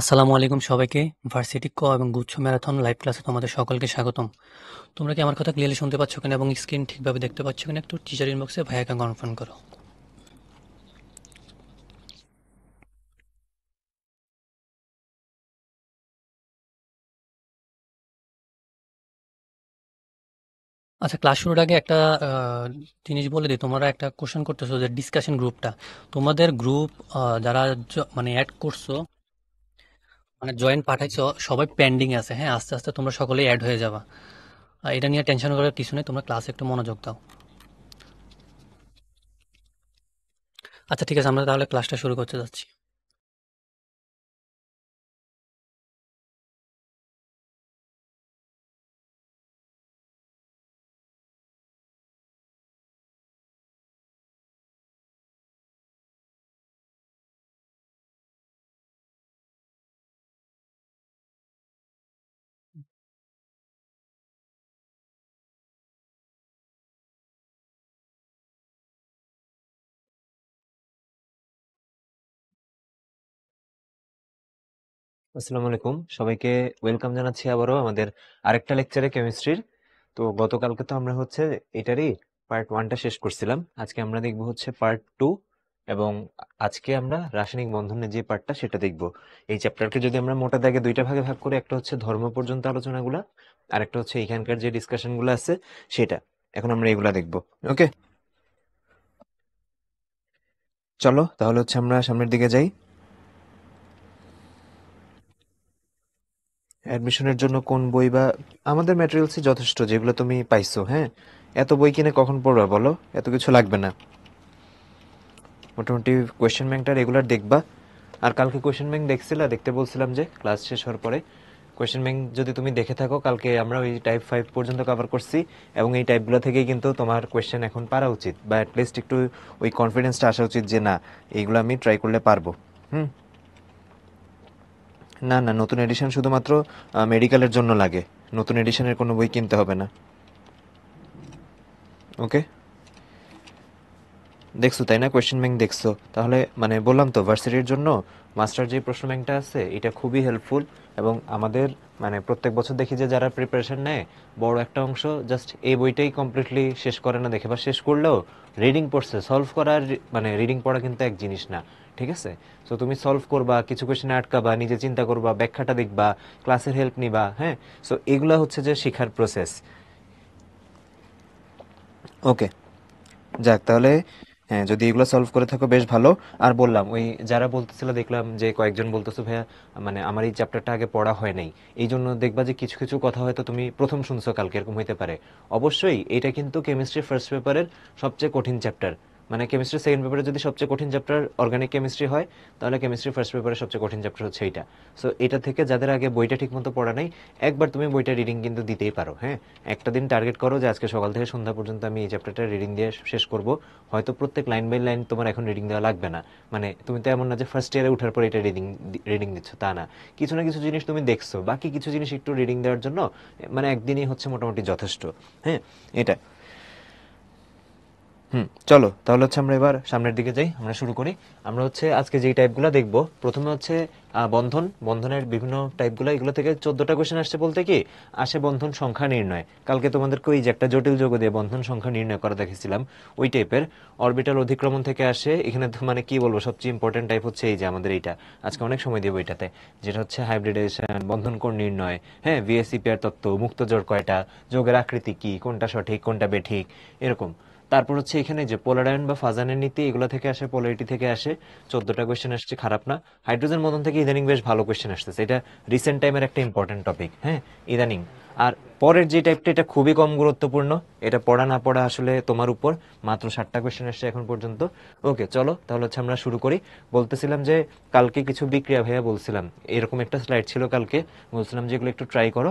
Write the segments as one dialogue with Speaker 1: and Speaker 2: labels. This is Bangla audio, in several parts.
Speaker 1: আসসালামু আলাইকুম সবাইকে ভার্সিটি ক এবং গুচ্ছ ম্যারাথন লাইভ ক্লাসে তোমাদের সকলকে স্বাগতম তোমরা কি আমার কথা ক্লিয়ারলি শুনতে পাচ্ছ কিনা এবং স্ক্রিন ঠিকভাবে দেখতে পাচ্ছ কিনা একটু টিচার ইনবক্সে ভাইয়াকে কনফার্ম করো আচ্ছা ক্লাস শুরুর আগে একটা জিনিস বলে দিই তোমরা একটা কোশ্চেন করতেছো যে ডিসকাশন গ্রুপটা তোমাদের গ্রুপ
Speaker 2: যারা মানে অ্যাড করছো মানে জয়েন্ট পাঠাইছো সবাই পেন্ডিং আছে হ্যাঁ আস্তে আস্তে তোমরা সকলেই অ্যাড হয়ে যাবা আর এটা নিয়ে টেনশন করার কিছু নেই তোমরা ক্লাসে একটু মনোযোগ দাও
Speaker 1: আচ্ছা ঠিক আছে আমরা তাহলে ক্লাসটা শুরু করতে যাচ্ছি আসসালামু আলাইকুম সবাইকে ওয়েলকাম
Speaker 2: জানাচ্ছি আবারও আমাদের আরেকটা লেকচারে কেমিস্ট্রির তো গতকালকে তো আমরা হচ্ছে এটারই পার্ট ওয়ানটা শেষ করছিলাম আজকে আমরা দেখব হচ্ছে পার্ট টু এবং আজকে আমরা রাসায়নিক বন্ধনের যে পার্টটা সেটা দেখব এই চ্যাপ্টারকে যদি আমরা মোটা দাগে দুইটা ভাগে ভাগ করে একটা হচ্ছে ধর্ম পর্যন্ত আলোচনাগুলো আর একটা হচ্ছে এখানকার যে ডিসকাশনগুলো আছে সেটা এখন আমরা এগুলা দেখব ওকে চলো তাহলে হচ্ছে আমরা সামনের দিকে যাই অ্যাডমিশনের জন্য কোন বই বা আমাদের ম্যাটেরিয়ালসই যথেষ্ট যেগুলো তুমি পাইছো হ্যাঁ এত বই কিনে কখন পড়বে বলো এত কিছু লাগবে না মোটামুটি কোয়েশ্চেন ব্যাংকটা রেগুলার দেখবা আর কালকে কোয়েশ্চেন ব্যাংক দেখছিল দেখতে বলছিলাম যে ক্লাস শেষ হওয়ার পরে কোয়েশ্চেন ব্যাংক যদি তুমি দেখে থাকো কালকে আমরা ওই টাইপ ফাইভ পর্যন্ত কভার করছি এবং এই টাইপগুলো থেকেই কিন্তু তোমার কোয়েশ্চেন এখন পারা উচিত বা অ্যাটলিস্ট একটু ওই কনফিডেন্সটা আসা উচিত যে না এইগুলো আমি ট্রাই করলে পারবো হুম না না নতুন এডিশন শুধুমাত্র মেডিকেলের জন্য লাগে নতুন এডিশনের কোনো বই কিনতে হবে না ওকে দেখছো তাই না কোয়েশ্চেন ব্যাংক দেখছো তাহলে মানে বললাম তো ভার্সিটির জন্য মাস্টার যে প্রশ্ন ব্যাংকটা আছে এটা খুবই হেল্পফুল এবং আমাদের মানে প্রত্যেক বছর দেখি যে যারা প্রিপারেশন নেয় বড় একটা অংশ জাস্ট এই বইটাই কমপ্লিটলি শেষ করে না দেখে বা শেষ করলেও রিডিং পড়ছে সলভ করার মানে রিডিং পড়া কিন্তু এক জিনিস না ঠিক আছে তো তুমি সলভ করবা কিছু কোয়েশ্চেন আটকাবা নিজে চিন্তা করবা ব্যাখ্যাটা দেখবা ক্লাসের হেল্প নিবা হ্যাঁ সো এগুলা হচ্ছে যে শেখার প্রসেস ওকে যাক তাহলে হ্যাঁ যদি এগুলো সলভ করে থাকো বেশ ভালো আর বললাম ওই যারা বলতেছিল দেখলাম যে কয়েকজন বলতেছো ভাইয়া মানে আমার এই চ্যাপ্টারটা আগে পড়া হয় নাই এই জন্য দেখবা যে কিছু কিছু কথা হয়তো তুমি প্রথম শুনছো কালকে এরকম হইতে পারে অবশ্যই এটা কিন্তু কেমিস্ট্রি ফার্স্ট পেপারের সবচেয়ে কঠিন চ্যাপ্টার মানে কেমিস্ট্রি সেকেন্ড পেপারে যদি সবচেয়ে কঠিন চ্যাপ্টার অর্গানিক কেমিস্ট্রি হয় তাহলে কেমিস্ট্রি ফার্স্ট পেপারে সবচেয়ে কঠিন চ্যাপ্টার হচ্ছে এইটা সো এটা থেকে যাদের আগে বইটা ঠিকমতো পড়া নাই একবার তুমি বইটা রিডিং কিন্তু দিতেই পারো হ্যাঁ একটা দিন টার্গেট করো যে আজকে সকাল থেকে সন্ধ্যা পর্যন্ত আমি এই চ্যাপ্টারটা রিডিং দিয়ে শেষ করব হয়তো প্রত্যেক লাইন বাই লাইন তোমার এখন রিডিং দেওয়া লাগবে না মানে তুমি তো এমন না যে ফার্স্ট ইয়ারে উঠার পর এটা রিডিং রিডিং দিচ্ছ তা না কিছু না কিছু জিনিস তুমি দেখছো বাকি কিছু জিনিস একটু রিডিং দেওয়ার জন্য মানে একদিনই হচ্ছে মোটামুটি যথেষ্ট হ্যাঁ এটা হুম চলো তাহলে হচ্ছে আমরা এবার সামনের দিকে যাই আমরা শুরু করি আমরা হচ্ছে আজকে যেই টাইপগুলো দেখব প্রথমে হচ্ছে বন্ধন বন্ধনের বিভিন্ন টাইপগুলো এগুলো থেকে চোদ্দটা কোয়েশন আসছে বলতে কি আসে বন্ধন সংখ্যা নির্ণয় কালকে তোমাদেরকে ওই যে একটা জটিল যোগ দিয়ে বন্ধন সংখ্যা নির্ণয় করা দেখেছিলাম ওই টাইপের অরবিটাল অধিক্রমণ থেকে আসে এখানে তো মানে কি বলবো সবচেয়ে ইম্পর্টেন্ট টাইপ হচ্ছে এই যে আমাদের এইটা আজকে অনেক সময় দেবো এটাতে যেটা হচ্ছে হাইব্রিডেশন বন্ধন কোণ নির্ণয় হ্যাঁ ভিএসিপিআর তত্ত্ব জোর কয়টা যোগের আকৃতি কি কোনটা সঠিক কোনটা বেঠিক এরকম তারপর হচ্ছে এখানে যে পোলারায়ন বা ফাজানের নীতি এগুলো থেকে আসে পোলারিটি থেকে আসে চোদ্দটা কোয়েশ্চেন আসছে খারাপ না হাইড্রোজেন মতন থেকে ইদানিং বেশ ভালো কোয়েশ্চেন আসতেছে এটা রিসেন্ট টাইমের একটা ইম্পর্টেন্ট টপিক হ্যাঁ ইদানিং আর পরের যে টাইপটা এটা খুবই কম গুরুত্বপূর্ণ এটা পড়া না পড়া আসলে তোমার উপর মাত্র ষাটটা কোয়েশ্চেন আসছে এখন পর্যন্ত ওকে চলো তাহলে হচ্ছে আমরা শুরু করি বলতেছিলাম যে কালকে কিছু বিক্রিয়া ভাইয়া বলছিলাম এরকম একটা স্লাইড ছিল কালকে বলছিলাম যে এগুলো একটু ট্রাই করো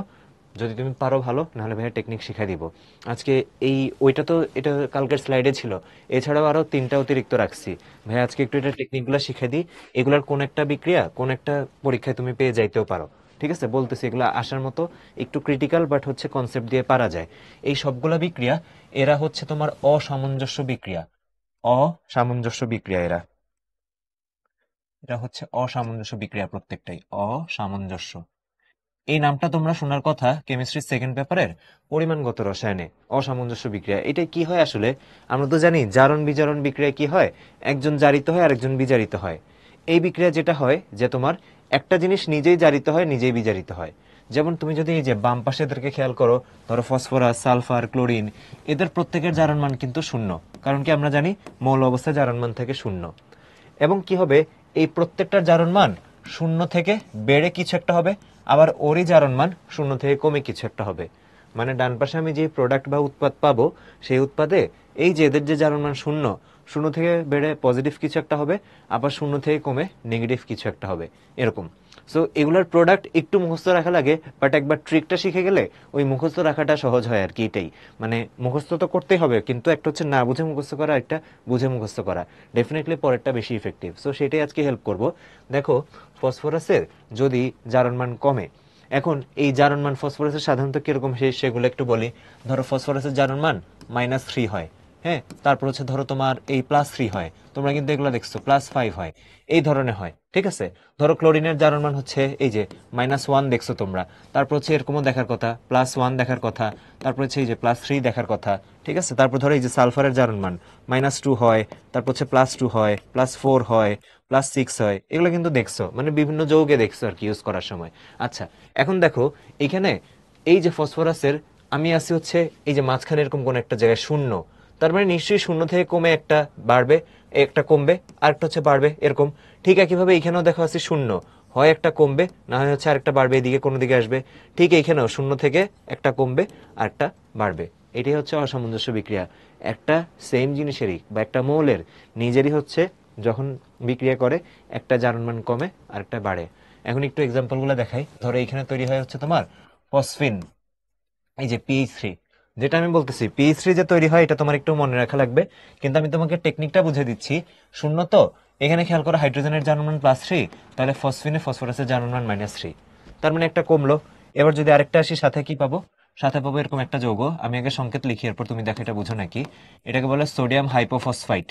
Speaker 2: যদি তুমি পারো ভালো নাহলে ভাইয়া টেকনিক শিখাই দিব আজকে এই ওইটা তো এটা কালকের স্লাইডে ছিল এছাড়াও আরও তিনটা অতিরিক্ত রাখছি ভাইয়া আজকে একটু এটা টেকনিকগুলো শিখাই দিই এগুলোর কোন একটা বিক্রিয়া কোন একটা পরীক্ষায় তুমি পেয়ে যাইতেও পারো ঠিক আছে বলতেছি এগুলো আসার মতো একটু ক্রিটিক্যাল বাট হচ্ছে কনসেপ্ট দিয়ে পারা যায় এই সবগুলা বিক্রিয়া এরা হচ্ছে তোমার অসামঞ্জস্য বিক্রিয়া অসামঞ্জস্য বিক্রিয়া এরা এটা হচ্ছে অসামঞ্জস্য বিক্রিয়া প্রত্যেকটাই অসামঞ্জস্য এই নামটা তোমরা শোনার কথা কেমিস্ট্রির সেকেন্ড পেপারের পরিমাণগত রসায়নে অসামঞ্জস্য বিক্রিয়া এটা কি হয় আসলে আমরা তো জানি জারণ বিজারণ বিক্রিয়া কি হয় একজন জারিত হয় আরেকজন বিজারিত হয় এই বিক্রিয়া যেটা হয় যে তোমার একটা জিনিস নিজেই জারিত হয় নিজেই বিজারিত হয় যেমন তুমি যদি এই যে বাম পাশে এদেরকে খেয়াল করো ধরো ফসফরাস সালফার ক্লোরিন এদের প্রত্যেকের জারণ মান কিন্তু শূন্য কারণ কি আমরা জানি মৌল অবস্থায় জারণ মান থেকে শূন্য এবং কি হবে এই প্রত্যেকটার জারণ মান শূন্য থেকে বেড়ে কিছু একটা হবে আবার ওরই জারণ মান শূন্য থেকে কমে কিছু একটা হবে মানে ডান পাশে আমি যে প্রোডাক্ট বা উৎপাদ পাবো সেই উৎপাদে এই যে এদের যে জারণ মান শূন্য শূন্য থেকে বেড়ে পজিটিভ কিছু একটা হবে আবার শূন্য থেকে কমে নেগেটিভ কিছু একটা হবে এরকম সো এগুলার প্রোডাক্ট একটু মুখস্থ রাখা লাগে বাট একবার ট্রিকটা শিখে গেলে ওই মুখস্থ রাখাটা সহজ হয় আর কি এটাই মানে মুখস্থ তো করতেই হবে কিন্তু একটা হচ্ছে না বুঝে মুখস্থ করা একটা বুঝে মুখস্থ করা ডেফিনেটলি পরেরটা বেশি ইফেক্টিভ সো সেটাই আজকে হেল্প করব দেখো ফসফরাসের যদি জারণমান কমে এখন এই জারণমান ফসফরাসের সাধারণত কিরকম সেই সেগুলো একটু বলি ধরো ফসফরাসের জারণমান মাইনাস থ্রি হয় হ্যাঁ তারপর হচ্ছে ধরো তোমার এই প্লাস থ্রি হয় তোমরা কিন্তু এগুলো দেখছো প্লাস ফাইভ হয় এই ধরনের হয় ঠিক আছে ধরো ক্লোরিনের জারণ মান হচ্ছে এই যে মাইনাস ওয়ান দেখছো তোমরা তারপর হচ্ছে এরকমও দেখার কথা প্লাস ওয়ান দেখার কথা তারপর হচ্ছে এই যে প্লাস থ্রি দেখার কথা ঠিক আছে তারপর ধরো এই যে সালফারের জারণ মান মাইনাস টু হয় তারপর হচ্ছে প্লাস টু হয় প্লাস ফোর হয় প্লাস সিক্স হয় এগুলো কিন্তু দেখছো মানে বিভিন্ন যৌগে দেখছো আর কি ইউজ করার সময় আচ্ছা এখন দেখো এখানে এই যে ফসফরাসের আমি আসি হচ্ছে এই যে মাঝখানে এরকম কোনো একটা জায়গায় শূন্য তার মানে নিশ্চয়ই শূন্য থেকে কমে একটা বাড়বে একটা কমবে আরেকটা হচ্ছে বাড়বে এরকম ঠিক একইভাবে এখানেও দেখা আসি শূন্য হয় একটা কমবে না হয় হচ্ছে আরেকটা বাড়বে এদিকে কোনো দিকে আসবে ঠিক এইখানেও শূন্য থেকে একটা কমবে আরেকটা বাড়বে এটাই হচ্ছে অসামঞ্জস্য বিক্রিয়া একটা সেম জিনিসেরই বা একটা মৌলের নিজেরই হচ্ছে যখন বিক্রিয়া করে একটা জারণমান কমে আরেকটা বাড়ে এখন একটু এক্সাম্পলগুলো দেখাই ধরো এখানে তৈরি হয় হচ্ছে তোমার ফসফিন এই যে পিএইচ থ্রি যেটা আমি বলতেছি পিএইচ থ্রি যে তৈরি হয় এটা তোমার একটু মনে রাখা লাগবে কিন্তু আমি তোমাকে টেকনিকটা বুঝে দিচ্ছি শূন্য তো এখানে খেয়াল করো হাইড্রোজেনের জার্মান প্লাস থ্রি তাহলে ফসফিনে ফসফরাসের জার্মান মাইনাস থ্রি তার মানে একটা কমলো এবার যদি আরেকটা আসি সাথে কি পাবো সাথে পাবো এরকম একটা যৌগ আমি আগে সংকেত লিখি এরপর তুমি দেখো এটা বুঝো নাকি এটাকে বলে সোডিয়াম হাইপোফসফাইট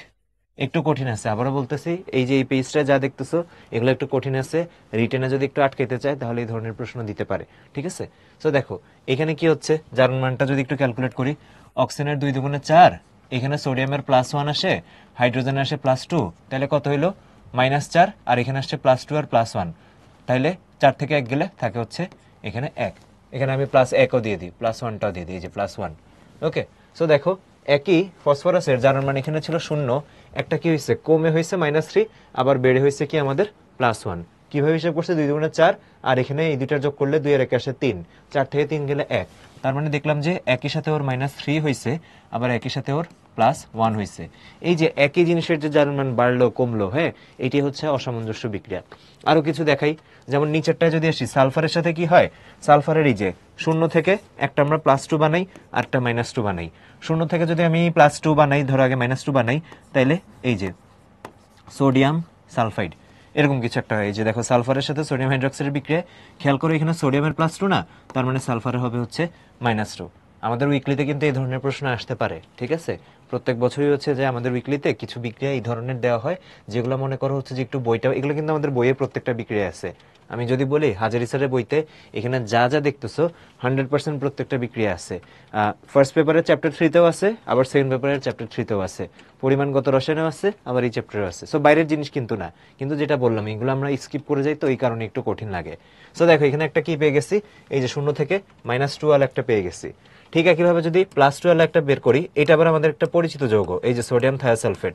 Speaker 2: একটু কঠিন আছে আবারও বলতেছি এই যে এই পেজটা যা দেখতেছো এগুলো একটু কঠিন আছে রিটেনে যদি একটু আটকাইতে চায় তাহলে এই ধরনের প্রশ্ন দিতে পারে ঠিক আছে সো দেখো এখানে কি হচ্ছে জারণ মানটা যদি একটু ক্যালকুলেট করি অক্সিজেনের দুই দুগুণে চার এখানে সোডিয়ামের প্লাস ওয়ান আসে হাইড্রোজেন আসে প্লাস টু তাহলে কত হইলো মাইনাস চার আর এখানে আসছে প্লাস টু আর প্লাস ওয়ান তাহলে চার থেকে এক গেলে থাকে হচ্ছে এখানে এক এখানে আমি প্লাস একও দিয়ে দিই প্লাস ওয়ানটাও দিয়ে দিই যে প্লাস ওয়ান ওকে সো দেখো একই ফসফরাসের যার মান এখানে ছিল শূন্য একটা কি হয়েছে কমে হয়েছে মাইনাস থ্রি আবার বেড়ে হয়েছে কি আমাদের প্লাস ওয়ান কীভাবে হিসাব করছে দুই দুগুণে চার আর এখানে এই দুইটা যোগ করলে দুই আর এক আসে তিন চার থেকে তিন গেলে এক তার মানে দেখলাম যে একই সাথে ওর মাইনাস থ্রি হয়েছে আবার একই সাথে ওর প্লাস ওয়ান হয়েছে এই যে একই জিনিসের যে যার মান বাড়লো কমলো হ্যাঁ এটি হচ্ছে অসামঞ্জস্য বিক্রিয়া আরও কিছু দেখাই যেমন নিচেরটায় যদি আসি সালফারের সাথে কি হয় সালফারের এই যে শূন্য থেকে একটা আমরা প্লাস টু বানাই আরটা মাইনাস টু বানাই শূন্য থেকে যদি আমি প্লাস টু বানাই ধরো আগে মাইনাস টু বানাই তাইলে এই যে সোডিয়াম সালফাইড এরকম কিছু একটা হয় যে দেখো সালফারের সাথে সোডিয়াম হাইড্রক্সাইডের বিক্রিয়া খেয়াল করে এখানে সোডিয়ামের প্লাস টু না তার মানে সালফারের হবে হচ্ছে মাইনাস টু আমাদের উইকলিতে কিন্তু এই ধরনের প্রশ্ন আসতে পারে ঠিক আছে প্রত্যেক বছরই হচ্ছে যে আমাদের উইকলিতে কিছু বিক্রিয়া এই ধরনের দেওয়া হয় যেগুলো মনে করা হচ্ছে যে একটু বইটা এগুলো কিন্তু আমাদের বইয়ের প্রত্যেকটা বিক্রিয়া আছে আমি যদি বলি হাজার ইসারের বইতে এখানে যা যা দেখতেছো হান্ড্রেড পার্সেন্ট প্রত্যেকটা বিক্রিয়া আছে ফার্স্ট পেপারের চ্যাপ্টার থ্রিতেও আছে আবার সেকেন্ড পেপারের চ্যাপ্টার থ্রিতেও আছে পরিমাণগত রসায়নেও আছে আবার এই চ্যাপ্টারেও আছে সো বাইরের জিনিস কিন্তু না কিন্তু যেটা বললাম এগুলো আমরা স্কিপ করে যাই তো এই কারণে একটু কঠিন লাগে সো দেখো এখানে একটা কি পেয়ে গেছি এই যে শূন্য থেকে মাইনাস টুয়েলভ একটা পেয়ে গেছি ঠিক একইভাবে যদি প্লাস টুয়েলভ একটা বের করি এটা আবার আমাদের একটা পরিচিত যৌগ এই যে সোডিয়াম থায়াসালফেট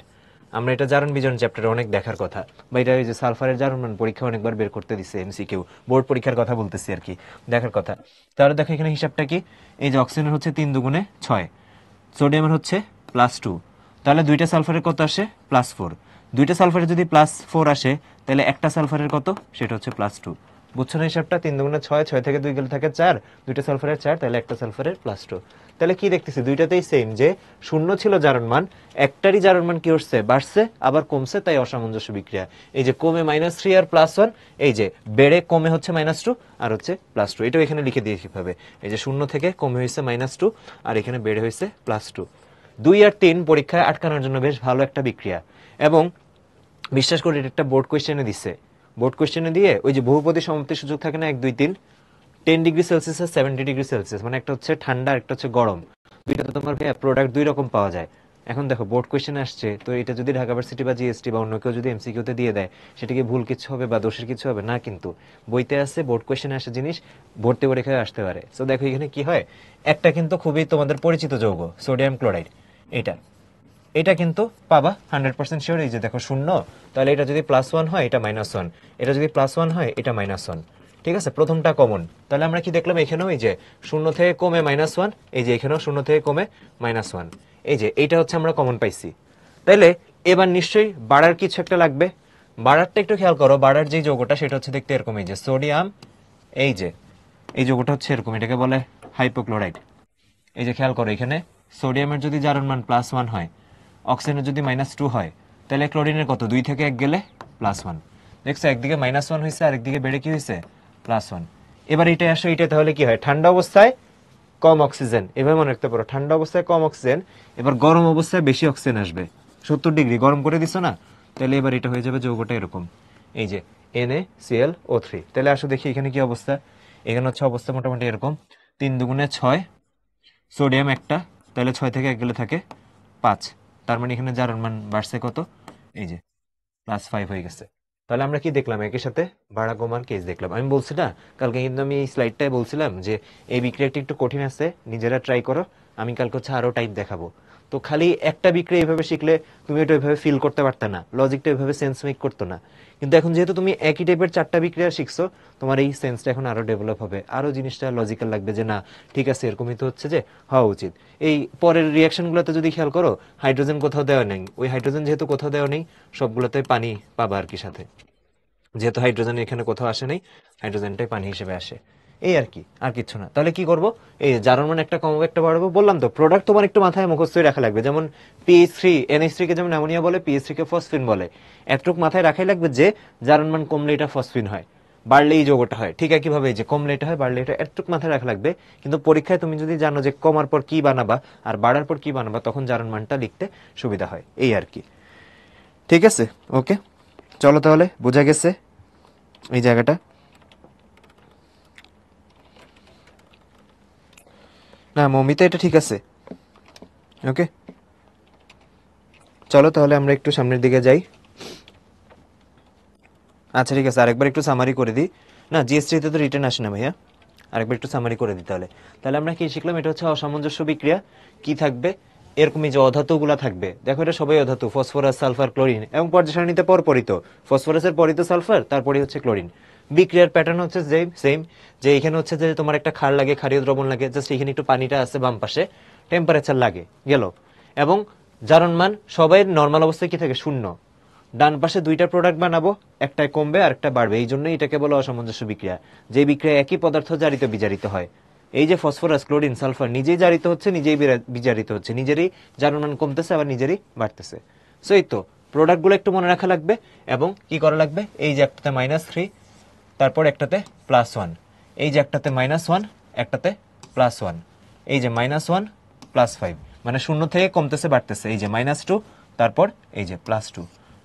Speaker 2: আমরা এটা জারণ বিজন চ্যাপ্টারে অনেক দেখার কথা বা এটা ওই যে সালফারের জারণ মান পরীক্ষা অনেকবার বের করতে দিচ্ছে কেউ বোর্ড পরীক্ষার কথা বলতেছি আর কি দেখার কথা তাহলে দেখো এখানে হিসাবটা কি এই যে অক্সিজেনের হচ্ছে তিন দুগুণে ছয় সোডিয়ামের হচ্ছে প্লাস টু তাহলে দুইটা সালফারের কত আসে প্লাস ফোর দুইটা সালফারের যদি প্লাস ফোর আসে তাহলে একটা সালফারের কত সেটা হচ্ছে প্লাস টু বুঝছো না হিসাবটা তিন দুগুণে ছয় ছয় থেকে দুই গেলে থাকে চার দুইটা সালফারের চার তাহলে একটা সালফারের প্লাস টু তাহলে কি দেখতেছি দুইটাতেই সেম যে শূন্য ছিল জারণ মান একটারই জারণ মান কি উঠছে বাড়ছে আবার কমছে তাই অসামঞ্জস্য বিক্রিয়া এই যে কমে মাইনাস থ্রি আর প্লাস ওয়ান এই যে বেড়ে কমে হচ্ছে মাইনাস টু আর হচ্ছে প্লাস টু এটাও এখানে লিখে দিয়ে কীভাবে এই যে শূন্য থেকে কমে হয়েছে মাইনাস টু আর এখানে বেড়ে হয়েছে প্লাস টু দুই আর তিন পরীক্ষায় আটকানোর জন্য বেশ ভালো একটা বিক্রিয়া এবং বিশ্বাস করি এটা একটা বোর্ড কোয়েশ্চেনে দিছে বোর্ড কোয়েশ্চেনে দিয়ে ওই যে বহুপদী সমাপ্তির সুযোগ থাকে না এক দুই তিন টেন ডিগ্রি সেলসিয়াস আর সেভেন্টি ডিগ্রি সেলসিয়াস মানে একটা হচ্ছে ঠান্ডা একটা হচ্ছে গরম দুইটা তোমার ভাইয়া প্রোডাক্ট দুই রকম পাওয়া যায় এখন দেখো বোর্ড কোয়েশ্চেন আসছে তো এটা যদি ঢাকা ভার্সিটি বা জিএসটি বা অন্য কেউ যদি এমসিকিউতে দিয়ে দেয় সেটাকে ভুল কিছু হবে বা দোষের কিছু হবে না কিন্তু বইতে আসছে বোর্ড কোয়েশ্চেনে আসে জিনিস ভর্তি পরীক্ষায় আসতে পারে তো দেখো এখানে কি হয় একটা কিন্তু খুবই তোমাদের পরিচিত যৌগ সোডিয়াম ক্লোরাইড এটা এটা কিন্তু পাবা হান্ড্রেড পার্সেন্ট শিওর এই যে দেখো শূন্য তাহলে এটা যদি প্লাস ওয়ান হয় এটা মাইনাস ওয়ান এটা যদি প্লাস ওয়ান হয় এটা মাইনাস ওয়ান ঠিক আছে প্রথমটা কমন তাহলে আমরা কি দেখলাম এখানেও এই যে শূন্য থেকে কমে মাইনাস ওয়ান এই যে এখানেও শূন্য থেকে কমে মাইনাস ওয়ান এই যে এইটা হচ্ছে আমরা কমন পাইছি তাইলে এবার নিশ্চয়ই বাড়ার কিছু একটা লাগবে বাড়ারটা একটু খেয়াল করো বাড়ার যে যোগটা সেটা হচ্ছে দেখতে এরকম এই যে সোডিয়াম এই যে এই যোগটা হচ্ছে এরকম এটাকে বলে হাইপোক্লোরাইড এই যে খেয়াল করো এখানে সোডিয়ামের যদি জারণ মান প্লাস ওয়ান হয় অক্সিজেনের যদি মাইনাস টু হয় তাহলে ক্লোরিনের কত দুই থেকে এক গেলে প্লাস ওয়ান দেখছো একদিকে মাইনাস ওয়ান হয়েছে আর একদিকে বেড়ে কি হয়েছে প্লাস ওয়ান এবার এটা আসো এটা তাহলে কি হয় ঠান্ডা অবস্থায় কম অক্সিজেন এভাবে মনে রাখতে পারো ঠান্ডা অবস্থায় কম অক্সিজেন এবার গরম অবস্থায় বেশি অক্সিজেন আসবে সত্তর ডিগ্রি গরম করে দিছো না তাহলে এবার এটা হয়ে যাবে যৌগটা এরকম এই যে N A C L O three তাহলে আসো দেখি এখানে কি অবস্থা এখানে হচ্ছে অবস্থা মোটামুটি এরকম তিন দুগুণে ছয় সোডিয়াম একটা তাহলে ছয় থেকে এক গেলে থাকে পাঁচ তার মানে এখানে যার মান বাড়ছে কত এই যে প্লাস ফাইভ হয়ে গেছে তাহলে আমরা কি দেখলাম একের সাথে ভাড়া কমার কেস দেখলাম আমি বলছি না কালকে কিন্তু আমি এই স্লাইডটাই বলছিলাম যে এই বিক্রিয়াটি একটু কঠিন আছে নিজেরা ট্রাই করো আমি কালকে হচ্ছে আরও টাইপ দেখাবো তো খালি একটা বিক্রি এইভাবে শিখলে তুমি এটা ওইভাবে ফিল করতে পারত না লজিকটা ওইভাবে সেন্স মেক করতো না কিন্তু এখন যেহেতু তুমি একই টাইপের চারটা বিক্রিয়া শিখছো তোমার এই সেন্সটা এখন আরও ডেভেলপ হবে আরও জিনিসটা লজিক্যাল লাগবে যে না ঠিক আছে এরকমই তো হচ্ছে যে হওয়া উচিত এই পরের রিয়াকশনগুলোতে যদি খেয়াল করো হাইড্রোজেন কোথাও দেওয়া নেই ওই হাইড্রোজেন যেহেতু কোথাও দেওয়া নেই সবগুলোতে পানি পাবা আর কি সাথে যেহেতু হাইড্রোজেন এখানে কোথাও আসে নেই হাইড্রোজেনটাই পানি হিসেবে আসে এই আর কি আর কিছু না তাহলে কি করব এই জারণ মানে একটা কম একটা বাড়াবো বললাম তো প্রোডাক্ট তোমার একটু মাথায় মুখস্থ রাখা লাগবে যেমন পিএইচ থ্রি এনএইচ থ্রিকে যেমন অ্যামোনিয়া বলে পিএইচ থ্রিকে ফসফিন বলে এতটুকু মাথায় রাখাই লাগবে যে জারণ মান কমলে এটা ফসফিন হয় বাড়লে এই যোগটা হয় ঠিক একইভাবে এই যে কমলে এটা হয় বাড়লে এটা এতটুকু মাথায় রাখা লাগবে কিন্তু পরীক্ষায় তুমি যদি জানো যে কমার পর কি বানাবা আর বাড়ার পর কি বানাবা তখন জারণ মানটা লিখতে সুবিধা হয় এই আর কি ঠিক আছে ওকে চলো তাহলে বোঝা গেছে এই জায়গাটা না মমিতা এটা ঠিক আছে ওকে চলো তাহলে আমরা একটু সামনের দিকে যাই আচ্ছা ঠিক আছে আরেকবার একটু সামারি করে দিই না জিএসটিতে তো রিটার্ন আসে না ভাইয়া আরেকবার একটু সামারি করে দিই তাহলে তাহলে আমরা কি শিখলাম এটা হচ্ছে অসামঞ্জস্য বিক্রিয়া কি থাকবে এরকমই যে অধাতুগুলো থাকবে দেখো এটা সবাই অধাতু ফসফরাস সালফার ক্লোরিন এবং পর্যায় সারণীতে পরপরিত ফসফরাসের পরিত সালফার তারপরে হচ্ছে ক্লোরিন বিক্রিয়ার প্যাটার্ন হচ্ছে যে সেম যে এখানে হচ্ছে যে তোমার একটা খার লাগে ক্ষারীয় দ্রবণ লাগে জাস্ট এখানে একটু পানিটা আছে বাম পাশে টেম্পারেচার লাগে গেল এবং জারণ মান সবাই নর্মাল অবস্থায় কি থাকে শূন্য ডান পাশে দুইটা প্রোডাক্ট বানাবো একটাই কমবে আর একটা বাড়বে এই জন্য এটাকে বলো অসামঞ্জস্য বিক্রিয়া যে বিক্রিয়া একই পদার্থ জারিত বিজারিত হয় এই যে ফসফরাস ক্লোরিন সালফার নিজেই জারিত হচ্ছে নিজেই বিজারিত হচ্ছে নিজেরই জারণ মান কমতেছে আবার নিজেরই বাড়তেছে সেই তো প্রোডাক্টগুলো একটু মনে রাখা লাগবে এবং কি করা লাগবে এই যে একটা মাইনাস থ্রি তারপর একটাতে প্লাস ওয়ান এই যে একটাতে মাইনাস ওয়ান একটাতে প্লাস ওয়ান এই যে মাইনাস ওয়ান প্লাস ফাইভ মানে শূন্য থেকে কমতেছে বাড়তেছে এই যে মাইনাস টু তারপর এই যে প্লাস টু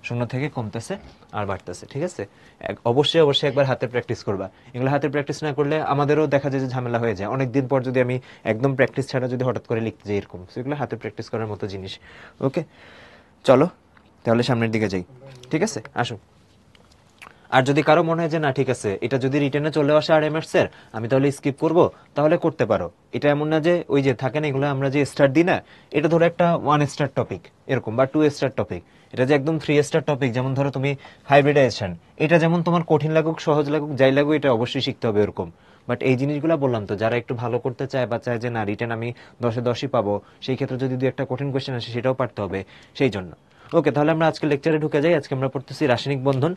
Speaker 2: শূন্য থেকে কমতেছে আর বাড়তেছে ঠিক আছে অবশ্যই অবশ্যই একবার হাতে প্র্যাকটিস করবা এগুলো হাতে প্র্যাকটিস না করলে আমাদেরও দেখা যায় যে ঝামেলা হয়ে যায় অনেক দিন পর যদি আমি একদম প্র্যাকটিস ছাড়া যদি হঠাৎ করে লিখতে যাই এরকম সেগুলো হাতে প্র্যাকটিস করার মতো জিনিস ওকে চলো তাহলে সামনের দিকে যাই ঠিক আছে আসুন আর যদি কারো মনে হয় যে না ঠিক আছে এটা যদি রিটার্নে চলে আসে আর এমএস এর আমি তাহলে স্কিপ করব তাহলে করতে পারো এটা এমন না যে ওই যে থাকে না এগুলো আমরা যে স্টার দিই না এটা ধরো একটা ওয়ান স্টার টপিক এরকম বা টু স্টার টপিক এটা যে একদম থ্রি স্টার টপিক যেমন ধরো তুমি হাইব্রিডাইজেশন এটা যেমন তোমার কঠিন লাগুক সহজ লাগুক যাই লাগুক এটা অবশ্যই শিখতে হবে এরকম বাট এই জিনিসগুলো বললাম তো যারা একটু ভালো করতে চায় বা চায় যে না রিটার্ন আমি দশে দশই পাবো সেই ক্ষেত্রে যদি দু একটা কঠিন কোয়েশ্চেন আসে সেটাও পারতে হবে সেই জন্য ওকে তাহলে আমরা আজকে লেকচারে ঢুকে যাই আজকে আমরা পড়তেছি রাসায়নিক বন্ধন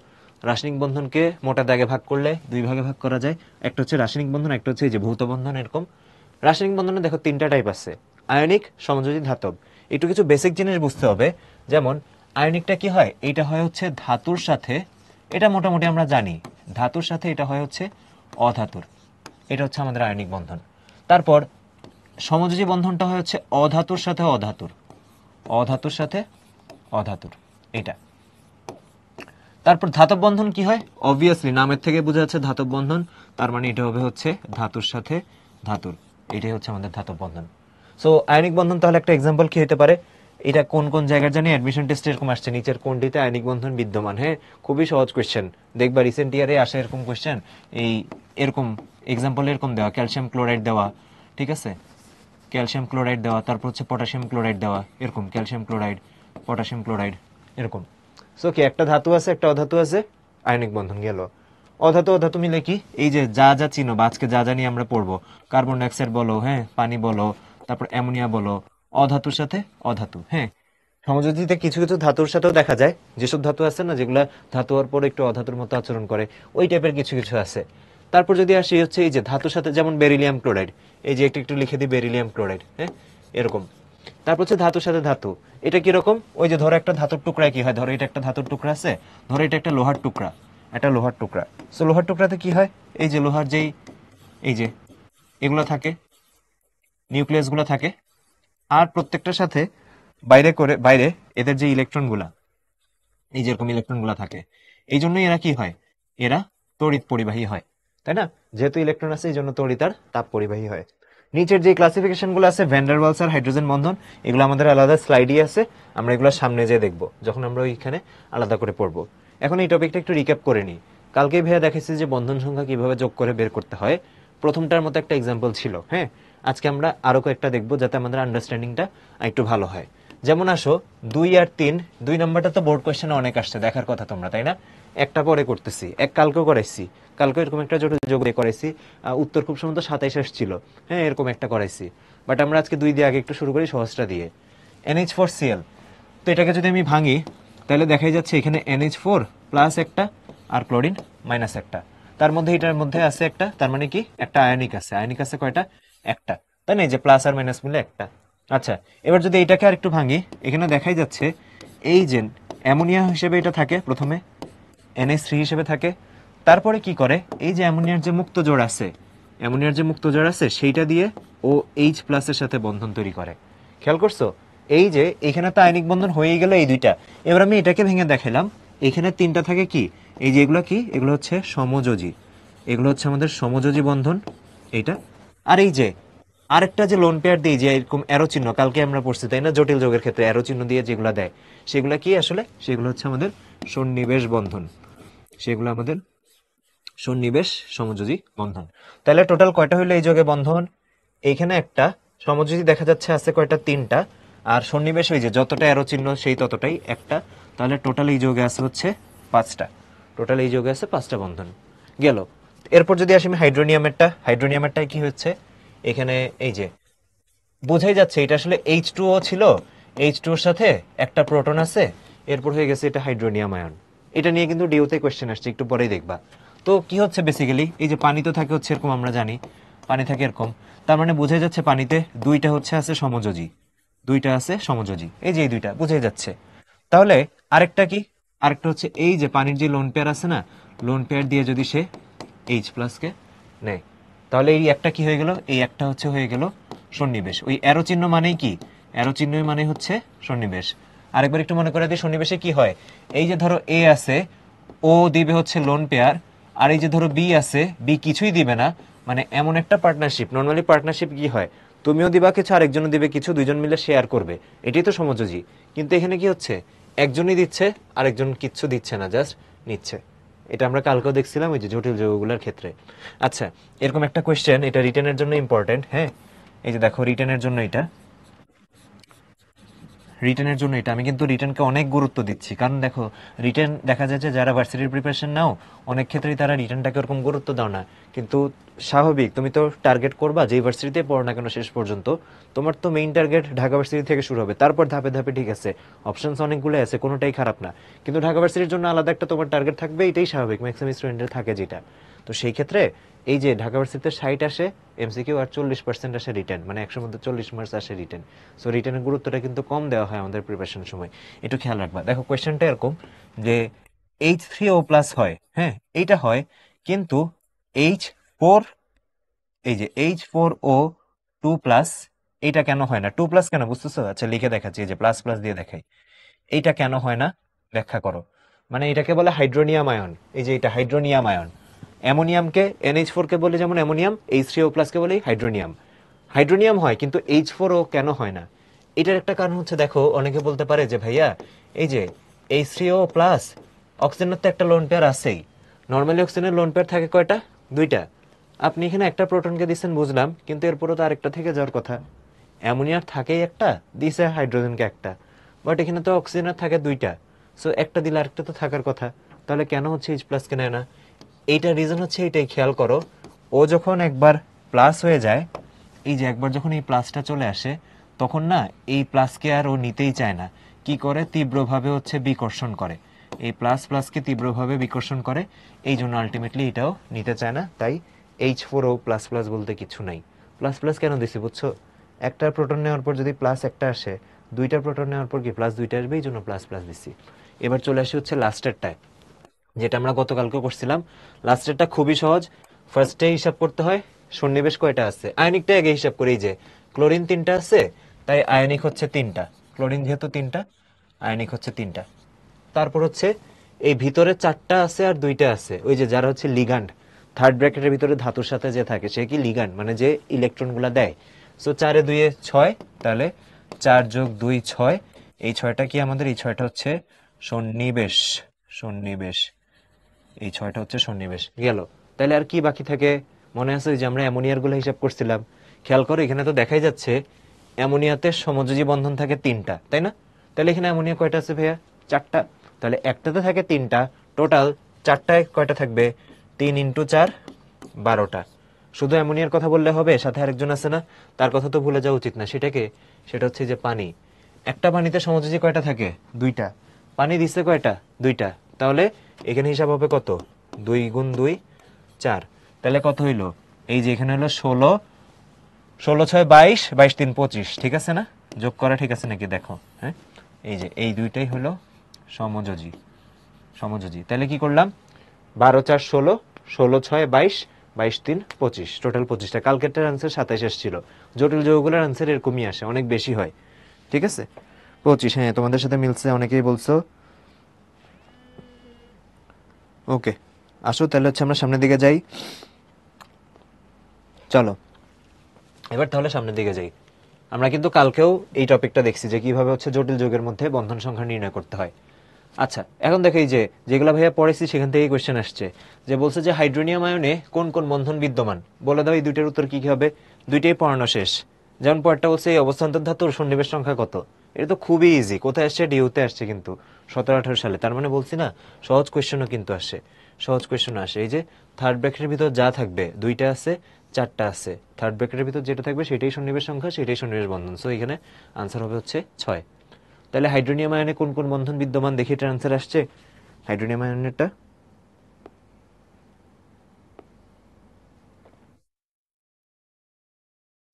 Speaker 2: রাসায়নিক বন্ধনকে মোটা দাগে ভাগ করলে দুই ভাগে ভাগ করা যায় একটা হচ্ছে রাসায়নিক বন্ধন একটা হচ্ছে এই যে ভৌত বন্ধন এরকম রাসায়নিক বন্ধনে দেখো তিনটা টাইপ আছে আয়নিক সমযোজী ধাতব একটু কিছু বেসিক জিনিস বুঝতে হবে যেমন আয়নিকটা কি হয় এটা হয় হচ্ছে ধাতুর সাথে এটা মোটামুটি আমরা জানি ধাতুর সাথে এটা হয় হচ্ছে অধাতুর এটা হচ্ছে আমাদের আয়নিক বন্ধন তারপর সমযোজী বন্ধনটা হয় হচ্ছে অধাতুর সাথে অধাতুর অধাতুর সাথে অধাতুর এটা তারপর ধাতব বন্ধন কি হয় অবভিয়াসলি নামের থেকে বোঝা যাচ্ছে ধাতব বন্ধন তার মানে এটা হবে হচ্ছে ধাতুর সাথে ধাতুর এটাই হচ্ছে আমাদের ধাতব বন্ধন সো আয়নিক বন্ধন তাহলে একটা এক্সাম্পল কি হতে পারে এটা কোন কোন জায়গার জানি অ্যাডমিশন টেস্ট এরকম আসছে নিচের কোনটিতে আয়নিক বন্ধন বিদ্যমান হ্যাঁ খুবই সহজ কোয়েশ্চেন দেখবা রিসেন্ট ইয়ারে আসে এরকম কোয়েশ্চেন এই এরকম এক্সাম্পল এরকম দেওয়া ক্যালসিয়াম ক্লোরাইড দেওয়া ঠিক আছে ক্যালসিয়াম ক্লোরাইড দেওয়া তারপর হচ্ছে পটাশিয়াম ক্লোরাইড দেওয়া এরকম ক্যালসিয়াম ক্লোরাইড পটাশিয়াম ক্লোরাইড এরকম সো কি একটা ধাতু আছে একটা অধাতু আছে আয়নিক বন্ধন গেল অধাতু অধাতু মিলে কি এই যে যা যা চিনো বা আজকে যা যা নিয়ে আমরা পড়বো কার্বন ডাইঅক্সাইড বলো হ্যাঁ পানি বলো তারপর অ্যামোনিয়া বলো অধাতুর সাথে অধাতু হ্যাঁ সমযোজিতে কিছু কিছু ধাতুর সাথেও দেখা যায় যেসব ধাতু আছে না যেগুলো ধাতু হওয়ার পর একটু অধাতুর মতো আচরণ করে ওই টাইপের কিছু কিছু আছে তারপর যদি আসি হচ্ছে এই যে ধাতুর সাথে যেমন বেরিলিয়াম ক্লোরাইড এই যে একটু একটু লিখে দিই বেরিলিয়াম ক্লোরাইড হ্যাঁ এরকম তারপর হচ্ছে ধাতুর সাথে ধাতু এটা কিরকম ওই যে ধরো একটা ধাতুর টুকরা কি হয় ধরো এটা একটা ধাতুর টুকরা আছে ধরো এটা একটা লোহার টুকরা একটা লোহার টুকরা সো লোহার টুকরাতে কি হয় এই যে লোহার যেই এই যে এগুলো থাকে নিউক্লিয়াসগুলো থাকে আর প্রত্যেকটার সাথে বাইরে করে বাইরে এদের যে ইলেকট্রনগুলা এই যেরকম ইলেকট্রনগুলো থাকে এই জন্যই এরা কি হয় এরা তড়িৎ পরিবাহী হয় তাই না যেহেতু ইলেকট্রন আছে এই জন্য তড়িৎ আর তাপ পরিবাহী হয় নিচের যে ক্লাসিফিকেশনগুলো আছে ভ্যান্ডারওয়ালস আর হাইড্রোজেন বন্ধন এগুলো আমাদের আলাদা স্লাইডই আছে আমরা এগুলো সামনে যেয়ে দেখব যখন আমরা ওইখানে আলাদা করে পড়বো এখন এই টপিকটা একটু রিক্যাপ করে নিই কালকে ভাইয়া দেখেছি যে বন্ধন সংখ্যা কিভাবে যোগ করে বের করতে হয় প্রথমটার মতো একটা এক্সাম্পল ছিল হ্যাঁ আজকে আমরা আরও কয়েকটা দেখব যাতে আমাদের আন্ডারস্ট্যান্ডিংটা একটু ভালো হয় যেমন আসো দুই আর তিন দুই নম্বরটা তো বোর্ড কোয়েশ্চেনে অনেক আসছে দেখার কথা তোমরা তাই না একটা পরে করতেছি এক কালকেও করাইছি কালকে এরকম একটা জোট যোগ দিয়ে করাইছি উত্তর খুব সম্ভবত সাতাইশ আসছিল হ্যাঁ এরকম একটা করাইছি বাট আমরা আজকে দুই দিয়ে আগে একটু শুরু করি সহজটা দিয়ে এনএইচ ফোর সিএল তো এটাকে যদি আমি ভাঙি তাহলে দেখাই যাচ্ছে এখানে এনএইচ ফোর প্লাস একটা আর ক্লোরিন মাইনাস একটা তার মধ্যে এটার মধ্যে আছে একটা তার মানে কি একটা আয়নিক আছে আয়নিক আছে কয়টা একটা তাই না যে প্লাস আর মাইনাস মিলে একটা আচ্ছা এবার যদি এটাকে আর একটু ভাঙি এখানে দেখাই যাচ্ছে এই যে অ্যামোনিয়া হিসেবে এটা থাকে প্রথমে এনএস থ্রি হিসেবে থাকে তারপরে কি করে এই যে অ্যামোনিয়ার যে মুক্ত জোড় আছে অ্যামোনিয়ার যে মুক্ত জোড় আছে সেইটা দিয়ে ও এইচ প্লাসের সাথে বন্ধন তৈরি করে খেয়াল করছো এই যে এখানে তো আয়নিক বন্ধন হয়ে গেল এই দুইটা এবার আমি এটাকে ভেঙে দেখালাম এখানে তিনটা থাকে কি এই যে এগুলো কি এগুলো হচ্ছে সমযোজী এগুলো হচ্ছে আমাদের সমযোজী বন্ধন এটা আর এই যে আরেকটা যে লোন পেয়ার দিয়ে যে এরকম অ্যারো চিহ্ন কালকে আমরা পড়ছি তাই না জটিল যোগের ক্ষেত্রে অ্যারো চিহ্ন দিয়ে যেগুলো দেয় সেগুলো কি আসলে সেগুলো হচ্ছে আমাদের সন্নিবেশ বন্ধন সেগুলো আমাদের সন্নিবেশ সমযোজী বন্ধন তাহলে টোটাল কয়টা হইলো এই যোগে বন্ধন এইখানে একটা সমযোজী দেখা যাচ্ছে আছে কয়টা তিনটা আর সন্নিবেশ ওই যে যতটা অ্যারো চিহ্ন সেই ততটাই একটা তাহলে টোটাল এই যোগে আছে হচ্ছে পাঁচটা টোটাল এই যোগে আছে পাঁচটা বন্ধন গেল এরপর যদি আসি আমি হাইড্রোনিয়ামেরটা হাইড্রোনিয়ামেরটাই কি হচ্ছে এখানে এই যে বোঝাই যাচ্ছে এটা আসলে এইচ টুও ছিল এইচ টুর সাথে একটা প্রোটন আছে এরপর হয়ে গেছে এটা হাইড্রোনিয়াম আয়ন এটা নিয়ে কিন্তু ডিওতে কোয়েশ্চেন আসছে একটু পরেই দেখবা তো কি হচ্ছে বেসিক্যালি এই যে পানি তো থাকে হচ্ছে এরকম আমরা জানি পানি থাকে এরকম তার মানে বোঝাই যাচ্ছে পানিতে দুইটা হচ্ছে আছে সমযোজী দুইটা আছে সমযোজী এই যে এই দুইটা বোঝাই যাচ্ছে তাহলে আরেকটা কি আরেকটা হচ্ছে এই যে পানির যে লোন পেয়ার আছে না লোন পেয়ার দিয়ে যদি সে এইচ প্লাসকে নেয় তাহলে এই একটা কি হয়ে গেল এই একটা হচ্ছে হয়ে গেল সন্নিবেশ ওই অ্যারো চিহ্ন মানেই কি অ্যারো চিহ্ন মানে হচ্ছে সন্নিবেশ আরেকবার একটু মনে করে দিই সন্নিবেশে কি হয় এই যে ধরো এ আছে ও দিবে হচ্ছে লোন পেয়ার আর এই যে ধরো বি আছে বি কিছুই দিবে না মানে এমন একটা পার্টনারশিপ নর্মালি পার্টনারশিপ কি হয় তুমিও দিবা কিছু আরেকজনও দিবে কিছু দুজন মিলে শেয়ার করবে এটাই তো সমযোজী কিন্তু এখানে কি হচ্ছে একজনই দিচ্ছে আরেকজন কিচ্ছু দিচ্ছে না জাস্ট নিচ্ছে এটা আমরা কালকেও দেখছিলাম ওই যে জটিল যৌগগুলোর ক্ষেত্রে আচ্ছা এরকম একটা কোয়েশ্চেন এটা রিটেনের জন্য ইম্পর্টেন্ট হ্যাঁ এই যে দেখো রিটেনের জন্য এটা রিটার্নের জন্য এটা আমি কিন্তু রিটার্নকে অনেক গুরুত্ব দিচ্ছি কারণ দেখো রিটার্ন দেখা যাচ্ছে যারা ভার্সিটির প্রিপারেশন নাও অনেক ক্ষেত্রেই তারা রিটার্নটাকে ওরকম গুরুত্ব দাও না কিন্তু স্বাভাবিক তুমি তো টার্গেট করবা যে ভার্সিটিতে পড়ো না কেন শেষ পর্যন্ত তোমার তো মেইন টার্গেট ঢাকা ভার্সিটি থেকে শুরু হবে তারপর ধাপে ধাপে ঠিক আছে অপশনস অনেকগুলো আছে কোনোটাই খারাপ না কিন্তু ঢাকা ভার্সিটির জন্য আলাদা একটা তোমার টার্গেট থাকবে এটাই স্বাভাবিক ম্যাক্সিমাম স্টুডেন্টের থাকে যেটা তো সেই ক্ষেত্রে এই যে ঢাকা ভার্সিটিতে ষাট আসে এমসিকিউ আর চল্লিশ পার্সেন্ট আসে রিটার্ন মানে একশোর মধ্যে চল্লিশ মার্কস আসে রিটার্ন সো রিটার্নের গুরুত্বটা কিন্তু কম দেওয়া হয় আমাদের প্রিপারেশন সময় একটু খেয়াল রাখবা দেখো কোয়েশ্চেনটা এরকম যে এইচ থ্রি ও প্লাস হয় হ্যাঁ এইটা হয় কিন্তু এইচ ফোর এই যে H four O two plus এইটা কেন হয় না টু প্লাস কেন বুঝতেছো আচ্ছা লিখে দেখাচ্ছি যে প্লাস প্লাস দিয়ে দেখাই এইটা কেন হয় না ব্যাখ্যা করো মানে এটাকে বলে হাইড্রোনিয়াম আয়ন এই যে এটা হাইড্রোনিয়াম আয়ন অ্যামোনিয়ামকে এনএইচ ফোরকে বলে যেমন অ্যামোনিয়াম এইচ থ্রি ও প্লাসকে বলে হাইড্রোনিয়াম হাইড্রোনিয়াম হয় কিন্তু এইচ ফোর ও কেন হয় না এটার একটা কারণ হচ্ছে দেখো অনেকে বলতে পারে যে ভাইয়া এই যে এইচ থ্রি ও প্লাস অক্সিজেনের তো একটা লোন পেয়ার আছেই নর্মালি অক্সিজেনের লোন পেয়ার থাকে কয়টা দুইটা আপনি এখানে একটা প্রোটনকে দিচ্ছেন বুঝলাম কিন্তু এরপরও তো আরেকটা থেকে যাওয়ার কথা অ্যামোনিয়ার থাকেই একটা দিছে হাইড্রোজেনকে একটা বাট এখানে তো অক্সিজেনের থাকে দুইটা সো একটা দিলে আরেকটা তো থাকার কথা তাহলে কেন হচ্ছে এইচ প্লাসকে নেয় না এইটার রিজন হচ্ছে এটাই খেয়াল করো ও যখন একবার প্লাস হয়ে যায় এই যে একবার যখন এই প্লাসটা চলে আসে তখন না এই প্লাসকে আর ও নিতেই চায় না কি করে তীব্রভাবে হচ্ছে বিকর্ষণ করে এই প্লাস প্লাসকে তীব্রভাবে বিকর্ষণ করে এই জন্য আলটিমেটলি এটাও নিতে চায় না তাই H four O plus plus বলতে কিছু নাই প্লাস প্লাস কেন দিছি বুঝছো একটা প্রোটন নেওয়ার পর যদি প্লাস একটা আসে দুইটা প্রোটন নেওয়ার পর কি প্লাস দুইটা আসবে এই জন্য প্লাস প্লাস দিছি এবার চলে আসি হচ্ছে লাস্টের টাইম যেটা আমরা গতকালকেও করছিলাম লাস্টেরটা খুবই সহজ ফার্স্টে হিসাব করতে হয় সন্নিবেশ কয়টা আছে আয়নিকটা আগে হিসাব করি যে ক্লোরিন তিনটা আছে তাই আয়নিক হচ্ছে তিনটা ক্লোরিন যেহেতু তিনটা আয়নিক হচ্ছে তিনটা তারপর হচ্ছে এই ভিতরে চারটা আছে আর দুইটা আছে ওই যে যারা হচ্ছে লিগান্ড থার্ড ব্র্যাকেটের ভিতরে ধাতুর সাথে যে থাকে সে কি লিগান্ড মানে যে ইলেকট্রনগুলো দেয় সো চারে দুইয়ে ছয় তাহলে চার যোগ দুই ছয় এই ছয়টা কি আমাদের এই ছয়টা হচ্ছে সন্নিবেশ সন্নিবেশ এই ছয়টা হচ্ছে সন্নিবেশ গেল তাহলে আর কি বাকি থাকে মনে আছে যে আমরা অ্যামোনিয়ারগুলো হিসাব করছিলাম খেয়াল করো এখানে তো দেখাই যাচ্ছে অ্যামোনিয়াতে সমযোজী বন্ধন থাকে তিনটা তাই না তাহলে এখানে অ্যামোনিয়া কয়টা আছে ভাইয়া চারটা তাহলে একটাতে থাকে তিনটা টোটাল চারটায় কয়টা থাকবে তিন ইন্টু চার বারোটা শুধু অ্যামোনিয়ার কথা বললে হবে সাথে আরেকজন আছে না তার কথা তো ভুলে যাওয়া উচিত না সেটাকে সেটা হচ্ছে যে পানি একটা পানিতে সমযোজী কয়টা থাকে দুইটা পানি দিচ্ছে কয়টা দুইটা তাহলে এখানে হিসাব হবে কত দুই গুণ দুই চার তাহলে কত হইল এই যে এখানে হলো ষোলো ষোলো ছয় বাইশ বাইশ তিন পঁচিশ ঠিক আছে না যোগ করা ঠিক আছে নাকি দেখো হ্যাঁ এই যে এই দুইটাই হলো সমযোজি সমযোজি তাহলে কি করলাম বারো চার ষোলো ষোলো ছয় বাইশ বাইশ তিন পঁচিশ টোটাল পঁচিশটা কালকেরটার আনসার সাতাইশ এসেছিল জটিল যোগগুলোর আনসার এরকমই আসে অনেক বেশি হয় ঠিক আছে পঁচিশ হ্যাঁ তোমাদের সাথে মিলছে অনেকেই বলছো ওকে আসো তাহলে হচ্ছে আমরা সামনের দিকে যাই চলো এবার তাহলে সামনের দিকে যাই আমরা কিন্তু কালকেও এই টপিকটা দেখছি যে কিভাবে হচ্ছে জটিল যুগের মধ্যে বন্ধন সংখ্যা নির্ণয় করতে হয় আচ্ছা এখন দেখাই এই যে যেগুলো ভাইয়া পড়েছি সেখান থেকেই কোয়েশ্চেন আসছে যে বলছে যে হাইড্রোনিয়াম আয়নে কোন কোন বন্ধন বিদ্যমান বলে দাও এই দুইটার উত্তর কী হবে দুইটাই পড়ানো শেষ যেমন পরটা বলছে এই অবস্থান্তর ধাতুর সন্নিবেশ সংখ্যা কত এটা তো খুবই ইজি কোথায় আসছে ডিউতে আসছে কিন্তু সতেরো আঠারো সালে তার মানে বলছি না সহজ কোয়েশ্চেনও কিন্তু আসে সহজ কোয়েশ্চেন আসে এই যে থার্ড ব্র্যাকেটের ভিতর যা থাকবে দুইটা আছে চারটা আছে থার্ড ব্র্যাকেটের ভিতর যেটা থাকবে সেটাই সন্নিবেশ সংখ্যা সেটাই সন্নিবেশ বন্ধন সো এখানে আনসার হবে হচ্ছে ছয় তাহলে হাইড্রোনিয়াম আয়নে কোন কোন বন্ধন বিদ্যমান দেখি এটার আনসার আসছে হাইড্রোনিয়াম আয়নেরটা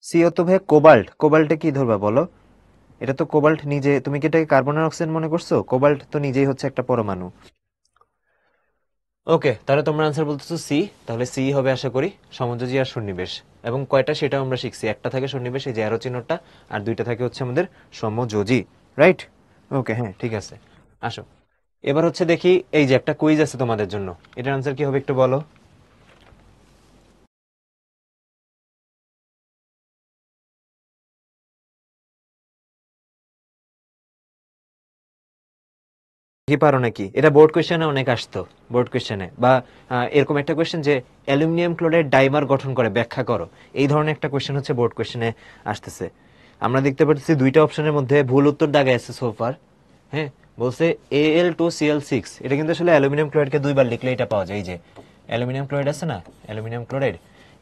Speaker 2: সিও তো ভাই কোবাল্ট কোবাল্টে কি ধরবা বলো এটা তো কোবাল্ট নিজে তুমি কি এটাকে কার্বনের অক্সাইড মনে করছো কোবাল্ট তো নিজেই হচ্ছে একটা পরমাণু ওকে তাহলে তোমরা আনসার বলতেছো সি তাহলে সি হবে আশা করি সমযোজী আর সন্নিবেশ এবং কয়টা সেটাও আমরা শিখছি একটা থাকে সন্নিবেশ এই যে অ্যারো চিহ্নটা আর দুইটা থাকে হচ্ছে আমাদের সমযোজি রাইট ওকে হ্যাঁ ঠিক আছে আসো এবার হচ্ছে দেখি এই যে একটা কুইজ আছে তোমাদের জন্য এটার আনসার
Speaker 1: কি হবে একটু বলো কি পারো নাকি এটা বোর্ড কোয়েশ্চেনে অনেক আসতো বোর্ড কোয়েশ্চেনে বা
Speaker 2: এরকম একটা কোয়েশ্চেন যে অ্যালুমিনিয়াম ক্লোরাইড ডাইমার গঠন করে ব্যাখ্যা করো এই ধরনের একটা কোয়েশ্চেন হচ্ছে বোর্ড কোয়েশ্চেনে আসতেছে আমরা দেখতে পাচ্ছি দুইটা অপশনের মধ্যে ভুল উত্তর দাগে আছে সোফার হ্যাঁ বলছে A L two C L six এটা কিন্তু আসলে অ্যালুমিনিয়াম ক্লোরাইডকে দুইবার লিখলে এটা পাওয়া যায় এই যে অ্যালুমিনিয়াম ক্লোরাইড আছে না অ্যালুমিনিয়াম ক্লোরাইড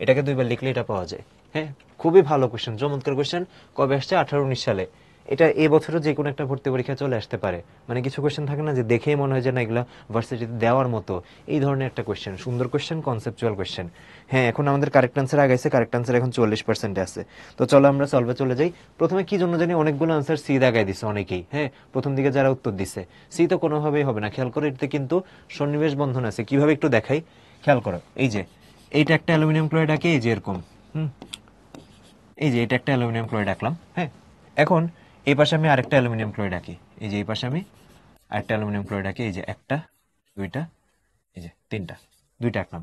Speaker 2: এটাকে দুইবার লিখলে এটা পাওয়া যায় হ্যাঁ খুবই ভালো কোয়েশ্চেন চমৎকার কোয়েশ্চেন কবে আসছে আঠারো উনিশ সালে এটা এবছরও যে কোনো একটা ভর্তি পরীক্ষা চলে আসতে পারে মানে কিছু কোয়েশ্চেন থাকে না যে দেখেই মনে হয় যে না এগুলো ভার্সিটিতে দেওয়ার মতো এই ধরনের একটা কোয়েশ্চেন সুন্দর কোয়েশ্চেন কনসেপচুয়াল কোয়েশ্চেন হ্যাঁ এখন আমাদের কারেক্ট আনসার আগেছে কারেক্ট আনসার এখন চল্লিশ পার্সেন্টে আছে তো চলো আমরা সলভে চলে যাই প্রথমে কি জন্য জানি অনেকগুলো আনসার সি দেখায় দিছে অনেকেই হ্যাঁ প্রথম দিকে যারা উত্তর দিছে সি তো কোনোভাবেই হবে না খেয়াল করো এটাতে কিন্তু সন্নিবেশ বন্ধন আছে কিভাবে একটু দেখাই খেয়াল করো এই যে এইটা একটা অ্যালুমিনিয়াম ক্লোরাইড আঁকে এই যে এরকম হুম এই যে এটা একটা অ্যালুমিনিয়াম ক্লোরাইড আঁকলাম হ্যাঁ এখন এই পাশে আমি আরেকটা অ্যালুমিনিয়াম ক্লোরাইড আঁকি এই যে এই পাশে আমি আরেকটা অ্যালুমিনিয়াম ক্লোরাইড আঁকি এই যে একটা দুইটা এই যে তিনটা দুইটা আঁকলাম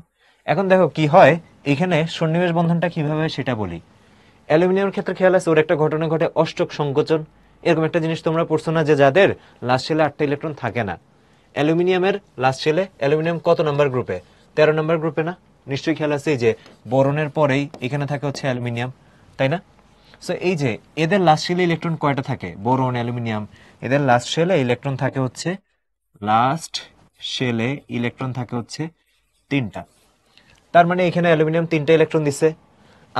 Speaker 2: এখন দেখো কি হয় এখানে সন্নিবেশ বন্ধনটা কিভাবে সেটা বলি অ্যালুমিনিয়ামের ক্ষেত্রে খেয়াল আছে ওর একটা ঘটনা ঘটে অষ্টক সংকোচন এরকম একটা জিনিস তোমরা পড়ছো না যে যাদের লাস্ট সেলে আটটা ইলেকট্রন থাকে না অ্যালুমিনিয়ামের লাস্ট সেলে অ্যালুমিনিয়াম কত নাম্বার গ্রুপে তেরো নাম্বার গ্রুপে না নিশ্চয়ই খেয়াল আছে যে বরণের পরেই এখানে থাকে হচ্ছে অ্যালুমিনিয়াম তাই না সো এই যে এদের লাস্ট শেলে ইলেকট্রন কয়টা থাকে বোরন অ্যালুমিনিয়াম এদের লাস্ট শেলে ইলেকট্রন থাকে হচ্ছে লাস্ট শেলে ইলেকট্রন থাকে হচ্ছে তিনটা তার মানে এখানে অ্যালুমিনিয়াম তিনটা ইলেকট্রন দিছে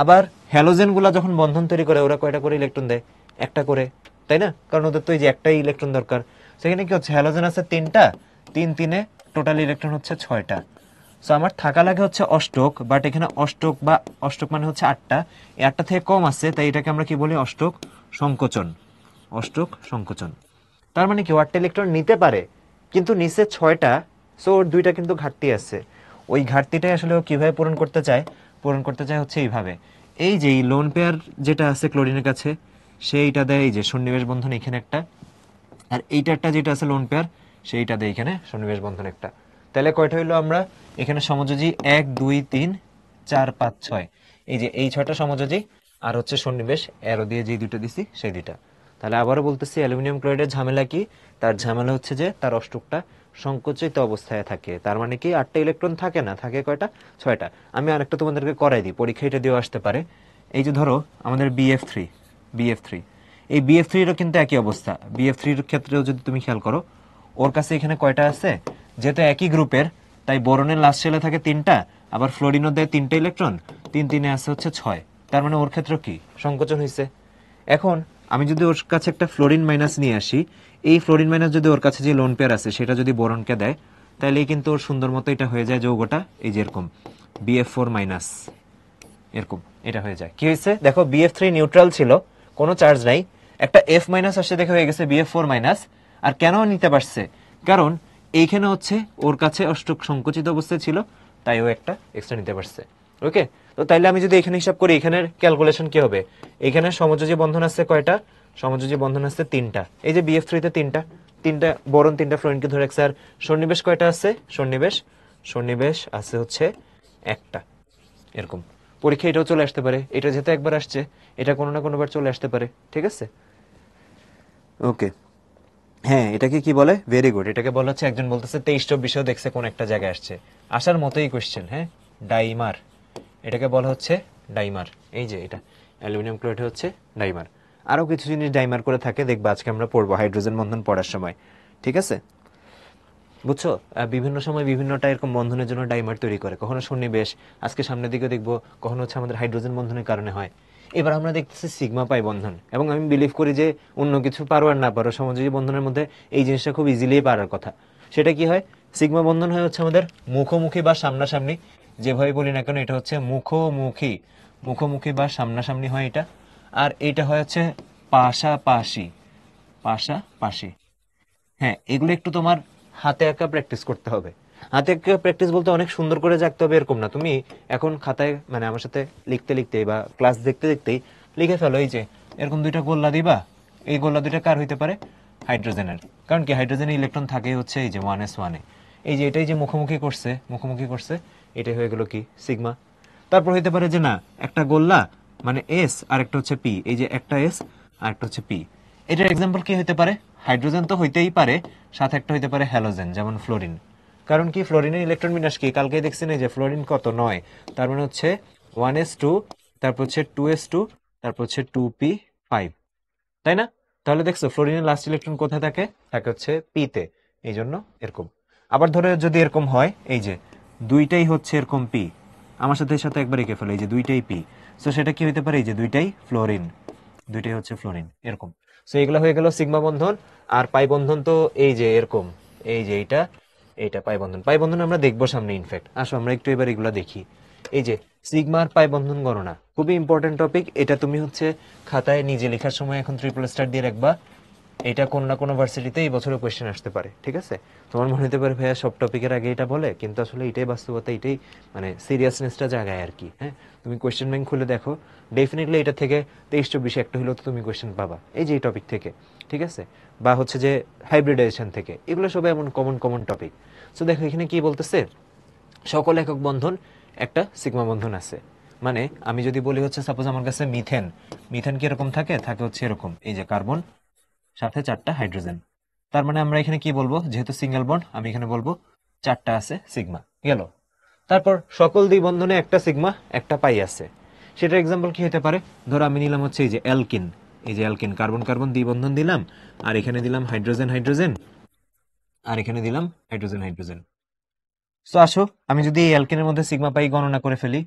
Speaker 2: আবার হ্যালোজেনগুলো যখন বন্ধন তৈরি করে ওরা কয়টা করে ইলেকট্রন দেয় একটা করে তাই না কারণ ওদের তো এই যে একটাই ইলেকট্রন দরকার সেখানে কি হচ্ছে হ্যালোজেন আছে তিনটা তিন তিনে টোটাল ইলেকট্রন হচ্ছে ছয়টা সো আমার থাকা লাগে হচ্ছে অষ্টক বাট এখানে অষ্টক বা অষ্টক মানে হচ্ছে আটটা এই আটটা থেকে কম আছে তাই এটাকে আমরা কি বলি অষ্টক সংকোচন অষ্টক সংকোচন তার মানে কি আটটা ইলেকট্রন নিতে পারে কিন্তু নিচে ছয়টা সো ওর দুইটা কিন্তু ঘাটতি আছে ওই ঘাটতিটাই আসলে ও কীভাবে পূরণ করতে চায় পূরণ করতে চায় হচ্ছে এইভাবে এই যে লোন পেয়ার যেটা আছে ক্লোরিনের কাছে সেইটা দেয় এই যে সন্নিবেশ বন্ধন এখানে একটা আর এইটা একটা যেটা আছে লোন পেয়ার সেইটা দেয় এখানে সন্নিবেশ বন্ধন একটা তাহলে কয়টা হইলো আমরা এখানে সমযোজী এক দুই তিন চার পাঁচ ছয় এই যে এই ছয়টা সমযোজী আর হচ্ছে সন্নিবেশ অ্যারো দিয়ে যে দুটো দিছি সেই দুইটা তাহলে আবারও বলতেছি অ্যালুমিনিয়াম ক্লোরাইডের ঝামেলা কি তার ঝামেলা হচ্ছে যে তার অষ্টকটা সংকোচিত অবস্থায় থাকে তার মানে কি আটটা ইলেকট্রন থাকে না থাকে কয়টা ছয়টা আমি আরেকটা তোমাদেরকে করাই দিই পরীক্ষা এটা দিয়েও আসতে পারে এই যে ধরো আমাদের বিএফ থ্রি বিএফ থ্রি এই বিএফ থ্রিরও কিন্তু একই অবস্থা বিএফ থ্রির ক্ষেত্রেও যদি তুমি খেয়াল করো ওর কাছে এখানে কয়টা আছে যেহেতু একই গ্রুপের তাই বোরনের লাস্ট সেলে থাকে তিনটা আবার ফ্লোরিনও দেয় তিনটা ইলেকট্রন তিন তিনে আসে হচ্ছে ছয় তার মানে ওর ক্ষেত্রে কি সংকোচন হয়েছে এখন আমি যদি ওর কাছে একটা ফ্লোরিন মাইনাস নিয়ে আসি এই ফ্লোরিন মাইনাস যদি ওর কাছে যে লোন পেয়ার আছে সেটা যদি বোরনকে দেয় তাহলে কিন্তু ওর সুন্দর মতো এটা হয়ে যায় যৌগটা এই যে এরকম বিএফ ফোর মাইনাস এরকম এটা হয়ে যায় কি হয়েছে দেখো বিএফ থ্রি নিউট্রাল ছিল কোনো চার্জ নাই একটা এফ মাইনাস আসে দেখে হয়ে গেছে বিএফ ফোর মাইনাস আর কেন নিতে পারছে কারণ এইখানে হচ্ছে ওর কাছে অষ্টক সংকুচিত অবস্থায় ছিল তাই ও একটা এক্সট্রা নিতে পারছে ওকে তো তাইলে আমি যদি এখানে হিসাব করি এখানের ক্যালকুলেশন কি হবে এখানে সমযোজী বন্ধন আছে কয়টা সমযোজী বন্ধন আছে তিনটা এই যে বিএফ থ্রিতে তিনটা তিনটা বরণ তিনটা ফ্লোরিনকে ধরে রাখছে আর সন্নিবেশ কয়টা আছে সন্নিবেশ সন্নিবেশ আছে হচ্ছে একটা এরকম পরীক্ষা এটাও চলে আসতে পারে এটা যেহেতু একবার আসছে এটা কোনো না কোনোবার চলে আসতে পারে ঠিক আছে ওকে হ্যাঁ এটাকে কি বলে ভেরি গুড এটাকে বলা হচ্ছে একজন বলতেছে তেইশ চব্বিশ দেখছে কোন একটা জায়গায় আসছে আসার মতোই কোয়েশ্চেন হ্যাঁ ডাইমার এটাকে বলা হচ্ছে ডাইমার এই যে এটা অ্যালুমিনিয়াম ক্লোরাইড হচ্ছে ডাইমার আরও কিছু জিনিস ডাইমার করে থাকে দেখবো আজকে আমরা পড়বো হাইড্রোজেন বন্ধন পড়ার সময় ঠিক আছে বুঝছো বিভিন্ন সময় বিভিন্নটা এরকম বন্ধনের জন্য ডাইমার তৈরি করে কখনো সন্নিবেশ আজকে সামনের দিকে দেখবো কখনো হচ্ছে আমাদের হাইড্রোজেন বন্ধনের কারণে হয় এবার আমরা দেখতেছি সিগমা পাই বন্ধন এবং আমি বিলিভ করি যে অন্য কিছু পারো আর না পারো সমযোজী বন্ধনের মধ্যে এই জিনিসটা খুব ইজিলি পারার কথা সেটা কি হয় সিগমা বন্ধন হয় হচ্ছে আমাদের মুখোমুখি বা সামনাসামনি যেভাবে বলি না কেন এটা হচ্ছে মুখোমুখি মুখোমুখি বা সামনাসামনি হয় এটা আর এটা হয় হচ্ছে পাশাপাশি পাশাপাশি হ্যাঁ এগুলো একটু তোমার হাতে আঁকা প্র্যাকটিস করতে হবে হাতে প্র্যাকটিস বলতে অনেক সুন্দর করে জাগতে হবে এরকম না তুমি এখন খাতায় মানে আমার সাথে লিখতে লিখতে বা ক্লাস দেখতে দেখতেই লিখে ফেলো এই যে এরকম দুইটা গোল্লা দিবা এই গোল্লা দুইটা কার হইতে পারে হাইড্রোজেনের কারণ কি হাইড্রোজেনে ইলেকট্রন থাকে হচ্ছে এই যে ওয়ান এস ওয়ানে এই যে এটাই যে মুখোমুখি করছে মুখোমুখি করছে এটাই হয়ে গেল কি সিগমা তারপর হইতে পারে যে না একটা গোল্লা মানে এস আর একটা হচ্ছে পি এই যে একটা এস আর একটা হচ্ছে পি এটার এক্সাম্পল কি হইতে পারে হাইড্রোজেন তো হইতেই পারে সাথে একটা হইতে পারে হ্যালোজেন যেমন ফ্লোরিন কারণ কি ফ্লোরিনের ইলেকট্রন বিন্যাস কি কালকেই দেখছেন এই যে ফ্লোরিন কত নয় তার মানে হচ্ছে ওয়ান এস টু তারপর হচ্ছে টু এস টু তারপর হচ্ছে টু পি ফাইভ তাই না তাহলে দেখছো ফ্লোরিনের লাস্ট ইলেকট্রন কোথায় থাকে থাকে হচ্ছে পিতে এই জন্য এরকম আবার ধরে যদি এরকম হয় এই যে দুইটাই হচ্ছে এরকম পি আমার সাথে সাথে একবার এঁকে ফেলে এই যে দুইটাই পি সো সেটা কি হতে পারে এই যে দুইটাই ফ্লোরিন দুইটাই হচ্ছে ফ্লোরিন এরকম সো এগুলো হয়ে গেল সিগমা বন্ধন আর পাই বন্ধন তো এই যে এরকম এই যে এইটা এটা পাই বন্ধন পাই বন্ধন আমরা দেখবো সামনে ইনফ্যাক্ট আসো আমরা একটু এবার এগুলো দেখি এই যে সিগমার পাই বন্ধন গণনা খুবই ইম্পর্টেন্ট টপিক এটা তুমি হচ্ছে খাতায় নিজে লেখার সময় এখন ট্রিপল স্টার দিয়ে রাখবা এটা কোন না কোনো ভার্সিটিতে এই বছরও কোয়েশ্চেন আসতে পারে ঠিক আছে তোমার মনে হতে পারে ভাইয়া সব টপিকের আগে এটা বলে কিন্তু আসলে এটাই বাস্তবতা এটাই মানে সিরিয়াসনেসটা জায়গায় আর কি হ্যাঁ তুমি কোয়েশ্চেন ব্যাংক খুলে দেখো ডেফিনেটলি এটা থেকে তেইশ চব্বিশে একটা হলেও তো তুমি কোয়েশ্চেন পাবা এই যে এই টপিক থেকে ঠিক আছে বা হচ্ছে যে হাইব্রিডাইজেশন থেকে এগুলো সবাই এমন কমন কমন টপিক সো দেখো এখানে কি বলতেছে সকল একক বন্ধন একটা সিগমা বন্ধন আছে মানে আমি যদি বলি হচ্ছে সাপোজ আমার কাছে মিথেন মিথেন কি এরকম থাকে থাকে হচ্ছে এরকম এই যে কার্বন সাথে চারটা হাইড্রোজেন তার মানে আমরা এখানে কি বলবো যেহেতু সিঙ্গেল বন্ড আমি এখানে বলবো চারটা আছে সিগমা গেল তারপর সকল দুই বন্ধনে একটা সিগমা একটা পাই আছে সেটার এক্সাম্পল কি হতে পারে ধরো আমি নিলাম হচ্ছে এই যে অ্যালকিন এই যে অ্যালকেন কার্বন কার্বন দ্বিবন্ধন দিলাম আর এখানে দিলাম হাইড্রোজেন হাইড্রোজেন আর এখানে দিলাম হাইড্রোজেন হাইড্রোজেন সো আসো আমি যদি এই অ্যালকেনের মধ্যে সিগমা পাই গণনা করে ফেলি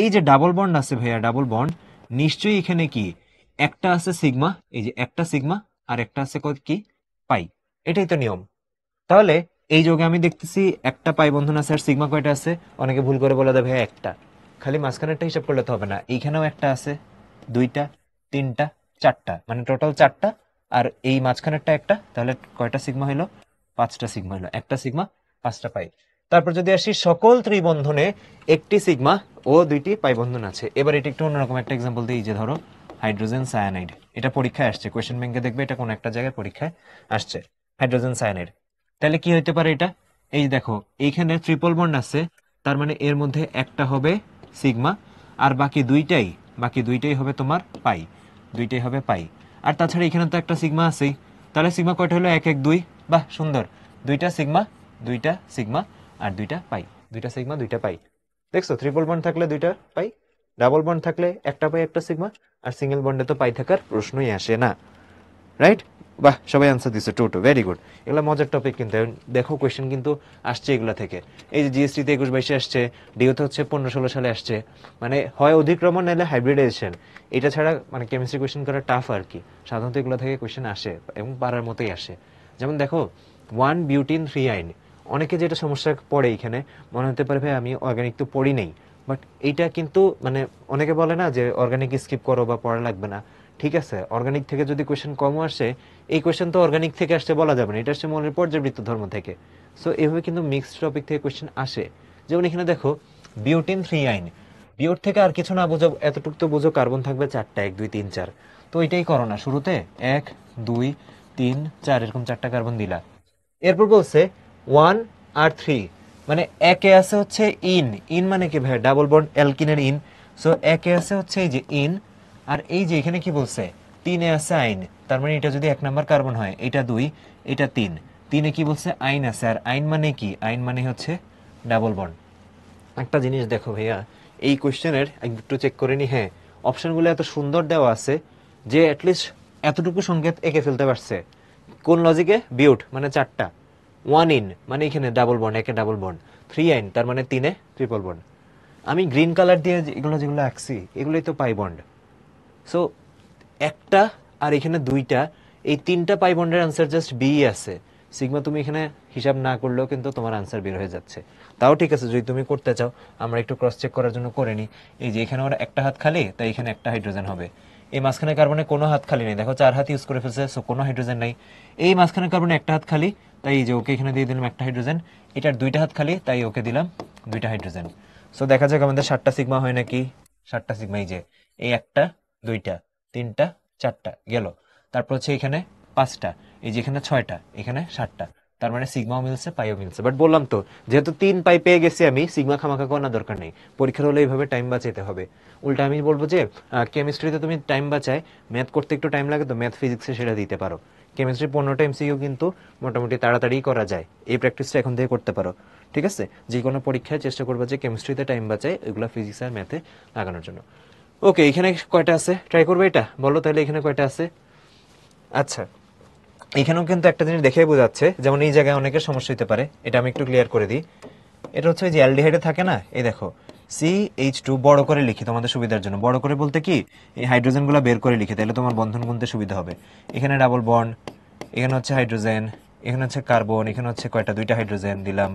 Speaker 2: এই যে ডাবল বন্ড আছে ভাইয়া ডাবল বন্ড নিশ্চয়ই এখানে কি একটা আছে সিগমা এই যে একটা সিগমা আর একটা আছে কি পাই এটাই তো নিয়ম তাহলে এই যোগে আমি দেখতেছি একটা পাই বন্ধন আছে আর সিগমা কয়টা আছে অনেকে ভুল করে বলে দেবে একটা খালি মাঝখানেরটা হিসাব করলে তো হবে না এইখানেও একটা আছে দুইটা তিনটা চারটা মানে টোটাল চারটা আর এই মাঝখানেরটা একটা তাহলে কয়টা সিগমা হইলো পাঁচটা সিগমা হইলো একটা সিগমা পাঁচটা পাই তারপর যদি আসি সকল ত্রিবন্ধনে একটি সিগমা ও দুইটি পাই বন্ধন আছে এবার এটা একটু অন্যরকম একটা এক্সাম্পল দিই যে ধরো হাইড্রোজেন সায়ানাইড এটা পরীক্ষায় আসছে কোয়েশ্চেন ব্যাংকে দেখবে এটা কোনো একটা জায়গায় পরীক্ষায় আসছে হাইড্রোজেন সায়ানাইড তাহলে কি হইতে পারে এটা এই দেখো এইখানে ট্রিপল বন্ড আছে তার মানে এর মধ্যে একটা হবে সিগমা আর বাকি দুইটাই বাকি দুইটাই হবে তোমার পাই দুইটাই হবে পাই আর তাছাড়া এখানে তো একটা সিগমা আছেই তাহলে সিগমা কয়টা হলো এক এক দুই বাহ সুন্দর দুইটা সিগমা দুইটা সিগমা আর দুইটা পাই দুইটা সিগমা দুইটা পাই দেখছো ত্রিপল বন্ড থাকলে দুইটা পাই ডাবল বন্ড থাকলে একটা পাই একটা সিগমা আর সিঙ্গেল বন্ডে তো পাই থাকার প্রশ্নই আসে না রাইট বাহ সবাই আনসার দিচ্ছে টু টু ভেরি গুড এগুলো মজার টপিক কিন্তু দেখো কোয়েশ্চেন কিন্তু আসছে এগুলো থেকে এই যে জিএসটিতে একুশ বাইশে আসছে ডিওতে হচ্ছে পনেরো ষোলো সালে আসছে মানে হয় অধিক্রমণ নাহলে হাইব্রিডাইজেশন এটা ছাড়া মানে কেমিস্ট্রি কোয়েশ্চেন করা টাফ আর কি সাধারণত এগুলো থেকে কোয়েশ্চেন আসে এবং পারার মতোই আসে যেমন দেখো ওয়ান বিউটিন থ্রি আইন অনেকে যেটা সমস্যা পড়ে এখানে মনে হতে পারে ভাই আমি অর্গ্যানিক তো পড়ি নেই বাট এইটা কিন্তু মানে অনেকে বলে না যে অর্গ্যানিক স্কিপ করো বা পড়া লাগবে না ঠিক আছে অর্গানিক থেকে যদি কোয়েশন কম আসে এই কোয়েশন তো অর্গানিক থেকে আসতে বলা যাবে না এটা আসছে মনের পর্যাবৃত্ত ধর্ম থেকে সো এভাবে কিন্তু মিক্সড টপিক থেকে কোয়েশন আসে যেমন এখানে দেখো বিউটিন থ্রি আইন বিউট থেকে আর কিছু না বোঝো এতটুকু তো বোঝো কার্বন থাকবে চারটা এক দুই তিন চার তো এটাই করো না শুরুতে এক দুই তিন চার এরকম চারটা কার্বন দিলা এরপর বলছে ওয়ান আর থ্রি মানে একে আছে হচ্ছে ইন ইন মানে কি ভাই ডাবল বন্ড অ্যালকিনের ইন সো একে আছে হচ্ছে এই যে ইন আর এই যে এখানে কি বলছে তিনে আছে আইন তার মানে এটা যদি এক নাম্বার কার্বন হয় এটা দুই এটা তিন তিনে কি বলছে আইন আছে আর আইন মানে কি আইন মানে হচ্ছে ডাবল বন একটা জিনিস দেখো ভাইয়া এই কোয়েশ্চেনের একটু চেক করে নি হ্যাঁ অপশনগুলো এত সুন্দর দেওয়া আছে যে অ্যাটলিস্ট এতটুকু সংকেত এঁকে ফেলতে পারছে কোন লজিকে বিউট মানে চারটা ওয়ান ইন মানে এখানে ডাবল বন একে ডাবল বন থ্রি আইন তার মানে তিনে ট্রিপল বন আমি গ্রিন কালার দিয়ে এগুলো যেগুলো আঁকছি এগুলোই তো পাই বন্ড সো একটা আর এখানে দুইটা এই তিনটা পাই বন্ডের আনসার জাস্ট বি আছে সিগমা তুমি এখানে হিসাব না করলেও কিন্তু তোমার আনসার বের হয়ে যাচ্ছে তাও ঠিক আছে যদি তুমি করতে চাও আমরা একটু ক্রস চেক করার জন্য করে নিই এই যে এখানে ওরা একটা হাত খালি তাই এখানে একটা হাইড্রোজেন হবে এই মাঝখানে কার্বনে কোনো হাত খালি নেই দেখো চার হাত ইউজ করে ফেলছে সো কোনো হাইড্রোজেন নাই এই মাঝখানে কার্বনে একটা হাত খালি তাই এই যে ওকে এখানে দিয়ে দিলাম একটা হাইড্রোজেন এটার দুইটা হাত খালি তাই ওকে দিলাম দুইটা হাইড্রোজেন সো দেখা যাক আমাদের সাতটা সিগমা হয় নাকি সাতটা সিগমা এই যে এই একটা দুইটা তিনটা চারটা গেল তারপর হচ্ছে এখানে পাঁচটা এই যে এখানে ছয়টা এখানে সাতটা তার মানে সিগমাও মিলছে পাইও মিলছে বাট বললাম তো যেহেতু তিন পাই পেয়ে গেছি আমি সিগমা খামাখা করার দরকার নেই পরীক্ষার হলে এইভাবে টাইম বাঁচাইতে হবে উল্টা আমি বলবো যে কেমিস্ট্রিতে তুমি টাইম বাঁচায় ম্যাথ করতে একটু টাইম লাগে তো ম্যাথ ফিজিক্সে সেটা দিতে পারো কেমিস্ট্রি পনেরোটা এমসিকিউ কিন্তু মোটামুটি তাড়াতাড়ি করা যায় এই প্র্যাকটিসটা এখন থেকে করতে পারো ঠিক আছে যে কোনো পরীক্ষায় চেষ্টা করবো যে কেমিস্ট্রিতে টাইম বাঁচায় এগুলো ফিজিক্স আর ম্যাথে লাগানোর জন্য ওকে এখানে কয়টা আছে ট্রাই করবে এটা বলো তাহলে এখানে কয়টা আছে আচ্ছা এখানেও কিন্তু একটা জিনিস দেখেই বোঝাচ্ছে যেমন এই জায়গায় অনেকের সমস্যা হতে পারে এটা আমি একটু ক্লিয়ার করে দিই এটা হচ্ছে যে অ্যালডিহাইডে থাকে না এই দেখো সি এইচ টু বড় করে লিখি তোমাদের সুবিধার জন্য বড় করে বলতে কি এই হাইড্রোজেনগুলো বের করে লিখি তাহলে তোমার বন্ধন গুনতে সুবিধা হবে এখানে ডাবল বন্ড এখানে হচ্ছে হাইড্রোজেন এখানে হচ্ছে কার্বন এখানে হচ্ছে কয়টা দুইটা হাইড্রোজেন দিলাম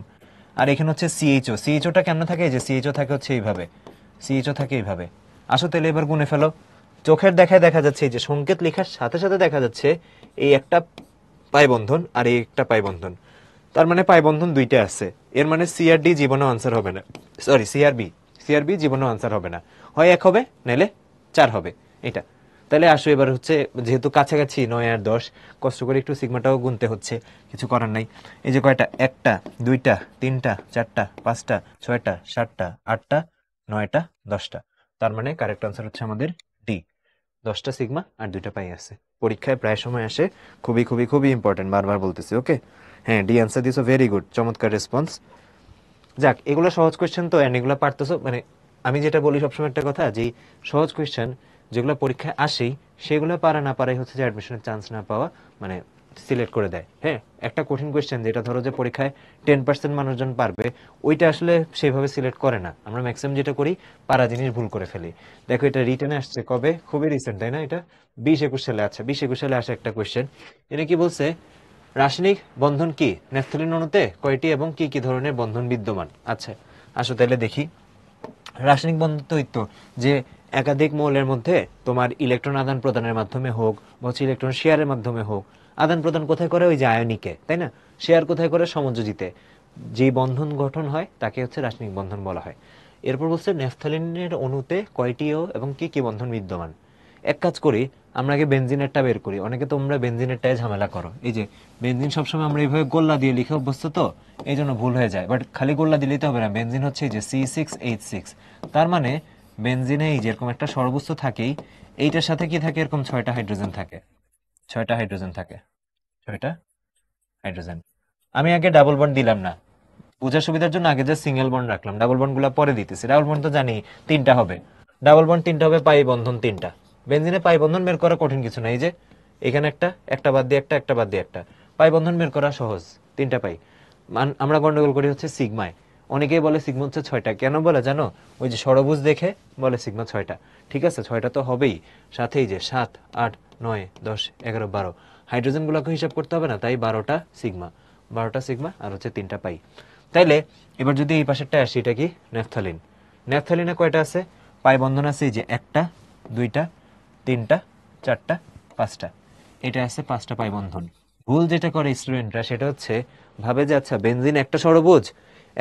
Speaker 2: আর এখানে হচ্ছে সিএইচও সিএইচওটা কেমন থাকে যে সিএইচও থাকে হচ্ছে এইভাবে সিএইচও থাকে এইভাবে আসো তাহলে এবার গুনে ফেলো চোখের দেখায় দেখা যাচ্ছে যে সংকেত লেখার সাথে সাথে দেখা যাচ্ছে এই একটা পায়বন্ধন আর এই একটা পায়বন্ধন তার মানে পায়বন্ধন দুইটা আছে এর মানে সিআরডি জীবনও আনসার হবে না সরি সিআরবি সিআরবি জীবনও আনসার হবে না হয় এক হবে নাইলে চার হবে এটা তাহলে আসো এবার হচ্ছে যেহেতু কাছাকাছি নয় আর দশ কষ্ট করে একটু সিগমাটাও গুনতে হচ্ছে কিছু করার নাই এই যে কয়টা একটা দুইটা তিনটা চারটা পাঁচটা ছয়টা সাতটা আটটা নয়টা দশটা তার মানে কারেক্ট আনসার হচ্ছে আমাদের ডি দশটা সিগমা আর দুইটা পাই আছে পরীক্ষায় প্রায় সময় আসে খুবই খুবই খুবই ইম্পর্টেন্ট বারবার বলতেছি ওকে হ্যাঁ D answer this very good চমৎকার রেসপন্স যাক এগুলো সহজ কোয়েশ্চেন তো অ্যান্ড এগুলো পারতেছো মানে আমি যেটা বলি সবসময় একটা কথা যে সহজ কোয়েশ্চেন যেগুলো পরীক্ষায় আসেই সেগুলো পারা না পারাই হচ্ছে যে অ্যাডমিশনের চান্স না পাওয়া মানে সিলেক্ট করে দেয় হ্যাঁ একটা কঠিন কোয়েশ্চেন যেটা ধরো যে পরীক্ষায় টেন পার্সেন্ট মানুষজন পারবে ওইটা আসলে সেভাবে সিলেক্ট করে না আমরা ম্যাক্সিমাম যেটা করি পারা জিনিস ভুল করে ফেলি দেখো এটা রিটার্নে আসছে কবে খুবই রিসেন্ট তাই না এটা বিশ একুশ সালে আছে আচ্ছা, বিশ একুশ সালে আসে একটা কোয়েশ্চেন এটা কি বলছে রাসায়নিক বন্ধন কি ন্যাথলিন অণুতে কয়টি এবং কি কি ধরনের বন্ধন বিদ্যমান আচ্ছা আসো তাহলে দেখি রাসায়নিক বন্ধন বন্ধনত্ব যে একাধিক মৌলের মধ্যে তোমার ইলেকট্রন আদান প্রদানের মাধ্যমে হোক বা ইলেকট্রন শেয়ারের মাধ্যমে হোক আদান প্রদান কোথায় করে ওই যে আয়নিকে তাই না শেয়ার কোথায় করে সমযোজিতে যেই বন্ধন গঠন হয় তাকে হচ্ছে রাসায়নিক বন্ধন বলা হয় এরপর বলছে নেফথালিনের অণুতে কয়টিও এবং কি কি বন্ধন বিদ্যমান এক কাজ করি আমরা আগে বেঞ্জিনেরটা বের করি অনেকে তোমরা বেঞ্জিনেরটাই ঝামেলা করো এই যে বেঞ্জিন সবসময় আমরা এইভাবে গোল্লা দিয়ে লিখে অভ্যস্ত তো এই জন্য ভুল হয়ে যায় বাট খালি গোল্লা দিলেই তো হবে না বেঞ্জিন হচ্ছে এই যে সি সিক্স এইট সিক্স তার মানে বেঞ্জিনে এই যেরকম একটা সর্বোচ্চ থাকেই এইটার সাথে কি থাকে এরকম ছয়টা হাইড্রোজেন থাকে ছয়টা হাইড্রোজেন থাকে ছয়টা হাইড্রোজেন আমি আগে ডাবল বন্ড দিলাম না বোঝার সুবিধার জন্য আগে যে সিঙ্গেল বন্ড রাখলাম ডাবল বন্ডগুলো পরে দিতেছি ডাবল বন্ড তো জানি তিনটা হবে ডাবল বন্ড তিনটা হবে পাই বন্ধন তিনটা বেঞ্জিনে পাই বন্ধন বের করা কঠিন কিছু না এই যে এখানে একটা একটা বাদ দিয়ে একটা একটা বাদ দিয়ে একটা পাই বন্ধন বের করা সহজ তিনটা পাই মান আমরা গন্ডগোল করি হচ্ছে সিগমায় অনেকেই বলে সিগমা হচ্ছে ছয়টা কেন বলে জানো ওই যে সরবুজ দেখে বলে সিগমা ছয়টা ঠিক আছে ছয়টা তো হবেই সাথেই যে সাত আট নয় দশ এগারো বারো হাইড্রোজেনগুলোকে হিসাব করতে হবে না তাই বারোটা সিগমা বারোটা সিগমা আর হচ্ছে তিনটা পাই তাইলে এবার যদি এই পাশেরটা আসি এটা কি ন্যাপথালিন নেফথালিনে কয়টা আছে পাই বন্ধন আছে যে একটা দুইটা তিনটা চারটা পাঁচটা এটা আছে পাঁচটা পাই বন্ধন ভুল যেটা করে স্টুডেন্টরা সেটা হচ্ছে ভাবে যে আচ্ছা বেঞ্জিন একটা সরবুজ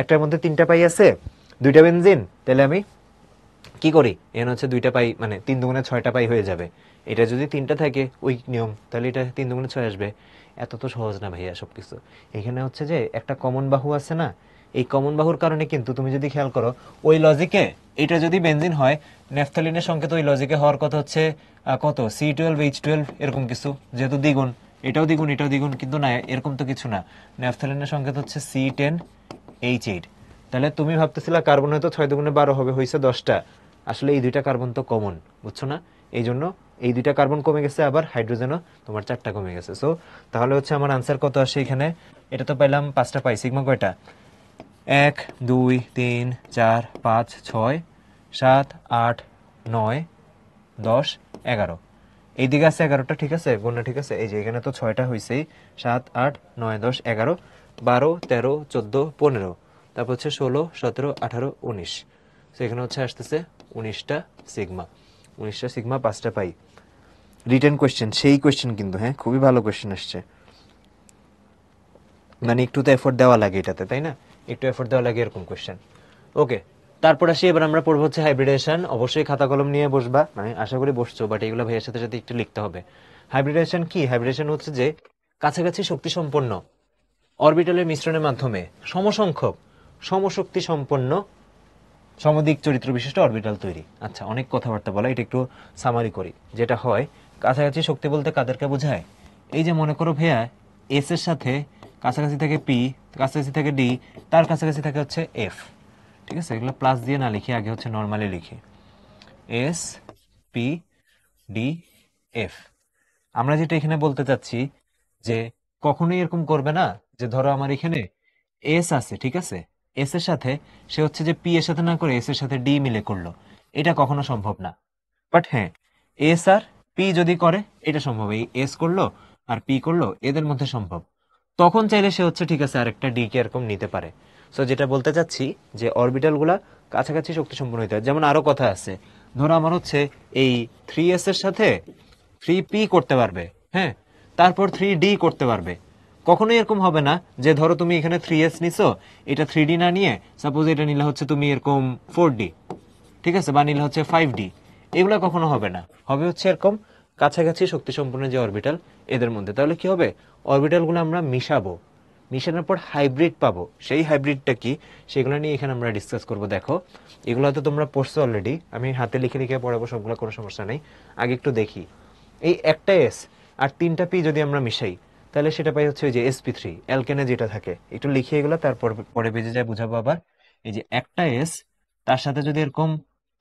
Speaker 2: একটার মধ্যে তিনটা পাই আছে দুইটা বেনজিন তাহলে আমি কি করি এন হচ্ছে দুইটা পাই মানে তিন দুগুণে ছয়টা পাই হয়ে যাবে এটা যদি তিনটা থাকে ওই নিয়ম তাহলে এটা তিন দুগুণে ছয় আসবে এত তো সহজ না ভাইয়া সব কিছু এখানে হচ্ছে যে একটা কমন বাহু আছে না এই কমন বাহুর কারণে কিন্তু তুমি যদি খেয়াল করো ওই লজিকে এটা যদি বেনজিন হয় ন্যাফথালিনের সংকেত ওই লজিকে হওয়ার কথা হচ্ছে কত সি টুয়েলভ এইচ টুয়েলভ এরকম কিছু যেহেতু দ্বিগুণ এটাও দ্বিগুণ এটাও দ্বিগুণ কিন্তু না এরকম তো কিছু না ন্যাফথালিনের সংকেত হচ্ছে সি টেন এইচ এইট তাহলে তুমি ভাবতেছিলা কার্বন হয়তো ছয় দুগুণে বারো হবে হয়েছে দশটা আসলে এই দুইটা কার্বন তো কমন বুঝছো না এই জন্য এই দুইটা কার্বন কমে গেছে আবার হাইড্রোজেনও তোমার চারটা কমে গেছে সো তাহলে হচ্ছে আমার আনসার কত আসে এখানে এটা তো পাইলাম পাঁচটা পাই সিগমা কয়টা এক দুই তিন চার পাঁচ ছয় সাত আট নয় দশ এগারো এইদিকে আছে এগারোটা ঠিক আছে বন্যা ঠিক আছে এই যে এখানে তো ছয়টা হয়েছেই সাত আট নয় দশ এগারো বারো তেরো চোদ্দো পনেরো তারপর হচ্ছে ষোলো সতেরো আঠারো উনিশ তো এখানে হচ্ছে আসতেছে উনিশটা সিগমা উনিশটা সিগমা পাঁচটা পাই রিটার্ন কোয়েশ্চেন সেই কোয়েশ্চেন কিন্তু হ্যাঁ খুবই ভালো কোয়েশ্চেন আসছে মানে একটু তো এফোর্ট দেওয়া লাগে এটাতে তাই না একটু এফোর্ট দেওয়া লাগে এরকম কোয়েশ্চেন ওকে তারপর আসি এবার আমরা পড়বো হচ্ছে হাইব্রিডেশন অবশ্যই খাতা কলম নিয়ে বসবা মানে আশা করি বসছো বাট এগুলো ভাইয়ের সাথে সাথে একটু লিখতে হবে হাইব্রিডেশন কি হাইব্রিডেশন হচ্ছে যে কাছাকাছি শক্তি সম্পন্ন অরবিটালের মিশ্রণের মাধ্যমে সমসংখ্যক সমশক্তি সম্পন্ন সমদিক চরিত্র বিশিষ্ট অরবিটাল তৈরি আচ্ছা অনেক কথাবার্তা বলা এটা একটু সামারি করি যেটা হয় কাছাকাছি শক্তি বলতে কাদেরকে বোঝায় এই যে মনে করো ভেয়া এস এর সাথে কাছাকাছি থেকে পি কাছাকাছি থেকে ডি তার কাছাকাছি থাকে হচ্ছে এফ ঠিক আছে এগুলো প্লাস দিয়ে না লিখি আগে হচ্ছে নর্মালি লিখি এস পি ডি এফ আমরা যেটা এখানে বলতে চাচ্ছি যে কখনোই এরকম করবে না যে ধরো আমার এখানে এস আছে ঠিক আছে এস এর সাথে সে হচ্ছে যে পি এর সাথে না করে এস এর সাথে ডি মিলে করলো এটা কখনো সম্ভব না বাট হ্যাঁ এস আর পি যদি করে এটা সম্ভব এই এস করলো আর পি করলো এদের মধ্যে সম্ভব তখন চাইলে সে হচ্ছে ঠিক আছে আরেকটা ডি কে এরকম নিতে পারে সো যেটা বলতে চাচ্ছি যে অরবিটালগুলা কাছাকাছি শক্তি সম্পন্ন হইতে হয় যেমন আরো কথা আছে ধরো আমার হচ্ছে এই থ্রি এস এর সাথে থ্রি পি করতে পারবে হ্যাঁ তারপর থ্রি ডি করতে পারবে কখনোই এরকম হবে না যে ধরো তুমি এখানে থ্রি এস নিছো এটা থ্রি ডি না নিয়ে সাপোজ এটা নিলে হচ্ছে তুমি এরকম ফোর ডি ঠিক আছে বা নিলে হচ্ছে ফাইভ ডি এগুলো কখনো হবে না হবে হচ্ছে এরকম কাছাকাছি শক্তি সম্পন্ন যে অরবিটাল এদের মধ্যে তাহলে কি হবে অরবিটালগুলো আমরা মিশাবো মিশানোর পর হাইব্রিড পাবো সেই হাইব্রিডটা কি সেগুলো নিয়ে এখানে আমরা ডিসকাস করব দেখো এগুলো তো তোমরা পড়ছো অলরেডি আমি হাতে লিখে লিখে পড়াবো সবগুলো কোনো সমস্যা নেই আগে একটু দেখি এই একটা এস আর তিনটা পি যদি আমরা মিশাই তাহলে সেটা পাই হচ্ছে ওই যে এসপি থ্রি অ্যালকেনে যেটা থাকে একটু লিখে এগুলো তারপর পরে বেজে যায় বুঝাবো আবার এই যে একটা এস তার সাথে যদি এরকম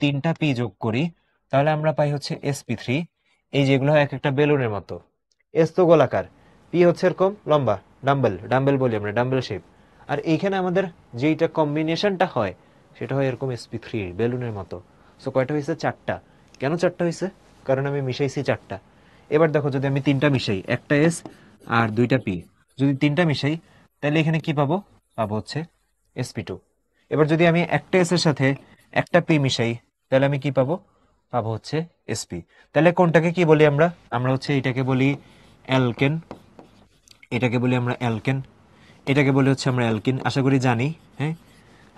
Speaker 2: তিনটা পি যোগ করি তাহলে আমরা পাই হচ্ছে এসপি থ্রি এই যেগুলো এক একটা বেলুনের মতো এস তো গোলাকার পি হচ্ছে এরকম লম্বা ডাম্বেল ডাম্বেল বলি আমরা ডাম্বেল শেপ আর এইখানে আমাদের যেইটা কম্বিনেশনটা হয় সেটা হয় এরকম এসপি থ্রি বেলুনের মতো সো কয়টা হয়েছে চারটা কেন চারটা হয়েছে কারণ আমি মিশাইছি চারটা এবার দেখো যদি আমি তিনটা মিশাই একটা এস আর দুইটা পি যদি তিনটা মিশাই তাহলে এখানে কি পাবো পাবো হচ্ছে এসপি টু এবার যদি আমি একটা এস এর সাথে একটা পি মিশাই তাহলে আমি কি পাবো পাবো হচ্ছে এসপি তাহলে কোনটাকে কি বলি আমরা আমরা হচ্ছে এটাকে বলি অ্যালকেন এটাকে বলি আমরা অ্যালকেন এটাকে বলি হচ্ছে আমরা অ্যালকিন আশা করি জানি হ্যাঁ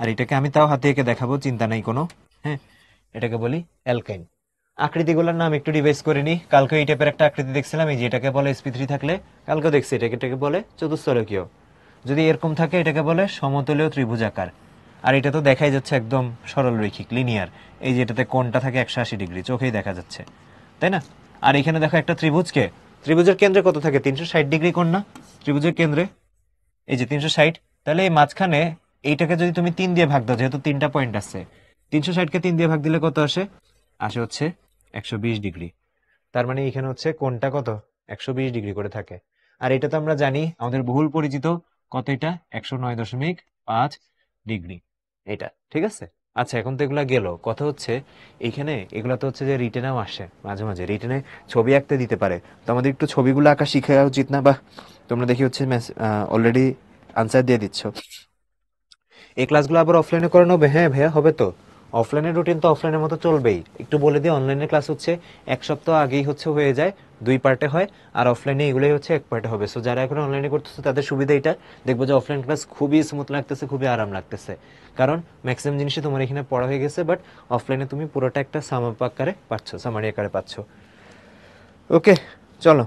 Speaker 2: আর এটাকে আমি তাও হাতে একে দেখাবো চিন্তা নাই কোনো হ্যাঁ এটাকে বলি অ্যালকাইন আকৃতিগুলোর নাম একটু রিভাইজ করে নিই কালকে এই টাইপের একটা আকৃতি দেখছিলাম এই যে এটাকে বলে এসপি থ্রি থাকলে কালকে দেখছি এটাকে এটাকে বলে চতুস্তরকীয় যদি এরকম থাকে এটাকে বলে সমতলীয় ত্রিভুজাকার আর এটা তো দেখাই যাচ্ছে একদম সরল রৈখিক লিনিয়ার এই যে এটাতে কোনটা থাকে একশো আশি ডিগ্রি চোখেই দেখা যাচ্ছে তাই না আর এখানে দেখো একটা ত্রিভুজকে ত্রিভুজের কেন্দ্রে কত থাকে তিনশো ষাট ডিগ্রি কোন না ত্রিভুজের কেন্দ্রে এই যে তিনশো ষাট তাহলে এই মাঝখানে এইটাকে যদি তুমি তিন দিয়ে ভাগ দাও যেহেতু তিনটা পয়েন্ট আছে তিনশো ষাটকে তিন দিয়ে ভাগ দিলে কত আসে আসে হচ্ছে একশো বিশ ডিগ্রি তার মানে এখানে হচ্ছে কোনটা কত একশো বিশ ডিগ্রি করে থাকে আর এটা তো আমরা জানি আমাদের বহুল পরিচিত কত এটা একশো নয় দশমিক পাঁচ ডিগ্রি এটা ঠিক আছে আচ্ছা এখন তো এগুলা গেল কথা হচ্ছে এখানে এগুলা তো হচ্ছে যে রিটেনেও আসে মাঝে মাঝে রিটেনে ছবি আঁকতে দিতে পারে তো আমাদের একটু ছবিগুলো আঁকা শিখা উচিত না বা তোমরা দেখি হচ্ছে অলরেডি আনসার দিয়ে দিচ্ছ এই ক্লাসগুলো আবার অফলাইনে করানো হবে হ্যাঁ ভাইয়া হবে তো অফলাইনের রুটিন তো অফলাইনের মতো চলবেই একটু বলে দিই অনলাইনের ক্লাস হচ্ছে এক সপ্তাহ আগেই হচ্ছে হয়ে যায় দুই পার্টে হয় আর অফলাইনে এগুলোই হচ্ছে এক পার্টে হবে সো যারা এখন অনলাইনে করতেছে তাদের সুবিধা এটা দেখবো যে অফলাইন ক্লাস খুবই স্মুথ লাগতেছে খুবই আরাম লাগতেছে কারণ ম্যাক্সিমাম জিনিসই তোমার এখানে পড়া হয়ে গেছে বাট অফলাইনে তুমি পুরোটা একটা সামাপ আকারে পাচ্ছ সামারি আকারে পাচ্ছ ওকে চলো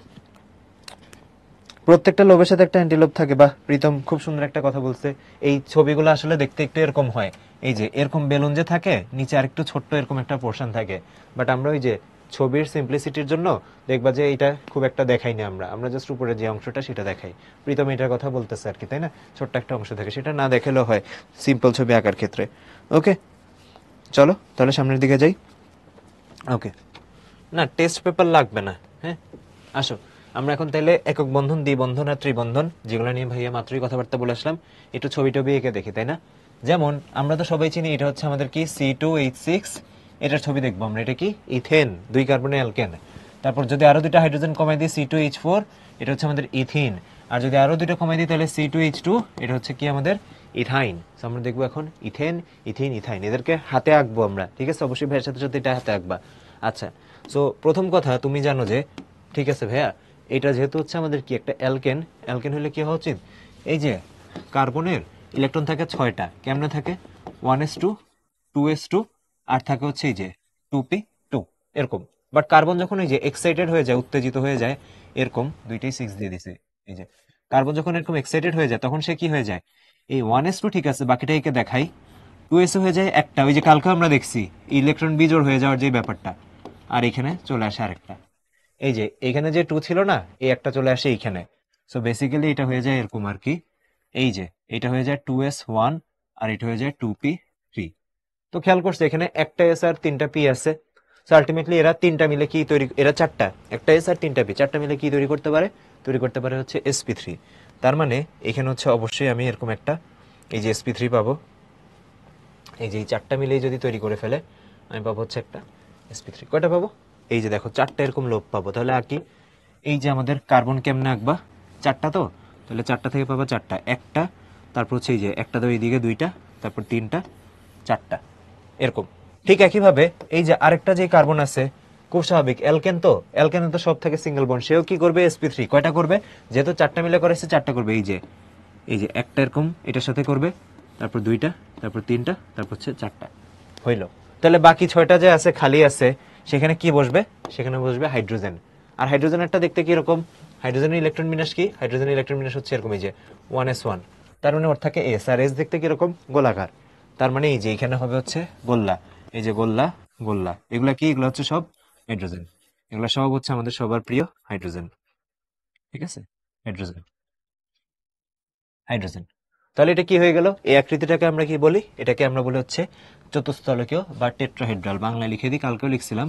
Speaker 2: প্রত্যেকটা লোভের সাথে একটা অ্যান্টিলোপ থাকে বা প্রীতম খুব সুন্দর একটা কথা বলছে এই ছবিগুলো আসলে দেখতে একটু এরকম হয় এই যে এরকম বেলুন যে থাকে নিচে আরেকটু ছোট্ট এরকম একটা পোর্শন থাকে বাট আমরা ওই যে ছবির সিম্পলিসিটির জন্য দেখবা যে এটা খুব একটা দেখাই না আমরা আমরা জাস্ট উপরে যে অংশটা সেটা দেখাই প্রীতম এটার কথা বলতেছে আর কি তাই না ছোট্ট একটা অংশ থাকে সেটা না দেখালেও হয় সিম্পল ছবি আঁকার ক্ষেত্রে ওকে চলো তাহলে সামনের দিকে যাই ওকে না টেস্ট পেপার লাগবে না হ্যাঁ আসো আমরা এখন তাহলে একক বন্ধন বন্ধন আর ত্রিবন্ধন যেগুলো নিয়ে ভাইয়া মাত্রই কথাবার্তা বলে আসলাম একটু ছবি টবি এঁকে দেখি তাই না যেমন আমরা তো সবাই চিনি এটা হচ্ছে আমাদের কি সি টু এইচ সিক্স এটার ছবি দেখবো আমরা এটা কি ইথেন দুই কার্বনে অ্যালকেন তারপর যদি আরও দুটা হাইড্রোজেন কমাই দিই সি টু এইচ ফোর এটা হচ্ছে আমাদের ইথিন আর যদি আরও দুটো কমাই দিই তাহলে সি টু এইচ টু এটা হচ্ছে কি আমাদের ইথাইন আমরা দেখবো এখন ইথেন ইথিন ইথাইন এদেরকে হাতে আঁকবো আমরা ঠিক আছে অবশ্যই ভাইয়ের সাথে সাথে এটা হাতে আঁকবা আচ্ছা সো প্রথম কথা তুমি জানো যে ঠিক আছে ভাইয়া এটা যেহেতু হচ্ছে আমাদের কি একটা অ্যালকেন অ্যালকেন হলে কি হওয়া উচিত এই যে কার্বনের ইলেকট্রন থাকে ছয়টা কেমনে থাকে one S two two S two আর থাকে হচ্ছে এই যে টু পি টু এরকম বাট কার্বন যখন এই যে এক্সাইটেড হয়ে যায় উত্তেজিত হয়ে যায় এরকম দুইটাই সিক্স দিয়ে দিছে এই যে কার্বন যখন এরকম এক্সাইটেড হয়ে যায় তখন সে কি হয়ে যায় এই ওয়ান এস টু ঠিক আছে বাকিটা একে দেখাই টু এস হয়ে যায় একটা ওই যে কালকে আমরা দেখছি ইলেকট্রন বিজোড় হয়ে যাওয়ার যে ব্যাপারটা আর এখানে চলে আসে আরেকটা এই যে এখানে যে টু ছিল না এই একটা চলে আসে এইখানে সো বেসিক্যালি এটা হয়ে যায় এরকম আর কি এই যে এটা হয়ে যায় টু এস ওয়ান আর এটা হয়ে যায় টু পি থ্রি তো খেয়াল করছে এখানে একটা এস আর তিনটা পি আছে সো আলটিমেটলি এরা তিনটা মিলে কি তৈরি এরা চারটা একটা এস আর তিনটা পি চারটা মিলে কি তৈরি করতে পারে তৈরি করতে পারে হচ্ছে এস পি থ্রি তার মানে এখানে হচ্ছে অবশ্যই আমি এরকম একটা এই যে এস পি থ্রি পাবো এই যে এই চারটা মিলেই যদি তৈরি করে ফেলে আমি পাবো হচ্ছে একটা এস পি থ্রি কয়টা পাবো এই যে দেখো চারটা এরকম লোভ পাবো তাহলে আর এই যে আমাদের কার্বন কেমনে আঁকবা চারটা তো তাহলে চারটা থেকে পাবা চারটা একটা তারপর হচ্ছে এই যে একটা তো এইদিকে দুইটা তারপর তিনটা চারটা এরকম ঠিক একইভাবে এই যে আরেকটা যে কার্বন আছে খুব স্বাভাবিক অ্যালকেন তো অ্যালকেন তো সব থেকে সিঙ্গেল বন্ড সেও কি করবে এসপি থ্রি কয়টা করবে যেহেতু চারটা মিলে করেছে চারটা করবে এই যে এই যে একটা এরকম এটার সাথে করবে তারপর দুইটা তারপর তিনটা তারপর হচ্ছে চারটা হইল তাহলে বাকি ছয়টা যে আছে খালি আছে সেখানে কি বসবে সেখানে বসবে হাইড্রোজেন আর হাইড্রোজেনেরটা দেখতে কীরকম হাইড্রোজেন ইলেকট্রন বিন্যাস কি হাইড্রোজেন ইলেকট্রন বিন্যাস হচ্ছে এরকম এই যে ওয়ান এস ওয়ান তার মানে ওর থাকে এস আর এস দেখতে কীরকম গোলাকার তার মানে এই যে এখানে হবে হচ্ছে গোল্লা এই যে গোল্লা গোল্লা এগুলা কি এগুলো হচ্ছে সব হাইড্রোজেন এগুলো সব হচ্ছে আমাদের সবার প্রিয় হাইড্রোজেন ঠিক আছে হাইড্রোজেন হাইড্রোজেন তাহলে এটা কি হয়ে গেল এই আকৃতিটাকে আমরা কি বলি এটাকে আমরা বলি হচ্ছে চতুস্তলকীয় বা টেট্রাহেড্রাল বাংলায় লিখে দিই কালকেও লিখছিলাম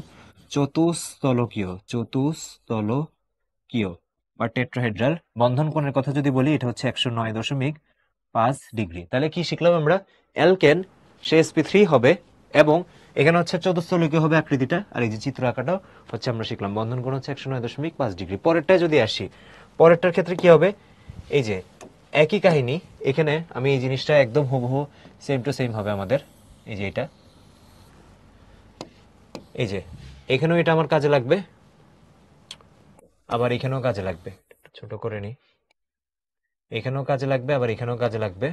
Speaker 2: চতুস্তলকীয় চতুস্তলকীয় বা টেট্রাহেড্রাল বন্ধন কোণের কথা যদি বলি এটা হচ্ছে একশো নয় দশমিক পাঁচ ডিগ্রি তাহলে কি শিখলাম আমরা অ্যালকেন সে এসপি থ্রি হবে এবং এখানে হচ্ছে চতুস্থলকীয় হবে আকৃতিটা আর এই যে চিত্র আঁকাটাও হচ্ছে আমরা শিখলাম বন্ধন কোণ হচ্ছে একশো নয় দশমিক পাঁচ ডিগ্রি পরেরটায় যদি আসি পরেরটার ক্ষেত্রে কি হবে এই যে একই কাহিনী এখানে আমি এই জিনিসটা একদম হুবহু সেম টু সেম হবে আমাদের এই যে এটা এই যে এখানেও এটা আমার কাজে লাগবে আবার এখানেও কাজে লাগবে ছোট করে নি এখানেও কাজে লাগবে আবার এখানেও কাজে লাগবে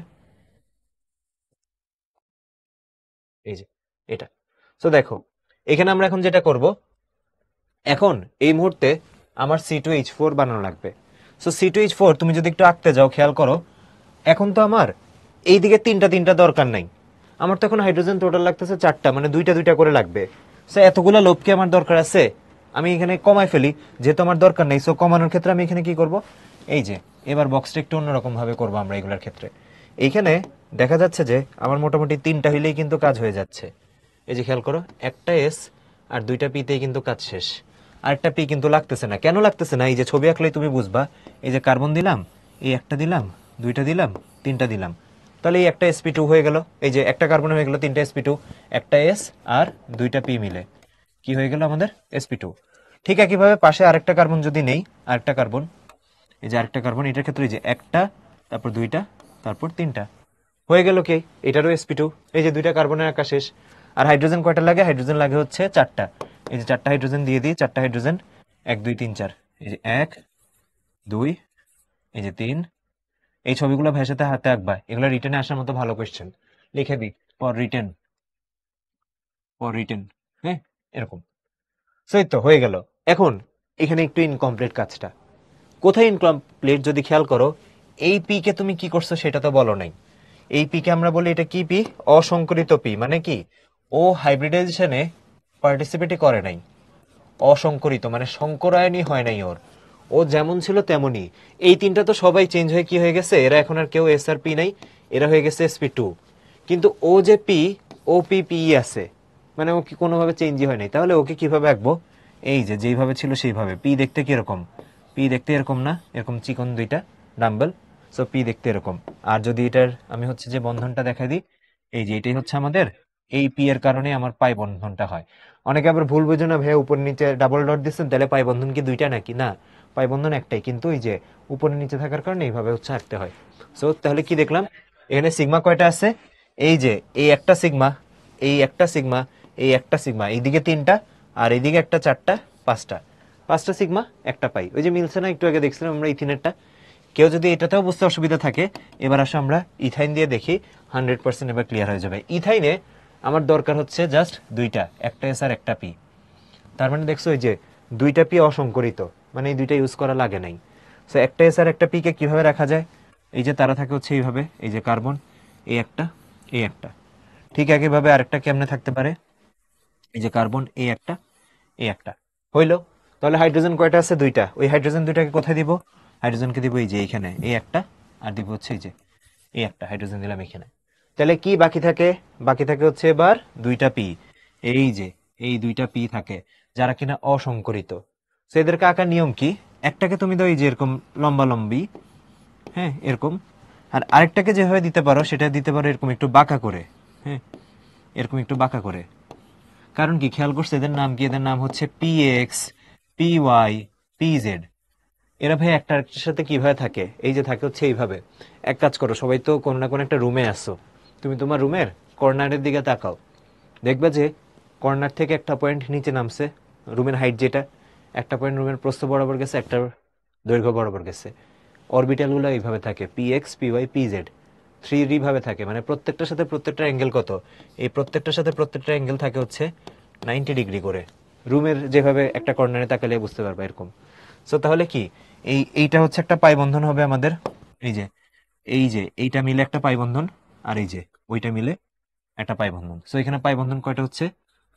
Speaker 2: এই যে এটা তো দেখো এখানে আমরা এখন যেটা করব এখন এই মুহূর্তে আমার সি টু এইচ ফোর বানানো লাগবে so C two H four তুমি যদি একটু আঁকতে যাও খেয়াল করো এখন তো আমার এই দিকে তিনটা তিনটা দরকার নাই আমার তো এখন হাইড্রোজেন টোটাল লাগতেছে চারটা মানে দুইটা দুইটা করে লাগবে সো এতগুলো লোভকে আমার দরকার আছে আমি এখানে কমায় ফেলি যেহেতু আমার দরকার নেই সো কমানোর ক্ষেত্রে আমি এখানে কি করব এই যে এবার বক্সটা একটু অন্যরকমভাবে করবো আমরা এগুলোর ক্ষেত্রে এইখানে দেখা যাচ্ছে যে আমার মোটামুটি তিনটা হইলেই কিন্তু কাজ হয়ে যাচ্ছে এই যে খেয়াল করো একটা এস আর দুইটা পিতেই কিন্তু কাজ শেষ আর একটা পি কিন্তু লাগতেছে না কেন লাগতেছে না এই যে ছবি আঁকলেই তুমি বুঝবা এই যে কার্বন দিলাম এই একটা দিলাম দুইটা দিলাম তিনটা দিলাম তাহলে এই একটা এসপি টু হয়ে গেল এই যে একটা কার্বন হয়ে গেল তিনটা এসপি টু একটা এস আর দুইটা পি মিলে কি হয়ে গেল আমাদের এসপি টু ঠিক একইভাবে পাশে আরেকটা কার্বন যদি নেই আরেকটা কার্বন এই যে আরেকটা কার্বন এটার ক্ষেত্রে যে একটা তারপর দুইটা তারপর তিনটা হয়ে গেল কে এটারও এসপি টু এই যে দুইটা কার্বনের আঁকা শেষ আর হাইড্রোজেন কয়টা লাগে হাইড্রোজেন লাগে হচ্ছে চারটা এই যে চারটা হাইড্রোজেন দিয়ে দিই চারটা হাইড্রোজেন এক দুই তিন চার এই যে এক দুই এই যে তিন এই ছবিগুলো ভেসাতে হাতে আঁকবা এগুলো রিটার্নে আসার মতো ভালো কোয়েশ্চেন লিখে দিই পর রিটেন পর রিটেন হ্যাঁ এরকম সেই তো হয়ে গেল এখন এখানে একটু ইনকমপ্লিট কাজটা কোথায় ইনকমপ্লিট যদি খেয়াল করো এই পিকে তুমি কি করছো সেটা তো বলো নাই এই পিকে আমরা বলি এটা কি পি অসংকরিত পি মানে কি ও হাইব্রিডাইজেশনে পার্টিসিপেটই করে নাই অসংকরিত মানে সংকরায়নই হয় নাই ওর ও যেমন ছিল তেমনই এই তিনটা তো সবাই চেঞ্জ হয়ে কি হয়ে গেছে এরা এখন আর কেউ এস আর পি নাই এরা হয়ে গেছে এসপি টু কিন্তু ও যে পি ও পি পি e আছে মানে ও কি কোনোভাবে চেঞ্জই হয় নাই তাহলে ওকে কিভাবে আঁকবো এই যে যেইভাবে ছিল সেইভাবে পি দেখতে কীরকম পি দেখতে এরকম না এরকম চিকন দুইটা ডাম্বেল সো পি দেখতে এরকম আর যদি এটার আমি হচ্ছে যে বন্ধনটা দেখা দিই এই যে এটাই হচ্ছে আমাদের এই পি এর কারণে আমার পাই বন্ধনটা হয় অনেকে আবার ভুল বুঝে না ভাইয়া উপর নিচে ডাবল ডট দিচ্ছেন তাহলে পাই বন্ধন কি দুইটা নাকি না পাইবন্ধন একটাই কিন্তু ওই যে উপরে নিচে থাকার কারণে এইভাবে হচ্ছে আঁকতে হয় সো তাহলে কি দেখলাম এখানে সিগমা কয়টা আছে এই যে এই একটা সিগমা এই একটা সিগমা এই একটা সিগমা এইদিকে তিনটা আর এইদিকে একটা চারটা পাঁচটা পাঁচটা সিগমা একটা পাই ওই যে মিলছে না একটু আগে দেখছিলাম আমরা ইথিনেরটা কেউ যদি এটাতেও বুঝতে অসুবিধা থাকে এবার আসো আমরা ইথাইন দিয়ে দেখি হান্ড্রেড পার্সেন্ট এবার ক্লিয়ার হয়ে যাবে ইথাইনে আমার দরকার হচ্ছে জাস্ট দুইটা একটা এস আর একটা পি তার মানে দেখছো ওই যে দুইটা পি অসংকরিত মানে এই দুইটা ইউজ করা লাগে নাই সো একটা এস আর একটা পিকে কীভাবে রাখা যায় এই যে তারা থাকে হচ্ছে এইভাবে এই যে কার্বন এই একটা এই একটা ঠিক একইভাবে আরেকটা কেমনে থাকতে পারে এই যে কার্বন এই একটা এই একটা হইল তাহলে হাইড্রোজেন কয়টা আছে দুইটা ওই হাইড্রোজেন দুইটাকে কোথায় দিব হাইড্রোজেনকে দিব এই যে এইখানে এই একটা আর দিব হচ্ছে এই যে এই একটা হাইড্রোজেন দিলাম এখানে তাহলে কি বাকি থাকে বাকি থাকে হচ্ছে এবার দুইটা পি এই যে এই দুইটা পি থাকে যারা কিনা অসংকরিত সো এদেরকে আঁকার নিয়ম কি একটাকে তুমি দাও এই যে এরকম লম্বা লম্বি হ্যাঁ এরকম আর আরেকটাকে যেভাবে দিতে পারো সেটা দিতে পারো এরকম একটু বাঁকা করে হ্যাঁ এরকম একটু বাঁকা করে কারণ কি খেয়াল করছে এদের নাম কি এদের নাম হচ্ছে P X P Y P Z এরা ভাই একটা আরেকটার সাথে কিভাবে থাকে এই যে থাকে হচ্ছে এইভাবে এক কাজ করো সবাই তো কোনো না কোনো একটা রুমে আসো তুমি তোমার রুমের কর্নারের দিকে তাকাও দেখবে যে কর্নার থেকে একটা পয়েন্ট নিচে নামছে রুমের হাইট যেটা একটা পয়েন্ট রুমের প্রস্থ বরাবর গেছে একটা দৈর্ঘ্য বরাবর গেছে অরবিটালগুলো এইভাবে থাকে P X P Y P Z three রিভাবে থাকে মানে প্রত্যেকটার সাথে প্রত্যেকটা অ্যাঙ্গেল কত এই প্রত্যেকটার সাথে প্রত্যেকটা অ্যাঙ্গেল থাকে হচ্ছে নাইনটি ডিগ্রি করে রুমের যেভাবে একটা কর্নারে তাকালে বুঝতে পারবে এরকম সো তাহলে কি এই এইটা হচ্ছে একটা পাইবন্ধন হবে আমাদের এই যে এই যে এইটা মিলে একটা পাইবন্ধন আর এই যে ওইটা মিলে একটা পাইবন্ধন সো এখানে পাইবন্ধন কয়টা হচ্ছে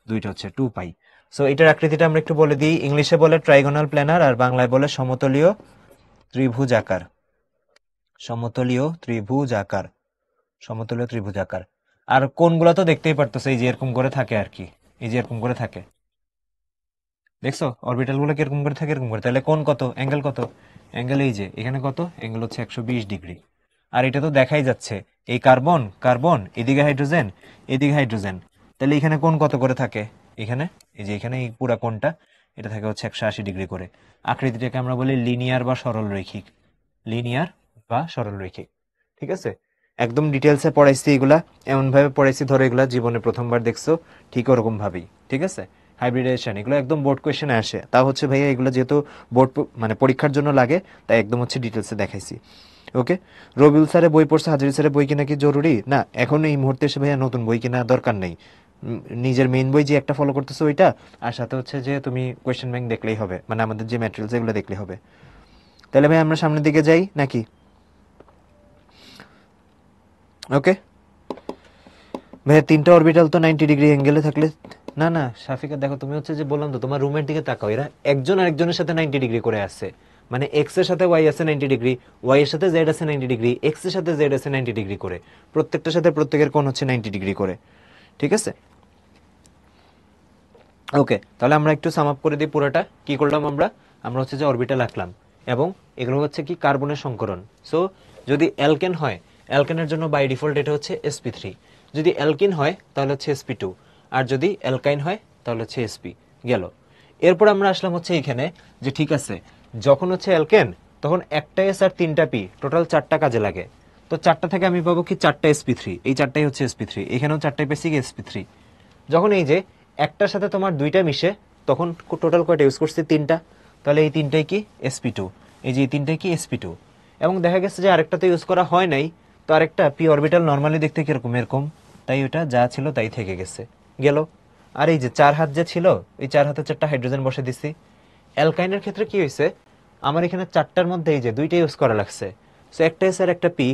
Speaker 2: দুইটা হচ্ছে টু পাই সো এটার আকৃতিটা আমরা একটু বলে দিই ইংলিশে বলে ট্রাইগোনাল প্ল্যানার আর বাংলায় বলে সমতলীয় ত্রিভুজাকার সমতলীয় ত্রিভুজ আকার সমতলীয় ত্রিভুজ আকার আর কোনগুলো তো দেখতেই পারতো এই যে এরকম করে থাকে আর কি এই যে এরকম করে থাকে দেখছো অরবিটালগুলো কিরকম করে থাকে এরকম করে তাহলে কোন কত অ্যাঙ্গেল কত অ্যাঙ্গেল এই যে এখানে কত অ্যাঙ্গেল হচ্ছে একশো ডিগ্রি আর এটা তো দেখাই যাচ্ছে এই কার্বন কার্বন এদিকে হাইড্রোজেন এদিকে হাইড্রোজেন তাহলে এখানে কোন কত করে থাকে এখানে এই যে এখানে এই পুরা কোণটা এটা থাকে হচ্ছে একশো আশি ডিগ্রি করে আকৃতিটাকে আমরা বলি লিনিয়ার বা সরল রৈখিক লিনিয়ার বা সরল রৈখিক ঠিক আছে একদম ডিটেলসে পড়াইছি এগুলা এমনভাবে পড়াইছি ধরো এগুলা জীবনে প্রথমবার দেখছো ঠিক ওরকমভাবেই ঠিক আছে হাইব্রিডাইজেশন এগুলো একদম বোর্ড কোয়েশনে আসে তা হচ্ছে ভাইয়া এগুলো যেহেতু বোর্ড মানে পরীক্ষার জন্য লাগে তাই একদম হচ্ছে ডিটেলসে দেখাইছি ওকে রবিউল স্যারের বই পড়ছে হাজির স্যারের বই কিনা কি জরুরি না এখন এই মুহূর্তে এসে ভাইয়া নতুন বই কেনা দরকার নেই নিজের মেইন বই যে একটা ফলো করতেছো ওইটা আর সাথে হচ্ছে যে তুমি কোয়েশ্চেন ব্যাংক দেখলেই হবে মানে আমাদের যে ম্যাটেরিয়ালস এগুলো দেখলেই হবে তাহলে ভাই আমরা সামনের দিকে যাই নাকি ওকে ভাই তিনটা অরবিটাল তো নাইনটি ডিগ্রি অ্যাঙ্গেলে থাকলে না না সাফিকা দেখো তুমি হচ্ছে যে বললাম তো তোমার রুমের দিকে তাকাও এরা একজন আরেকজনের সাথে নাইনটি ডিগ্রি করে আসছে মানে এক্স এর সাথে ওয়াই আছে নাইনটি ডিগ্রি ওয়াই এর সাথে জেড আছে নাইনটি ডিগ্রি এক্স এর সাথে জেড আছে নাইনটি ডিগ্রি করে প্রত্যেকটার সাথে প্রত্যেকের কোণ হচ্ছে নাইনটি ডিগ্রি করে ঠিক আছে ওকে তাহলে আমরা একটু সাম আপ করে দিই পুরোটা কি করলাম আমরা আমরা হচ্ছে যে অরবিটাল আঁকলাম এবং এগুলো হচ্ছে কি কার্বনের সংকরণ সো যদি অ্যালকেন হয় অ্যালকেনের জন্য বাই ডিফল্ট এটা হচ্ছে এসপি থ্রি যদি অ্যালকিন হয় তাহলে হচ্ছে এসপি টু আর যদি অ্যালকাইন হয় তাহলে হচ্ছে এসপি গেল এরপর আমরা আসলাম হচ্ছে এখানে যে ঠিক আছে যখন হচ্ছে অ্যালকেন তখন একটা এস আর তিনটা পি টোটাল চারটা কাজে লাগে তো চারটা থেকে আমি পাবো কি চারটা এসপি থ্রি এই চারটাই হচ্ছে এসপি থ্রি এখানেও চারটাই পেয়েছি কি এসপি থ্রি যখন এই যে একটার সাথে তোমার দুইটা মিশে তখন টোটাল কয়টা ইউজ করছি তিনটা তাহলে এই তিনটাই কি এসপি টু এই যে এই তিনটাই কি এসপি টু এবং দেখা গেছে যে আরেকটাতে ইউজ করা হয় নাই তো আরেকটা পি অরবিটাল নর্মালি দেখতে কীরকম এরকম তাই ওটা যা ছিল তাই থেকে গেছে গেল আর এই যে চার হাত যে ছিল এই চার হাতে চারটা হাইড্রোজেন বসে দিছি অ্যালকাইনের ক্ষেত্রে কি হয়েছে আমার এখানে চারটার মধ্যে এই যে দুইটা ইউজ করা লাগছে সো একটা এস আর একটা পি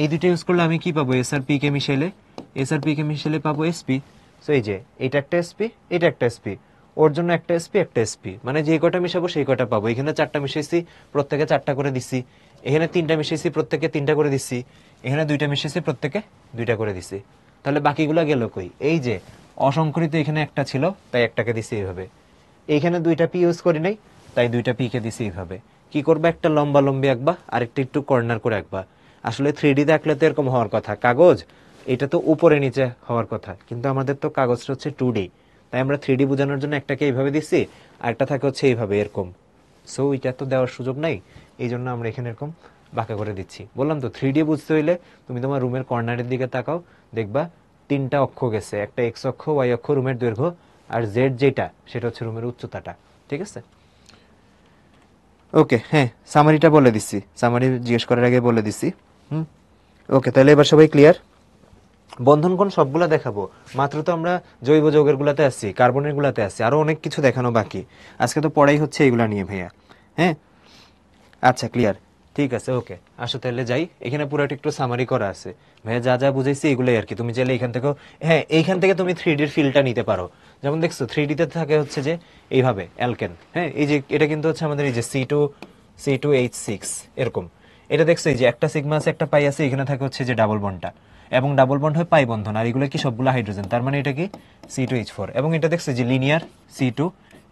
Speaker 2: এই দুটো ইউজ করলে আমি কি পাবো এস আর পি কে মিশাইলে এস আর পি কে মিশাইলে পাবো এসপি সো এই যে এটা একটা এসপি এটা একটা এসপি ওর জন্য একটা এসপি একটা এসপি মানে যে কটা মিশাবো সেই কটা পাবো এখানে চারটা মিশাইছি প্রত্যেকে চারটা করে দিছি এখানে তিনটা মিশাইছি প্রত্যেকে তিনটা করে দিছি এখানে দুইটা মিশাইছি প্রত্যেকে দুইটা করে দিছি তাহলে বাকিগুলো গেল কই এই যে অসংকরিত এখানে একটা ছিল তাই একটাকে দিছি এইভাবে এইখানে দুইটা পি ইউজ করি নাই তাই দুইটা পিকে দিছি এইভাবে কি করবে একটা লম্বা লম্বি আঁকবা আরেকটা একটু কর্নার করে আঁকবা আসলে থ্রি থাকলে তো এরকম হওয়ার কথা কাগজ এটা তো উপরে নিচে হওয়ার কথা কিন্তু আমাদের তো কাগজটা হচ্ছে টু তাই আমরা থ্রি বোঝানোর জন্য একটাকে এইভাবে দিচ্ছি আর একটা থাকে হচ্ছে এইভাবে এরকম সো এটা তো দেওয়ার সুযোগ নাই এই জন্য আমরা এখানে এরকম বাঁকা করে দিচ্ছি বললাম তো থ্রি বুঝতে হইলে তুমি তোমার রুমের কর্নারের দিকে তাকাও দেখবা তিনটা অক্ষ গেছে একটা এক্স অক্ষ ওয়াই অক্ষ রুমের দৈর্ঘ্য আর জেড যেটা সেটা হচ্ছে রুমের উচ্চতাটা ঠিক আছে ওকে হ্যাঁ সামারিটা বলে দিচ্ছি সামারি জিজ্ঞেস করার আগে বলে দিচ্ছি হুম ওকে তাহলে এবার সবাই ক্লিয়ার বন্ধন কোন সবগুলা দেখাবো মাত্র তো আমরা জৈব যৌগের গুলাতে আসছি কার্বনের গুলাতে আসছি আরও অনেক কিছু দেখানো বাকি আজকে তো পড়াই হচ্ছে এইগুলা নিয়ে ভাইয়া হ্যাঁ আচ্ছা ক্লিয়ার ঠিক আছে ওকে আসো তাহলে যাই এখানে পুরোটা একটু সামারি করা আছে ভাইয়া যা যা বুঝেছি এগুলোই আর কি তুমি চাইলে এখান থেকে হ্যাঁ এইখান থেকে তুমি থ্রি ডির ফিলটা নিতে পারো যেমন দেখছো থ্রি ডিতে থাকে হচ্ছে যে এইভাবে অ্যালকেন হ্যাঁ এই যে এটা কিন্তু হচ্ছে আমাদের এই যে C two C two H six এরকম এটা দেখছি যে একটা সিগমা আছে একটা পাই আছে এখানে থাকে হচ্ছে যে ডাবল বন্ডটা এবং ডাবল বন্ড হয় পাই বন্ধন আর এগুলো কি সবগুলো হাইড্রোজেন তার মানে এটা কি সি টু এইচ ফোর এবং এটা দেখছে যে linear C two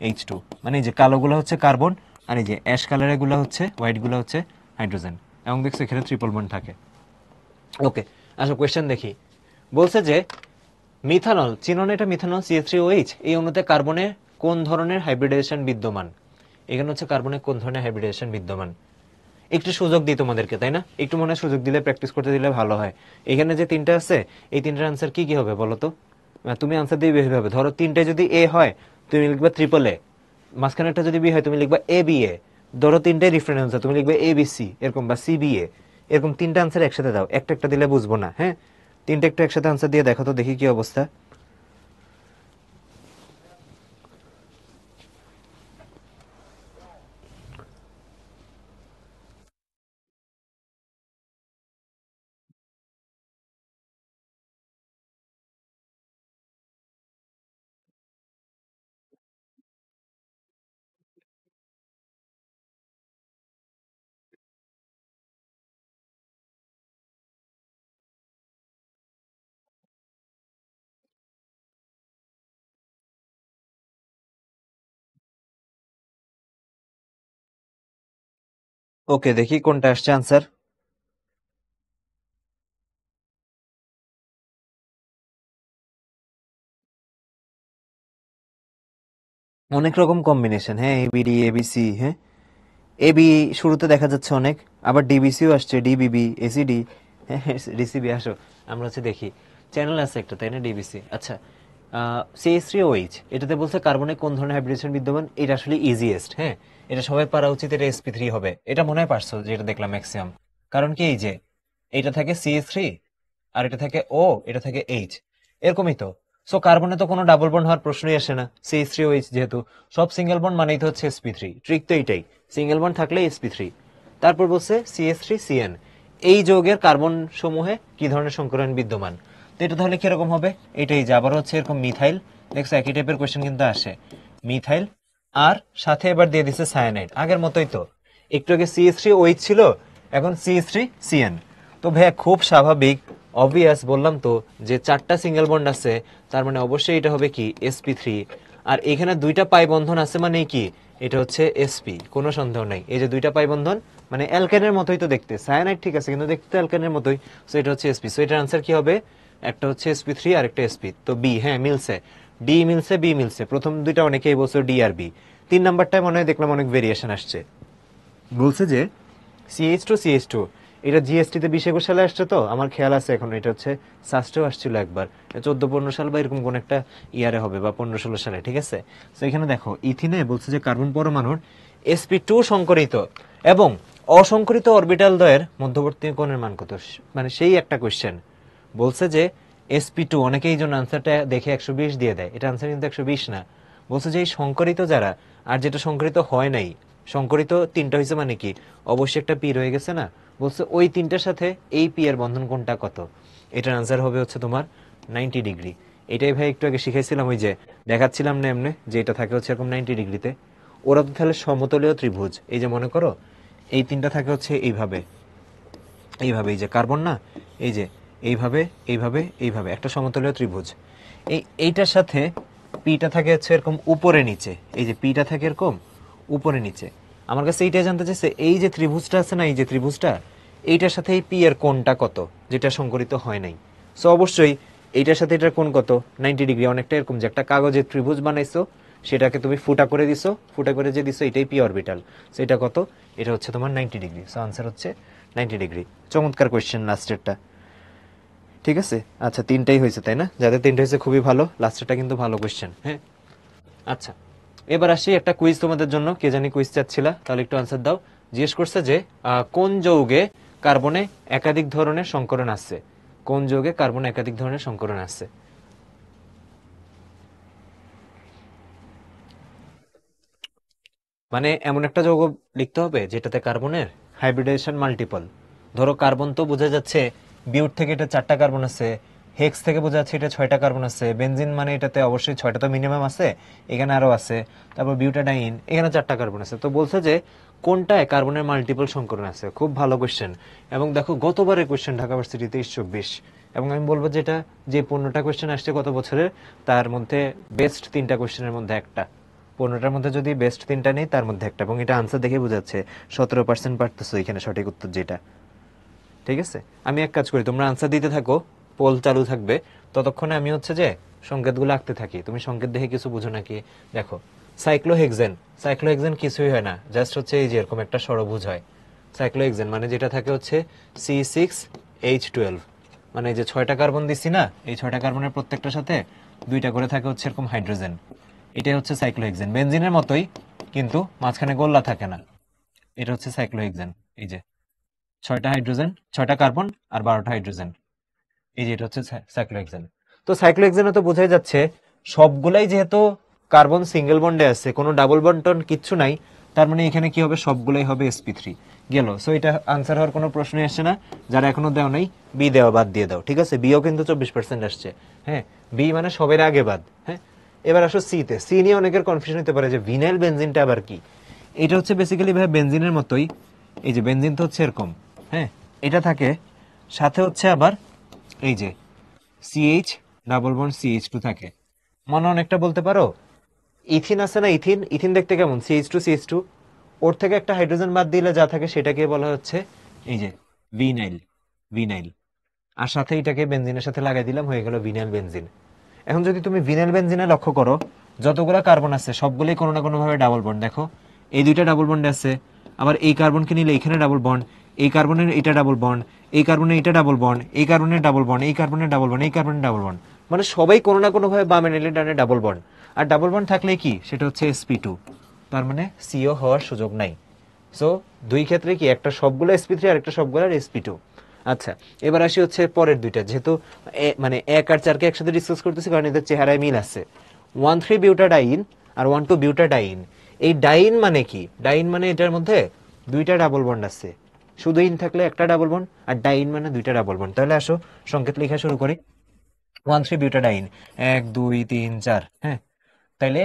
Speaker 2: H two মানে যে কালোগুলো হচ্ছে কার্বন আর এই যে অ্যাশ কালারেরগুলো হচ্ছে হোয়াইটগুলো হচ্ছে হাইড্রোজেন এবং দেখছে এখানে ট্রিপল বন্ড থাকে ওকে আচ্ছা কোয়েশ্চেন দেখি বলছে যে মিথানল চিনন এটা methanol C three O H এই অনুতে কার্বনে কোন ধরনের হাইব্রিডেশন বিদ্যমান এখানে হচ্ছে কার্বনে কোন ধরনের হাইব্রিডেশন বিদ্যমান একটু সুযোগ দিই তোমাদেরকে তাই না একটু মনে সুযোগ দিলে প্র্যাকটিস করতে দিলে ভালো হয় এখানে যে তিনটা আছে এই তিনটার আনসার কি কি হবে বলো তো তুমি আনসার দিয়ে বের হবে ধরো তিনটা যদি এ হয় তুমি লিখবে ট্রিপল এ মাঝখানে একটা যদি বি হয় তুমি লিখবে এ বি এ ধরো তিনটাই ডিফারেন্ট আনসার তুমি লিখবে এ বি সি এরকম বা সি বি এ এরকম তিনটা আনসার একসাথে দাও একটা একটা দিলে বুঝবো না হ্যাঁ তিনটা একটু একসাথে আনসার দিয়ে দেখো তো দেখি কি অবস্থা
Speaker 1: ওকে, দেখি কোনটা আসছে আনসার। অনেক রকম কম্বিনেশন হ্যাঁ এবিডি এবিসি
Speaker 2: হ্যাঁ এবি শুরুতে দেখা যাচ্ছে অনেক আবার ডিবিসিও আসছে ডিবিবি এসিডি হ্যাঁ ডিসিবি আসো আমরা হচ্ছে দেখি চ্যানেল আছে একটা তাই না ডিবিসি আচ্ছা সিএস থ্রি ওইচ এটাতে বলছে কার্বনে কোন ধরনের হাইব্রিডেশন বিদ্যমান এটা আসলে ইজিয়েস্ট হ্যাঁ এটা সবাই পারা উচিত এটা এসপি থ্রি হবে এটা মনে হয় পারছো যেটা দেখলাম ম্যাক্সিমাম কারণ কি এই যে এটা থাকে সি থ্রি আর এটা থাকে ও এটা থাকে এইচ এরকমই তো সো কার্বনে তো কোনো ডাবল বন্ড হওয়ার প্রশ্নই আসে না সি থ্রি ও এইচ যেহেতু সব সিঙ্গেল বন্ড মানেই তো হচ্ছে এসপি থ্রি ট্রিক তো এইটাই সিঙ্গেল বন্ড থাকলে এসপি থ্রি তারপর বলছে সিএস থ্রি সিএন এই যোগের কার্বন সমূহে কি ধরনের সংকরণ বিদ্যমান তো এটা তাহলে কিরকম হবে এটাই যে আবার হচ্ছে এরকম মিথাইল দেখছো একই টাইপের কোয়েশ্চেন কিন্তু আসে মিথাইল আর সাথে এবার দিয়ে দিছে সায়ানাইড আগের মতোই তো একটু আগে সি থ্রি ওইচ ছিল এখন সি থ্রি সিএন তো ভাইয়া খুব স্বাভাবিক অবভিয়াস বললাম তো যে চারটা সিঙ্গেল বন্ড আছে তার মানে অবশ্যই এটা হবে কি এসপি থ্রি আর এখানে দুইটা পাই বন্ধন আছে মানে কি এটা হচ্ছে এসপি কোনো সন্দেহ নেই এই যে দুইটা পাই বন্ধন মানে অ্যালকেনের মতোই তো দেখতে সায়ানাইড ঠিক আছে কিন্তু দেখতে অ্যালকেনের মতোই সো এটা হচ্ছে এসপি সো এটার আনসার কি হবে একটা হচ্ছে এসপি থ্রি আর একটা এসপি তো বি হ্যাঁ মিলছে ডি মিলছে বি মিলছে প্রথম দুইটা অনেকে বলছে ডি আর বি তিন নাম্বারটায় মনে হয় দেখলাম অনেক ভেরিয়েশন আসছে বলছে যে সিএইচ টু সিএইচ টু এটা জিএসটিতে বিশ একুশ সালে আসছে তো আমার খেয়াল আছে এখন এটা হচ্ছে সাস্টেও আসছিল একবার চোদ্দ পনেরো সাল বা এরকম কোনো একটা ইয়ারে হবে বা পনেরো ষোলো সালে ঠিক আছে তো এখানে দেখো ইথিনে বলছে যে কার্বন পরমাণুর এসপি টু সংকরিত এবং অসংকরিত অরবিটাল দয়ের মধ্যবর্তী কোণের মান কত মানে সেই একটা কোয়েশ্চেন বলছে যে এসপি টু অনেকেই এই জন্য আনসারটা দেখে একশো বিশ দিয়ে দেয় এটা আনসার কিন্তু একশো বিশ না বলছে যে এই সংকরিত যারা আর যেটা সংকরিত হয় নাই সংকরিত তিনটা হয়েছে মানে কি অবশ্যই একটা পি রয়ে গেছে না বলছে ওই তিনটার সাথে এই পি এর বন্ধন কোনটা কত এটার আনসার হবে হচ্ছে তোমার নাইনটি ডিগ্রি এটাই ভাই একটু আগে শিখেছিলাম ওই যে দেখাচ্ছিলাম না এমনি যে এটা থাকে হচ্ছে এরকম নাইনটি ডিগ্রিতে ওরা তো তাহলে সমতলীয় ত্রিভুজ এই যে মনে করো এই তিনটা থাকে হচ্ছে এইভাবে এইভাবে এই যে কার্বন না এই যে এইভাবে এইভাবে এইভাবে একটা সমতলীয় ত্রিভুজ এই এইটার সাথে পিটা থাকে হচ্ছে এরকম উপরে নিচে এই যে পিটা থাকে এরকম উপরে নিচে আমার কাছে এইটা জানতে চাইছে এই যে ত্রিভুজটা আছে না এই যে ত্রিভুজটা এইটার সাথে এই পি এর কোনটা কত যেটা সংকরিত হয় নাই সো অবশ্যই এইটার সাথে এটার কোন কত নাইনটি ডিগ্রি অনেকটা এরকম যে একটা কাগজের ত্রিভুজ বানাইছো সেটাকে তুমি ফুটা করে দিছো ফুটা করে যে দিছো এটাই পি অরবিটাল সো এটা কত এটা হচ্ছে তোমার নাইনটি ডিগ্রি সো আনসার হচ্ছে নাইনটি ডিগ্রি চমৎকার কোয়েশ্চেন লাস্টেরটা ঠিক আছে আচ্ছা তিনটাই হয়েছে তাই না যাদের তিনটা হয়েছে খুবই ভালো লাস্টেরটা কিন্তু ভালো কোয়েশ্চেন হ্যাঁ আচ্ছা এবার আসি একটা কুইজ তোমাদের জন্য কে জানি কুইজ চাচ্ছিলা তাহলে একটু আনসার দাও জিজ্ঞেস করছে যে কোন যৌগে কার্বনে একাধিক ধরনের সংকরণ আসছে কোন যৌগে কার্বনে একাধিক ধরনের সংকরণ আসছে মানে এমন একটা যৌগ লিখতে হবে যেটাতে কার্বনের হাইব্রিডেশন মাল্টিপল ধরো কার্বন তো বোঝা যাচ্ছে বিউট থেকে এটা চারটা কার্বন আছে হেক্স থেকে বোঝা যাচ্ছে এটা ছয়টা কার্বন আছে বেনজিন মানে এটাতে অবশ্যই ছয়টা তো মিনিমাম আছে এখানে আরও আছে তারপর বিউটাডাইন এখানে চারটা কার্বন আছে তো বলছে যে কোনটায় কার্বনের মাল্টিপল সংকরণ আছে খুব ভালো কোয়েশ্চেন এবং দেখো গতবারের কোয়েশ্চেন ঢাকা ভার্সিটি এসছো চব্বিশ এবং আমি বলবো যেটা যে পনেরোটা কোয়েশ্চেন আসছে গত বছরের তার মধ্যে বেস্ট তিনটা কোয়েশ্চেনের মধ্যে একটা পনেরোটার মধ্যে যদি বেস্ট তিনটা নেই তার মধ্যে একটা এবং এটা আনসার দেখে বোঝাচ্ছে সতেরো পার্সেন্ট পারতেছো এখানে সঠিক উত্তর যেটা ঠিক আছে আমি এক কাজ করি তোমরা আনসার দিতে থাকো পোল চালু থাকবে ততক্ষণে আমি হচ্ছে যে সংকেতগুলো আঁকতে থাকি তুমি সংকেত দেখে কিছু বুঝো নাকি দেখো সাইক্লোহেক্সেন সাইক্লোহেক্সেন কিছুই হয় না জাস্ট হচ্ছে এই যে এরকম একটা সরবুজ হয় সাইক্লোহেক্সেন মানে যেটা থাকে হচ্ছে সি সিক্স এইচ টুয়েলভ মানে এই যে ছয়টা কার্বন দিচ্ছি না এই ছয়টা কার্বনের প্রত্যেকটার সাথে দুইটা করে থাকে হচ্ছে এরকম হাইড্রোজেন এটাই হচ্ছে সাইক্লোহেক্সেন বেনজিনের মতোই কিন্তু মাঝখানে গোল্লা থাকে না এটা হচ্ছে সাইক্লোহেক্সেন এই যে ছয়টা হাইড্রোজেন ছয়টা কার্বন আর বারোটা হাইড্রোজেন এই যে এটা হচ্ছে এক্সেন তো সাইক্লোহেক্সেনে তো বোঝাই যাচ্ছে সবগুলাই যেহেতু কার্বন সিঙ্গেল বন্ডে আছে কোনো ডাবল বন্টন কিচ্ছু নাই তার মানে এখানে কি হবে সবগুলাই হবে এসপি থ্রি গেল সো এটা আনসার হওয়ার কোনো প্রশ্নই আসছে না যারা এখনো দেওয়া নাই বি দেওয়া বাদ দিয়ে দাও ঠিক আছে বিও কিন্তু চব্বিশ পার্সেন্ট আসছে হ্যাঁ বি মানে সবের আগে বাদ হ্যাঁ এবার আসো সিতে সি নিয়ে অনেকের কনফিউশন হতে পারে যে ভিনাইল বেনজিনটা আবার কি এটা হচ্ছে বেসিক্যালি ভাই বেনজিনের মতোই এই যে বেনজিন তো হচ্ছে এরকম হ্যাঁ এটা থাকে সাথে হচ্ছে আবার এই যে C H double bond C H two থাকে মনে অনেকটা বলতে পারো ইথিন আছে না ইথিন ইথিন দেখতে কেমন সিএইচ টু সিএইচ টু ওর থেকে একটা হাইড্রোজেন বাদ দিলে যা থাকে সেটাকে বলা হচ্ছে এই যে ভিনাইল ভিনাইল আর সাথে এটাকে বেনজিনের সাথে লাগাই দিলাম হয়ে গেল ভিনাইল বেনজিন এখন যদি তুমি ভিনাইল বেনজিনে লক্ষ্য করো যতগুলো কার্বন আছে সবগুলোই কোনো না কোনোভাবে ডাবল বন্ড দেখো এই দুইটা ডাবল বন্ড আছে আবার এই কার্বনকে নিলে এখানে ডাবল বন্ড এই কার্বনের এটা ডাবল বন্ড এই কার্বনে এটা ডাবল বন্ড এই কার্বনে ডাবল বন্ড এই কার্বনে ডাবল বন্ড এই কার্বনে ডাবল বন্ড মানে সবাই কোনো না কোনোভাবে বামে নিলে ডানে ডাবল বন্ড আর ডাবল বন্ড থাকলে কি সেটা হচ্ছে এসপি টু তার মানে সিও হওয়ার সুযোগ নাই সো দুই ক্ষেত্রে কি একটা সবগুলো এসপি থ্রি আর একটা সবগুলো এসপি টু আচ্ছা এবার আসি হচ্ছে পরের দুইটা যেহেতু মানে এক আর চারকে একসাথে ডিসকাস করতেছি কারণ এদের চেহারায় মিল আছে ওয়ান থ্রি বিউটা ডাইন আর ওয়ান টু বিউটা ডাইন এই ডাইন মানে কি ডাইন মানে এটার মধ্যে দুইটা ডাবল বন্ড আছে শুধু ইন থাকলে একটা ডাবল বন্ড আর ডাইন মানে দুইটা ডাবল বন্ড তাহলে আসো সংকেত লেখা শুরু করি ওয়ান থ্রি ডাইন এক দুই তিন চার হ্যাঁ তাইলে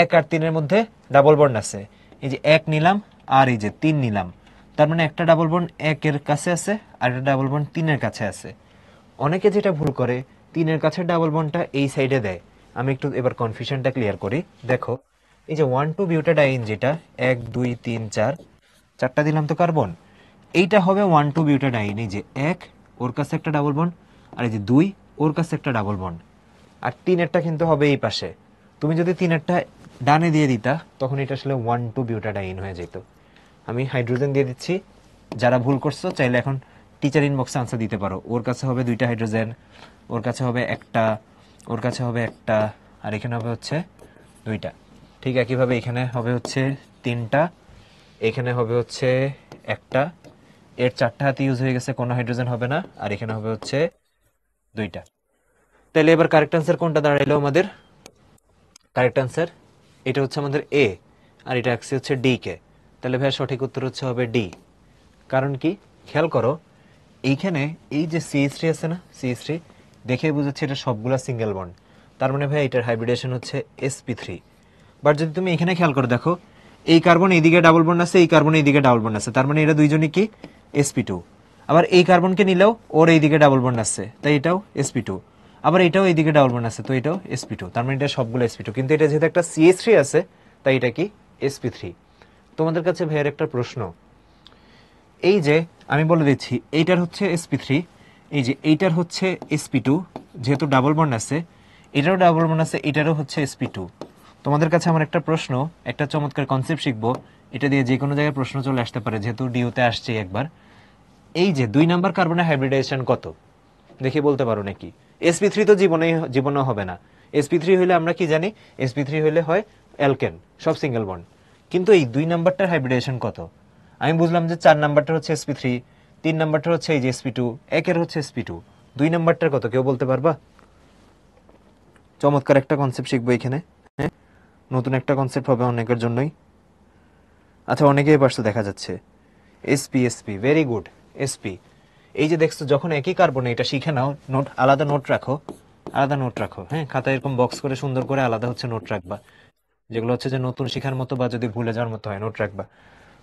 Speaker 2: এক আর তিনের মধ্যে ডাবল বন্ড আছে এই যে এক নিলাম আর এই যে তিন নিলাম তার মানে একটা ডাবল বন্ড একের কাছে আছে আর একটা ডাবল বন্ড তিনের কাছে আছে অনেকে যেটা ভুল করে তিনের কাছে ডাবল বন্ডটা এই সাইডে দেয় আমি একটু এবার কনফিউশনটা ক্লিয়ার করি দেখো এই যে ওয়ান টু বিউটা ডাইন যেটা এক দুই তিন চার চারটা দিলাম তো কার্বন এইটা হবে ওয়ান টু বিউটাডাইন এই যে এক ওর কাছে একটা ডাবল বন্ড আর এই যে দুই ওর কাছে একটা ডাবল বন্ড আর তিনেরটা কিন্তু হবে এই পাশে তুমি যদি তিনেরটা ডানে দিয়ে দিতা তখন এটা আসলে ওয়ান টু বিউটাডাইন হয়ে যেত আমি হাইড্রোজেন দিয়ে দিচ্ছি যারা ভুল করছো চাইলে এখন টিচার ইনবক্সে আনসার দিতে পারো ওর কাছে হবে দুইটা হাইড্রোজেন ওর কাছে হবে একটা ওর কাছে হবে একটা আর এখানে হবে হচ্ছে দুইটা ঠিক একইভাবে এখানে হবে হচ্ছে তিনটা এখানে হবে হচ্ছে একটা এর চারটা হাতে ইউজ হয়ে গেছে কোনো হাইড্রোজেন হবে না আর এখানে হবে হচ্ছে দুইটা তাহলে এবার কারেক্ট আনসার কোনটা দাঁড়াইলো আমাদের কারেক্ট আনসার এটা হচ্ছে আমাদের এ আর এটা আসছে হচ্ছে ডি কে তাহলে ভাইয়া সঠিক উত্তর হচ্ছে হবে ডি কারণ কি খেয়াল করো এইখানে এই যে সিএস থ্রি আছে না সিএস থ্রি দেখে বুঝাচ্ছে এটা সবগুলা সিঙ্গেল বন্ড তার মানে ভাই এটার হাইব্রিডেশন হচ্ছে এসপি থ্রি বাট যদি তুমি এখানে খেয়াল করে দেখো এই কার্বন এইদিকে ডাবল বন্ড আছে এই কার্বন এইদিকে ডাবল বন্ড আছে তার মানে এরা দুইজনে কি এসপি টু আবার এই কার্বনকে নিলেও ওর এইদিকে ডাবল বন্ড আছে তাই এটাও এসপি টু আবার এটাও এইদিকে ডাবল বন্ড আছে তো এটাও এসপি টু তার মানে এটা সবগুলো এসপি টু কিন্তু এটা যেহেতু একটা সিএস থ্রি আছে তাই এটা কি এসপি থ্রি তোমাদের কাছে ভাইয়ের একটা প্রশ্ন এই যে আমি বলে দিচ্ছি এইটার হচ্ছে এসপি থ্রি এই যে এইটার হচ্ছে এসপি টু যেহেতু ডাবল বন্ড আছে এটারও ডাবল বন্ড আছে এটারও হচ্ছে এসপি টু তোমাদের কাছে আমার একটা প্রশ্ন একটা চমৎকার কনসেপ্ট শিখবো এটা দিয়ে যে কোনো জায়গায় প্রশ্ন চলে আসতে পারে যেহেতু ডিউতে আসছে একবার এই যে দুই নাম্বার কার্বনে হাইব্রিডাইজেশন কত দেখে বলতে পারো নাকি এসপি থ্রি তো জীবনে জীবনেও হবে না এসপি থ্রি হইলে আমরা কি জানি এসপি থ্রি হইলে হয় অ্যালকেন সব সিঙ্গেল বন কিন্তু এই দুই নাম্বারটার হাইব্রিডাইজেশন কত আমি বুঝলাম যে চার নাম্বারটা হচ্ছে এসপি থ্রি তিন নাম্বারটা হচ্ছে এই যে এসপি টু একের হচ্ছে এসপি টু দুই নাম্বারটার কত কেউ বলতে পারবা চমৎকার একটা কনসেপ্ট শিখবো এখানে নতুন একটা কনসেপ্ট হবে অনেকের জন্যই আচ্ছা অনেকেই পারছো দেখা যাচ্ছে S P S P very good S P এই যে দেখছো যখন একই কার্বনে এটা শিখে নাও নোট আলাদা নোট রাখো আলাদা নোট রাখো হ্যাঁ খাতা এরকম বক্স করে সুন্দর করে আলাদা হচ্ছে নোট রাখবা যেগুলো হচ্ছে যে নতুন শেখার মতো বা যদি ভুলে যাওয়ার মতো হয় নোট রাখবা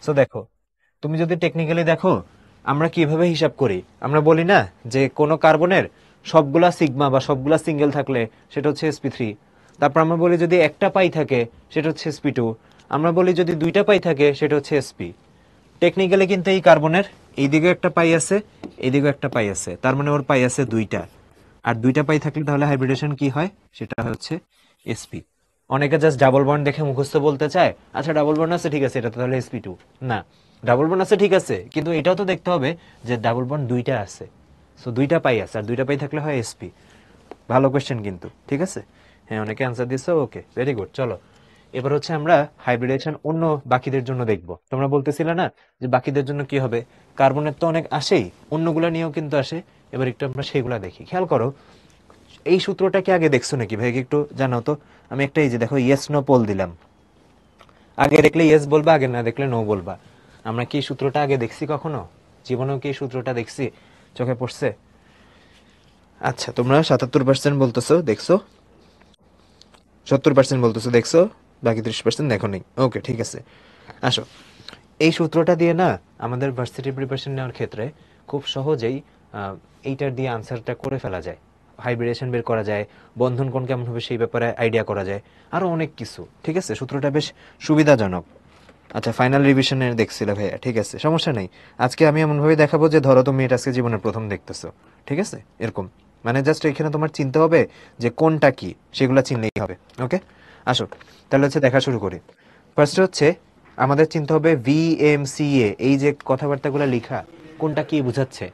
Speaker 2: সো দেখো তুমি যদি টেকনিক্যালি দেখো আমরা কিভাবে হিসাব করি আমরা বলি না যে কোনো কার্বনের সবগুলা সিগমা বা সবগুলা সিঙ্গেল থাকলে সেটা হচ্ছে এসপি থ্রি তারপর আমরা বলি যদি একটা পাই থাকে সেটা হচ্ছে এসপি টু আমরা বলি যদি দুইটা পাই থাকে সেটা হচ্ছে এসপি টেকনিক্যালি কিন্তু এই কার্বনের এইদিকে একটা পাই আছে এইদিকে একটা পাই আছে তার মানে ওর পাই আছে দুইটা আর দুইটা পাই থাকলে তাহলে হাইব্রিডেশন কি হয় সেটা হচ্ছে এসপি অনেকে জাস্ট ডাবল বন্ড দেখে মুখস্থ বলতে চায় আচ্ছা ডাবল বন্ড আছে ঠিক আছে এটা তাহলে এসপি টু না ডাবল বন্ড আছে ঠিক আছে কিন্তু এটাও তো দেখতে হবে যে ডাবল বন্ড দুইটা আছে সো দুইটা পাই আছে আর দুইটা পাই থাকলে হয় এসপি ভালো কোয়েশ্চেন কিন্তু ঠিক আছে হ্যাঁ অনেকে অ্যান্সার দিচ্ছে ওকে ভেরি গুড চলো এবার হচ্ছে আমরা হাইব্রিডেশন অন্য বাকিদের জন্য দেখব তোমরা বলতেছিলে না যে বাকিদের জন্য কি হবে কার্বনের তো অনেক আসেই অন্যগুলো নিয়েও কিন্তু আসে এবার একটু আমরা সেইগুলা দেখি খেয়াল করো এই সূত্রটা কি আগে দেখছো নাকি ভাই একটু জানাও তো আমি একটা এই যে দেখো ইয়েস নো পোল দিলাম আগে দেখলে ইয়েস বলবা আগে না দেখলে নো বলবা আমরা কি সূত্রটা আগে দেখছি কখনো জীবনেও কি সূত্রটা দেখছি চোখে পড়ছে আচ্ছা তোমরা সাতাত্তর পার্সেন্ট বলতেছো দেখছো সত্তর পার্সেন্ট বলতেছে দেখছো বাকি ত্রিশ পার্সেন্ট দেখো নেই ওকে ঠিক আছে আসো এই সূত্রটা দিয়ে না আমাদের ভার্সিটি প্রিপারেশন নেওয়ার ক্ষেত্রে খুব সহজেই এইটার দিয়ে আনসারটা করে ফেলা যায় হাইব্রিডেশন বের করা যায় বন্ধন কোন কেমন হবে সেই ব্যাপারে আইডিয়া করা যায় আরও অনেক কিছু ঠিক আছে সূত্রটা বেশ সুবিধাজনক আচ্ছা ফাইনাল রিভিশনে দেখছিল ভাইয়া ঠিক আছে সমস্যা নেই আজকে আমি এমনভাবে দেখাবো যে ধরো তুমি এটা আজকে জীবনের প্রথম দেখতেছো ঠিক আছে এরকম মানে জাস্ট এখানে তোমার চিনতে হবে যে কোনটা কি সেগুলো চিনলেই হবে ওকে আসো তাহলে হচ্ছে দেখা শুরু করি ফার্স্ট হচ্ছে আমাদের চিনতে হবে ভি এম সি এ এই যে কথাবার্তাগুলো লেখা কোনটা কি বোঝাচ্ছে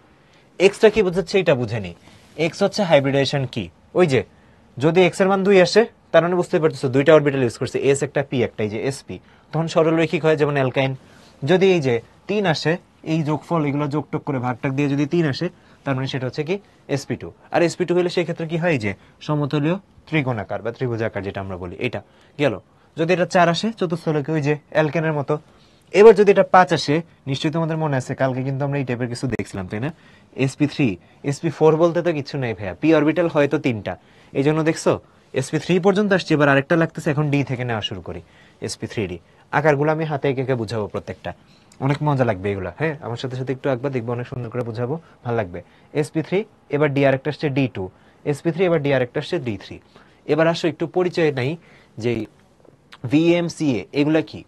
Speaker 2: এক্সটা কি বোঝাচ্ছে এটা বুঝেনি এক্স হচ্ছে হাইব্রিডেশন কি ওই যে যদি এক্স এর মান দুই আসে তার মানে বুঝতে পারতেছো দুইটা অরবিটাল ইউজ করছে এস একটা পি একটা এই যে এসপি তখন সরলরৈখিক হয় যেমন অ্যালকাইন যদি এই যে তিন আসে এই যোগফল এগুলো যোগটোক করে ভাগটাক দিয়ে যদি তিন আসে তার মানে সেটা হচ্ছে কি এসপি টু আর এসপি টু হলে সেক্ষেত্রে কি হয় যে সমতলীয় ত্রিগোণাকার বা ত্রিভুজাকার যেটা আমরা বলি এটা গেল যদি এটা চার আসে চতুর্থলকে ওই যে অ্যালকেনের মতো এবার যদি এটা পাঁচ আসে নিশ্চয়ই তোমাদের মনে আছে কালকে কিন্তু আমরা এই টাইপের কিছু দেখছিলাম তাই না এসপি থ্রি এসপি ফোর বলতে তো কিছু নেই ভাইয়া পি অরবিটাল হয়তো তিনটা এই জন্য দেখছো এসপি থ্রি পর্যন্ত আসছে এবার আরেকটা লাগতেছে এখন ডি থেকে নেওয়া শুরু করি এসপি থ্রি ডি আকারগুলো আমি হাতে একে একে বুঝাবো প্রত্যেকটা অনেক মজা লাগবে এগুলো হ্যাঁ আমার সাথে সাথে একটু একবার দেখবো অনেক সুন্দর করে বোঝাবো ভালো লাগবে এসপি থ্রি এবার ডি আর একটা আসছে ডি টু এসপি থ্রি এবার ডি আরেকটা আসছে ডি থ্রি এবার আসো একটু পরিচয় নাই যে ভিএমসিএ এগুলা কি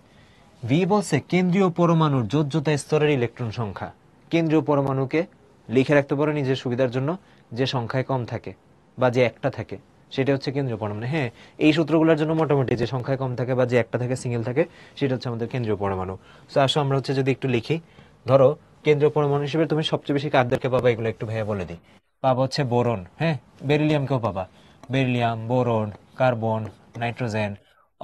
Speaker 2: ভি বলছে কেন্দ্রীয় পরমাণুর যোজ্যতা স্তরের ইলেকট্রন সংখ্যা কেন্দ্রীয় পরমাণুকে লিখে রাখতে পারো নিজের সুবিধার জন্য যে সংখ্যায় কম থাকে বা যে একটা থাকে সেটা হচ্ছে কেন্দ্রীয় পরমাণু মানে হ্যাঁ এই সূত্রগুলোর জন্য মোটামুটি যে সংখ্যায় কম থাকে বা যে একটা থাকে সিঙ্গেল থাকে সেটা হচ্ছে আমাদের কেন্দ্রীয় পরমাণু সো আসো আমরা হচ্ছে যদি একটু লিখি ধরো কেন্দ্রীয় পরমাণু হিসেবে তুমি সবচেয়ে বেশি কাদেরকে পাবা এগুলো একটু ভাইয়া বলে দিই পাবা হচ্ছে বোরন হ্যাঁ বেরিলিয়ামকেও পাবা beryllium boron carbon nitrogen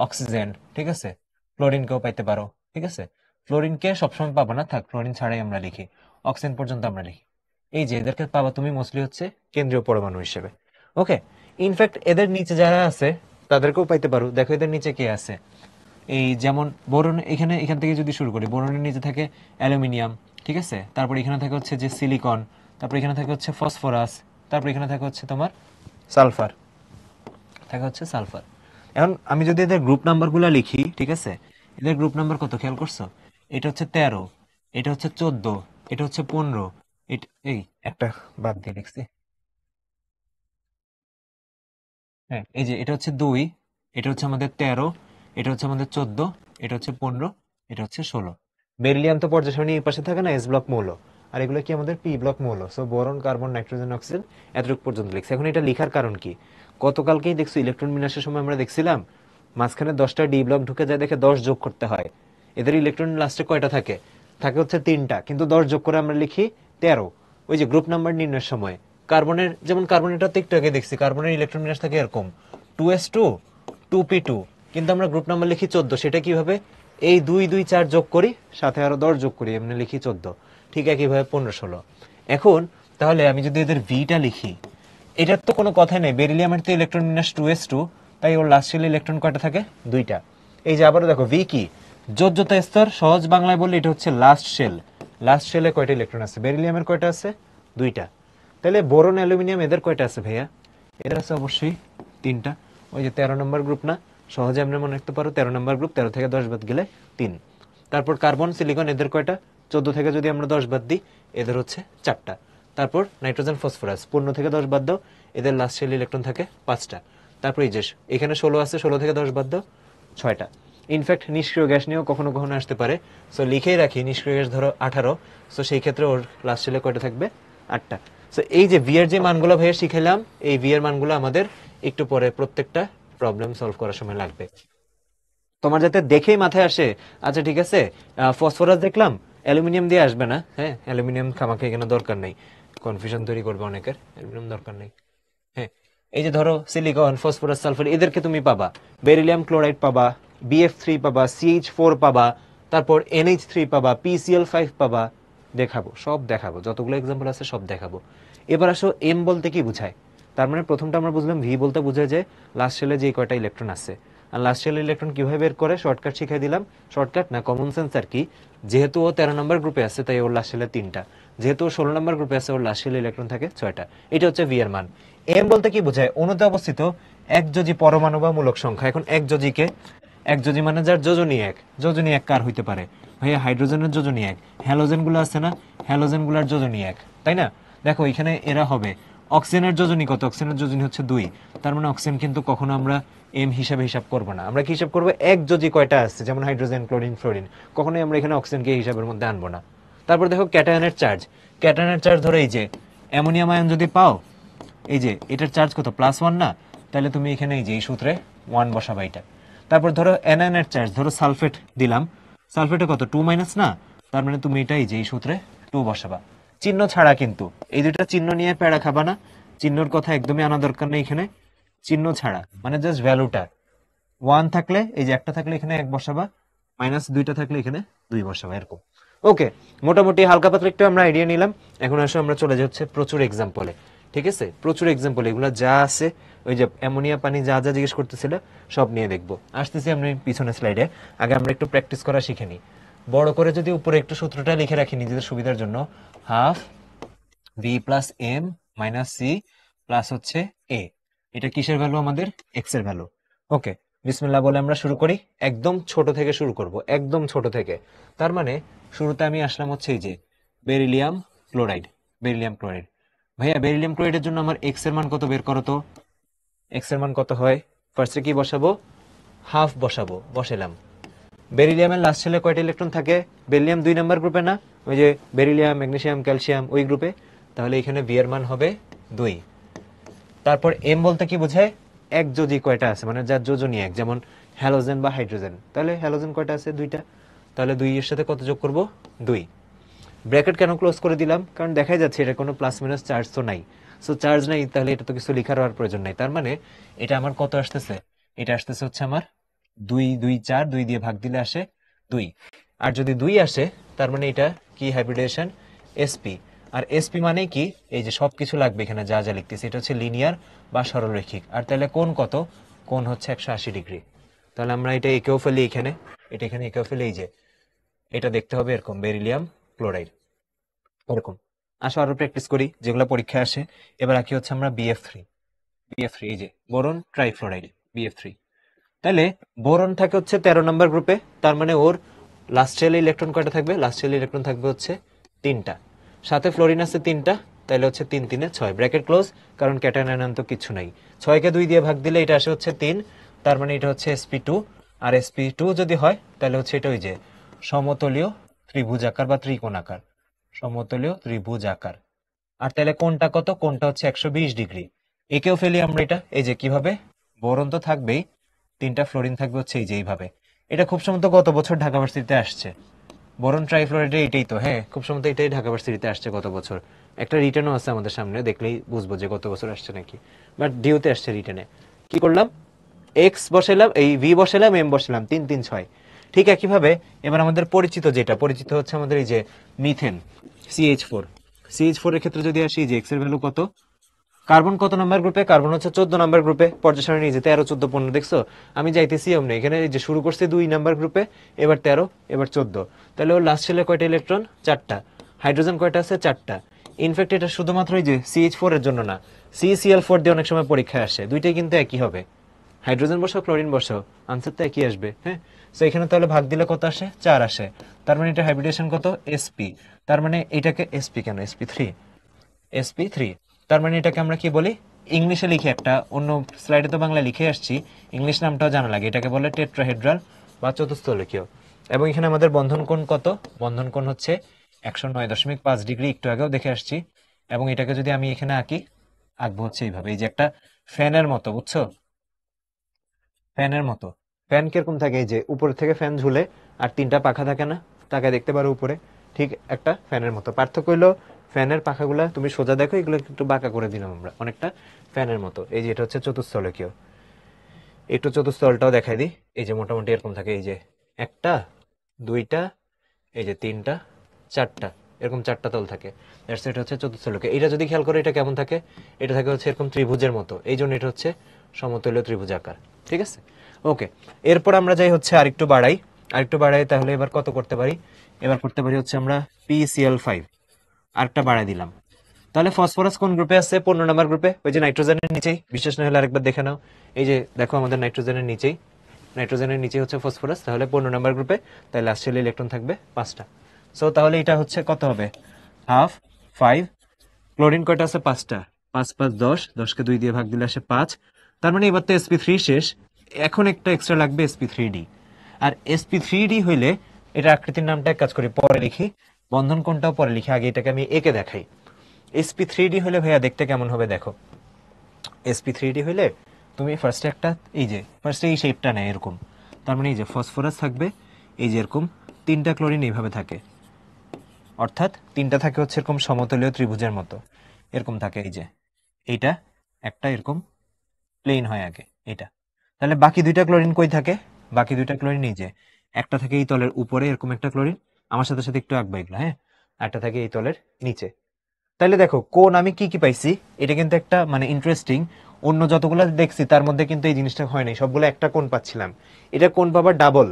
Speaker 2: oxygen ঠিক আছে ফ্লোরিনকেও পাইতে পারো ঠিক আছে ফ্লোরিনকে সবসময় পাবো না থাক ফ্লোরিন ছাড়াই আমরা লিখি অক্সিজেন পর্যন্ত আমরা লিখি এই যে এদেরকে পাবা তুমি মোস্টলি হচ্ছে কেন্দ্রীয় পরমাণু হিসেবে ওকে ইনফ্যাক্ট এদের নিচে যারা আছে তাদেরকেও পাইতে পারো দেখো এদের নিচে কে আছে এই যেমন বোরন এখানে এখান থেকে যদি শুরু করি বোরনের নিচে থাকে অ্যালুমিনিয়াম ঠিক আছে তারপর এখানে থাকে হচ্ছে যে সিলিকন তারপর এখানে থাকে হচ্ছে ফসফরাস তারপর এখানে থাকে হচ্ছে তোমার সালফার থাকে হচ্ছে সালফার এখন আমি যদি এদের গ্রুপ নাম্বারগুলো লিখি ঠিক আছে এদের গ্রুপ নাম্বার কত খেয়াল করছো এটা হচ্ছে তেরো এটা হচ্ছে চোদ্দ এটা হচ্ছে পনেরো এটা এই একটা বাদ দিয়ে লিখছি হ্যাঁ এই যে এটা হচ্ছে দুই এটা হচ্ছে আমাদের তেরো এটা হচ্ছে আমাদের চোদ্দ এটা হচ্ছে পনেরো এটা হচ্ছে ষোলো বেরিলিয়াম তো পর্যায় সারণী এই পাশে থাকে না এস ব্লক মৌল আর এগুলো কি আমাদের পি ব্লক মৌল so boron carbon nitrogen oxygen এতটুকু পর্যন্ত লিখছে এখন এটা লেখার কারণ কি গতকালকেই দেখছো ইলেকট্রন বিন্যাসের সময় আমরা দেখছিলাম মাঝখানে দশটা ডি ব্লক ঢুকে যায় দেখে দশ যোগ করতে হয় এদের ইলেকট্রন লাস্টে কয়টা থাকে থাকে হচ্ছে তিনটা কিন্তু দশ যোগ করে আমরা লিখি তেরো ওই যে গ্রুপ নাম্বার নির্ণয়ের সময় কার্বনের যেমন কার্বনেরটা তো একটু আগে দেখছি কার্বনের ইলেকট্রন বিন্যাস থাকে এরকম two S two two P two কিন্তু আমরা গ্রুপ নাম্বার লিখি চোদ্দো সেটা কিভাবে এই দুই দুই চার যোগ করি সাথে আরও দশ যোগ করি এমনি লিখি চোদ্দ ঠিক একইভাবে পনেরো ষোলো এখন তাহলে আমি যদি এদের ভিটা লিখি এটার তো কোনো কথা নেই বেরিলিয়ামের তো ইলেকট্রন বিন্যাস টু এস টু তাই ওর লাস্ট সেলে ইলেকট্রন কয়টা থাকে দুইটা এই যে আবারও দেখো ভি কি যত স্তর সহজ বাংলায় বললে এটা হচ্ছে লাস্ট সেল লাস্ট সেলে কয়টা ইলেকট্রন আছে বেরিলিয়ামের কয়টা আছে দুইটা তাহলে বোরন অ্যালুমিনিয়াম এদের কয়টা আছে ভাইয়া এদের আছে অবশ্যই তিনটা ওই যে তেরো নম্বর গ্রুপ না সহজে আমরা মনে রাখতে পারো তেরো নম্বর গ্রুপ তেরো থেকে দশ বাদ গেলে তিন তারপর কার্বন সিলিকন এদের কয়টা চোদ্দ থেকে যদি আমরা দশ বাদ দিই এদের হচ্ছে চারটা তারপর নাইট্রোজেন ফসফরাস পনেরো থেকে দশ বাদ দাও এদের লাস্ট সেল ইলেকট্রন থাকে পাঁচটা তারপর এই যে এখানে ষোলো আছে ষোলো থেকে দশ বাদ দাও ছয়টা ইনফ্যাক্ট নিষ্ক্রিয় গ্যাস নিয়েও কখনো কখনো আসতে পারে সো লিখেই রাখি নিষ্ক্রিয় গ্যাস ধরো আঠারো সো সেই ক্ষেত্রে ওর লাস্ট সেলে কয়টা থাকবে আটটা সো এই যে ভি এর যে মানগুলো ভাইয়া শিখেলাম এই ভি এর মানগুলো আমাদের একটু পরে প্রত্যেকটা প্রবলেম সলভ করার সময় লাগবে তোমার যাতে দেখেই মাথায় আসে আচ্ছা ঠিক আছে ফসফরাস দেখলাম অ্যালুমিনিয়াম দিয়ে আসবে না হ্যাঁ অ্যালুমিনিয়াম খামাকে এখানে দরকার নেই কনফিউশন তৈরি করবে অনেকের অ্যালুমিনিয়াম দরকার নেই হ্যাঁ এই যে ধরো সিলিকন ফসফরাস সালফার এদেরকে তুমি পাবা বেরিলিয়াম ক্লোরাইড পাবা বিএফ থ্রি পাবা সিএইচ ফোর পাবা তারপর এনএইচ থ্রি পাবা পিসিএল ফাইভ পাবা দেখাবো সব দেখাবো যতগুলো এক্সাম্পল আছে সব দেখাবো এবার আসো এম বলতে কি বুঝায় তার মানে প্রথমটা আমরা বুঝলাম ভি বলতে বোঝায় যে লাস্ট সেলে যে কয়টা ইলেকট্রন আছে আর লাস্ট সেলের ইলেকট্রন কীভাবে বের করে শর্টকাট শিখাই দিলাম শর্টকাট না কমন সেন্স আর কি যেহেতু ও তেরো নম্বর গ্রুপে আছে তাই ওর লাস্ট সেলে তিনটা যেহেতু ও ষোলো নম্বর গ্রুপে আছে ওর লাস্ট সেলে ইলেকট্রন থাকে ছয়টা এটা হচ্ছে ভি এর মান এম বলতে কি বোঝায় অনুতে অবস্থিত এক যদি পরমাণু বা মূলক সংখ্যা এখন এক যদিকে এক যদি মানে যার যোজনী এক যোজনী এক কার হইতে পারে ভাইয়া হাইড্রোজেনের যোজনী এক হ্যালোজেনগুলো আছে না হ্যালোজেনগুলোর যোজনী এক তাই না দেখো এখানে এরা হবে অক্সিজেনের যোজনী কত অক্সিজেনের যোজনী হচ্ছে দুই তার মানে অক্সিজেন কিন্তু কখনো আমরা এম হিসাবে হিসাব করবো না আমরা কি হিসাব করবো এক যদি কয়টা আছে যেমন হাইড্রোজেন ক্লোরিন ফ্লোরিন কখনোই আমরা এখানে অক্সিজেনকে হিসাবের মধ্যে আনবো না তারপর দেখো ক্যাটায়নের চার্জ ক্যাটায়নের চার্জ ধরে এই যে অ্যামোনিয়াম আয়ন যদি পাও এই যে এটার চার্জ কত প্লাস ওয়ান না তাহলে তুমি এখানে এই যে এই সূত্রে ওয়ান বসাবা এটা তারপর ধরো অ্যানায়নের চার্জ ধরো সালফেট দিলাম সালফেটে কত টু মাইনাস না তার মানে তুমি এটাই যে এই সূত্রে টু বসাবা চিহ্ন ছাড়া কিন্তু এই দুটা চিহ্ন নিয়ে প্যাড়া খাবা না চিহ্নর কথা একদমই আনা দরকার নেই এখানে চিহ্ন ছাড়া মানে জাস্ট ভ্যালুটা ওয়ান থাকলে এই যে একটা থাকলে এখানে এক বসাবা মাইনাস দুইটা থাকলে এখানে দুই বসাবা এরকম ওকে মোটামুটি হালকা পাতলা একটু আমরা আইডিয়া নিলাম এখন আসো আমরা চলে যাচ্ছে প্রচুর এক্সাম্পলে ঠিক আছে প্রচুর এক্সাম্পল এগুলো যা আছে ওই যে অ্যামোনিয়া পানি যা যা জিজ্ঞেস করতেছিল সব নিয়ে দেখবো আসতেছি আমি পিছনে স্লাইডে আগে আমরা একটু প্র্যাকটিস করা শিখে নিই বড় করে যদি উপরে একটু সূত্রটা লিখে রাখি নিজেদের সুবিধার জন্য half V plus M minus C plus হচ্ছে এ এটা কিসের ভ্যালু আমাদের এক্স এর ভ্যালু ওকে বিসমিল্লা বলে আমরা শুরু করি একদম ছোট থেকে শুরু করব একদম ছোট থেকে তার মানে শুরুতে আমি আসলাম হচ্ছে এই যে বেরিলিয়াম ক্লোরাইড বেরিলিয়াম ক্লোরাইড ভাইয়া বেরিলিয়াম ক্লোরাইডের জন্য আমার এক্স এর মান কত বের করো তো এক্স এর মান কত হয় ফার্স্টে কি বসাবো হাফ বসাবো বসালাম বেরিলিয়ামের লাস্ট সেলে কয়টা ইলেকট্রন থাকে বেরিলিয়াম দুই নাম্বার গ্রুপে না ওই যে বেরিলিয়াম ম্যাগনেশিয়াম ক্যালসিয়াম ওই গ্রুপে তাহলে এখানে বি এর মান হবে দুই তারপর এম বলতে কি বোঝায় এক যদি কয়টা আছে মানে যার যোজনী এক যেমন হ্যালোজেন বা হাইড্রোজেন তাহলে হ্যালোজেন কয়টা আছে দুইটা তাহলে দুই এর সাথে কত যোগ করবো দুই ব্র্যাকেট কেন ক্লোজ করে দিলাম কারণ দেখাই যাচ্ছে এটা কোনো প্লাস মিনাস চার্জ তো নাই সো চার্জ নাই তাহলে এটা তো কিছু লেখার আর প্রয়োজন নাই তার মানে এটা আমার কত আসতেছে এটা আসতেছে হচ্ছে আমার দুই দুই চার দুই দিয়ে ভাগ দিলে আসে দুই আর যদি দুই আসে তার মানে এটা কি হাইব্রিডেশন এসপি আর এসপি মানে কি এই যে সব কিছু লাগবে এখানে যা যা লিখতেছে এটা হচ্ছে লিনিয়ার বা সরলরৈখিক আর তাহলে কোন কত কোন হচ্ছে একশো আশি ডিগ্রি তাহলে আমরা এটা একেও ফেলি এখানে এটা এখানে একেও ফেলি এই যে এটা দেখতে হবে এরকম বেরিলিয়াম ক্লোরাইড এরকম আসো আরো প্র্যাকটিস করি যেগুলো পরীক্ষায় আসে এবার আঁকি হচ্ছে আমরা বিএফ থ্রি বিএফ থ্রি এই যে বোরন ট্রাইফ্লোরাইড বিএফ থ্রি তাহলে বোরন থাকে হচ্ছে তেরো নম্বর গ্রুপে তার মানে ওর লাস্টেল ইলেকট্রন কয়টা থাকবে লাস্টেল ইলেকট্রন থাকবে হচ্ছে তিনটা সাথে ফ্লোরিন আছে তিনটা তাহলে হচ্ছে তিন তিনে ছয় ব্র্যাকেট ক্লোজ কারণ ক্যাটানায়ন তো কিছু নাই ছয়কে দুই দিয়ে ভাগ দিলে এটা আসে হচ্ছে তিন তার মানে এটা হচ্ছে এসপি টু আর এসপি টু যদি হয় তাহলে হচ্ছে এটা ওই যে সমতলীয় ত্রিভুজ আকার বা ত্রিকোণ আকার সমতলীয় ত্রিভুজ আকার আর তাহলে কোনটা কত কোনটা হচ্ছে একশো ডিগ্রি একেও ফেলি আমরা এটা এই যে কিভাবে বরন্ত তো থাকবেই তিনটা ফ্লোরিন থাকবে হচ্ছে এই যে এইভাবে এটা খুব সম্ভবত গত বছর ঢাকা ভার্সিটিতে আসছে ট্রাই ট্রাইফ্লোরাইডের এটাই তো হ্যাঁ খুব সম্ভবত এটাই ঢাকা ভার্সিটিতে আসছে গত বছর একটা রিটার্নও আছে আমাদের সামনে দেখলেই বুঝবো যে গত বছর আসছে নাকি বাট ডিউতে আসছে রিটার্নে কি করলাম এক্স বসালাম এই ভি বসালাম এম বসালাম তিন তিন ছয় ঠিক একইভাবে এবার আমাদের পরিচিত যেটা পরিচিত হচ্ছে আমাদের এই যে methane C H four C H four এর ক্ষেত্রে যদি আসি যে এক্স এর ভ্যালু কত কার্বন কত নাম্বার গ্রুপে কার্বন হচ্ছে চোদ্দ নাম্বার গ্রুপে পর্যাসারণে নিয়ে যেতে তেরো চোদ্দ পনেরো দেখছো আমি যাইতেছি অমনি এখানে এই যে শুরু করছে দুই নাম্বার গ্রুপে এবার তেরো এবার চোদ্দ তাহলে ওর লাস্ট ছেলে কয়টা ইলেকট্রন চারটা হাইড্রোজেন কয়টা আছে চারটা ইনফ্যাক্ট এটা শুধুমাত্র এই যে সিএইচ ফোর এর জন্য না এল ফোর দিয়ে অনেক সময় পরীক্ষায় আসে দুইটাই কিন্তু একই হবে হাইড্রোজেন বসাও ক্লোরিন বসাও আনসার তো একই আসবে হ্যাঁ সো এখানে তাহলে ভাগ দিলে কত আসে চার আসে তার মানে এটা হাইব্রিডেশন কত এসপি তার মানে এটাকে এসপি কেন এসপি থ্রি এসপি থ্রি তার মানে এটাকে আমরা কি বলি ইংলিশে লিখে একটা অন্য স্লাইডে তো বাংলা লিখে আসছি ইংলিশ নামটাও জানা লাগে এটাকে বলে টেট্রাহেড্রাল বা চতুস্থলকীয় এবং এখানে আমাদের বন্ধন কোণ কত বন্ধন কোণ হচ্ছে একশো নয় দশমিক পাঁচ ডিগ্রি একটু আগেও দেখে আসছি এবং এটাকে যদি আমি এখানে আঁকি আঁকবো হচ্ছে এইভাবে এই যে একটা ফ্যানের মতো বুঝছো ফ্যানের মতো ফ্যান কিরকম থাকে এই যে উপর থেকে ফ্যান ঝুলে আর তিনটা পাখা থাকে না তাকে দেখতে পারো উপরে ঠিক একটা ফ্যানের মতো পার্থক্য হলো ফ্যানের পাখাগুলো তুমি সোজা দেখো এগুলো একটু বাঁকা করে দিলাম আমরা অনেকটা ফ্যানের মতো এই যে এটা হচ্ছে চতুর্থলকীয় একটু চতুর্থলটাও দেখাই দিই এই যে মোটামুটি এরকম থাকে এই যে একটা দুইটা এই যে তিনটা চারটা এরকম চারটা তল থাকে দ্যাটস এটা হচ্ছে চতুর্থলকীয় এটা যদি খেয়াল করে এটা কেমন থাকে এটা থাকে হচ্ছে এরকম ত্রিভুজের মতো এই জন্য এটা হচ্ছে সমতুল্য ত্রিভুজ আকার ঠিক আছে ওকে এরপর আমরা যাই হচ্ছে আরেকটু বাড়াই আরেকটু বাড়াই তাহলে এবার কত করতে পারি এবার করতে পারি হচ্ছে আমরা পিসিএল ফাইভ আরেকটা বাড়াই দিলাম তাহলে ফসফরাস কোন গ্রুপে আছে পনেরো নম্বর গ্রুপে ওই যে নাইট্রোজেনের নিচেই বিশেষ না হলে আরেকবার দেখে নাও এই যে দেখো আমাদের নাইট্রোজেনের নিচেই নাইট্রোজেনের নিচেই হচ্ছে ফসফরাস তাহলে পনেরো নম্বর গ্রুপে তাহলে আসলে ইলেকট্রন থাকবে পাঁচটা সো তাহলে এটা হচ্ছে কত হবে হাফ ফাইভ ক্লোরিন কয়টা আছে পাঁচটা পাঁচ পাঁচ দশ দশকে দুই দিয়ে ভাগ দিলে আসে পাঁচ তার মানে এবার তো এসপি থ্রি শেষ এখন একটা এক্সট্রা লাগবে এসপি থ্রি ডি আর এসপি থ্রি ডি হইলে এটা আকৃতির নামটা এক কাজ করি পরে লিখি বন্ধন কোনটাও পরে লিখি আগে এটাকে আমি একে দেখাই এসপি থ্রি ডি হলে ভাইয়া দেখতে কেমন হবে দেখো এসপি থ্রি ডি হলে তুমি ফার্স্টে একটা এই যে ফার্স্টে এই শেপটা নেয় এরকম তার মানে এই যে ফসফরাস থাকবে এই যে এরকম তিনটা ক্লোরিন এইভাবে থাকে অর্থাৎ তিনটা থাকে হচ্ছে এরকম সমতলীয় ত্রিভুজের মতো এরকম থাকে এই যে এইটা একটা এরকম প্লেন হয় আগে এটা তাহলে বাকি দুইটা ক্লোরিন কই থাকে বাকি দুইটা ক্লোরিন নিজে একটা থাকে এই তলের উপরে এরকম একটা ক্লোরিন আমার সাথে সাথে একটু আঁকবে এগুলো হ্যাঁ একটা থাকে এই তলের নিচে তাহলে দেখো কোন আমি কি কি পাইছি এটা কিন্তু একটা মানে ইন্টারেস্টিং অন্য যতগুলো দেখছি তার মধ্যে কিন্তু এই জিনিসটা হয় নাই সবগুলো একটা কোন পাচ্ছিলাম এটা কোন পাবার ডাবল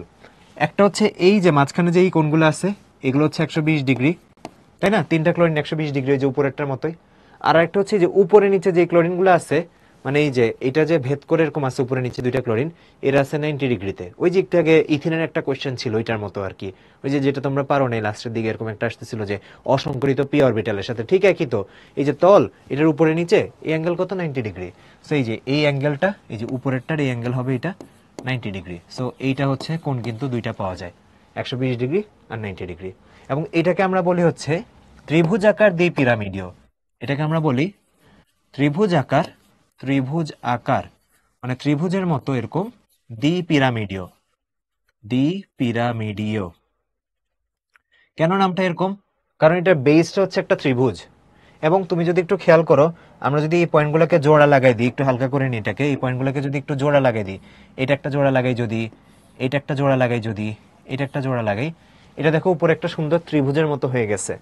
Speaker 2: একটা হচ্ছে এই যে মাঝখানে যে এই কোনগুলো আছে এগুলো হচ্ছে একশো বিশ ডিগ্রি তাই না তিনটা ক্লোরিন একশো বিশ ডিগ্রি যে উপরেরটার মতোই আর একটা হচ্ছে যে উপরে নিচে যে ক্লোরিনগুলো আছে মানে এই যে এটা যে ভেদ করে এরকম আছে উপরে নিচে দুইটা ক্লোরিন এরা আছে নাইনটি ডিগ্রিতে ওই যে একটু আগে ইথিনের একটা কোয়েশ্চেন ছিল ওইটার মতো আর কি ওই যে যেটা তোমরা পারো নেই লাস্টের দিকে এরকম একটা আসতেছিল যে অসংকরিত পি অরবিটালের সাথে ঠিক একই তো এই যে তল এটার উপরে নিচে এই অ্যাঙ্গেল কত নাইনটি ডিগ্রি সো এই যে এই অ্যাঙ্গেলটা এই যে উপরেরটার এই অ্যাঙ্গেল হবে এটা নাইনটি ডিগ্রি সো এইটা হচ্ছে কোন কিন্তু দুইটা পাওয়া যায় একশো বিশ ডিগ্রি আর নাইনটি ডিগ্রি এবং এটাকে আমরা বলি হচ্ছে ত্রিভুজাকার দ্বি পিরামিডিও এটাকে আমরা বলি ত্রিভুজাকার ত্রিভুজ আকার মানে ত্রিভুজের মতো এরকম দি পিরামিডীয় দি পিরামিডীয় কেন নামটা এরকম কারণ এটা বেসটা হচ্ছে একটা ত্রিভুজ এবং তুমি যদি একটু খেয়াল করো আমরা যদি এই পয়েন্টগুলোকে জোড়া লাগাই দিই একটু হালকা করে নিই এটাকে এই পয়েন্টগুলোকে যদি একটু জোড়া লাগাই দিই এটা একটা জোড়া লাগাই যদি এটা একটা জোড়া লাগাই যদি এটা একটা জোড়া লাগাই এটা দেখো উপরে একটা সুন্দর ত্রিভুজের মতো হয়ে গেছে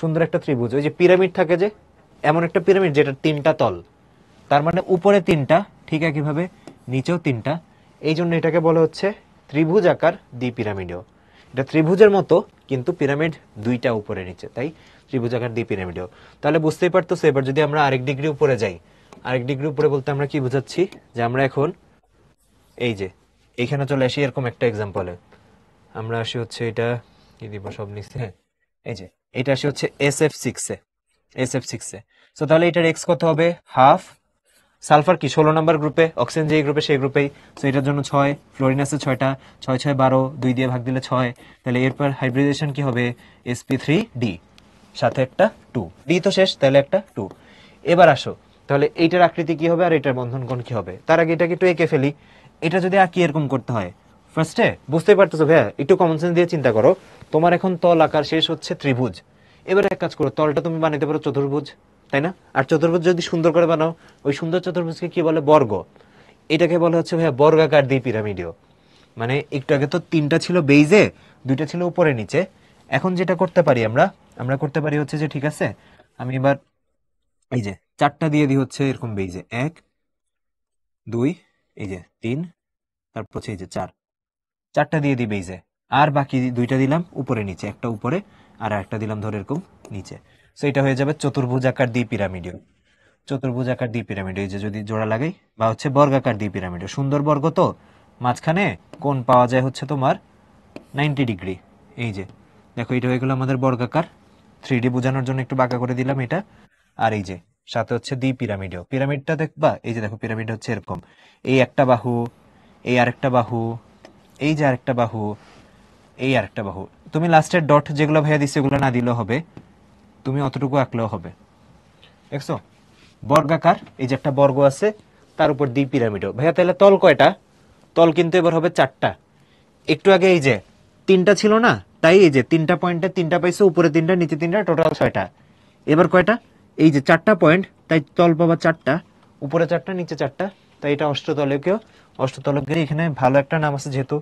Speaker 2: সুন্দর একটা ত্রিভুজ ওই যে পিরামিড থাকে যে এমন একটা পিরামিড যেটা তিনটা তল তার মানে উপরে তিনটা ঠিক একইভাবে নিচেও তিনটা এই জন্য এটাকে বলা হচ্ছে ত্রিভুজ আকার দ্বি পিরামিডও এটা ত্রিভুজের মতো কিন্তু পিরামিড দুইটা উপরে নিচে তাই ত্রিভুজ আকার দ্বি পিরামিডও তাহলে বুঝতেই পারতেছো এবার যদি আমরা আরেক ডিগ্রি উপরে যাই আরেক ডিগ্রি উপরে বলতে আমরা কি বোঝাচ্ছি যে আমরা এখন এই যে এইখানে চলে আসি এরকম একটা এক্সাম্পলে আমরা আসি হচ্ছে এটা কি দিব সব নিচে হ্যাঁ, এই যে এটা আসি হচ্ছে এস এফ সিক্সে এস এফ সিক্সে সো তাহলে এটার এক্স কত হবে হাফ সালফার কি ষোলো নাম্বার গ্রুপে অক্সিজেন যেই গ্রুপে সেই গ্রুপেই সো এটার জন্য ছয় ফ্লোরিন আছে ছয়টা ছয় ছয় বারো দুই দিয়ে ভাগ দিলে ছয় তাহলে এরপর হাইব্রিডেশন কি হবে এসপি থ্রি ডি সাথে একটা টু ডি তো শেষ তাহলে একটা টু এবার আসো তাহলে এইটার আকৃতি কি হবে আর এটার বন্ধন কোন কি হবে তার আগে এটাকে একটু এঁকে ফেলি এটা যদি আঁকি এরকম করতে হয় ফার্স্টে বুঝতে পারতেছো ভাইয়া একটু কমন সেন্স দিয়ে চিন্তা করো তোমার এখন তল আকার শেষ হচ্ছে ত্রিভুজ এবার এক কাজ করো তলটা তুমি বানাইতে পারো চতুর্ভুজ তাই না আর চতুর্ভুজ যদি সুন্দর করে বানাও ওই সুন্দর চতুর্ভুজকে কি বলে বর্গ এটাকে বলা হচ্ছে ভাইয়া বর্গাকার দ্বি পিরামিডিও মানে একটু আগে তো তিনটা ছিল বেইজে দুইটা ছিল উপরে নিচে এখন যেটা করতে পারি আমরা আমরা করতে পারি হচ্ছে যে ঠিক আছে আমি এবার এই যে চারটা দিয়ে দিই হচ্ছে এরকম বেইজে এক দুই এই যে তিন তারপর এই যে চার চারটা দিয়ে দিই বেইজে আর বাকি দুইটা দিলাম উপরে নিচে একটা উপরে আর একটা দিলাম ধর এরকম নিচে সো এটা হয়ে যাবে চতুর্ভুজাকার দ্বি চতুর্ভুজ চতুর্ভুজাকার দ্বি পিরামিড এই যে যদি জোড়া লাগাই বা হচ্ছে বর্গাকার দ্বি পিরামিড সুন্দর বর্গ তো মাঝখানে কোন পাওয়া যায় হচ্ছে তোমার নাইনটি ডিগ্রি এই যে দেখো এটা হয়ে গেলো আমাদের বর্গাকার থ্রি ডি বোঝানোর জন্য একটু বাঁকা করে দিলাম এটা আর এই যে সাথে হচ্ছে দ্বি পিরামিডও পিরামিডটা দেখবা এই যে দেখো পিরামিড হচ্ছে এরকম এই একটা বাহু এই আরেকটা বাহু এই যে আরেকটা বাহু এই আরেকটা বাহু তুমি লাস্টের ডট যেগুলো ভাইয়া দিচ্ছে এগুলো না দিলেও হবে তুমি অতটুকু আঁকলেও হবে দেখছো বর্গাকার এই যে একটা বর্গ আছে তার উপর দ্বি পিরামিডও ভাইয়া তাহলে তল কয়টা তল কিন্তু এবার হবে চারটা একটু আগে এই যে তিনটা ছিল না তাই এই যে তিনটা পয়েন্টে তিনটা পাইছে উপরে তিনটা নিচে তিনটা টোটাল ছয়টা এবার কয়টা এই যে চারটা পয়েন্ট তাই তল পাবা চারটা উপরে চারটা নিচে চারটা তাই এটা অষ্টতলকেও অষ্টতলকের এখানে ভালো একটা নাম আছে যেহেতু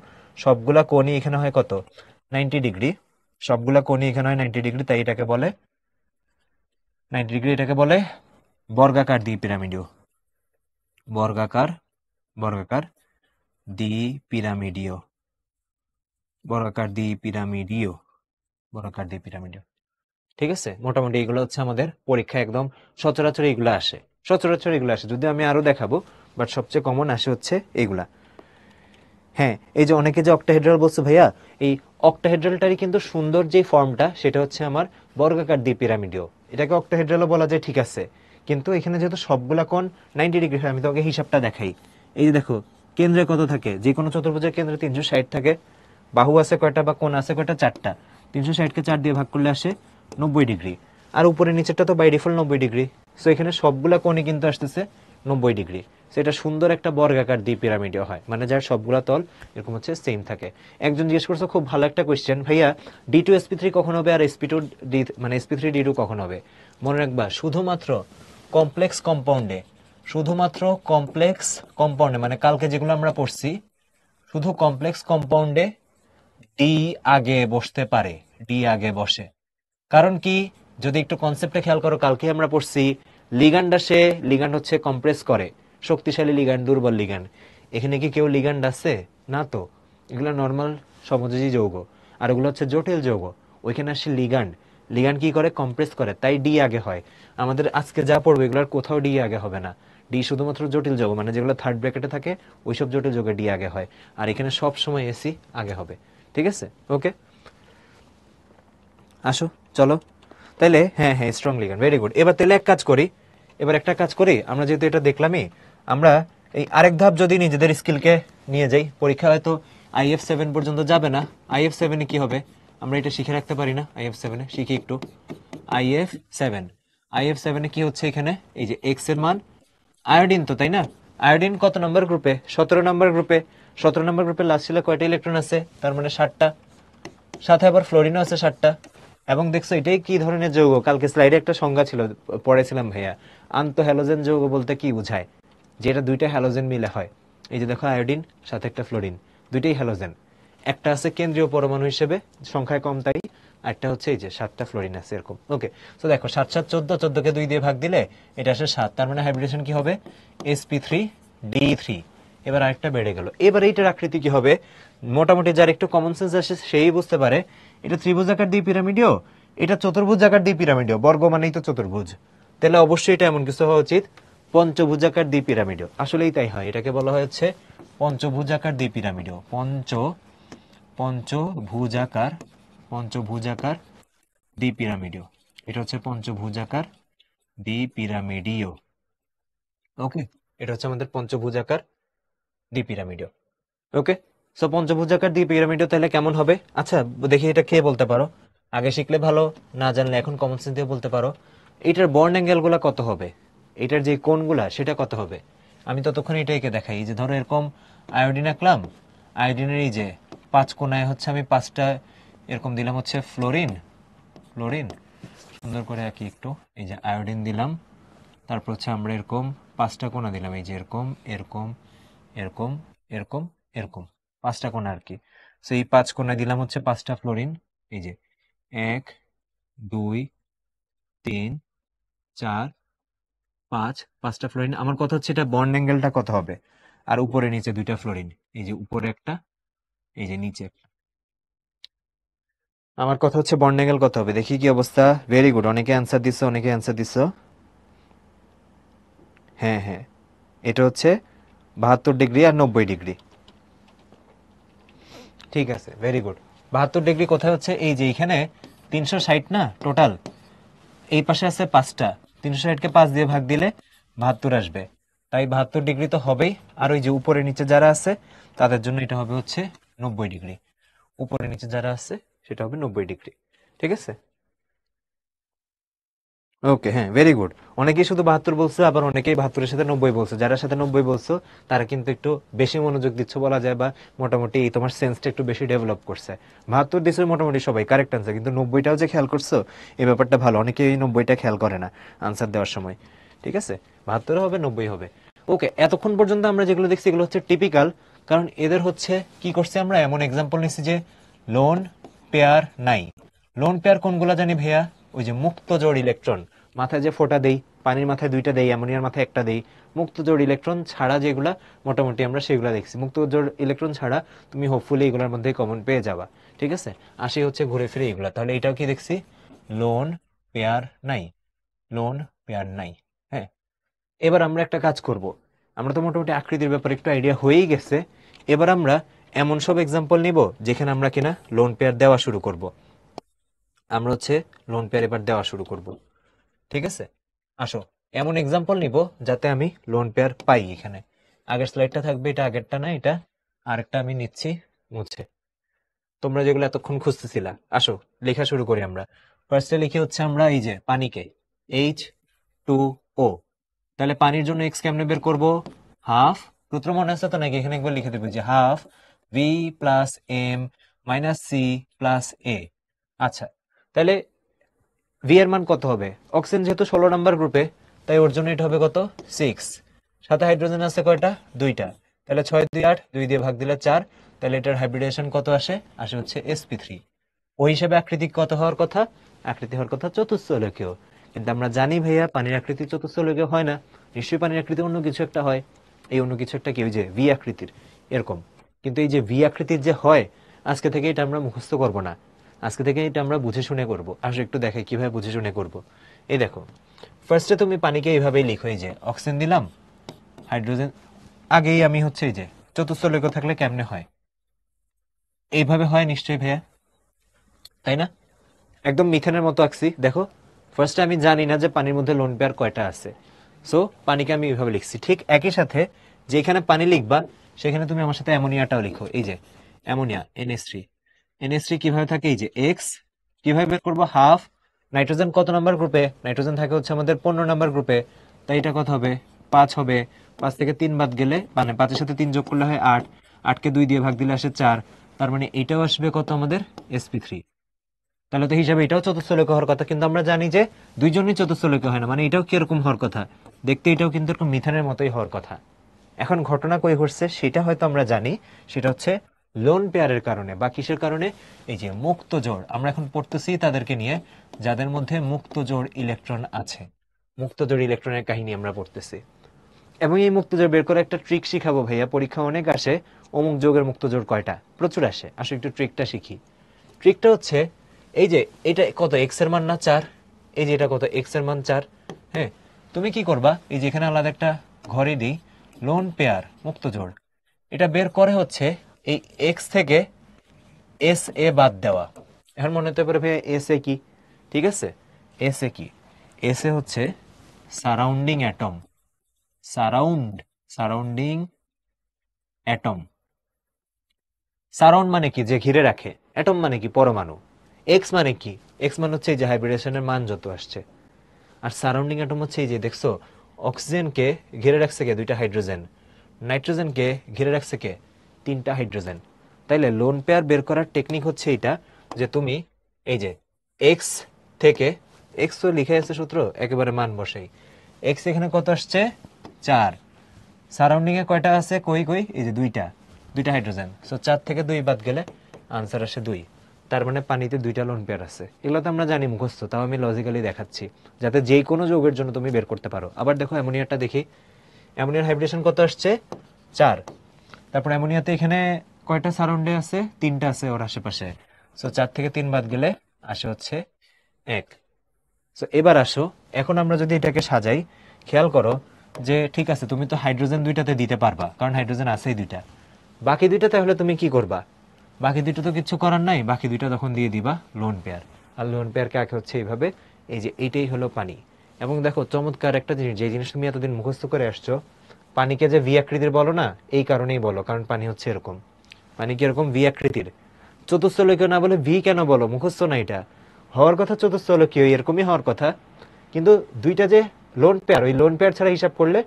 Speaker 2: সবগুলা কোনই এখানে হয় কত নাইনটি ডিগ্রি সবগুলা কোনই এখানে হয় নাইনটি ডিগ্রি তাই এটাকে বলে নাইনটি ডিগ্রি এটাকে বলে বর্গাকার দ্বি পিরামিডিও বর্গাকার বর্গাকার দ্বি পিরামিডিও বর্গাকার দ্বি পিরামিডিও বর্গাকার দ্বি পিরামিডিও ঠিক আছে মোটামুটি এগুলো হচ্ছে আমাদের পরীক্ষা একদম সচরাচর এগুলো আসে সচরাচর এগুলো আসে যদি আমি আরও দেখাবো বাট সবচেয়ে কমন আসে হচ্ছে এগুলা হ্যাঁ এই যে অনেকে যে অক্টাহেড্রাল বলছে ভাইয়া এই অক্টাহেড্রালটারই কিন্তু সুন্দর যে ফর্মটা সেটা হচ্ছে আমার বর্গাকার দ্বি পিরামিডিও এটাকে অক্টাহেড্রালও বলা যায় ঠিক আছে কিন্তু এখানে যেহেতু সবগুলা কোণ নাইনটি ডিগ্রি হয় আমি তোমাকে হিসাবটা দেখাই এই যে দেখো কেন্দ্রে কত থাকে যে কোনো চতুর্ভুজের কেন্দ্রে তিনশো ষাট থাকে বাহু আছে কয়টা বা কোণ আছে কয়টা চারটা তিনশো ষাটকে চার দিয়ে ভাগ করলে আসে নব্বই ডিগ্রি আর উপরে নিচেরটা তো বাই ডিফল্ট নব্বই ডিগ্রি সো এখানে সবগুলা কোণে কিন্তু আসতেছে নব্বই ডিগ্রি সেটা সুন্দর একটা বর্গাকার দ্বীপ পিরামিড হয় মানে যার সবগুলা তল এরকম হচ্ছে সেম থাকে একজন জিজ্ঞেস করছে খুব ভালো একটা কোয়েশ্চেন ভাইয়া ডি টু এসপি থ্রি কখন হবে আর এসপি টু ডি মানে এসপি থ্রি ডি টু কখন হবে মনে রাখবা শুধুমাত্র কমপ্লেক্স কম্পাউন্ডে শুধুমাত্র কমপ্লেক্স কম্পাউন্ডে মানে কালকে যেগুলো আমরা পড়ছি শুধু কমপ্লেক্স কম্পাউন্ডে ডি আগে বসতে পারে ডি আগে বসে কারণ কি যদি একটু কনসেপ্টে খেয়াল করো কালকে আমরা পড়ছি লিগান্ড আসে লিগান্ড হচ্ছে কম্প্রেস করে শক্তিশালী লিগান্ড দুর্বল লিগান্ড এখানে কি কেউ লিগান্ড আছে না তো এগুলো নর্মাল সমযোজী যৌগ আর ওগুলো হচ্ছে জটিল যৌগ ওইখানে আসে লিগান্ড লিগান্ড কি করে কম্প্রেস করে তাই ডি আগে হয় আমাদের আজকে যা পড়বে এগুলোর কোথাও ডি আগে হবে না ডি শুধুমাত্র জটিল যৌগ মানে যেগুলো থার্ড ব্র্যাকেটে থাকে ওইসব জটিল যৌগে ডি আগে হয় আর এখানে সব সময় এসি আগে হবে ঠিক আছে ওকে আসো চলো তাইলে হ্যাঁ হ্যাঁ স্ট্রং লিগান্ড ভেরি গুড এবার তাহলে এক কাজ করি এবার একটা কাজ করি আমরা যেহেতু এটা দেখলামই আমরা এই আরেক ধাপ যদি নিজেদের স্কিলকে নিয়ে যাই পরীক্ষা হয়তো এফ সেভেন পর্যন্ত যাবে না আই এফ সেভেনে কি হবে আমরা এটা শিখে রাখতে পারি না আই এফ সেভেনে শিখি একটু I F seven I F সেভেনে কি হচ্ছে এখানে এই যে এক্স এর মান আয়োডিন তো তাই না আয়োডিন কত নম্বর গ্রুপে সতেরো নম্বর গ্রুপে সতেরো নম্বর গ্রুপে লাস্ট ছিল কয়টা ইলেকট্রন আছে তার মানে ষাটটা সাথে আবার ফ্লোরিনও আছে ষাটটা এবং দেখছো এটাই কি ধরনের যৌগ কালকে স্লাইডে একটা সংজ্ঞা ছিল পড়েছিলাম ভাইয়া আন্তঃহ্যালোজেন হ্যালোজেন যৌগ বলতে কি বোঝায় যেটা দুইটা হ্যালোজেন মিলে হয় এই যে দেখো আয়োডিন সাথে একটা ফ্লোরিন দুইটাই হ্যালোজেন একটা আছে কেন্দ্রীয় পরমাণু হিসেবে সংখ্যায় কম তাই একটা হচ্ছে এই যে সাতটা ফ্লোরিন আছে এরকম ওকে তো দেখো সাত সাত চোদ্দ চোদ্দকে দুই দিয়ে ভাগ দিলে এটা আসে সাত তার মানে হাইব্রিডেশন কি হবে এসপি থ্রি ডি থ্রি এবার আরেকটা বেড়ে গেল এবার এইটার আকৃতি কি হবে মোটামুটি যার একটু কমন সেন্স আসে সেই বুঝতে পারে এটা ত্রিভুজ আকার দিয়ে পিরামিডিও এটা চতুর্ভুজ আকার দিয়ে পিরামিডিও বর্গ মানেই তো চতুর্ভুজ তাহলে অবশ্যই এটা এমন কিছু হওয়া উচিত পঞ্চভুজাকার দ্বি পিরামিডও আসলেই তাই হয় এটাকে বলা হয়েছে পঞ্চভুজাকার দ্বি পিরামিডও পঞ্চ পঞ্চভুজাকার পঞ্চভুজাকার দ্বি পিরামিডও এটা হচ্ছে পঞ্চভুজাকার দ্বি পিরামিডীয় ওকে এটা হচ্ছে আমাদের পঞ্চভুজাকার দ্বি পিরামিডও ওকে সো পঞ্চভুজাকার দ্বি পিরামিডও তাহলে কেমন হবে আচ্ছা দেখি এটা খেয়ে বলতে পারো আগে শিখলে ভালো না জানলে এখন কমন সেন্স দিয়ে বলতে পারো এটার বর্ন অ্যাঙ্গেলগুলো কত হবে এটার যে কোণগুলা সেটা কত হবে আমি ততক্ষণ এটা একে দেখাই এই যে ধরো এরকম আয়োডিন আঁকলাম আয়োডিনের এই যে পাঁচ কোনায় হচ্ছে আমি পাঁচটা এরকম দিলাম হচ্ছে ফ্লোরিন ফ্লোরিন সুন্দর করে আঁকি একটু এই যে আয়োডিন দিলাম তারপর হচ্ছে আমরা এরকম পাঁচটা কোনা দিলাম এই যে এরকম এরকম এরকম এরকম এরকম পাঁচটা কোনা আর কি সেই এই পাঁচ কোনায় দিলাম হচ্ছে পাঁচটা ফ্লোরিন এই যে এক দুই তিন চার পাঁচ পাঁচটা ফ্লোরিন আমার কথা হচ্ছে এটা বন্ড অ্যাঙ্গেলটা কত হবে আর উপরে নিচে দুইটা ফ্লোরিন এই যে উপরে একটা এই যে নিচে একটা আমার কথা হচ্ছে বন্ড অ্যাঙ্গেল কত হবে দেখি কি অবস্থা ভেরি গুড অনেকে অ্যান্সার দিছো অনেকে অ্যান্সার দিস হ্যাঁ হ্যাঁ এটা হচ্ছে বাহাত্তর ডিগ্রি আর নব্বই ডিগ্রি ঠিক আছে ভেরি গুড বাহাত্তর ডিগ্রি কোথায় হচ্ছে এই যে এখানে তিনশো ষাট না টোটাল এই পাশে আছে পাঁচটা তিনশো ষাটকে পাঁচ দিয়ে ভাগ দিলে বাহাত্তর আসবে তাই বাহাত্তর ডিগ্রি তো হবেই আর ওই যে উপরে নিচে যারা আছে তাদের জন্য এটা হবে হচ্ছে নব্বই ডিগ্রি উপরে নিচে যারা আছে সেটা হবে নব্বই ডিগ্রি ঠিক আছে ওকে হ্যাঁ ভেরি গুড অনেকেই শুধু বাহাত্তর বলছো আবার অনেকেই বাহাত্তরের সাথে নব্বই বলছো যারা সাথে নব্বই বলছো তারা কিন্তু একটু বেশি মনোযোগ দিচ্ছ বলা যায় বা মোটামুটি তোমার সেন্সটা একটু বেশি ডেভেলপ করছে বাহাত্তর দিচ্ছ মোটামুটি সবাই কারেক্ট আনসার কিন্তু নব্বইটাও যে খেয়াল করছো এই ব্যাপারটা ভালো অনেকেই নব্বইটা খেয়াল করে না আনসার দেওয়ার সময় ঠিক আছে বাহাত্তরও হবে নব্বই হবে ওকে এতক্ষণ পর্যন্ত আমরা যেগুলো দেখছি এগুলো হচ্ছে টিপিক্যাল কারণ এদের হচ্ছে কি করছে আমরা এমন এক্সাম্পল নিচ্ছি যে লোন পেয়ার নাই লোন পেয়ার কোনগুলো জানি ভাইয়া ওই যে মুক্ত জড় ইলেকট্রন মাথায় যে ফোটা দেই পানির মাথায় দুইটা দেই অ্যামোনিয়ার মাথায় একটা দেই জোর ইলেকট্রন ছাড়া যেগুলা মোটামুটি আমরা সেগুলো দেখছি জোর ইলেকট্রন ছাড়া তুমি হোপফুলি এগুলোর মধ্যে কমন পেয়ে যাবা ঠিক আছে আসি হচ্ছে ঘুরে ফিরে এগুলো তাহলে এটাও কি দেখছি লোন পেয়ার নাই লোন পেয়ার নাই হ্যাঁ এবার আমরা একটা কাজ করব আমরা তো মোটামুটি আকৃতির ব্যাপারে একটু আইডিয়া হয়েই গেছে এবার আমরা এমন সব এক্সাম্পল নিব যেখানে আমরা কিনা লোন পেয়ার দেওয়া শুরু করব আমরা হচ্ছে লোন পেয়ার এবার দেওয়া শুরু করব ঠিক আছে আসো এমন এক্সাম্পল নিব যাতে আমি লোন পেয়ার পাই এখানে আগের স্লাইডটা থাকবে এটা আগেরটা না এটা আরেকটা আমি নিচ্ছি মুছে তোমরা যেগুলো এতক্ষণ খুঁজতেছিলা আসো লেখা শুরু করি আমরা ফার্স্টে লিখি হচ্ছে আমরা এই যে পানিকে এইচ টু ও তাহলে পানির জন্য এক্স কেমনে বের করবো হাফ সূত্র মনে আছে তো নাকি এখানে একবার লিখে দেবো যে half V plus M minus C plus A আচ্ছা তাহলে ভি এর মান কত হবে অক্সিজেন যেহেতু ষোলো নাম্বার গ্রুপে তাই ওর জন্য এটা হবে কত সিক্স সাথে হাইড্রোজেন আছে কয়টা দুইটা তাহলে ছয় দুই আট দুই দিয়ে ভাগ দিলে চার তাহলে এটার হাইব্রিডেশন কত আসে আসে হচ্ছে এসপি থ্রি ওই হিসেবে আকৃতি কত হওয়ার কথা আকৃতি হওয়ার কথা চতুস্থলকীয় কিন্তু আমরা জানি ভাইয়া পানির আকৃতি চতুস্থলকীয় হয় না নিশ্চয়ই পানির আকৃতি অন্য কিছু একটা হয় এই অন্য কিছু একটা কি ওই যে ভি আকৃতির এরকম কিন্তু এই যে ভি আকৃতির যে হয় আজকে থেকে এটা আমরা মুখস্থ করবো না আজকে থেকে এটা আমরা বুঝে শুনে করব আসো একটু দেখে কিভাবে বুঝে শুনে করব এই দেখো ফার্স্টে তুমি পানিকে এইভাবেই লিখো এই যে অক্সিজেন দিলাম হাইড্রোজেন আগেই আমি হচ্ছে এই যে চতুর্থ লেখ থাকলে কেমনে হয় এইভাবে হয় নিশ্চয়ই ভাইয়া তাই না একদম মিথেনের মতো আঁকছি দেখো ফার্স্টে আমি জানি না যে পানির মধ্যে লোন পেয়ার কয়টা আছে সো পানিকে আমি এইভাবে লিখছি ঠিক একই সাথে যেখানে পানি লিখবা সেখানে তুমি আমার সাথে অ্যামোনিয়াটাও লিখো এই যে অ্যামোনিয়া এনএস থ্রি এনএস3 কিভাবে থাকে এই যে এক্স কিভাবে বের করবো হাফ নাইট্রোজেন কত নাম্বার গ্রুপে নাইট্রোজেন থাকে হচ্ছে আমাদের পনেরো নাম্বার গ্রুপে তাই এটা কত হবে পাঁচ হবে পাঁচ থেকে তিন বাদ গেলে মানে পাঁচের সাথে তিন যোগ করলে হয় আট আটকে দুই দিয়ে ভাগ দিলে আসে চার তার মানে এটাও আসবে কত আমাদের এসপি থ্রি তাহলে তো হিসাবে এটাও চতুর্থ লোকে হওয়ার কথা কিন্তু আমরা জানি যে দুইজনই চতুর্থ লোকে হয় না মানে এটাও কিরকম হওয়ার কথা দেখতে এটাও কিন্তু এরকম মিথানের মতোই হওয়ার কথা এখন ঘটনা কই ঘটছে সেটা হয়তো আমরা জানি সেটা হচ্ছে লোন পেয়ারের কারণে বা কিসের কারণে এই যে মুক্ত জোড় আমরা এখন পড়তেছি তাদেরকে নিয়ে যাদের মধ্যে মুক্ত জোড় ইলেকট্রন আছে মুক্ত জোড় ইলেকট্রনের কাহিনী আমরা পড়তেছি এবং এই মুক্ত জোড় বের করে একটা ট্রিক শিখাবো ভাইয়া পরীক্ষা অনেক আসে অমুক যোগের মুক্ত জোড় কয়টা প্রচুর আসে আসো একটু ট্রিকটা শিখি ট্রিকটা হচ্ছে এই যে এটা কত এক্স এর মান না চার এই যে এটা কত এক্স এর মান চার হ্যাঁ তুমি কি করবা এই যে এখানে আলাদা একটা ঘরে দিই লোন পেয়ার মুক্ত জোড় এটা বের করে হচ্ছে এই এক্স থেকে এস এ বাদ দেওয়া এখন মনে হতে পারে ভাইয়া এস এ কি ঠিক আছে এস এ কি এস এ হচ্ছে surrounding atom surround surrounding atom surround মানে কি যে ঘিরে রাখে অ্যাটম মানে কি পরমাণু এক্স মানে কি এক্স মানে হচ্ছে এই যে হাইব্রিডেশনের মান যত আসছে আর সারাউন্ডিং অ্যাটম হচ্ছে এই যে দেখছো অক্সিজেনকে ঘিরে রাখছে কে দুইটা হাইড্রোজেন নাইট্রোজেনকে ঘিরে রাখছে কে তিনটা হাইড্রোজেন তাইলে লোন পেয়ার বের করার টেকনিক হচ্ছে এটা যে তুমি এই যে এক্স থেকে এক্স তো লিখে আছে সূত্র একেবারে মান বসেই এক্স এখানে কত আসছে চার সারাউন্ডিংয়ে কয়টা আছে কই কই এই যে দুইটা দুইটা হাইড্রোজেন সো চার থেকে দুই বাদ গেলে আনসার আসে দুই তার মানে পানিতে দুইটা লোন পেয়ার আছে এগুলো তো আমরা জানি মুখস্থ তাও আমি লজিক্যালি দেখাচ্ছি যাতে যে কোনো যৌগের জন্য তুমি বের করতে পারো আবার দেখো অ্যামোনিয়াটা দেখি অ্যামোনিয়ার হাইব্রিডেশন কত আসছে চার তারপর অ্যামোনিয়াতে এখানে কয়টা সারাউন্ডে আছে তিনটা আছে ওর আশেপাশে সো চার থেকে তিন বাদ গেলে আসে হচ্ছে এক সো এবার আসো এখন আমরা যদি এটাকে সাজাই খেয়াল করো যে ঠিক আছে তুমি তো হাইড্রোজেন দুইটাতে দিতে পারবা কারণ হাইড্রোজেন আছেই দুইটা বাকি দুইটা তাহলে তুমি কি করবা বাকি দুইটা তো কিছু করার নাই বাকি দুইটা তখন দিয়ে দিবা লোন পেয়ার আর লোন পেয়ারকে আঁকে হচ্ছে এইভাবে এই যে এইটাই হলো পানি এবং দেখো চমৎকার একটা জিনিস যে জিনিস তুমি এতদিন মুখস্থ করে আসছো পানিকে যে ভি আকৃতির বলো না এই কারণেই বলো কারণ পানি হচ্ছে এরকম পানি কিরকম বিয়াকৃতির চতুর্থ লোকীয় না বলে ভি কেন বলো মুখস্থ না এটা হওয়ার কথা লোকীয় এরকমই হওয়ার কথা কিন্তু দুইটা যে লোন পেয়ার ওই লোন পেয়ার ছাড়া হিসাব করলে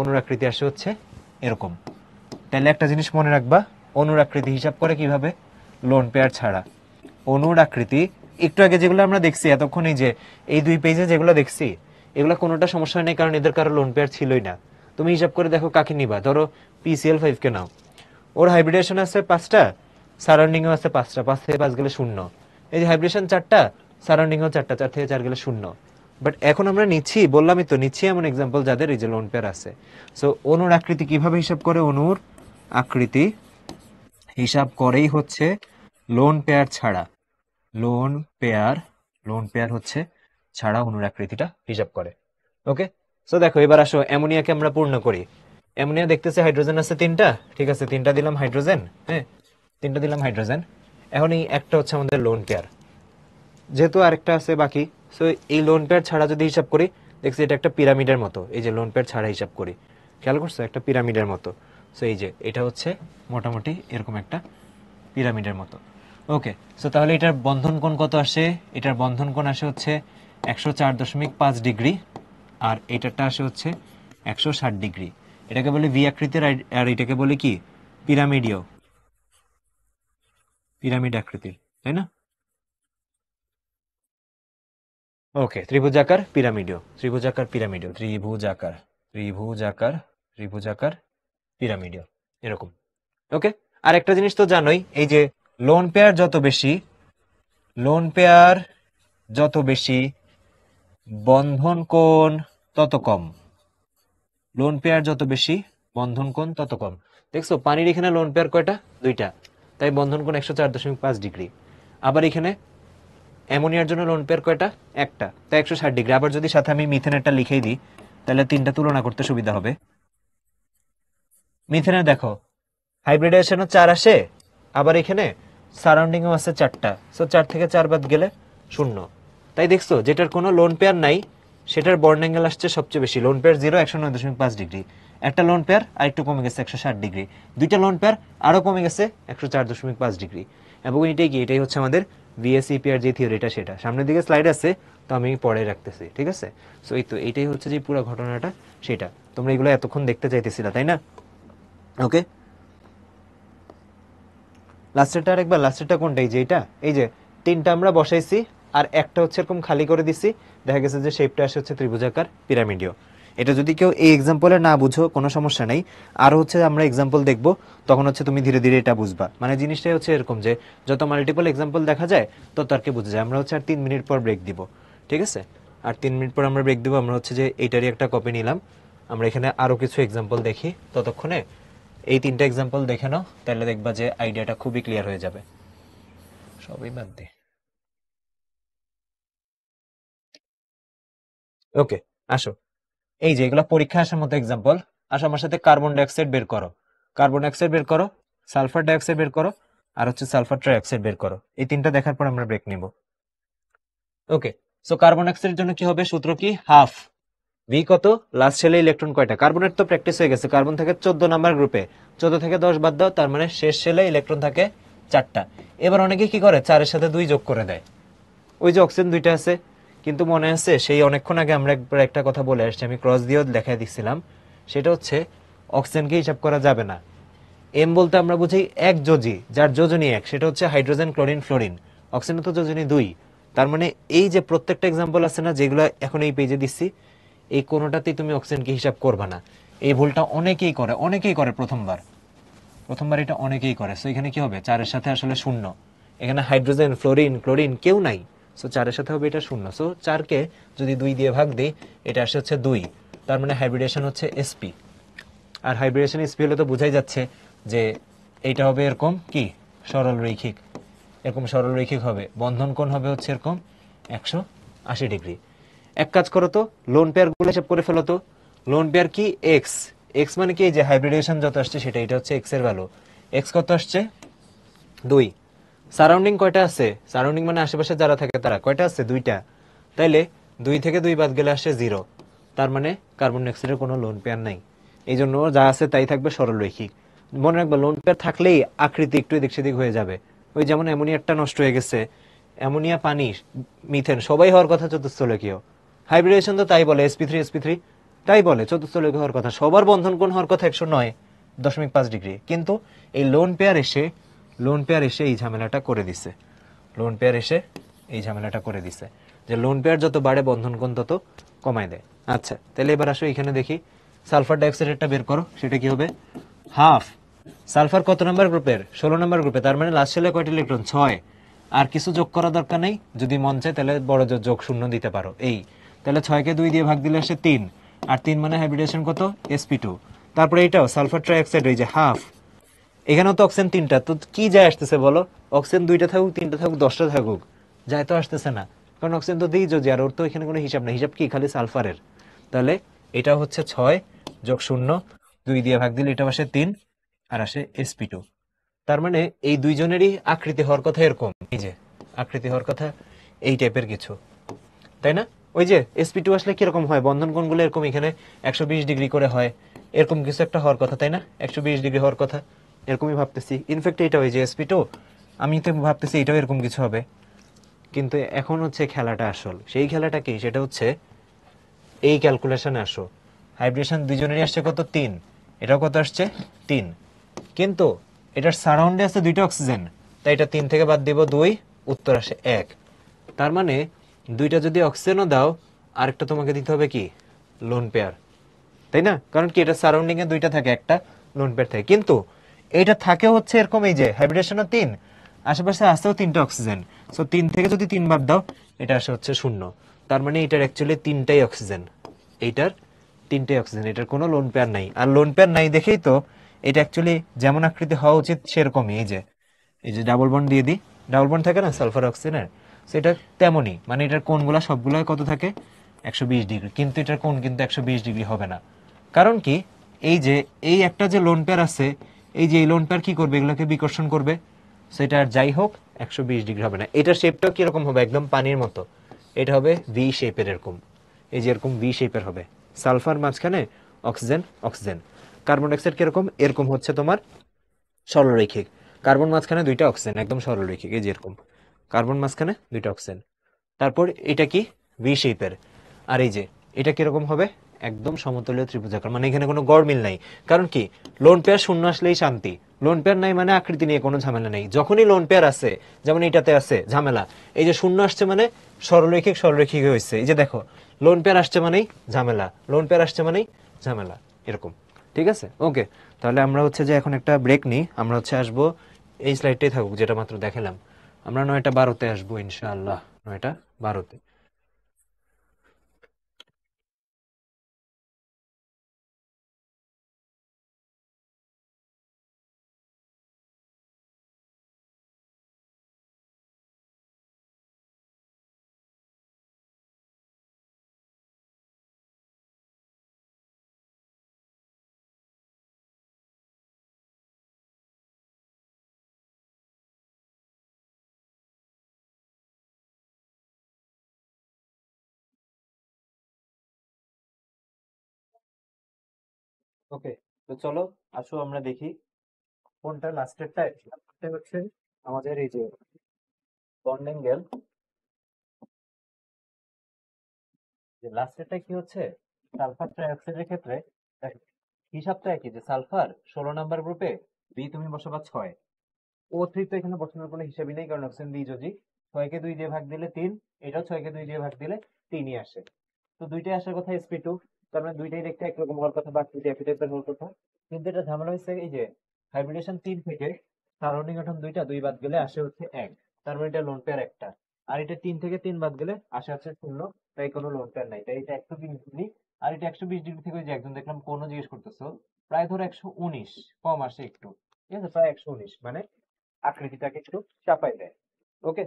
Speaker 2: অনুরাকৃতি আসে হচ্ছে এরকম তাহলে একটা জিনিস মনে রাখবা অনুরাকৃতি হিসাব করে কিভাবে লোন পেয়ার ছাড়া অনুরাকৃতি একটু আগে যেগুলো আমরা দেখছি এতক্ষণ এই যে এই দুই পেজে যেগুলো দেখছি এগুলো কোনোটা সমস্যা নেই কারণ এদের কারো লোন পেয়ার ছিলই না তুমি হিসাব করে দেখো কাকে নিবা ধরো পিসিএল ফাইভকে নাও ওর হাইব্রিডেশন আছে পাঁচটা সারাউন্ডিংও আছে পাঁচটা পাঁচ থেকে পাঁচ গেলে শূন্য এই যে হাইব্রিডেশন চারটা সারাউন্ডিংও চারটা চার থেকে চার গেলে শূন্য বাট এখন আমরা নিচ্ছি বললামই তো নিচ্ছি এমন এক্সাম্পল যাদের এই যে লোন পেয়ার আছে সো অনুর আকৃতি কিভাবে হিসাব করে অনুর আকৃতি হিসাব করেই হচ্ছে লোন পেয়ার ছাড়া লোন পেয়ার লোন পেয়ার হচ্ছে ছাড়া অনুর আকৃতিটা হিসাব করে ওকে সো দেখো এবার আসো অ্যামোনিয়াকে আমরা পূর্ণ করি অ্যামোনিয়া দেখতেছে হাইড্রোজেন আছে তিনটা ঠিক আছে তিনটা দিলাম হাইড্রোজেন হ্যাঁ তিনটা দিলাম হাইড্রোজেন এখন এই একটা হচ্ছে আমাদের লোন পেয়ার যেহেতু আরেকটা আছে বাকি সো এই লোন পেয়ার ছাড়া যদি হিসাব করি দেখছি এটা একটা পিরামিডের মতো এই যে লোন পেয়ার ছাড়া হিসাব করি খেয়াল করছো একটা পিরামিডের মতো সো এই যে এটা হচ্ছে মোটামুটি এরকম একটা পিরামিডের মতো ওকে সো তাহলে এটার বন্ধন কোণ কত আসে এটার বন্ধন কোণ আসে হচ্ছে একশো চার দশমিক পাঁচ ডিগ্রি আর এটারটা আসে হচ্ছে একশো ষাট ডিগ্রি এটাকে বলে ভি আকৃতির আর এটাকে বলে কি পিরামিডিও পিরামিড আকৃতির তাই না ওকে ত্রিভুজাকার পিরামিডিও ত্রিভুজাকার পিরামিডিও ত্রিভুজাকার ত্রিভুজাকার ত্রিভুজাকার পিরামিডিও এরকম ওকে আর একটা জিনিস তো জানোই এই যে লোন পেয়ার যত বেশি লোন পেয়ার যত বেশি বন্ধন কোণ তত কম লোন পেয়ার যত বেশি বন্ধন কোণ তত কম দেখছো পানির এখানে লোন পেয়ার কয়টা দুইটা তাই বন্ধন কোণ একশো চার দশমিক পাঁচ ডিগ্রি আবার এখানে অ্যামোনিয়ার জন্য লোন পেয়ার কয়টা একটা তাই একশো ষাট ডিগ্রি আবার যদি সাথে আমি মিথেনেরটা লিখেই দিই তাহলে তিনটা তুলনা করতে সুবিধা হবে মিথেনে দেখো হাইব্রিডাইজেশনও চার আসে আবার এখানে সারাউন্ডিংও আছে চারটা সো চার থেকে চার বাদ গেলে শূন্য তাই দেখছো যেটার কোনো লোন পেয়ার নাই সেটার বর্ণ অ্যাঙ্গেল আসছে সবচেয়ে বেশি লোন পেয়ার জিরো একশো নয় দশমিক পাঁচ ডিগ্রি একটা লোন পেয়ার আর একটু কমে গেছে একশো ষাট ডিগ্রি দুইটা লোন পেয়ার আরও কমে গেছে একশো চার দশমিক পাঁচ ডিগ্রি এবং এটাই কি এটাই হচ্ছে আমাদের ভিএসইপিআর যে থিওরিটা সেটা সামনের দিকে স্লাইড আছে তো আমি পরে রাখতেছি ঠিক আছে সো এই তো এইটাই হচ্ছে যে পুরো ঘটনাটা সেটা তোমরা এগুলো এতক্ষণ দেখতে চাইতেছিলা তাই না ওকে লাস্টেরটা আরেকবার লাস্টেরটা কোনটা এই যে এটা এই যে তিনটা আমরা বসাইছি আর একটা হচ্ছে এরকম খালি করে দিছি দেখা গেছে যে শেপটা আসে হচ্ছে ত্রিভুজাকার পিরামিডীয় এটা যদি কেউ এই এক্সাম্পলে না বুঝো কোনো সমস্যা নেই আর হচ্ছে আমরা এক্সাম্পল দেখব তখন হচ্ছে তুমি ধীরে ধীরে এটা বুঝবা মানে জিনিসটাই হচ্ছে এরকম যে যত মাল্টিপল এক্সাম্পল দেখা যায় তত আর কি বুঝে যায় আমরা হচ্ছে আর তিন মিনিট পর ব্রেক দিব ঠিক আছে আর তিন মিনিট পর আমরা ব্রেক দিব আমরা হচ্ছে যে এইটারই একটা কপি নিলাম আমরা এখানে আরও কিছু এক্সাম্পল দেখি ততক্ষণে এই তিনটা এক্সাম্পল দেখে নাও তাহলে দেখবা যে আইডিয়াটা খুবই ক্লিয়ার হয়ে যাবে সবই বাদ দিয়ে ওকে আসো এই যে এগুলো পরীক্ষা আসার মতো এক্সাম্পল আসো আমার সাথে কার্বন ডাইঅক্সাইড বের করো কার্বন ডাইঅক্সাইড বের করো সালফার ডাইঅক্সাইড বের করো আর হচ্ছে সালফার ট্রাইঅক্সাইড বের করো এই তিনটা দেখার পর আমরা ব্রেক নিব ওকে সো কার্বন ডাইঅক্সাইডের জন্য কি হবে সূত্র কি হাফ ভি কত লাস্ট সেলে ইলেকট্রন কয়টা কার্বনের তো প্র্যাকটিস হয়ে গেছে কার্বন থাকে চোদ্দ নাম্বার গ্রুপে চোদ্দ থেকে দশ বাদ দাও তার মানে শেষ সেলে ইলেকট্রন থাকে চারটা এবার অনেকে কি করে চারের সাথে দুই যোগ করে দেয় ওই যে অক্সিজেন দুইটা আছে কিন্তু মনে আছে সেই অনেকক্ষণ আগে আমরা একবার একটা কথা বলে আসছি আমি ক্রস দিয়েও দেখাই দিচ্ছিলাম সেটা হচ্ছে অক্সিজেনকে হিসাব করা যাবে না এম বলতে আমরা বুঝি এক যোজি যার যোজনী এক সেটা হচ্ছে হাইড্রোজেন ক্লোরিন ফ্লোরিন অক্সিজেন তো যোজনী দুই তার মানে এই যে প্রত্যেকটা এক্সাম্পল আছে না যেগুলো এখন এই পেজে দিচ্ছি এই কোনোটাতেই তুমি অক্সিজেনকে হিসাব করবে না এই ভুলটা অনেকেই করে অনেকেই করে প্রথমবার প্রথমবার এটা অনেকেই করে সো এখানে কি হবে চারের সাথে আসলে শূন্য এখানে হাইড্রোজেন ফ্লোরিন ক্লোরিন কেউ নাই সো চারের সাথে হবে এটা শূন্য সো চারকে যদি দুই দিয়ে ভাগ দিই এটা আসে হচ্ছে দুই তার মানে হাইব্রিডেশন হচ্ছে এসপি আর হাইব্রিডেশন এসপি হলে তো বোঝাই যাচ্ছে যে এইটা হবে এরকম কি সরল রৈখিক এরকম সরল রৈখিক হবে বন্ধন কোণ হবে হচ্ছে এরকম একশো আশি ডিগ্রি এক কাজ করো তো লোন পেয়ারগুলো সেভ করে ফেলো তো লোন পেয়ার কি এক্স এক্স মানে কি যে হাইব্রিডেশন যত আসছে সেটা এটা হচ্ছে এক্স এর ভ্যালু এক্স কত আসছে দুই সারাউন্ডিং কয়টা আছে সারাউন্ডিং মানে আশেপাশে যারা থাকে তারা কয়টা আছে দুইটা তাইলে দুই থেকে দুই বাদ গেলে আসে জিরো তার মানে কার্বন ডাইঅক্সাইডের কোনো লোন পেয়ার নাই এই জন্য যা আছে তাই থাকবে সরলরৈখিক মনে রাখবে লোন পেয়ার থাকলেই আকৃতি একটু এদিক সেদিক হয়ে যাবে ওই যেমন একটা নষ্ট হয়ে গেছে অ্যামোনিয়া পানি মিথেন সবাই হওয়ার কথা চতুর্থলেখীয় হাইব্রিডেশন তো তাই বলে এসপি থ্রি এসপি থ্রি তাই বলে চতুর্থলেখীয় হওয়ার কথা সবার বন্ধন কোন হওয়ার কথা একশো নয় দশমিক পাঁচ ডিগ্রি কিন্তু এই লোন পেয়ার এসে লোন পেয়ার এসে এই ঝামেলাটা করে দিছে লোন পেয়ার এসে এই ঝামেলাটা করে দিছে যে লোন পেয়ার যত বাড়ে বন্ধন কোণ তত কমায় দেয় আচ্ছা তাহলে এবার আসো এখানে দেখি সালফার ডাইঅক্সাইডেরটা বের করো সেটা কি হবে হাফ সালফার কত নাম্বার গ্রুপের ষোলো নাম্বার গ্রুপে তার মানে লাস্ট সেলে কয়টা ইলেকট্রন ছয় আর কিছু যোগ করা দরকার নেই যদি মন চায় তাহলে বড় যোগ শূন্য দিতে পারো এই তাহলে ছয়কে দুই দিয়ে ভাগ দিলে আসে তিন আর তিন মানে হাইব্রিডেশন কত এসপি টু তারপরে এটাও সালফার ট্রাইঅক্সাইড ওই যে হাফ এখানেও তো অক্সিজেন তিনটা তো কি যায় আসতেছে বলো অক্সিজেন দুইটা থাকুক তিনটা থাকুক দশটা থাকুক যায় তো আসতেছে না কারণ অক্সিজেন তো দিই যদি আর ওর তো এখানে কোনো হিসাব না হিসাব কি খালি সালফারের তাহলে এটা হচ্ছে ছয় যোগ শূন্য দুই দিয়ে ভাগ দিলে এটা আসে তিন আর আসে এসপি টু তার মানে এই দুইজনেরই আকৃতি হওয়ার কথা এরকম এই যে আকৃতি হওয়ার কথা এই টাইপের কিছু তাই না ওই যে এসপি টু আসলে কিরকম হয় বন্ধন কোনগুলো এরকম এখানে একশো ডিগ্রি করে হয় এরকম কিছু একটা হওয়ার কথা তাই না একশো ডিগ্রি হওয়ার কথা এরকমই ভাবতেছি ইনফ্যাক্ট এটা ওই যে এসপি টু আমি তো ভাবতেছি এটাও এরকম কিছু হবে কিন্তু এখন হচ্ছে খেলাটা আসল সেই খেলাটা কি সেটা হচ্ছে এই ক্যালকুলেশনে আসো হাইব্রেশন দুজনেরই আসছে কত তিন এটাও কত আসছে তিন কিন্তু এটার সারাউন্ডে আছে দুইটা অক্সিজেন তাই এটা তিন থেকে বাদ দিব দুই উত্তর আসে এক তার মানে দুইটা যদি অক্সিজেনও দাও আরেকটা তোমাকে দিতে হবে কি লোন পেয়ার তাই না কারণ কি এটা সারাউন্ডিংয়ে দুইটা থাকে একটা লোন পেয়ার থাকে কিন্তু এটা থাকে হচ্ছে এরকম এই যে হাইব্রিডেশনও তিন আশেপাশে আসতেও তিনটা অক্সিজেন সো তিন থেকে যদি তিনবার দাও এটা আসে হচ্ছে শূন্য তার মানে এটার অ্যাকচুয়ালি তিনটাই অক্সিজেন এইটার তিনটাই অক্সিজেন এটার কোনো লোন পেয়ার নাই আর লোন পেয়ার নাই দেখেই তো এটা অ্যাকচুয়ালি যেমন আকৃতি হওয়া উচিত সেরকমই এই যে এই যে ডাবল বন্ড দিয়ে দিই ডাবল বন্ড থাকে না সালফার অক্সিজেনের সো এটা তেমনই মানে এটার কোনগুলো সবগুলোই কত থাকে একশো বিশ ডিগ্রি কিন্তু এটার কোন কিন্তু একশো বিশ ডিগ্রি হবে না কারণ কি এই যে এই একটা যে লোন পেয়ার আছে এই যে এই লোনটার কি করবে এগুলোকে বিকর্ষণ করবে সেটা আর যাই হোক একশো ডিগ্রি হবে না এটার শেপটাও কীরকম হবে একদম পানির মতো এটা হবে ভি শেপের এরকম এই যে এরকম ভি শেপের হবে সালফার মাঝখানে অক্সিজেন অক্সিজেন কার্বন ডাইঅক্সাইড কীরকম এরকম হচ্ছে তোমার সরলরৈখিক কার্বন মাঝখানে দুইটা অক্সিজেন একদম সরলরৈখিক এই যে এরকম কার্বন মাঝখানে দুইটা অক্সিজেন তারপর এটা কি ভি শেপের আর এই যে এটা কীরকম হবে একদম সমতলীয় ত্রিভুজাকার মানে এখানে কোনো গড়মিল নাই কারণ কি লোন পেয়ার শূন্য আসলেই শান্তি লোন পেয়ার নাই মানে আকৃতি নিয়ে কোনো ঝামেলা নেই যখনই লোন পেয়ার আছে যেমন এটাতে আছে ঝামেলা এই যে শূন্য আসছে মানে সরলরৈখিক সরলরৈখিক হয়েছে এই যে দেখো লোন পেয়ার আসছে মানেই ঝামেলা লোন পেয়ার আসছে মানেই ঝামেলা এরকম ঠিক আছে ওকে তাহলে আমরা হচ্ছে যে এখন একটা ব্রেক নিই আমরা হচ্ছে আসবো এই স্লাইডটাই থাকুক যেটা মাত্র দেখালাম আমরা নয়টা বারোতে আসবো ইনশাআল্লাহ নয়টা বারোতে
Speaker 1: ওকে তো চলো আসো আমরা দেখি কোনটা লাস্টের এটা হচ্ছে আমাদের এই যে বন্ডেঙ্গেল যে লাস্টেরটা কি হচ্ছে সালফার ট্রাইঅক্সাইডের ক্ষেত্রে
Speaker 2: হিসাবটা একই যে সালফার ষোলো নাম্বার গ্রুপে বি তুমি বসাবা ছয় ও থ্রি তো এখানে বসানোর কোনো হিসাবই নেই কারণ অক্সিজেন বি যদি ছয়কে দুই দিয়ে ভাগ দিলে তিন এটাও ছয়কে দুই দিয়ে ভাগ দিলে তিনই আসে তো দুইটাই আসার কথা এসপি টু তার মানে দুইটাই দেখতে একরকম হওয়ার কথা বা দুইটা একই হওয়ার কথা কিন্তু এটা ঝামেলা হয়েছে এই যে হাইব্রিডেশন তিন থেকে সারাউন্ডিং গঠন দুইটা দুই বাদ গেলে আসে হচ্ছে এক তার মানে এটা লোন পেয়ার একটা আর এটা তিন থেকে তিন বাদ গেলে আসে আছে শূন্য তাই কোনো লোন পেয়ার নাই তাই এটা একশো বিশ ডিগ্রি আর এটা একশো বিশ ডিগ্রি থেকে যে একজন দেখলাম কোনো জিজ্ঞেস করতেছো প্রায় ধর একশো উনিশ কম আসে একটু ঠিক আছে প্রায় একশো উনিশ মানে আকৃতিটাকে একটু চাপাই দেয় ওকে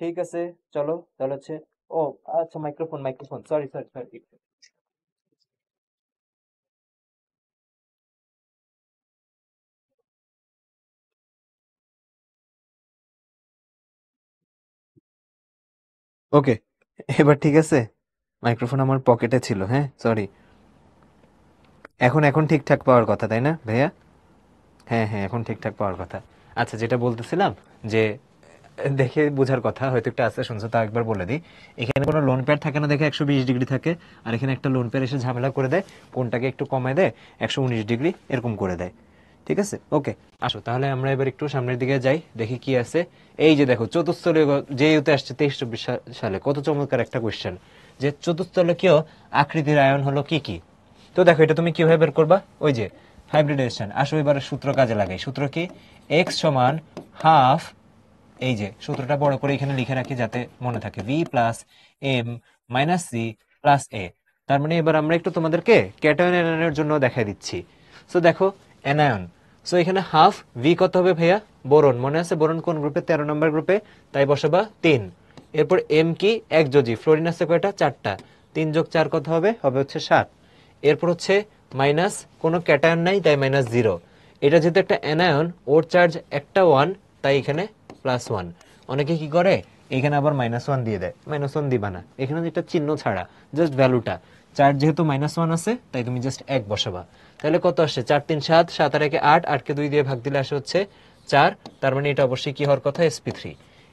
Speaker 2: ঠিক আছে চলো তাহলে
Speaker 1: হচ্ছে ও আচ্ছা microphone microphone sorry sorry sorry okay এবার ঠিক আছে মাইক্রোফোন আমার পকেটে ছিল হ্যাঁ সরি
Speaker 2: এখন এখন ঠিকঠাক পাওয়ার কথা তাই না ভাইয়া হ্যাঁ হ্যাঁ এখন ঠিকঠাক পাওয়ার কথা আচ্ছা যেটা বলতেছিলাম যে দেখে বোঝার কথা হয়তো একটু আস্তে শুনছো তা একবার বলে দিই এখানে কোনো লোন প্যাড থাকে না দেখে একশো বিশ ডিগ্রি থাকে আর এখানে একটা লোন প্যার এসে ঝামেলা করে দেয় কোনটাকে একটু কমায় দেয় একশো উনিশ ডিগ্রি এরকম করে দেয় ঠিক আছে ওকে আসো তাহলে আমরা এবার একটু সামনের দিকে যাই দেখি কি আছে এই যে দেখো চতুস্থলীয় যে ইউতে আসছে তেইশ চব্বিশ সালে কত চমৎকার একটা কোয়েশ্চেন যে চতুস্থলকীয় আকৃতির আয়ন হলো কি কি তো দেখো এটা তুমি কিভাবে বের করবা ওই যে হাইব্রিডেশন আসো এবার সূত্র কাজে লাগাই সূত্র কি এক্স সমান হাফ এই যে সূত্রটা বড় করে এখানে লিখে রাখি যাতে মনে থাকে V plus M minus C plus A তার মানে এবার আমরা একটু তোমাদেরকে ক্যাটায়ন এনায়নের জন্য দেখা দিচ্ছি সো দেখো এনায়ন সো এখানে হাফ ভি কত হবে ভাইয়া বোরন মনে আছে বোরন কোন গ্রুপে তেরো নম্বর গ্রুপে তাই বসাবা তিন এরপর এম কি এক যোজি ফ্লোরিন আছে কয়টা চারটা তিন যোগ চার কত হবে হবে হচ্ছে সাত এরপর হচ্ছে মাইনাস কোনো ক্যাটায়ন নাই তাই মাইনাস জিরো এটা যেহেতু একটা অ্যানায়ন ওর চার্জ একটা ওয়ান তাই এখানে প্লাস ওয়ান অনেকে কি করে এখানে আবার মাইনাস ওয়ান দিয়ে দেয় মাইনাস ওয়ান দিবা না এখানে যেটা চিহ্ন ছাড়া জাস্ট ভ্যালুটা চার্জ যেহেতু মাইনাস ওয়ান আছে তাই তুমি জাস্ট এক বসাবা তাহলে কত আসছে চার তিন সাত সাত আর একে আট আটকে দুই দিয়ে ভাগ দিলে আসে হচ্ছে চার তার মানে এটা অবশ্যই কি হওয়ার কথা এসপি থ্রি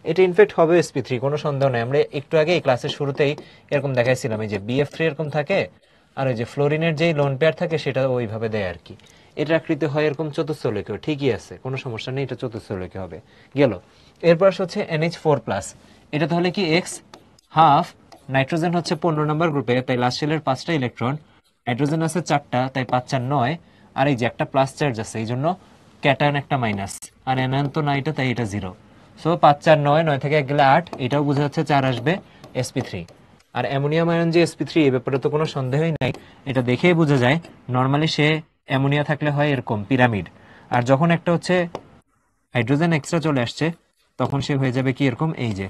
Speaker 2: এটা ইনফেক্ট হবে এসপি থ্রি কোনো সন্দেহ নেই আমরা একটু আগে এই ক্লাসের শুরুতেই এরকম দেখাইছিলাম এই যে বিএফ থ্রি এরকম থাকে আর ওই যে ফ্লোরিনের যেই লোন পেয়ার থাকে সেটা ওইভাবে দেয় আর কি এটা আকৃতি হয় এরকম চতুর্থলৈকেও ঠিকই আছে কোনো সমস্যা নেই এটা চতুর্থ চতুর্থলৈকে হবে গেল এরপর হচ্ছে এনএইচ ফোর প্লাস এটা তাহলে কি এক্স হাফ নাইট্রোজেন হচ্ছে পনেরো নম্বর গ্রুপে তাই লাস্ট সেলের পাঁচটা ইলেকট্রন হাইড্রোজেন আছে চারটা তাই পাঁচ চার নয় আর এই যে একটা প্লাস চার্জ আছে এই জন্য ক্যাটায়ন একটা মাইনাস আর এনায়ন তো নাইটা তাই এটা জিরো সো পাঁচ চার নয় নয় থেকে এক গেলে আট এটাও বোঝা যাচ্ছে চার আসবে এসপি থ্রি আর অ্যামোনিয়াম আয়ন যে এসপি থ্রি এ ব্যাপারে তো কোনো সন্দেহই নাই এটা দেখেই বোঝা যায় নর্মালি সে অ্যামোনিয়া থাকলে হয় এরকম পিরামিড আর যখন একটা হচ্ছে হাইড্রোজেন এক্সট্রা চলে আসছে তখন সে হয়ে যাবে কি এরকম এই যে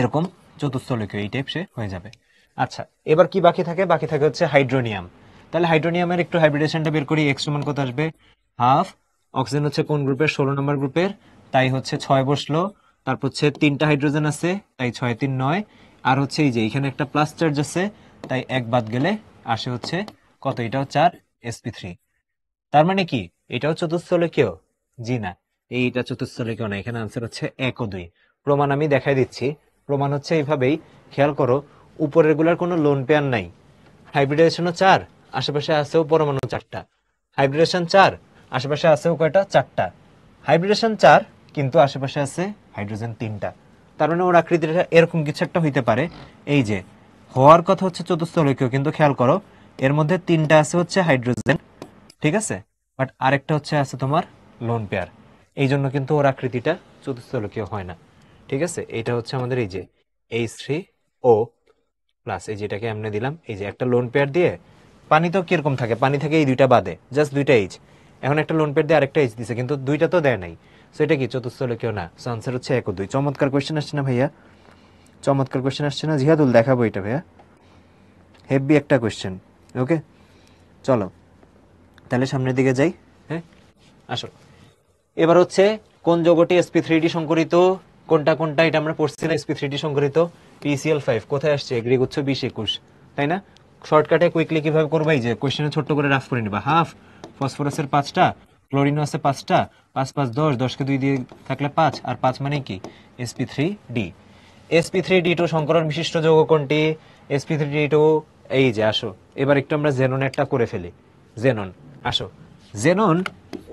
Speaker 2: এরকম চতুর্থ লোকীয় এই টাইপ সে হয়ে যাবে আচ্ছা এবার কি বাকি থাকে বাকি থাকে হচ্ছে হাইড্রোনিয়াম তাহলে হাইড্রোনিয়ামের একটু হাইব্রিডেশনটা বের করি এক্স সমান কত আসবে হাফ অক্সিজেন হচ্ছে কোন গ্রুপের ষোলো নম্বর গ্রুপের তাই হচ্ছে ছয় বসলো তারপর হচ্ছে তিনটা হাইড্রোজেন আছে তাই ছয় তিন নয় আর হচ্ছে এই যে এখানে একটা প্লাস চার্জ আছে তাই এক বাদ গেলে আসে হচ্ছে কত এটাও চার এসপি থ্রি তার মানে কি এটাও কেউ জি না এইটা কেউ না এখানে আনসার হচ্ছে এক ও দুই প্রমাণ আমি দেখাই দিচ্ছি প্রমাণ হচ্ছে এইভাবেই খেয়াল করো উপরের গুলার কোনো লোন পেয়ার নাই হাইব্রিডাইজেশনও চার আশেপাশে আছেও পরমাণু চারটা হাইব্রিডেশন চার আশেপাশে আছেও কয়টা চারটা হাইব্রিডেশন চার কিন্তু আশেপাশে আছে হাইড্রোজেন তিনটা তার মানে ওর আকৃতিটা এরকম কিছু একটা হইতে পারে এই যে হওয়ার কথা হচ্ছে লক্ষ্য কিন্তু খেয়াল করো এর মধ্যে তিনটা আছে হচ্ছে হাইড্রোজেন ঠিক আছে বাট আরেকটা হচ্ছে আছে তোমার লোন পেয়ার এই জন্য কিন্তু ওর আকৃতিটা লক্ষ্য হয় না ঠিক আছে এটা হচ্ছে আমাদের এই যে এইচ শ্রী ও প্লাস এই যেটাকে আমরা দিলাম এই যে একটা লোন পেয়ার দিয়ে পানি তো কিরকম থাকে পানি থেকে এই দুইটা বাদে জাস্ট দুইটা এইচ এখন একটা লোন পেয়ার দিয়ে আরেকটা এইচ দিছে কিন্তু দুইটা তো দেয় নাই সো এটা কি চতুর্থ কেউ না সো আনসার হচ্ছে এক দুই চমৎকার কোয়েশ্চেন আসছে না ভাইয়া চমৎকার কোয়েশ্চেন আসছে না জিহাদুল দেখাবো এটা ভাইয়া হেভি একটা কোয়েশ্চেন ওকে চলো তাহলে সামনের দিকে যাই হ্যাঁ আসো এবার হচ্ছে কোন যৌগটি এসপি থ্রি ডি সংকরিত কোনটা কোনটা এটা আমরা পড়ছি না এসপি থ্রি ডি সংকরিত পিসিএল ফাইভ কোথায় আসছে এগ্রি করছো বিশ একুশ তাই না শর্টকাটে কুইকলি কীভাবে করবাই যে কোয়েশ্চেনে ছোট্ট করে রাফ করে নিবা হাফ ফসফরাসের পাঁচটা ক্লোরিন আছে পাঁচটা পাঁচ পাঁচ দশ দশকে দুই দিয়ে থাকলে পাঁচ আর পাঁচ মানে কি SP three D SP three D two সংকরণ বিশিষ্ট যৌগ কোনটি এসপি থ্রি ডি টু এই যে আসো এবার একটু আমরা জেনন একটা করে ফেলি জেনন আসো জেনন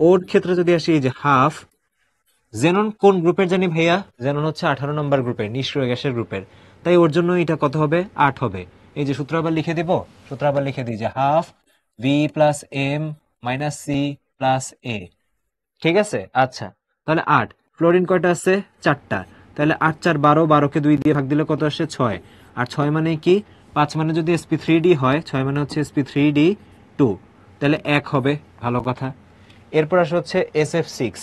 Speaker 2: ওর ক্ষেত্রে যদি আসি এই যে হাফ জেনন কোন গ্রুপের জানি ভাইয়া জেনন হচ্ছে আঠারো নম্বর গ্রুপের নিষ্ক্রিয় গ্যাসের গ্রুপের তাই ওর জন্য এটা কত হবে আট হবে এই যে সূত্র আবার লিখে দিব সূত্র আবার লিখে দিই যে half V plus M minus C plus A ঠিক আছে আচ্ছা তাহলে আট ফ্লোরিন কয়টা আছে চারটা তাহলে আট চার বারো বারোকে দুই দিয়ে ভাগ দিলে কত আসে ছয় আর ছয় মানে কি পাঁচ মানে যদি এসপি থ্রি ডি হয় ছয় মানে হচ্ছে এসপি থ্রি ডি টু তাহলে এক হবে ভালো কথা এরপর আসে হচ্ছে S F six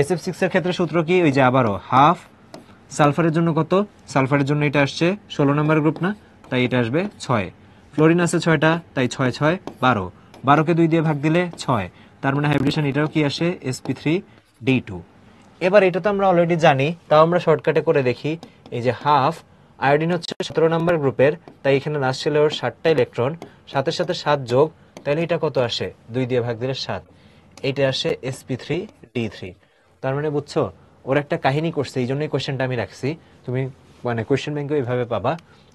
Speaker 2: S F সিক্সের ক্ষেত্রে সূত্র কি ওই যে আবারও হাফ সালফারের জন্য কত সালফারের জন্য এটা আসছে ষোলো নম্বর গ্রুপ না তাই এটা আসবে ছয় ফ্লোরিন আছে ছয়টা তাই ছয় ছয় বারো বারোকে দুই দিয়ে ভাগ দিলে ছয় তার মানে হাইব্রিডেশন এটাও কি আসে এসপি থ্রি ডি টু এবার এটা তো আমরা অলরেডি জানি তাও আমরা শর্টকাটে করে দেখি এই যে হাফ আয়োডিন হচ্ছে সতেরো নম্বর গ্রুপের তাই এখানে নাচ ছিল ওর ষাটটা ইলেকট্রন সাথে সাথে সাত যোগ তাহলে এটা কত আসে দুই দিয়ে ভাগ দিলে সাত এটা আসে এসপি থ্রি ডি থ্রি তার মানে বুঝছো ওর একটা কাহিনী করছে এই জন্যই কোয়েশ্চেনটা আমি রাখছি তুমি মানে কোয়েশ্চেন ব্যাংকে এইভাবে পাবা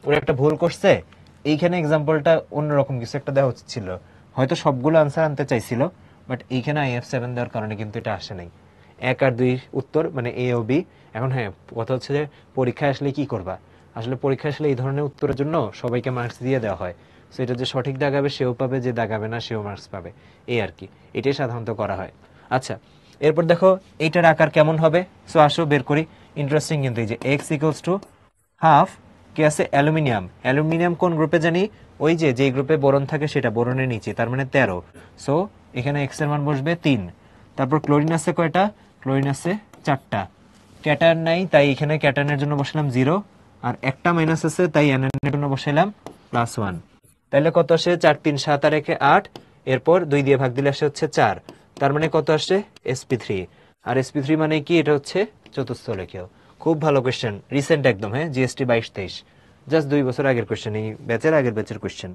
Speaker 2: ওর একটা ভুল করছে এইখানে এক্সাম্পলটা অন্যরকম কিছু একটা দেওয়া উচিত ছিল হয়তো সবগুলো আনসার আনতে চাইছিল বাট এইখানে আই এফ সেভেন দেওয়ার কারণে কিন্তু এটা আসে নাই এক আর দুই উত্তর মানে এ ও বি এখন হ্যাঁ কথা হচ্ছে যে পরীক্ষায় আসলে কি করবা আসলে পরীক্ষা আসলে এই ধরনের উত্তরের জন্য সবাইকে মার্কস দিয়ে দেওয়া হয় সো এটা যে সঠিক দাগাবে সেও পাবে যে দাগাবে না সেও মার্কস পাবে এই আর কি এটাই সাধারণত করা হয় আচ্ছা এরপর দেখো এইটার আকার কেমন হবে সো আসো বের করি ইন্টারেস্টিং কিন্তু এই যে এক্স ইকুয়ালস টু হাফ কি আছে অ্যালুমিনিয়াম অ্যালুমিনিয়াম কোন গ্রুপে জানি ওই যে যে গ্রুপে বরণ থাকে সেটা বরণের নিচে তার মানে তেরো সো এখানে এক্সের মান বসবে তিন তারপর ক্লোরিন আছে কয়টা ক্লোরিন আছে চারটা ক্যাটার নাই তাই এখানে ক্যাটার্নের জন্য বসালাম জিরো আর একটা মাইনাস আছে তাই অ্যানের জন্য বসাইলাম প্লাস ওয়ান তাহলে কত আসে চার তিন সাত আর একে আট এরপর দুই দিয়ে ভাগ দিলে আসে হচ্ছে চার তার মানে কত আসছে এসপি থ্রি আর এসপি থ্রি মানে কি এটা হচ্ছে চতুর্থ চতুর্থলেখীয় খুব ভালো কোয়েশ্চেন রিসেন্ট একদম হ্যাঁ জিএসটি বাইশ তেইশ জাস্ট দুই বছর আগের কোয়েশ্চেন এই ব্যাচের আগের ব্যাচের কোয়েশ্চেন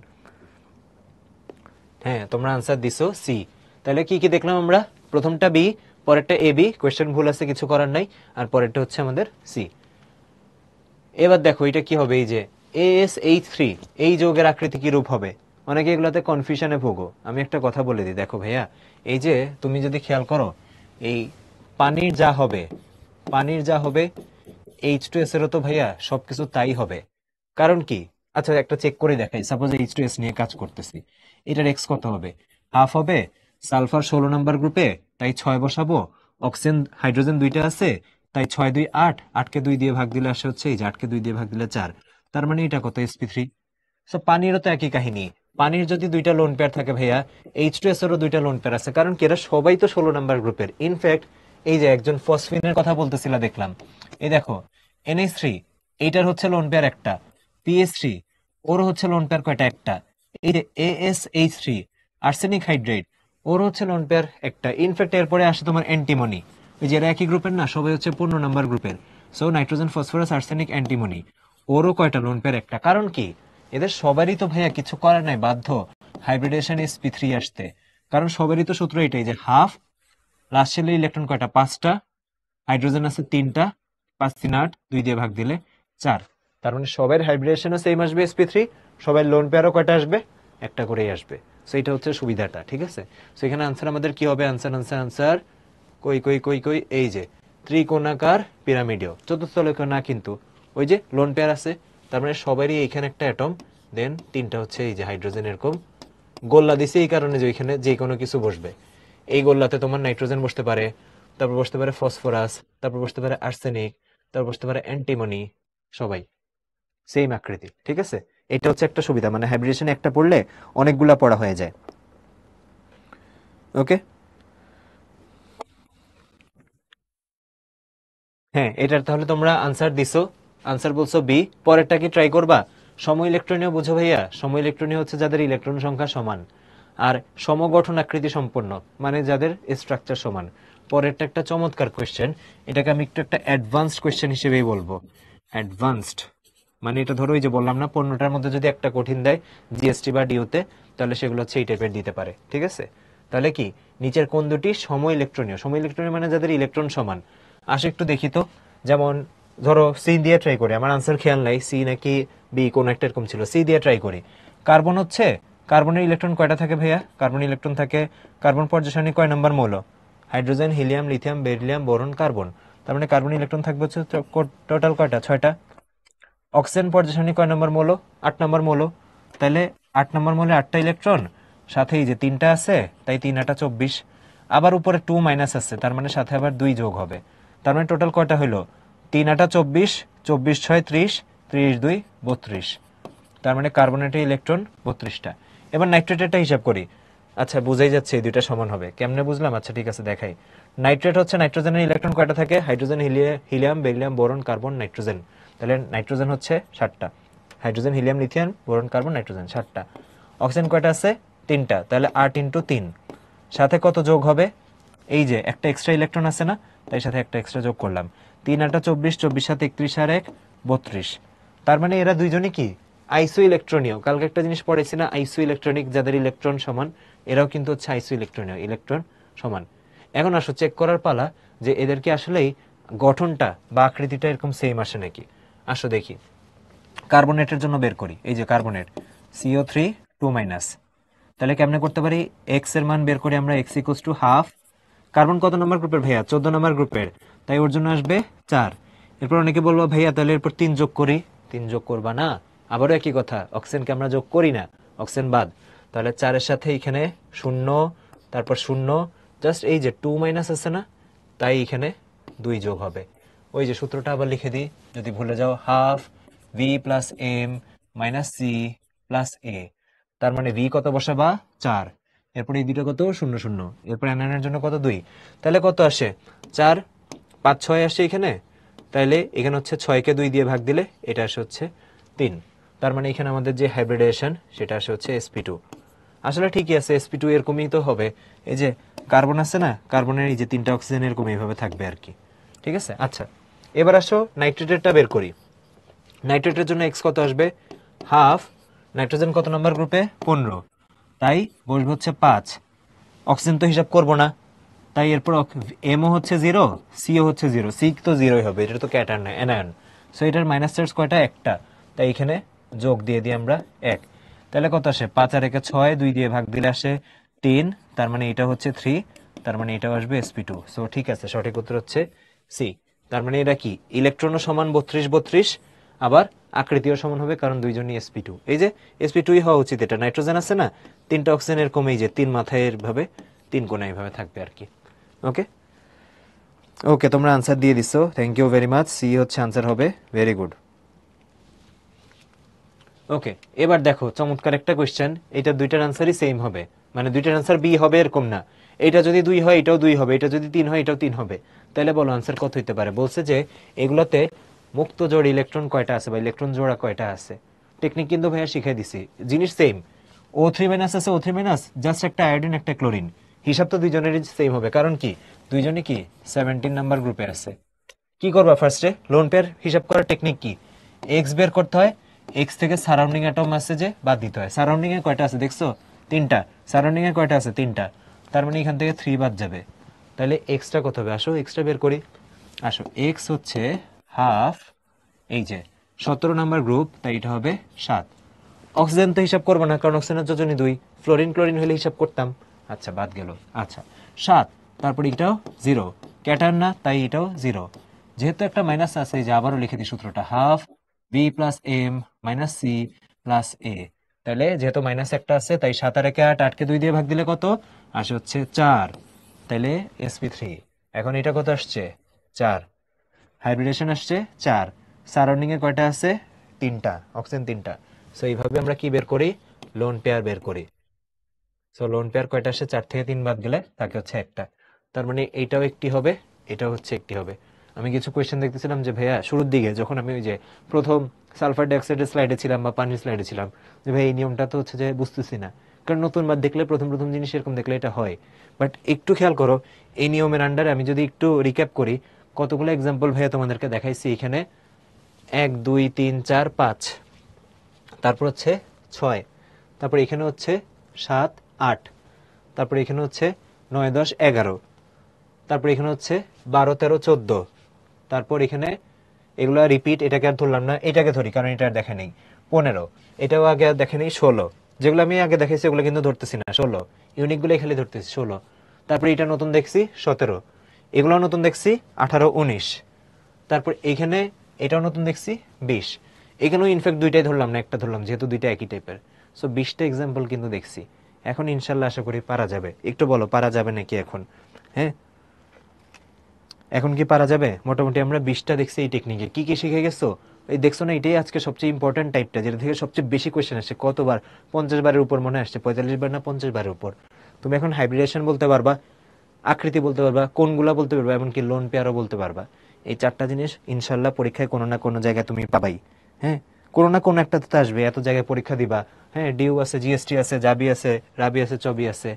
Speaker 2: হ্যাঁ তোমরা আনসার দিছো সি তাহলে কি কি দেখলাম আমরা প্রথমটা বি পরেরটা এ বি কোয়েশ্চেন ভুল আছে কিছু করার নাই আর পরেরটা হচ্ছে আমাদের সি এবার দেখো এটা কি হবে এই যে এ এস এইচ থ্রি এই যোগের আকৃতি কি রূপ হবে অনেকে এগুলোতে কনফিউশনে ভোগো আমি একটা কথা বলে দিই দেখো ভাইয়া এই যে তুমি যদি খেয়াল করো এই পানির যা হবে পানির যা হবে এইচ টু এস এরও তো ভাইয়া সবকিছু তাই হবে কারণ কি আচ্ছা একটা চেক করে দেখাই সাপোজ এইচ টু এস নিয়ে কাজ করতেছি এটার এক্স কত হবে হাফ হবে সালফার ষোলো নাম্বার গ্রুপে তাই ছয় বসাবো অক্সিজেন হাইড্রোজেন দুইটা আছে তাই ছয় দুই আট আটকে দুই দিয়ে ভাগ দিলে আসে হচ্ছে এই যে আটকে দুই দিয়ে ভাগ দিলে চার তার মানে এটা কত এসপি থ্রি সো পানিরও তো একই কাহিনী পানির যদি দুইটা লোন পেয়ার থাকে ভাইয়া এইচ টু এস এরও দুইটা লোন পেয়ার আছে কারণ কি এরা সবাই তো ষোলো নাম্বার গ্রুপের ইনফ্যাক্ট এই যে একজন ফসফিনের কথা বলতেছিল দেখলাম এই দেখো এনএস থ্রি এইটার হচ্ছে লোন পেয়ার একটা পিএস থ্রি ওর হচ্ছে লোন পেয়ার কয়টা একটা এই যে AS H three arsenic hydrate ওর হচ্ছে লোন পেয়ার একটা ইনফ্যাক্ট এরপরে আসে তোমার অ্যান্টিমনি ওই যে এরা একই গ্রুপের না সবাই হচ্ছে পনেরো নাম্বার গ্রুপের so nitrogen phosphorus arsenic antimony ওরও কয়টা লোন পেয়ার একটা কারণ কি এদের সবারই তো ভাইয়া কিছু করার নাই বাধ্য হাইব্রিডেশন এস পি থ্রি আসতে কারণ সবারই তো সূত্র এটাই যে হাফ লাস্ট ইলেকট্রন কয়টা পাঁচটা হাইড্রোজেন আছে তিনটা পাঁচ তিন আট দুই দিয়ে ভাগ দিলে চার তার মানে সবাই হাইব্রিডেশনও সেম আসবে এসপি থ্রি সবাই লোন পেয়ারও কয়টা আসবে একটা করেই আসবে সো এটা হচ্ছে সুবিধাটা ঠিক আছে সো এখানে আনসার আমাদের কি হবে আনসার আনসার আনসার কই কই কই কই এই যে ত্রিকোণাকার পিরামিডিও চতুর্থ না কিন্তু ওই যে লোন পেয়ার আছে তার মানে সবারই এইখানে একটা অ্যাটম দেন তিনটা হচ্ছে এই যে হাইড্রোজেন এরকম গোল্লা দিছে এই কারণে যে ওইখানে যে কোনো কিছু বসবে এই গোল্লাতে তোমার নাইট্রোজেন বসতে পারে তারপর বসতে পারে ফসফরাস তারপর বসতে পারে আর্সেনিক তারপর বসতে পারে অ্যান্টিমনি সবাই সেম আকৃতি ঠিক আছে এটা হচ্ছে একটা সুবিধা মানে হাইব্রিডেশন একটা পড়লে অনেকগুলা পড়া হয়ে যায় ওকে হ্যাঁ এটার তাহলে তোমরা আনসার দিছো আনসার বলছো বি পরেরটা কি ট্রাই করবা সম ইলেকট্রনীয় বুঝো ভাইয়া সম ইলেকট্রনীয় হচ্ছে যাদের ইলেকট্রন সংখ্যা সমান আর সমগঠন আকৃতি সম্পন্ন মানে যাদের স্ট্রাকচার সমান পরেরটা একটা চমৎকার কোয়েশ্চেন এটাকে আমি একটু একটা অ্যাডভান্সড কোয়েশ্চেন হিসেবেই বলবো অ্যাডভান্সড মানে এটা ধরো ওই যে বললাম না পণ্যটার মধ্যে যদি একটা কঠিন দেয় জিএসটি বা ডিওতে তাহলে সেগুলো হচ্ছে এই টাইপের দিতে পারে ঠিক আছে তাহলে কি নিচের কোন দুটি সম ইলেকট্রনীয় সম ইলেকট্রনীয় মানে যাদের ইলেকট্রন সমান আসে একটু দেখি তো যেমন ধরো সি দিয়ে ট্রাই করি আমার আনসার খেয়াল নাই সি নাকি বি কোন একটা এরকম ছিল সি দিয়ে ট্রাই করি কার্বন হচ্ছে কার্বনের ইলেকট্রন কয়টা থাকে ভাইয়া কার্বন ইলেকট্রন থাকে কার্বন পর্যাসায়নিক কয় নম্বর মৌল hydrogen helium lithium beryllium boron carbon তার মানে কার্বন ইলেকট্রন থাকবে হচ্ছে টোটাল কয়টা ছয়টা অক্সিজেন পর্যাসায়নিক কয় নম্বর মৌল আট নম্বর মৌল তাহলে আট নম্বর মৌলে আটটা ইলেকট্রন সাথেই যে তিনটা আছে তাই তিন আটা চব্বিশ আবার উপরে টু মাইনাস আছে তার মানে সাথে আবার দুই যোগ হবে তার মানে টোটাল কয়টা হলো তিন আটা চব্বিশ চব্বিশ ছয় ত্রিশ ত্রিশ দুই বত্রিশ তার মানে কার্বনেটের ইলেকট্রন বত্রিশটা এবার নাইট্রেটেরটা হিসাব করি আচ্ছা বুঝেই যাচ্ছে এই দুইটা সমান হবে কেমনে বুঝলাম আচ্ছা ঠিক আছে দেখাই নাইট্রেট হচ্ছে নাইট্রোজেনের ইলেকট্রন কয়টা থাকে hydrogen helium beryllium boron carbon nitrogen তাহলে নাইট্রোজেন হচ্ছে ষাটটা hydrogen helium lithium boron carbon nitrogen ষাটটা অক্সিজেন কয়টা আছে তিনটা তাহলে আট ইন্টু তিন সাথে কত যোগ হবে এই যে একটা এক্সট্রা ইলেকট্রন আছে না তাই সাথে একটা এক্সট্রা যোগ করলাম তিন আটটা চব্বিশ চব্বিশ সাত একত্রিশ আর এক বত্রিশ তার মানে এরা দুইজনই কি আইসো ইলেকট্রনীয় কালকে একটা জিনিস পড়েছি না আইসো ইলেকট্রনিক যাদের ইলেকট্রন সমান এরাও কিন্তু হচ্ছে আইসো ইলেকট্রনীয় ইলেকট্রন সমান এখন আসো চেক করার পালা যে এদেরকে আসলেই গঠনটা বা আকৃতিটা এরকম সেম আসে নাকি আসো দেখি কার্বনেটের জন্য বের করি এই যে carbonate CO three two minus তাহলে কেমনে করতে পারি এক্স এর মান বের করি আমরা X equals two half carbon কত নম্বর গ্রুপের ভাইয়া চোদ্দ নম্বর গ্রুপের তাই ওর জন্য আসবে চার এরপর অনেকে বলবো ভাইয়া তাহলে এরপর তিন যোগ করি তিন যোগ করবা না আবারও একই কথা অক্সিজেনকে আমরা যোগ করি না অক্সিজেন বাদ তাহলে চারের সাথে এখানে শূন্য তারপর শূন্য জাস্ট এই যে টু মাইনাস আছে না তাই এখানে দুই যোগ হবে ওই যে সূত্রটা আবার লিখে দিই যদি ভুলে যাও half V plus M minus C plus A তার মানে ভি কত বসাবা চার এরপরে এই দুটো কত শূন্য শূন্য এরপরে এর জন্য কত দুই তাহলে কত আসে চার পাঁচ ছয় আসে এখানে তাহলে এখানে হচ্ছে ছয়কে দুই দিয়ে ভাগ দিলে এটা আসে হচ্ছে তিন তার মানে এখানে আমাদের যে হাইব্রিডেশন সেটা আসে হচ্ছে এসপি টু আসলে ঠিকই আছে এসপি টু এরকমই তো হবে এই যে কার্বন আছে না কার্বনের এই যে তিনটা অক্সিজেন এরকম এইভাবে থাকবে আর কি ঠিক আছে আচ্ছা এবার আসো নাইট্রেটেরটা বের করি নাইট্রেটের জন্য এক্স কত আসবে হাফ নাইট্রোজেন কত নম্বর গ্রুপে পনেরো তাই বসবে হচ্ছে পাঁচ অক্সিজেন তো হিসাব করবো না তাই এরপর এমও হচ্ছে জিরো সিও হচ্ছে জিরো সি তো জিরোই হবে এটা তো ক্যাটার না এনায়ন সো এটার মাইনাস চার্জ কয়টা একটা তাই এখানে যোগ দিয়ে দিই আমরা এক তাহলে কত আসে পাঁচ আর একে ছয় দুই দিয়ে ভাগ দিলে আসে টেন তার মানে এটা হচ্ছে থ্রি তার মানে এটাও আসবে এসপি টু সো ঠিক আছে সঠিক উত্তর হচ্ছে সি তার মানে এটা কি ইলেকট্রনও সমান বত্রিশ বত্রিশ আবার আকৃতিও সমান হবে কারণ দুইজনই এসপি টু এই যে এসপি টুই হওয়া উচিত এটা নাইট্রোজেন আছে না তিনটা অক্সিজেনের কমেই যে তিন মাথায় ভাবে তিন কোনা এভাবে থাকবে আর কি ওকে ওকে তোমরা আনসার দিয়ে দিছো thank you very much C হচ্ছে আনসার হবে ভেরি গুড ওকে এবার দেখো চমৎকার একটা কোয়েশ্চেন এটা দুইটার আনসারই সেম হবে মানে দুইটার আনসার বি হবে এরকম না এটা যদি দুই হয় এটাও দুই হবে এটা যদি তিন হয় এটাও তিন হবে তাহলে বলো আনসার কত হইতে পারে বলছে যে এগুলোতে মুক্ত জোড় ইলেকট্রন কয়টা আছে বা ইলেকট্রন জোড়া কয়টা আছে টেকনিক কিন্তু ভাইয়া শিখে দিছি জিনিস সেম ও থ্রি মাইনাস আছে ও থ্রি মাইনাস জাস্ট একটা আয়োডিন একটা ক্লোরিন হিসাব তো দুইজনেরই সেম হবে কারণ কি দুইজনে কি সেভেন্টিন নাম্বার গ্রুপে আছে কি করবা ফার্স্টে লোন পেয়ার হিসাব করার টেকনিক কি এক্স বের করতে হয় এক্স থেকে সারাউন্ডিং অ্যাটম আছে যে বাদ দিতে হয় সারাউন্ডিংয়ে কয়টা আছে দেখছো তিনটা সারাউন্ডিংয়ে কয়টা আছে তিনটা তার মানে এখান থেকে থ্রি বাদ যাবে তাহলে এক্সটা কত হবে আসো এক্সটা বের করি আসো এক্স হচ্ছে হাফ এই যে সতেরো নাম্বার গ্রুপ তাই এটা হবে সাত অক্সিজেন তো হিসাব করবো না কারণ অক্সিজেনের যোজনী দুই ফ্লোরিন ক্লোরিন হলে হিসাব করতাম আচ্ছা বাদ গেল আচ্ছা সাত তারপর এটাও জিরো ক্যাটার না তাই এটাও জিরো যেহেতু একটা মাইনাস আছে যে আবারও লিখে দিই সূত্রটা half B plus M minus C plus A তাহলে যেহেতু মাইনাস একটা আছে তাই সাত আর একে আট আটকে দুই দিয়ে ভাগ দিলে কত আসে হচ্ছে চার তাহলে এসপি থ্রি এখন এটা কত আসছে চার হাইব্রিডেশন আসছে চার সারাউন্ডিংয়ে কয়টা আছে তিনটা অক্সিজেন তিনটা সো এইভাবে আমরা কি বের করি লোন পেয়ার বের করি সো লোন পেয়ার কয়টা আসে চার থেকে তিন বাদ গেলে তাকে হচ্ছে একটা তার মানে এইটাও একটি হবে এটাও হচ্ছে একটি হবে আমি কিছু কোয়েশ্চেন দেখতেছিলাম যে ভাইয়া শুরুর দিকে যখন আমি ওই যে প্রথম সালফার ডাইঅক্সাইডের স্লাইডে ছিলাম বা পানির স্লাইডে ছিলাম যে ভাই এই নিয়মটা তো হচ্ছে যে বুঝতেছি না কারণ নতুন মাছ দেখলে প্রথম প্রথম জিনিস এরকম দেখলে এটা হয় বাট একটু খেয়াল করো এই নিয়মের আন্ডারে আমি যদি একটু রিক্যাপ করি কতগুলো এক্সাম্পল ভাইয়া তোমাদেরকে দেখাইছি এখানে এক দুই তিন চার পাঁচ তারপর হচ্ছে ছয় তারপর এখানে হচ্ছে সাত আট তারপর এখানে হচ্ছে নয় দশ এগারো তারপর এখানে হচ্ছে বারো তেরো চোদ্দো তারপর এখানে এগুলো রিপিট এটাকে আর ধরলাম না এটাকে ধরি কারণ এটা আর দেখা নেই পনেরো এটাও আগে আর দেখে নেই ষোলো যেগুলো আমি আগে দেখেছি ওগুলো কিন্তু ধরতেছি না ষোলো ইউনিকগুলোই খালি ধরতেছি ষোলো তারপরে এটা নতুন দেখছি সতেরো এগুলো নতুন দেখছি আঠারো উনিশ তারপর এখানে এটাও নতুন দেখছি বিশ এখানেও ইনফ্যাক্ট দুইটাই ধরলাম না একটা ধরলাম যেহেতু দুইটা একই টাইপের সো বিশটা এক্সাম্পল কিন্তু দেখছি এখন ইনশাল্লাহ আশা করি পারা যাবে একটু বলো পারা যাবে নাকি এখন হ্যাঁ এখন কি পারা যাবে মোটামুটি আমরা বিশটা দেখছি এই টেকনিকে কি কি শিখে গেছো এই দেখছো না এটাই আজকে সবচেয়ে ইম্পর্টেন্ট টাইপটা যেটা থেকে সবচেয়ে বেশি কোয়েশ্চেন আসে কতবার পঞ্চাশ বারের উপর মনে আসছে পঁয়তাল্লিশ বার না পঞ্চাশ বারের উপর তুমি এখন হাইব্রিডেশন বলতে পারবা আকৃতি বলতে পারবা কোনগুলা বলতে পারবা এমনকি লোন পেয়ারও বলতে পারবা এই চারটা জিনিস ইনশাল্লাহ পরীক্ষায় কোনো না কোনো জায়গায় তুমি পাবাই হ্যাঁ কোনো না কোনো একটাতে তো আসবে এত জায়গায় পরীক্ষা দিবা হ্যাঁ ডিউ আছে জিএসটি আছে জাবি আছে রাবি আছে চবি আছে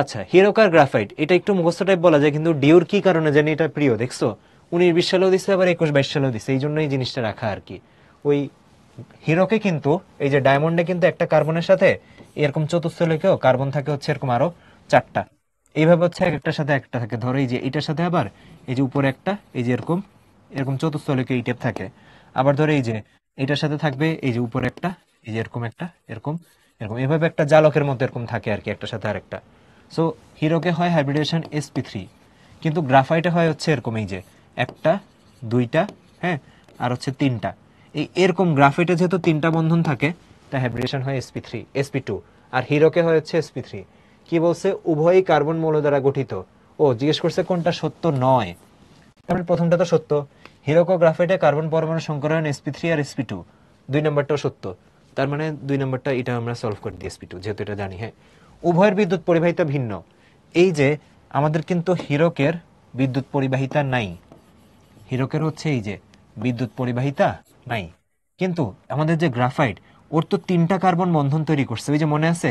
Speaker 2: আচ্ছা হিরোকার গ্রাফাইট এটা একটু মুখস্থ টাইপ বলা যায় কিন্তু ডিউর কি কারণে জানি এটা প্রিয় দেখছো উনিশ বিশ সালেও দিচ্ছে আবার একুশ বাইশ সালেও দিচ্ছে এই জন্য এই জিনিসটা রাখা আর কি ওই হিরোকে কিন্তু এই যে ডায়মন্ডে কিন্তু একটা কার্বনের সাথে এরকম চতুর্থ লেখেও কার্বন থাকে হচ্ছে এরকম আরো চারটা এইভাবে হচ্ছে একটার সাথে একটা থাকে ধরো এই যে এটার সাথে আবার এই যে উপরে একটা এই যে এরকম এরকম চতুর্থলকে এই টেপ থাকে আবার ধরো এই যে এটার সাথে থাকবে এই যে উপরে একটা এই যে এরকম একটা এরকম এরকম এভাবে একটা জালকের মতো এরকম থাকে আর কি একটার সাথে আরেকটা সো হিরোকে হয় হাইব্রিডেশন এসপি থ্রি কিন্তু গ্রাফাইটে হয় হচ্ছে এরকম এই যে একটা দুইটা হ্যাঁ আর হচ্ছে তিনটা এই এরকম গ্রাফাইটে যেহেতু তিনটা বন্ধন থাকে তা হাইব্রিডেশন হয় এসপি থ্রি এসপি টু আর হিরোকে হয় হচ্ছে এসপি থ্রি কি বলছে উভয়ই কার্বন মৌল দ্বারা গঠিত ও জিজ্ঞেস করছে কোনটা সত্য নয় তারপরে প্রথমটা তো সত্য হিরোকোগ্রাফাইটে কার্বন পরমাণু সংকরণ এসপি থ্রি আর এসপি টু দুই নম্বরটাও সত্য তার মানে দুই নম্বরটা এটা আমরা সলভ করে দিই এসপি টু যেহেতু এটা জানি হ্যাঁ উভয়ের বিদ্যুৎ পরিবাহিতা ভিন্ন এই যে আমাদের কিন্তু হিরোকের বিদ্যুৎ পরিবাহিতা নাই হিরোকের হচ্ছে এই যে বিদ্যুৎ পরিবাহিতা নাই কিন্তু আমাদের যে গ্রাফাইট ওর তো তিনটা কার্বন বন্ধন তৈরি করছে ওই যে মনে আছে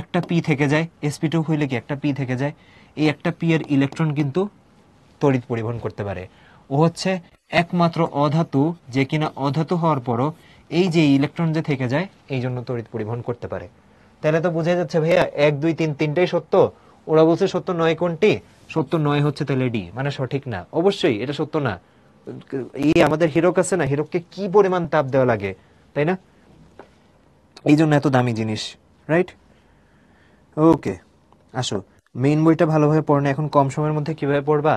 Speaker 2: একটা পি থেকে যায় এসপি টু হইলে কি একটা পি থেকে যায় এই একটা পি এর ইলেকট্রন কিন্তু তড়িৎ পরিবহন করতে পারে ও হচ্ছে একমাত্র অধাতু যে কিনা অধাতু হওয়ার পরও এই যে ইলেকট্রন যে থেকে যায় এই জন্য তড়িৎ পরিবহন করতে পারে তাহলে তো বোঝা যাচ্ছে ভাইয়া এক দুই তিন তিনটাই সত্য ওরা বলছে সত্য নয় কোনটি সত্য নয় হচ্ছে তাহলে ডি মানে সঠিক না অবশ্যই এটা সত্য না এই আমাদের হিরক আছে না হিরককে কি পরিমাণ তাপ দেওয়া লাগে তাই না এই জন্য এত দামি জিনিস রাইট ওকে আসো মেইন বইটা ভালোভাবে পড়ো এখন কম সময়ের মধ্যে কিভাবে পড়বা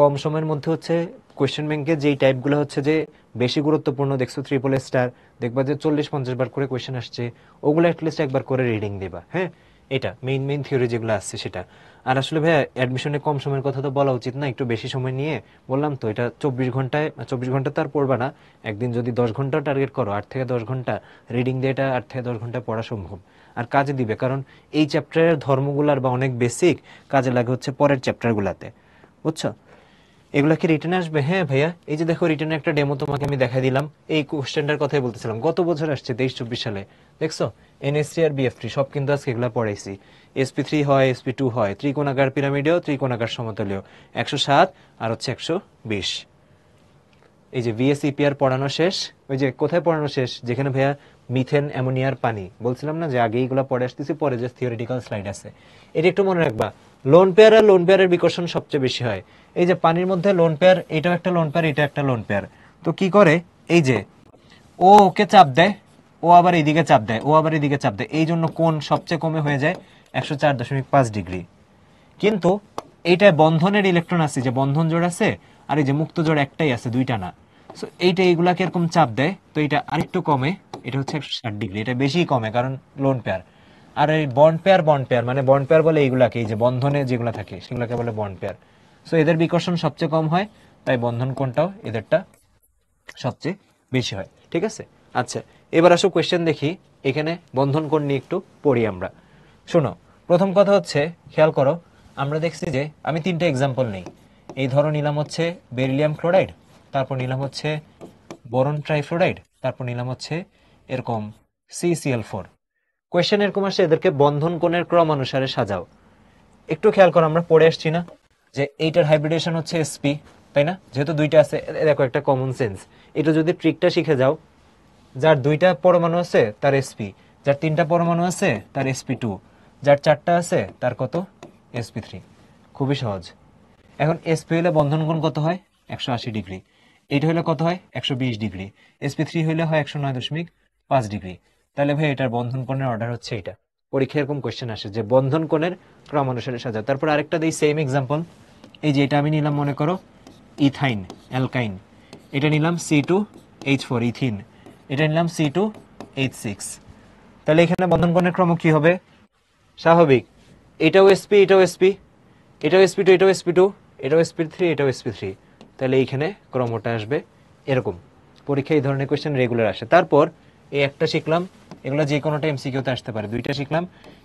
Speaker 2: কম সময়ের মধ্যে হচ্ছে কোয়েশ্চেন ব্যাংকে যেই টাইপগুলো হচ্ছে যে বেশি গুরুত্বপূর্ণ দেখছো ট্রিপল স্টার দেখবা যে চল্লিশ পঞ্চাশ বার করে কোয়েশ্চেন আসছে ওগুলো অ্যাটলিস্ট একবার করে রিডিং দেবা হ্যাঁ এটা মেইন মেইন থিওরি যেগুলো আসছে সেটা আর আসলে ভাইয়া অ্যাডমিশনে কম সময়ের কথা তো বলা উচিত না একটু বেশি সময় নিয়ে বললাম তো এটা চব্বিশ ঘন্টায় চব্বিশ ঘন্টা তার পড়বা না একদিন যদি দশ ঘন্টা টার্গেট করো আট থেকে দশ ঘন্টা রিডিং দিয়ে এটা আট থেকে দশ ঘন্টা পড়া সম্ভব আর কাজে দিবে কারণ এই চ্যাপ্টারের ধর্মগুলার বা অনেক বেসিক কাজে লাগে হচ্ছে পরের চ্যাপ্টারগুলাতে বুঝছো এগুলা কি রিটার্নে আসবে হ্যাঁ ভাইয়া এই যে দেখো রিটার্নে একটা ডেমো তোমাকে আমি দেখাই দিলাম এই কোশ্চেনটার কথাই বলতেছিলাম গত বছর আসছে তেইশ চব্বিশ সালে দেখছো এনএসসি আর বিএফটি সব কিন্তু আজকে এগুলা পড়াইছি এসপি থ্রি হয় এসপি টু হয় ত্রিকোণাকার পিরামিডেও ত্রিকোণাকার সমতলীয় একশো সাত আর হচ্ছে একশো বিশ এই যে বিএসইপিআর e পড়ানো শেষ ওই যে কোথায় পড়ানো শেষ যেখানে ভাইয়া মিথেন অ্যামোনিয়ার পানি বলছিলাম না যে আগে এইগুলো পরে আসতেছি পরে যে থিওরিটিক্যাল স্লাইড আছে এটা একটু মনে রাখবা লোন পেয়ার আর লোন পেয়ারের বিকর্ষণ সবচেয়ে বেশি হয় এই যে পানির মধ্যে লোন পেয়ার এটাও একটা লোন পেয়ার এটা একটা লোন পেয়ার তো কি করে এই যে ও ওকে চাপ দেয় ও আবার এইদিকে চাপ দেয় ও আবার এইদিকে চাপ দেয় এই জন্য কোন সবচেয়ে কমে হয়ে যায় একশো চার দশমিক পাঁচ ডিগ্রি কিন্তু এইটায় বন্ধনের ইলেকট্রন আছে যে বন্ধন জোড় আছে আর এই যে মুক্ত জোড় একটাই আছে দুইটা না সো এইটা এইগুলাকে এরকম চাপ দেয় তো এটা আরেকটু কমে এটা হচ্ছে ষাট ডিগ্রি এটা বেশি কমে কারণ লোন পেয়ার আর এই বন্ড পেয়ার বন্ড পেয়ার মানে বন্ড পেয়ার বলে এইগুলাকে এই যে বন্ধনে যেগুলো থাকে সেগুলোকে বলে বন্ড পেয়ার সো এদের বিকর্ষণ সবচেয়ে কম হয় তাই বন্ধন কোনটাও এদেরটা সবচেয়ে বেশি হয় ঠিক আছে আচ্ছা এবার আসো কোয়েশ্চেন দেখি এখানে বন্ধন কোণ নিয়ে একটু পড়ি আমরা শোনো প্রথম কথা হচ্ছে খেয়াল করো আমরা দেখছি যে আমি তিনটা এক্সাম্পল নেই এই ধরো নিলাম হচ্ছে বেরিলিয়াম ক্লোরাইড তারপর নিলাম হচ্ছে বরন ট্রাইফ্লোরাইড তারপর নিলাম হচ্ছে এরকম সিসিএল ফোর কোয়েশ্চেন এরকম আসে এদেরকে বন্ধন কোণের ক্রম অনুসারে সাজাও একটু খেয়াল করো আমরা পড়ে আসছি না যে এইটার হাইব্রিডেশন হচ্ছে এসপি তাই না যেহেতু দুইটা আছে দেখো একটা কমন সেন্স এটা যদি ট্রিকটা শিখে যাও যার দুইটা পরমাণু আছে তার এসপি যার তিনটা পরমাণু আছে তার এসপি টু যার চারটা আছে তার কত এসপি থ্রি খুবই সহজ এখন এসপি হলে বন্ধন কোণ কত হয় একশো আশি ডিগ্রি এইটা হলে কত হয় একশো বিশ ডিগ্রি এসপি থ্রি হলে হয় একশো নয় দশমিক পাঁচ ডিগ্রি তাহলে ভাই এটার বন্ধন কোণের অর্ডার হচ্ছে এটা পরীক্ষা এরকম কোয়েশ্চেন আসে যে বন্ধন কোণের ক্রম অনুসারে সাজা তারপর আরেকটা দিই সেম এক্সাম্পল এই যে এটা আমি নিলাম মনে করো ইথাইন অ্যালকাইন এটা নিলাম C two H four ethene এটা নিলাম সি টু এইচ সিক্স তাহলে এখানে বন্ধন কোণের ক্রম কী হবে স্বাভাবিক এটাও এসপি এটাও এসপি এটাও এসপি টু এটাও এসপি টু এটাও এসপি থ্রি এটাও এসপি থ্রি তাহলে এইখানে ক্রমটা আসবে এরকম পরীক্ষা এই ধরনের কোয়েশ্চেন রেগুলার আসে তারপর এই একটা শিখলাম এগুলো যে কোনোটা এমসিকিউতে আসতে পারে দুইটা শিখলাম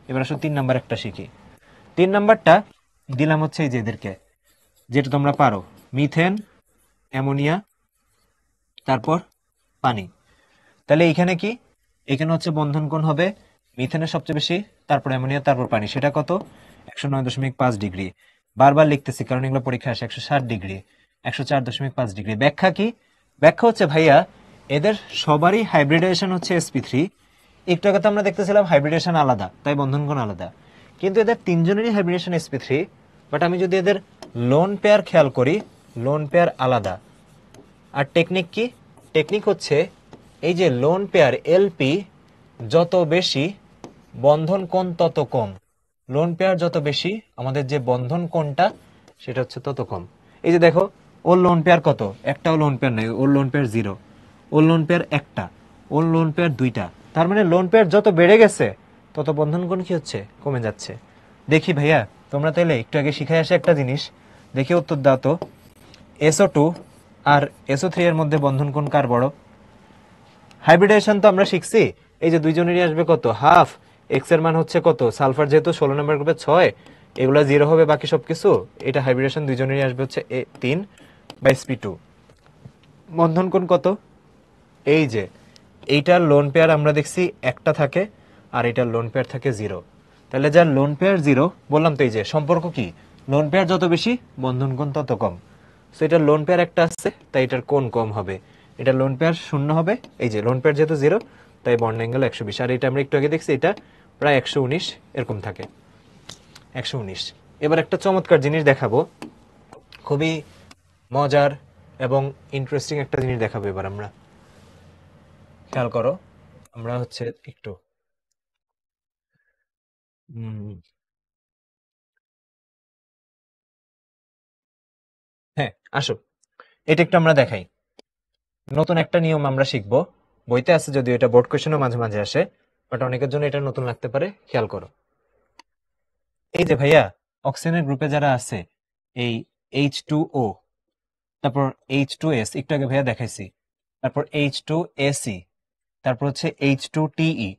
Speaker 2: এবার আসো তিন নাম্বার একটা শিখি তিন নাম্বারটা দিলাম হচ্ছে এই যে এদেরকে যেটা তোমরা পারো মিথেন অ্যামোনিয়া তারপর পানি তাহলে এইখানে কি এখানে হচ্ছে বন্ধন কোন হবে মিথেনের সবচেয়ে বেশি তারপর অ্যামোনিয়া তারপর পানি সেটা কত একশো নয় দশমিক পাঁচ ডিগ্রি বারবার লিখতেছি কারণ এগুলো পরীক্ষা আসে একশো ষাট ডিগ্রি একশো চার দশমিক পাঁচ ডিগ্রি ব্যাখ্যা কি ব্যাখ্যা হচ্ছে ভাইয়া এদের সবারই হাইব্রিডেশন হচ্ছে এসপি থ্রি একটু আগে তো আমরা দেখতেছিলাম হাইব্রিডেশন আলাদা তাই কোন আলাদা কিন্তু এদের তিনজনেরই হাইব্রিডেশন এসপি থ্রি বাট আমি যদি এদের লোন পেয়ার খেয়াল করি লোন পেয়ার আলাদা আর টেকনিক কি টেকনিক হচ্ছে এই যে লোন পেয়ার এলপি যত বেশি বন্ধন কোণ তত কম লোন পেয়ার যত বেশি আমাদের যে বন্ধন কোণটা সেটা হচ্ছে তত কম এই যে দেখো ওর লোন পেয়ার কত একটাও লোন পেয়ার নেই ওর লোন পেয়ার জিরো ওর লোন পেয়ার একটা ওর লোন পেয়ার দুইটা তার মানে লোন পেয়ার যত বেড়ে গেছে তত বন্ধনগুণ কি হচ্ছে কমে যাচ্ছে দেখি ভাইয়া তোমরা তাহলে একটু আগে শিখে আসে একটা জিনিস দেখি উত্তর দাও তো এসও টু আর এসও থ্রি এর মধ্যে বন্ধন কোন কার বড় হাইব্রিডেশন তো আমরা শিখছি এই যে দুইজনেরই আসবে কত হাফ এক্স এর মান হচ্ছে কত সালফার যেহেতু ষোলো নম্বর গ্রুপে ছয় এগুলো জিরো হবে বাকি সব কিছু এটা হাইব্রিডেশন দুইজনেরই আসবে হচ্ছে এ তিন বাই স্পি টু বন্ধন কোন কত এই যে এইটার লোন পেয়ার আমরা দেখছি একটা থাকে আর এটার লোন পেয়ার থাকে জিরো তাহলে যার লোন পেয়ার জিরো বললাম তো এই যে সম্পর্ক কি লোন পেয়ার যত বেশি বন্ধন কোণ তত কম সো এটার লোন পেয়ার একটা আসছে তাই এটার কোন কম হবে এটা লোন পেয়ার শূন্য হবে এই যে লোন পেয়ার যেহেতু জিরো তাই বন্ড অ্যাঙ্গেল একশো বিশ আর এটা আমরা একটু আগে দেখছি এটা প্রায় একশো উনিশ এরকম থাকে একশো উনিশ এবার একটা চমৎকার জিনিস দেখাবো খুবই মজার এবং ইন্টারেস্টিং একটা জিনিস দেখাবো এবার আমরা খেয়াল করো
Speaker 1: আমরা হচ্ছে একটু হ্যাঁ আসো এটা একটু আমরা দেখাই নতুন একটা নিয়ম আমরা শিখবো বইতে আছে
Speaker 2: যদিও এটা বোর্ড কোয়েশনও মাঝে মাঝে আসে বাট অনেকের জন্য এটা নতুন লাগতে পারে খেয়াল করো এই যে ভাইয়া অক্সিজেনের গ্রুপে যারা আছে এই এইচ টু ও তারপর এইচ টু এস একটু আগে ভাইয়া দেখাইছি তারপর এইচ টু এসি তারপর হচ্ছে এইচ টু টিই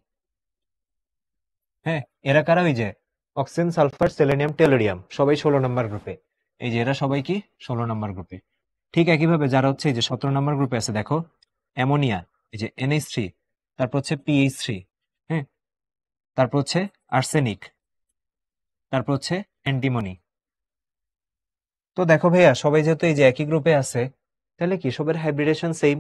Speaker 2: হ্যাঁ এরা কারা ওই যে অক্সিজেন সালফার সেলেনিয়াম টেলোরিয়াম সবাই ষোলো নম্বর গ্রুপে এই যে এরা সবাই কি ষোলো নম্বর গ্রুপে ঠিক একইভাবে যারা হচ্ছে এই যে সতেরো নম্বর গ্রুপে আছে দেখো অ্যামোনিয়া এই যে এইচ থ্রি তারপর হচ্ছে পিএইচ থ্রি হ্যাঁ তারপর হচ্ছে আর্সেনিক তারপর হচ্ছে অ্যান্টিমনি তো দেখো ভাইয়া সবাই যেহেতু এই যে একই গ্রুপে আছে তাহলে কি সবের হাইব্রিডেশন সেম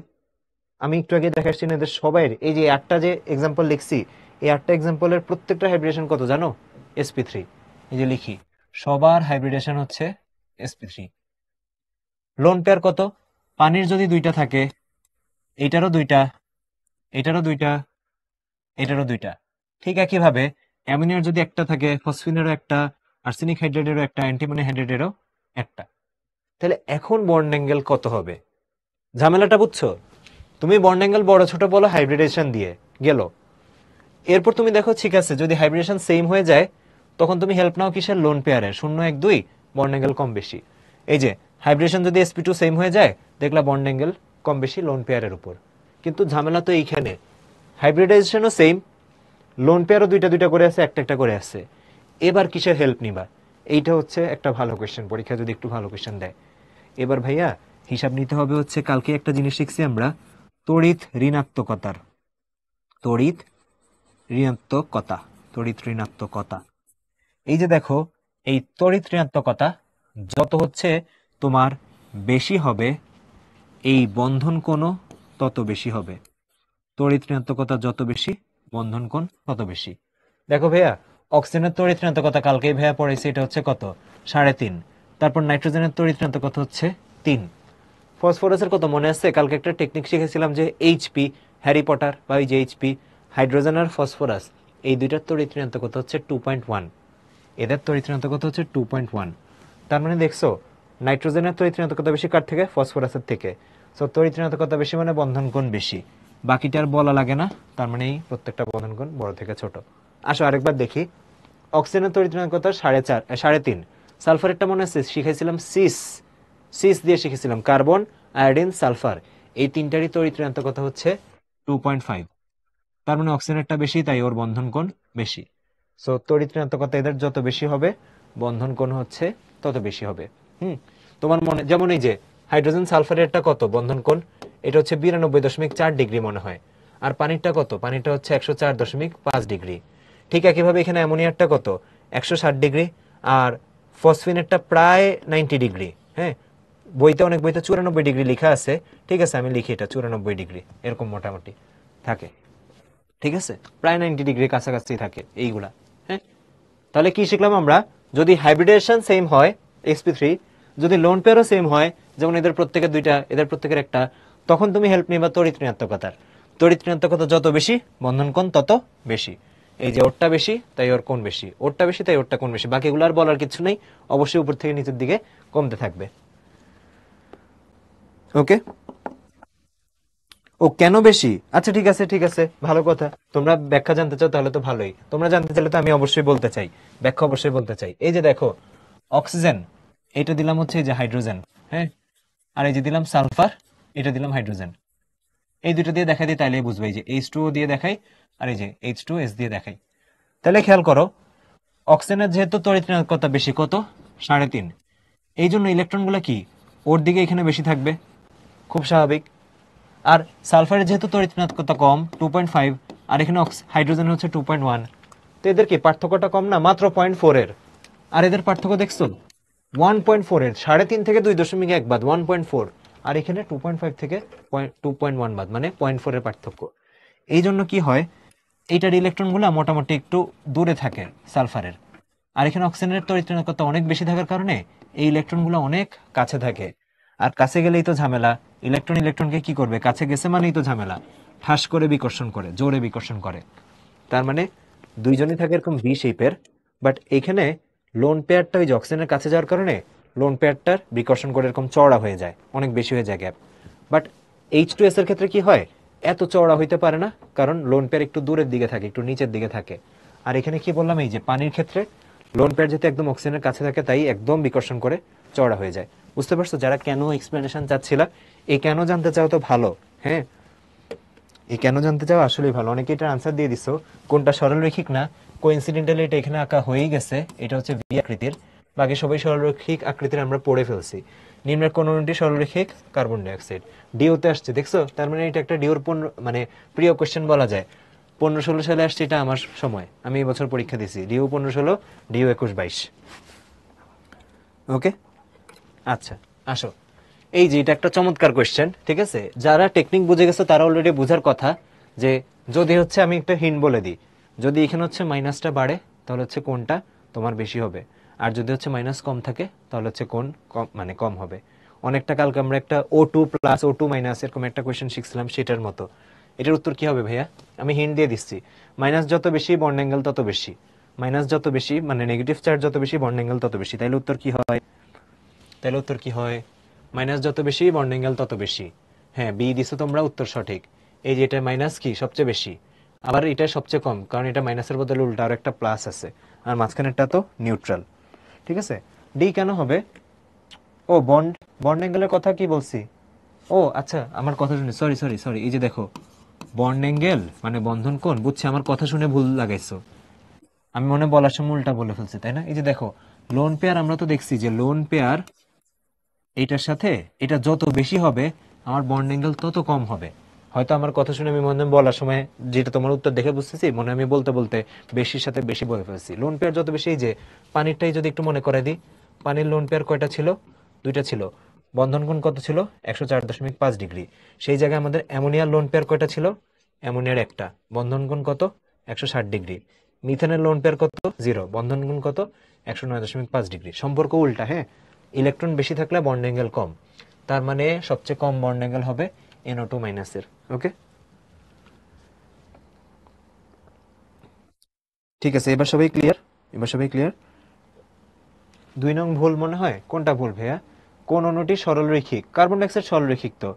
Speaker 2: আমি একটু আগে দেখাচ্ছি না এদের সবাই এই যে আটটা যে এক্সাম্পল লিখছি এই আটটা এক্সাম্পলের প্রত্যেকটা হাইব্রিডেশন কত জানো এসপি থ্রি এই যে লিখি সবার হাইব্রিডেশন হচ্ছে এসপি থ্রি লোন পেয়ার কত পানির যদি দুইটা থাকে এইটারও দুইটা এটারও দুইটা এটারও দুইটা ঠিক একইভাবে অ্যামিনিয়ার যদি একটা থাকে ফসফিনেরও একটা আর্সেনিক হাইড্রেটেরও একটা অ্যান্টিমনি হাইড্রেটেরও একটা তাহলে এখন বন্ড অ্যাঙ্গেল কত হবে ঝামেলাটা বুঝছো তুমি বন্ড অ্যাঙ্গেল বড় ছোট বলো হাইব্রিডেশন দিয়ে গেল এরপর তুমি দেখো ঠিক আছে যদি হাইব্রিডেশন সেম হয়ে যায় তখন তুমি হেল্প নাও কিসের লোন পেয়ারে শূন্য এক দুই বন্ড অ্যাঙ্গেল কম বেশি এই যে হাইব্রিডেশন যদি এসপি টু সেম হয়ে যায় দেখলা বন্ড অ্যাঙ্গেল কম বেশি লোন পেয়ারের উপর কিন্তু ঝামেলা তো এইখানে হাইব্রিডাইজেশনও সেম লোন পেয়ারও দুইটা দুইটা করে আছে একটা একটা করে আছে এবার কিসের হেল্প নিবা এইটা হচ্ছে একটা ভালো কোয়েশ্চেন পরীক্ষা যদি একটু ভালো কোয়েশ্চেন দেয় এবার ভাইয়া হিসাব নিতে হবে হচ্ছে কালকে একটা জিনিস শিখছি আমরা তড়িৎ ঋণাত্মকতার তড়িৎ ঋণাত্মকতা তড়িৎ ঋণাত্মকতা এই যে দেখো এই তড়িৎ ঋণাত্মকতা যত হচ্ছে তোমার বেশি হবে এই বন্ধন কোণও তত বেশি হবে তড়িৎ ঋণাত্মকতা যত বেশি বন্ধন কোন তত বেশি দেখো ভাইয়া অক্সিজেনের তড়িৎ ঋণাত্মকতা কালকেই ভাইয়া পড়েছে এটা হচ্ছে কত সাড়ে তিন তারপর নাইট্রোজেনের তড়িৎ ঋণাত্মকতা হচ্ছে তিন ফসফরাসের কথা মনে আসছে কালকে একটা টেকনিক শিখেছিলাম যে এইচপি হ্যারি পটার বা ওই যে এইচপি হাইড্রোজেন আর ফসফরাস এই দুইটার কত হচ্ছে টু পয়েন্ট ওয়ান এদের কত হচ্ছে টু পয়েন্ট ওয়ান তার মানে দেখছো নাইট্রোজেনের কত বেশি কার থেকে ফসফরাসের থেকে সো কত বেশি মানে বন্ধন কোণ বেশি বাকিটা আর বলা লাগে না তার মানে এই প্রত্যেকটা বন্ধন কোণ বড় থেকে ছোট আসো আরেকবার দেখি অক্সিজেনের কত সাড়ে চার সাড়ে তিন সালফারেরটা মনে আছে শিখেছিলাম সিস সিস দিয়ে শিখেছিলাম কার্বন আয়োডিন সালফার এই তিনটারই তরিত্রের ঋণাত্মকতা হচ্ছে টু পয়েন্ট ফাইভ তার মানে অক্সিজেনেরটা বেশি তাই ওর বন্ধন কোণ বেশি সো তরিত্রের ঋণাত্মকতা এদের যত বেশি হবে বন্ধন কোণ হচ্ছে তত বেশি হবে হুম তোমার মনে যেমন এই যে হাইড্রোজেন সালফারেরটা কত বন্ধন কোণ এটা হচ্ছে বিরানব্বই দশমিক চার ডিগ্রি মনে হয় আর পানিরটা কত পানিটা হচ্ছে একশো চার দশমিক পাঁচ ডিগ্রি ঠিক একইভাবে এখানে অ্যামোনিয়ারটা কত একশো ষাট ডিগ্রি আর ফসফিনেরটা প্রায় নাইনটি ডিগ্রি হ্যাঁ বইতে অনেক বইতে চুরানব্বই ডিগ্রি লেখা আছে ঠিক আছে আমি লিখি এটা চুরানব্বই ডিগ্রি এরকম মোটামুটি থাকে ঠিক আছে প্রায় নাইনটি ডিগ্রি কাছাকাছি থাকে এইগুলা হ্যাঁ তাহলে কি শিখলাম আমরা যদি হাইব্রিডেশন সেম হয় এক্সপি থ্রি যদি লোন পেয়ারও সেম হয় যেমন এদের প্রত্যেকের দুইটা এদের প্রত্যেকের একটা তখন তুমি হেল্প নিবা তরিত ঋণাত্মকতার তড়িৎ ঋণাত্মকতা যত বেশি বন্ধন কোন তত বেশি এই যে ওরটা বেশি তাই ওর কোন বেশি ওরটা বেশি তাই ওরটা কোন বেশি বাকিগুলো আর বলার কিছু নেই অবশ্যই উপর থেকে নিচের দিকে কমতে থাকবে ওকে ও কেন বেশি আচ্ছা ঠিক আছে ঠিক আছে ভালো কথা তোমরা ব্যাখ্যা জানতে চাও তাহলে তো ভালোই তোমরা জানতে চাইলে তো আমি অবশ্যই বলতে চাই ব্যাখ্যা অবশ্যই বলতে চাই এই যে দেখো অক্সিজেন এটা দিলাম হচ্ছে এই যে হাইড্রোজেন হ্যাঁ আর এই যে দিলাম সালফার এটা দিলাম হাইড্রোজেন এই দুটো দিয়ে দেখাই দিই তাহলে বুঝবে এই যে এইচ টু দিয়ে দেখাই আর এই যে এইচ টু এস দিয়ে দেখাই তাহলে খেয়াল করো অক্সিজেনের যেহেতু তরিত্রিণাত্মকতা বেশি কত সাড়ে তিন এই জন্য ইলেকট্রনগুলো কি ওর দিকে এখানে বেশি থাকবে খুব স্বাভাবিক আর সালফারের যেহেতু তরিতনাত্মকতা কম টু পয়েন্ট ফাইভ আর এখানে হাইড্রোজেন হচ্ছে টু পয়েন্ট ওয়ান তো এদের কি পার্থক্যটা কম না মাত্র পয়েন্ট ফোরের আর এদের পার্থক্য দেখছো ওয়ান পয়েন্ট ফোরের সাড়ে তিন থেকে দুই দশমিক এক বাদ ওয়ান পয়েন্ট ফোর আর এখানে টু পয়েন্ট ফাইভ থেকে টু পয়েন্ট ওয়ান বাদ মানে পয়েন্ট ফোরের পার্থক্য এই জন্য কি হয় এইটার ইলেকট্রনগুলো মোটামুটি একটু দূরে থাকে সালফারের আর এখানে অক্সিজেনের তরিতনাত্মকতা অনেক বেশি থাকার কারণে এই ইলেকট্রনগুলো অনেক কাছে থাকে আর কাছে গেলেই তো ঝামেলা ইলেকট্রন ইলেকট্রনকে কি করবে কাছে গেছে মানেই তো ঝামেলা ঠাস করে বিকর্ষণ করে জোরে বিকর্ষণ করে তার মানে দুইজনই থাকে এরকম ভি শেপের বাট এখানে লোন পেয়ারটা ওই জক্সিনের কাছে যাওয়ার কারণে লোন পেয়ারটার বিকর্ষণ করে এরকম চওড়া হয়ে যায় অনেক বেশি হয়ে যায় gap but H two S এর ক্ষেত্রে কি হয় এত চওড়া হইতে পারে না কারণ লোন পেয়ার একটু দূরের দিকে থাকে একটু নিচের দিকে থাকে আর এখানে কি বললাম এই যে পানির ক্ষেত্রে লোন প্যাড যেহেতু একদম অক্সিজেনের কাছে থাকে তাই একদম বিকর্ষণ করে চড়া হয়ে যায় বুঝতে পারছো যারা কেন এক্সপ্লেনেশন চাচ্ছিলা এই কেন জানতে চাও তো ভালো হ্যাঁ এই কেন জানতে চাও আসলেই ভালো অনেকে এটার আনসার দিয়ে দিছো কোনটা সরলরৈখিক না কোইনসিডেন্টালি এটা এখানে আঁকা হয়েই গেছে এটা হচ্ছে ভি আকৃতির বাকি সবাই সরলরৈখিক আকৃতির আমরা পড়ে ফেলছি নিম্নের কোনটি সরলরৈখিক কার্বন ডাইঅক্সাইড ডিওতে আসছে দেখছো তার মানে এটা একটা ডিওর পূর্ণ মানে প্রিয় কোয়েশ্চেন বলা যায় পনেরো ষোলো সালে আসছে এটা আমার সময় আমি এবছর বছর পরীক্ষা দিছি ডিও পনেরো ষোলো ডিও একুশ বাইশ ওকে আচ্ছা আসো এই যে এটা একটা চমৎকার কোয়েশ্চেন ঠিক আছে যারা টেকনিক বুঝে গেছে তারা অলরেডি বোঝার কথা যে যদি হচ্ছে আমি একটা হিন বলে দিই যদি এখানে হচ্ছে মাইনাসটা বাড়ে তাহলে হচ্ছে কোনটা তোমার বেশি হবে আর যদি হচ্ছে মাইনাস কম থাকে তাহলে হচ্ছে কোন কম মানে কম হবে অনেকটা কালকে আমরা একটা O two plus O two minus এরকম একটা কোয়েশ্চেন শিখছিলাম সেটার মতো এটার উত্তর কি হবে ভাইয়া আমি হিন্ট দিয়ে দিচ্ছি মাইনাস যত বেশি বন্ড অ্যাঙ্গেল তত বেশি মাইনাস যত বেশি মানে নেগেটিভ চার্জ যত বেশি বন্ড অ্যাঙ্গেল তত বেশি তাইলে উত্তর কি হয় তাইলে উত্তর কি হয় মাইনাস যত বেশি বন্ড অ্যাঙ্গেল তত বেশি হ্যাঁ বি দিছো তোমরা উত্তর সঠিক এই যে এটা মাইনাস কি সবচেয়ে বেশি আবার এটা সবচেয়ে কম কারণ এটা মাইনাসের বদলে উল্টা আর একটা প্লাস আছে আর মাঝখানেরটা তো নিউট্রাল ঠিক আছে ডি কেন হবে ও বন্ড বন্ড অ্যাঙ্গেলের কথা কি বলছি ও আচ্ছা আমার কথা শুনে সরি সরি সরি এই যে দেখো বন্ড অ্যাঙ্গেল মানে বন্ধন কোন বুঝছে আমার কথা শুনে ভুল লাগাইছো আমি মনে বলার সময় উল্টা বলে ফেলছি তাই না এই যে দেখো লোন পেয়ার আমরা তো দেখছি যে লোন পেয়ার এইটার সাথে এটা যত বেশি হবে আমার বন্ড অ্যাঙ্গেল তত কম হবে হয়তো আমার কথা শুনে আমি মনে বলার সময় যেটা তোমার উত্তর দেখে বুঝতেছি মনে আমি বলতে বলতে বেশির সাথে বেশি বলে ফেলছি লোন পেয়ার যত বেশি যে পানিরটাই যদি একটু মনে করে দিই পানির লোন পেয়ার কয়টা ছিল দুইটা ছিল বন্ধন কোণ কত ছিল একশো চার দশমিক পাঁচ ডিগ্রি সেই জায়গায় আমাদের অ্যামোনিয়ার লোন পেয়ার কয়টা ছিল অ্যামোনিয়ার একটা বন্ধন কোণ কত একশো ষাট ডিগ্রি মিথেনের লোন পেয়ার কত জিরো বন্ধন গুণ কত একশো নয় দশমিক পাঁচ ডিগ্রি সম্পর্ক উল্টা হ্যাঁ ইলেকট্রন বেশি থাকলে বন্ড অ্যাঙ্গেল কম তার মানে সবচেয়ে কম বন্ড অ্যাঙ্গেল হবে এনও টু মাইনাসের ওকে ঠিক আছে এবার সবাই ক্লিয়ার এবার সবাই ক্লিয়ার দুই নং ভুল মনে হয় কোনটা ভুল ভাইয়া কোন অণুটি সরলরৈখিক কার্বন ডাইঅক্সাইড সরলরৈখিক তো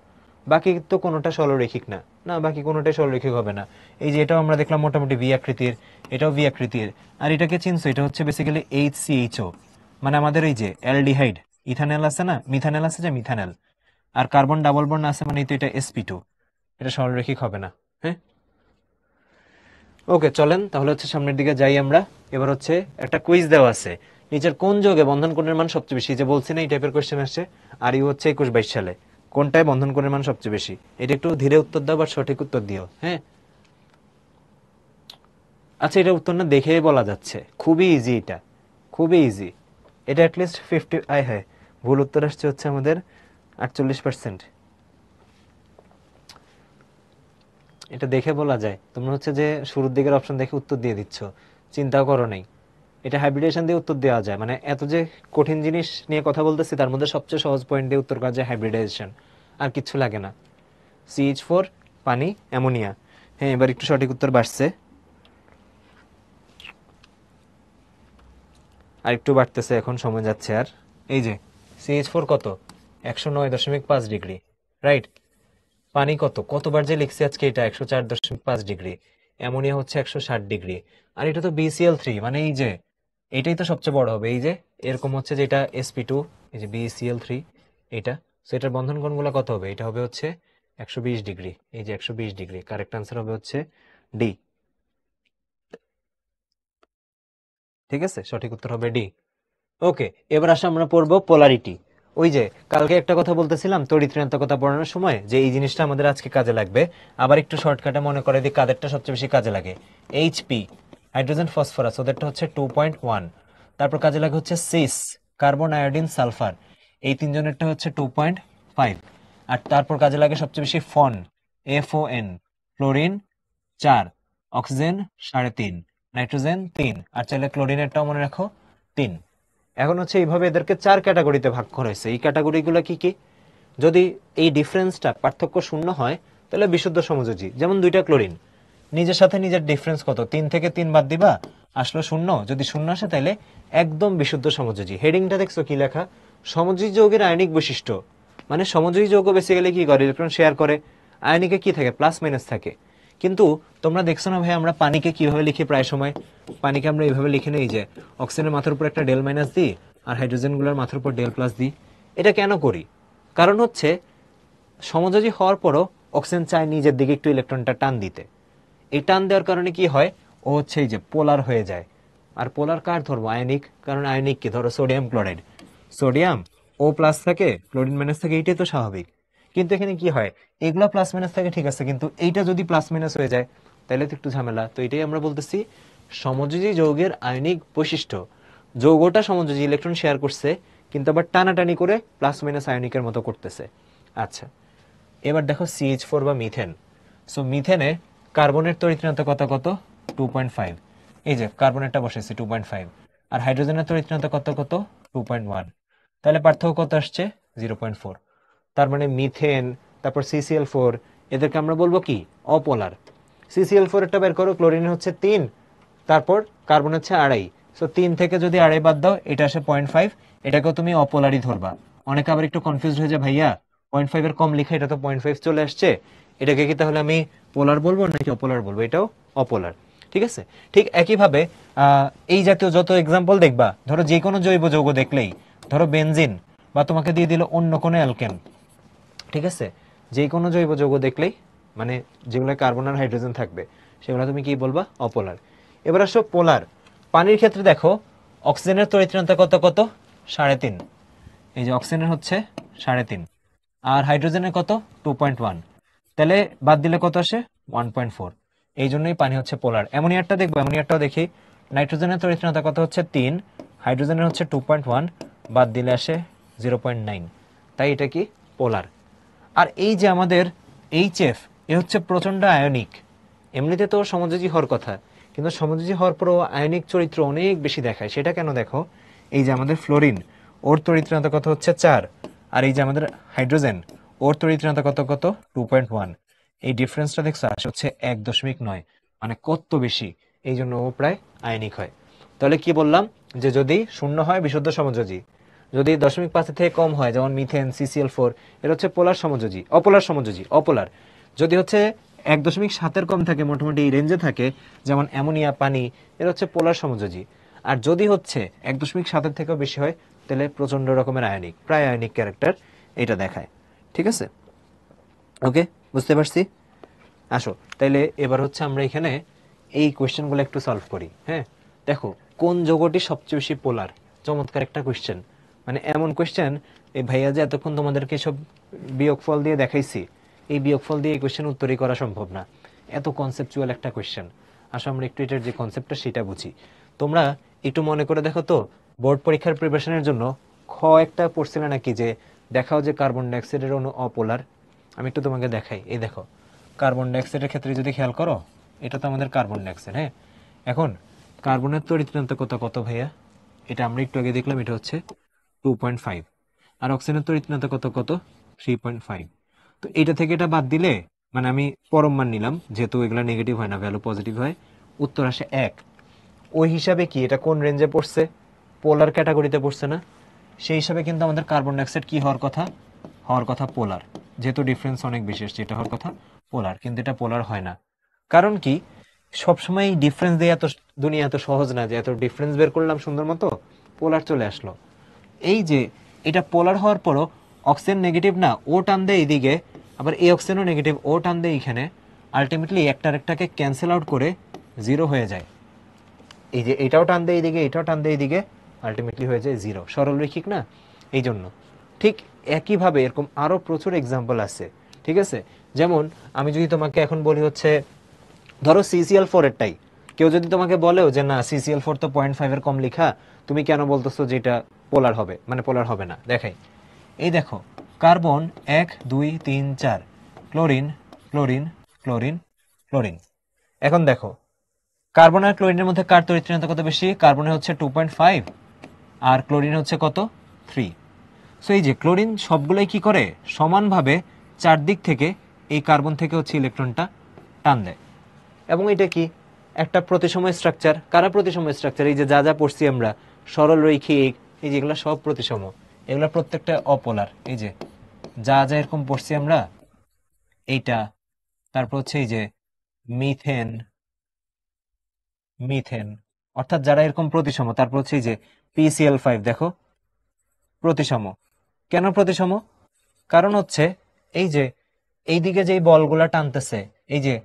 Speaker 2: বাকি তো কোনোটা সরলরৈখিক না না বাকি কোনোটাই সরলরৈখিক হবে না এই যে এটাও আমরা দেখলাম মোটামুটি ভি আকৃতির এটাও ভি আকৃতির আর এটাকে চিনছো এটা হচ্ছে বেসিক্যালি এইচ সি ও মানে আমাদের এই যে অ্যালডিহাইড ইথানেল আছে না মিথানেল আছে যে মিথানেল আর কার্বন ডাবল বন্ড আছে মানে তো এটা এসপি টু এটা সরলরৈখিক হবে না হ্যাঁ ওকে চলেন তাহলে হচ্ছে সামনের দিকে যাই আমরা এবার হচ্ছে একটা কুইজ দেওয়া আছে নিচের কোন যোগে বন্ধন কোণের মান সবচেয়ে বেশি যে বলছি না এই টাইপের কোয়েশ্চেন আসছে আর ইউ হচ্ছে একুশ বাইশ সালে কোনটায় বন্ধন কোণের মান সবচেয়ে বেশি এটা একটু ধীরে উত্তর দাও বা সঠিক উত্তর দিও হ্যাঁ আচ্ছা এটা উত্তর না দেখেই বলা যাচ্ছে খুবই ইজি এটা খুবই ইজি এটা অ্যাটলিস্ট ফিফটি আয় হ্যাঁ ভুল উত্তর আসছে হচ্ছে আমাদের আটচল্লিশ পার্সেন্ট এটা দেখে বলা যায় তোমরা হচ্ছে যে শুরুর দিকের অপশন দেখে উত্তর দিয়ে দিচ্ছ চিন্তাও করো নেই এটা হাইব্রিডেশন দিয়ে উত্তর দেওয়া যায় মানে এত যে কঠিন জিনিস নিয়ে কথা বলতেছি তার মধ্যে সবচেয়ে সহজ পয়েন্ট দিয়ে উত্তর করা যায় হাইব্রিডাইজেশন আর কিছু লাগে না সিএইচ ফোর পানি অ্যামোনিয়া হ্যাঁ এবার একটু সঠিক উত্তর বাড়ছে আর একটু বাড়তেছে এখন সময় যাচ্ছে আর এই যে সিএইচ ফোর কত একশো নয় দশমিক পাঁচ ডিগ্রি রাইট পানি কত কতবার যে লিখছে আজকে এটা একশো চার দশমিক পাঁচ ডিগ্রি অ্যামোনিয়া হচ্ছে একশো ষাট ডিগ্রি আর এটা তো বিসিএল থ্রি মানে এই যে এটাই তো সবচেয়ে বড় হবে এই যে এরকম হচ্ছে যেটা এসপি টু এই যে বিসিএল থ্রি এটা সো এটার বন্ধন কোণগুলো কত হবে এটা হবে হচ্ছে একশো বিশ ডিগ্রি এই যে একশো বিশ ডিগ্রি কারেক্ট আনসার হবে হচ্ছে ডি ঠিক আছে সঠিক উত্তর হবে ডি ওকে এবার আসে আমরা পড়ব পোলারিটি ওই যে কালকে একটা কথা বলতেছিলাম তরি ঋণাত্মকতা পড়ানোর সময় যে এই জিনিসটা আমাদের আজকে কাজে লাগবে আবার একটু শর্টকাটে মনে করে দিই কাদেরটা সবচেয়ে বেশি কাজে লাগে এইচপি হাইড্রোজেন ফসফরাস ওদেরটা হচ্ছে টু পয়েন্ট ওয়ান তারপর কাজে লাগে হচ্ছে সিস কার্বন আয়োডিন সালফার এই তিনজনেরটা হচ্ছে টু পয়েন্ট ফাইভ আর তারপর কাজে লাগে সবচেয়ে বেশি ফন এফ ও এন ক্লোরিন চার অক্সিজেন সাড়ে তিন নাইট্রোজেন তিন আর চাইলে ক্লোরিনেরটাও মনে রাখো তিন এখন হচ্ছে এইভাবে এদেরকে চার ক্যাটাগরিতে ভাগ করা হয়েছে এই ক্যাটাগরিগুলো কি কি যদি এই ডিফারেন্সটা পার্থক্য শূন্য হয় তাহলে বিশুদ্ধ সমযোজী যেমন দুইটা ক্লোরিন নিজের সাথে নিজের ডিফারেন্স কত তিন থেকে তিন বাদ দিবা আসলো শূন্য যদি শূন্য আসে তাহলে একদম বিশুদ্ধ সমযোজী হেডিংটা দেখছো কি লেখা সমযোজী যৌগের আয়নিক বৈশিষ্ট্য মানে সমযোজী যৌগ বেসিক্যালি কি করে ইলেকট্রন শেয়ার করে আয়নিকে কি থাকে প্লাস মাইনাস থাকে কিন্তু তোমরা দেখছো না ভাই আমরা পানিকে কিভাবে লিখি প্রায় সময় পানিকে আমরা এইভাবে লিখে নেই যে অক্সিজেনের মাথার উপর একটা ডেল মাইনাস দিই আর হাইড্রোজেনগুলোর মাথার উপর ডেল প্লাস দিই এটা কেন করি কারণ হচ্ছে সমযোজী হওয়ার পরও অক্সিজেন চায় নিজের দিকে একটু ইলেকট্রনটা টান দিতে এই টান দেওয়ার কারণে কি হয় ও হচ্ছে যে পোলার হয়ে যায় আর পোলার কার ধরবো আয়নিক কারণ আয়নিক কি ধরো সোডিয়াম ক্লোরাইড সোডিয়াম ও প্লাস থাকে ক্লোরিন মাইনাস থাকে এইটাই তো স্বাভাবিক কিন্তু এখানে কি হয় এগুলো প্লাস মাইনাস থাকে ঠিক আছে কিন্তু এইটা যদি প্লাস মাইনাস হয়ে যায় তাহলে তো একটু ঝামেলা তো এটাই আমরা বলতেছি সমযোজী যৌগের আয়নিক বৈশিষ্ট্য যৌগটা সমযোজী ইলেকট্রন শেয়ার করছে কিন্তু আবার টানাটানি করে প্লাস মাইনাস আয়নিকের মতো করতেছে আচ্ছা এবার দেখো সিএইচ ফোর বা মিথেন সো মিথেনে কার্বনের তড়িৎ কত কত টু পয়েন্ট ফাইভ এই যে কার্বনেরটা বসেছে টু পয়েন্ট ফাইভ আর হাইড্রোজেনের তড়িৎ কত কত টু পয়েন্ট ওয়ান তাহলে পার্থক্য কত আসছে জিরো পয়েন্ট ফোর তার মানে মিথেন তারপর সিসিএল ফোর এদেরকে আমরা বলবো কি অপোলার সিসিএল ফোর একটা বের করো ক্লোরিন হচ্ছে তিন তারপর কার্বন হচ্ছে আড়াই সো তিন থেকে যদি আড়াই বাদ দাও এটা আসে পয়েন্ট ফাইভ এটাকেও তুমি অপোলারই ধরবা অনেকে আবার একটু কনফিউজ হয়ে যায় ভাইয়া পয়েন্ট ফাইভের কম লেখা এটা তো পয়েন্ট ফাইভ চলে আসছে এটাকে কি তাহলে আমি পোলার বলবো নাকি অপোলার বলবো এটাও অপোলার ঠিক আছে ঠিক একইভাবে এই জাতীয় যত এক্সাম্পল দেখবা ধরো যে কোনো জৈব যৌগ দেখলেই ধরো বেনজিন বা তোমাকে দিয়ে দিল অন্য কোনো অ্যালকেন ঠিক আছে যে কোনো জৈব যৌগ দেখলেই মানে যেগুলো কার্বন আর হাইড্রোজেন থাকবে সেগুলো তুমি কি বলবা অপোলার এবার আসো পোলার পানির ক্ষেত্রে দেখো অক্সিজেনের তরিত্রান্তা কত কত সাড়ে তিন এই যে অক্সিজেনের হচ্ছে সাড়ে তিন আর হাইড্রোজেনের কত টু পয়েন্ট ওয়ান তাহলে বাদ দিলে কত আসে ওয়ান পয়েন্ট ফোর এই জন্যই পানি হচ্ছে পোলার অ্যামোনিয়ারটা দেখবো অ্যামোনিয়ারটাও দেখি নাইট্রোজেনের তরিত্রতা কত হচ্ছে তিন হাইড্রোজেনের হচ্ছে টু পয়েন্ট ওয়ান বাদ দিলে আসে জিরো পয়েন্ট নাইন তাই এটা কি পোলার আর এই যে আমাদের এইচ এফ এ হচ্ছে প্রচণ্ড আয়নিক এমনিতে তো সমযোজী হওয়ার কথা কিন্তু সমযোজী হওয়ার পরও আয়নিক চরিত্র অনেক বেশি দেখায় সেটা কেন দেখো এই যে আমাদের ফ্লোরিন ওর তরিত্রতা কত হচ্ছে চার আর এই যে আমাদের হাইড্রোজেন ওর তো কত কত টু পয়েন্ট ওয়ান এই ডিফারেন্সটা দেখছো আসে হচ্ছে এক দশমিক নয় মানে কত বেশি এই জন্য ও প্রায় আয়নিক হয় তাহলে কি বললাম যে যদি শূন্য হয় বিশুদ্ধ সমযোজী যদি দশমিক পাঁচের থেকে কম হয় যেমন মিথেন সিসিএল ফোর এর হচ্ছে পোলার সমযোজী অপোলার সমযোজী অপোলার যদি হচ্ছে এক দশমিক সাতের কম থাকে মোটামুটি এই রেঞ্জে থাকে যেমন অ্যামোনিয়া পানি এর হচ্ছে পোলার সমযোজী আর যদি হচ্ছে এক দশমিক সাতের থেকেও বেশি হয় তাহলে প্রচণ্ড রকমের আয়নিক প্রায় আয়নিক ক্যারেক্টার এটা দেখায় ঠিক আছে ওকে বুঝতে পারছি আসো তাইলে এবার হচ্ছে আমরা এখানে এই কোয়েশ্চেনগুলো একটু সলভ করি হ্যাঁ দেখো কোন যোগটি সবচেয়ে বেশি পোলার চমৎকার একটা কোয়েশ্চেন মানে এমন কোয়েশ্চেন এই ভাইয়া যে এতক্ষণ তোমাদেরকে সব বিয়োগফল দিয়ে দেখাইছি এই বিয়োগফল দিয়ে এই কোয়েশ্চেন উত্তরই করা সম্ভব না এত কনসেপচুয়াল একটা কোয়েশ্চেন আসো আমরা একটু এটার যে কনসেপ্টটা সেটা বুঝি তোমরা একটু মনে করে দেখো তো বোর্ড পরীক্ষার প্রিপারেশনের জন্য খ একটা পড়ছিলে নাকি যে দেখাও যে কার্বন ডাইঅক্সাইডের অনু অপোলার আমি একটু তোমাকে দেখাই এই দেখো কার্বন ডাইঅক্সাইডের ক্ষেত্রে যদি খেয়াল করো এটা তো আমাদের কার্বন ডাইঅক্সাইড হ্যাঁ এখন কার্বনের তরিতনান্তকতা কত ভাইয়া এটা আমরা একটু আগে দেখলাম এটা হচ্ছে টু পয়েন্ট ফাইভ আর অক্সিজেনের কত কত থ্রি পয়েন্ট ফাইভ তো এটা থেকে এটা বাদ দিলে মানে আমি পরম মান নিলাম যেহেতু এগুলো নেগেটিভ হয় না ভ্যালু পজিটিভ হয় উত্তর আসে এক ওই হিসাবে কি এটা কোন রেঞ্জে পড়ছে পোলার ক্যাটাগরিতে পড়ছে না সেই হিসাবে কিন্তু আমাদের কার্বন ডাইঅক্সাইড কী হওয়ার কথা হওয়ার কথা পোলার যেহেতু ডিফারেন্স অনেক বেশি যেটা এটা হওয়ার কথা পোলার কিন্তু এটা পোলার হয় না কারণ কি সবসময় ডিফারেন্স দিয়ে এত দুনিয়া এত সহজ না যে এত ডিফারেন্স বের করলাম সুন্দর মতো পোলার চলে আসলো এই যে এটা পোলার হওয়ার পরও অক্সিজেন নেগেটিভ না ও টান দেয় এইদিকে আবার এই অক্সিজেনও নেগেটিভ ও টান দেয় এইখানে আলটিমেটলি একটা একটাকে ক্যান্সেল আউট করে জিরো হয়ে যায় এই যে এটাও টান দেয় এইদিকে এটাও টান দেয় এইদিকে আলটিমেটলি হয়ে যায় জিরো সরলরৈখিক না এই জন্য ঠিক একইভাবে এরকম আরও প্রচুর এক্সাম্পল আছে ঠিক আছে যেমন আমি যদি তোমাকে এখন বলি হচ্ছে ধরো সিসিএল ফোরেরটাই কেউ যদি তোমাকে বলেও যে না সিসিএল ফোর তো পয়েন্ট ফাইভের কম লেখা তুমি কেন বলতেছো যে এটা পোলার হবে মানে পোলার হবে না দেখাই এই দেখো কার্বন এক দুই তিন চার ক্লোরিন ক্লোরিন ক্লোরিন ক্লোরিন এখন দেখো কার্বন আর ক্লোরিনের মধ্যে কার তরিত্রিণতা কত বেশি কার্বনে হচ্ছে টু পয়েন্ট ফাইভ আর ক্লোরিন হচ্ছে কত থ্রি সো এই যে ক্লোরিন সবগুলোই কি করে সমানভাবে চারদিক থেকে এই কার্বন থেকে হচ্ছে ইলেকট্রনটা টান দেয় এবং এটা কি একটা প্রতিসময় স্ট্রাকচার কারা প্রতিসময় স্ট্রাকচার এই যে যা যা পড়ছি আমরা সরল রৈখিক এই যে এগুলা সব প্রতিসম এগুলা প্রত্যেকটা অপোলার এই যে যা যা এরকম পড়ছি আমরা এইটা তারপর হচ্ছে এই যে মিথেন মিথেন অর্থাৎ যারা এরকম প্রতিসম তারপর হচ্ছে এই যে পিসিএল ফাইভ দেখো প্রতিসম কেন প্রতিসম কারণ হচ্ছে এই যে এইদিকে যে বলগুলা টানতেছে এই যে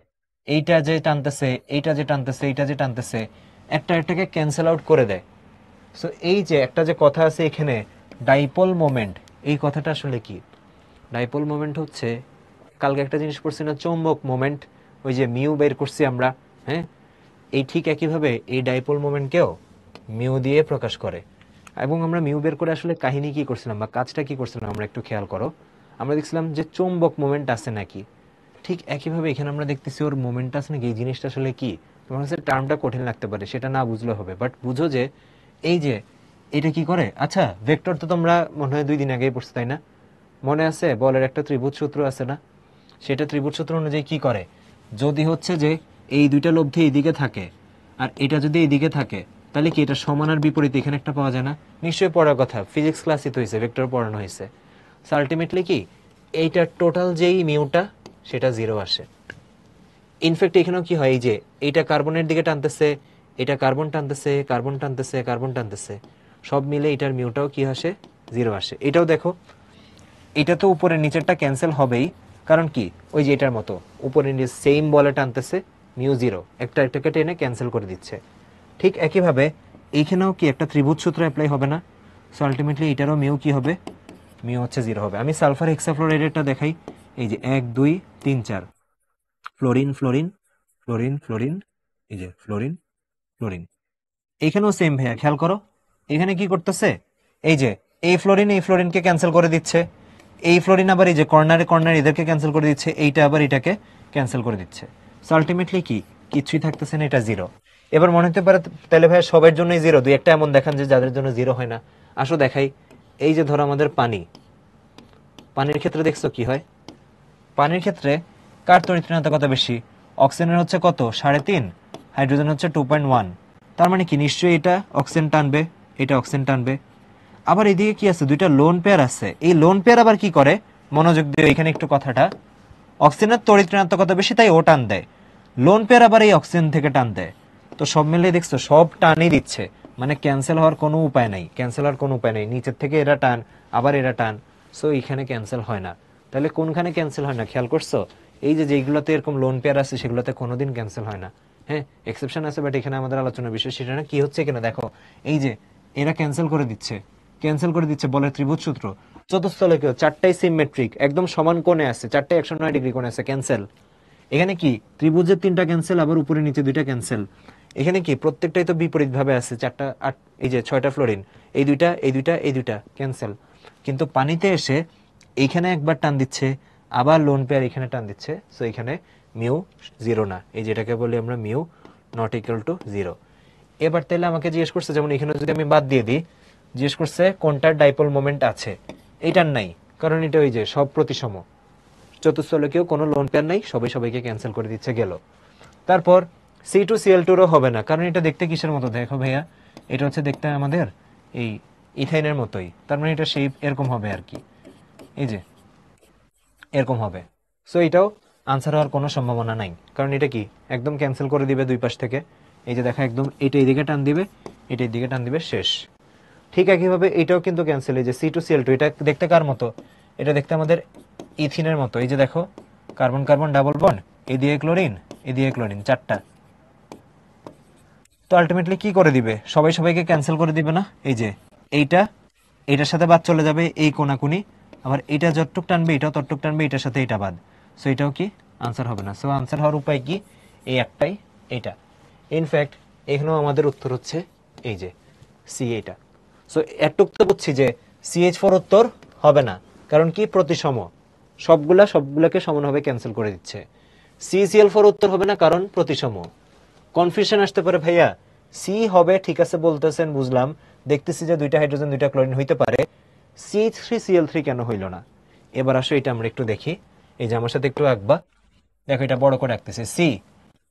Speaker 2: এইটা যে টানতেছে এইটা যে টানতেছে এইটা যে টানতেছে একটা একটাকে ক্যান্সেল আউট করে দেয় সো এই যে একটা যে কথা আছে এখানে ডাইপোল মোমেন্ট এই কথাটা আসলে কি ডাইপোল মোমেন্ট হচ্ছে কালকে একটা জিনিস পড়ছি না চৌম্বক মোমেন্ট ওই যে মিউ বের করছি আমরা হ্যাঁ এই ঠিক একইভাবে এই ডাইপোল মোমেন্টকেও মিউ দিয়ে প্রকাশ করে এবং আমরা মিউ বের করে আসলে কাহিনী কি করছিলাম বা কাজটা কি করছিলাম আমরা একটু খেয়াল করো আমরা দেখছিলাম যে চৌম্বক মোমেন্ট আছে নাকি ঠিক একইভাবে এখানে আমরা দেখতেছি ওর মোমেন্ট আছে নাকি এই জিনিসটা আসলে কি তোমার কাছে টার্মটা কঠিন লাগতে পারে সেটা না বুঝলে হবে বাট বুঝো যে এই যে এটা কি করে আচ্ছা ভেক্টর তো তোমরা মনে হয় দুই দিন আগেই পড়ছো তাই না মনে আছে বলের একটা ত্রিভুজ সূত্র আছে না সেটা ত্রিভুজ সূত্র অনুযায়ী কি করে যদি হচ্ছে যে এই দুইটা লব্ধি এইদিকে থাকে আর এটা যদি এইদিকে থাকে তাহলে কি এটা সমান আর বিপরীত এখানে একটা পাওয়া যায় না নিশ্চয়ই পড়ার কথা ফিজিক্স ক্লাসই তো হয়েছে ভেক্টর পড়ানো হয়েছে সো আলটিমেটলি কি এইটার টোটাল যেই মিউটা সেটা জিরো আসে ইনফ্যাক্ট এখানেও কি হয় এই যে এইটা কার্বনের দিকে টানতেছে এটা কার্বন টানতেছে কার্বন টানতেছে কার্বন টানতেছে সব মিলে এটার মিউটাও কি আসে জিরো আসে এটাও দেখো এটা তো উপরে নিচেরটা ক্যান্সেল হবেই কারণ কি ওই যে এটার মতো উপরে সেম বলে টানতেছে মিউ জিরো একটা একটাকে টেনে ক্যান্সেল করে দিচ্ছে ঠিক একইভাবে এইখানেও কি একটা ত্রিভুজ সূত্র অ্যাপ্লাই হবে না সো আলটিমেটলি এটারও মিউ কি হবে মিউ হচ্ছে জিরো হবে আমি সালফার হেক্সাফ্লোরাইডেরটা দেখাই এই যে এক দুই তিন চার ফ্লোরিন ফ্লোরিন ফ্লোরিন ফ্লোরিন এই যে ফ্লোরিন ফ্লোরিন এইখানেও সেম ভাইয়া খেয়াল করো এখানে কি করতেছে এই যে এই ফ্লোরিন এই ফ্লোরিনকে ক্যান্সেল করে দিচ্ছে এই ফ্লোরিন আবার এই যে কর্নারে কর্নার এদেরকে ক্যান্সেল করে দিচ্ছে এইটা আবার এটাকে ক্যান্সেল করে দিচ্ছে সো আলটিমেটলি কি কিছুই থাকতেছে না এটা জিরো এবার মনে হতে পারে তাহলে ভাই সবের জন্যই জিরো দুই একটা এমন দেখান যে যাদের জন্য জিরো হয় না আসো দেখাই এই যে ধরো আমাদের পানি পানির ক্ষেত্রে দেখছো কি হয় পানির ক্ষেত্রে কার তরিত্রীনতা কত বেশি অক্সিজেনের হচ্ছে কত সাড়ে তিন হাইড্রোজেন হচ্ছে টু পয়েন্ট ওয়ান তার মানে কি নিশ্চয়ই এটা অক্সিজেন টানবে এটা অক্সিজেন টানবে আবার এদিকে কি আছে দুইটা লোন পেয়ার আছে এই লোন পেয়ার আবার কি করে মনোযোগ দিয়ে এখানে একটু কথাটা অক্সিজেনের তরিত্রীণাত্মকতা বেশি তাই ও টান দেয় লোন পেয়ার আবার এই অক্সিজেন থেকে টান দেয় তো সব মিলিয়ে দেখছো সব টানই দিচ্ছে মানে ক্যান্সেল হওয়ার কোনো উপায় নাই ক্যান্সেল হওয়ার কোনো উপায় নেই নিচের থেকে এরা টান আবার এরা টান সো এখানে ক্যান্সেল হয় না তাহলে কোনখানে ক্যান্সেল হয় না খেয়াল করছো এই যে যেগুলোতে এরকম লোন পেয়ার আছে সেগুলোতে কোনোদিন ক্যান্সেল হয় না হ্যাঁ এক্সেপশন আছে বাট এখানে আমাদের আলোচনা বিষয় সেটা না কি হচ্ছে কিনা দেখো এই যে এরা ক্যান্সেল করে দিচ্ছে ক্যান্সেল করে দিচ্ছে বলে ত্রিভুজ সূত্র চতুস্থলে কেউ চারটাই সিমেট্রিক একদম সমান কোণে আছে চারটে একশো নয় ডিগ্রি কোণে আছে ক্যান্সেল এখানে কি ত্রিভুজের তিনটা ক্যান্সেল আবার উপরে নিচে দুইটা ক্যান্সেল এখানে কি প্রত্যেকটাই তো বিপরীত ভাবে আছে চারটা আট এই যে ছয়টা ফ্লোরিন এই দুইটা এই দুইটা এই দুইটা ক্যান্সেল কিন্তু পানিতে এসে এইখানে একবার টান দিচ্ছে আবার লোন পেয়ার এখানে টান দিচ্ছে সো এখানে মিউ জিরো না এই যেটাকে বলি আমরা mu not equal to zero এবার তাহলে আমাকে জিজ্ঞেস করছে যেমন এখানে যদি আমি বাদ দিয়ে দিই জিজ্ঞেস করছে কোনটার ডাইপোল মোমেন্ট আছে এইটার নাই কারণ এটা ওই যে সব প্রতিসম লোকেও কোনো লোন পেয়ার নাই সবাই সবাইকে ক্যান্সেল করে দিচ্ছে গেল তারপর সি টু সিএল টুরও হবে না কারণ এটা দেখতে কিসের মতো দেখো ভাইয়া এটা হচ্ছে দেখতে আমাদের এই ইথাইনের মতোই তার মানে এটা শেপ এরকম হবে আর কি এই যে এরকম হবে সো এটাও আনসার হওয়ার কোনো সম্ভাবনা নাই কারণ এটা কি একদম ক্যান্সেল করে দিবে দুই পাশ থেকে এই যে দেখা একদম এটা এদিকে টান দিবে এটা এদিকে টান দিবে শেষ ঠিক একইভাবে এটাও কিন্তু ক্যান্সেল এই যে সি টু সিএল টু এটা দেখতে কার মতো এটা দেখতে আমাদের ইথিনের মতো এই যে দেখো কার্বন কার্বন ডাবল বন এদিকে ক্লোরিন এদিকে ক্লোরিন চারটা তো আলটিমেটলি কি করে দিবে সবাই সবাইকে ক্যান্সেল করে দিবে না এই যে এইটা এইটার সাথে বাদ চলে যাবে এই কোনাকুনি আবার এটা যতটুক টানবে এটা ততটুক টানবে এটার সাথে এটা বাদ সো এটাও কি আনসার হবে না সো আনসার হওয়ার উপায় কি এই একটাই এটা ইনফ্যাক্ট এখানেও আমাদের উত্তর হচ্ছে এই যে সি এটা সো এটুক তো বুঝছি যে সিএইচ ফোর উত্তর হবে না কারণ কি প্রতিসম সবগুলা সবগুলাকে সমানভাবে ক্যান্সেল করে দিচ্ছে সিসিএল ফোর উত্তর হবে না কারণ প্রতিসম কনফিউশন আসতে পারে ভাইয়া সি হবে ঠিক আছে বলতেছেন বুঝলাম দেখতেছি যে দুইটা হাইড্রোজেন দুইটা ক্লোরিন হইতে পারে সি থ্রি সিএল থ্রি কেন হইল না এবার আসো এটা আমরা একটু দেখি এই যে আমার সাথে একটু আঁকবা দেখো এটা বড় করে আঁকতেছে সি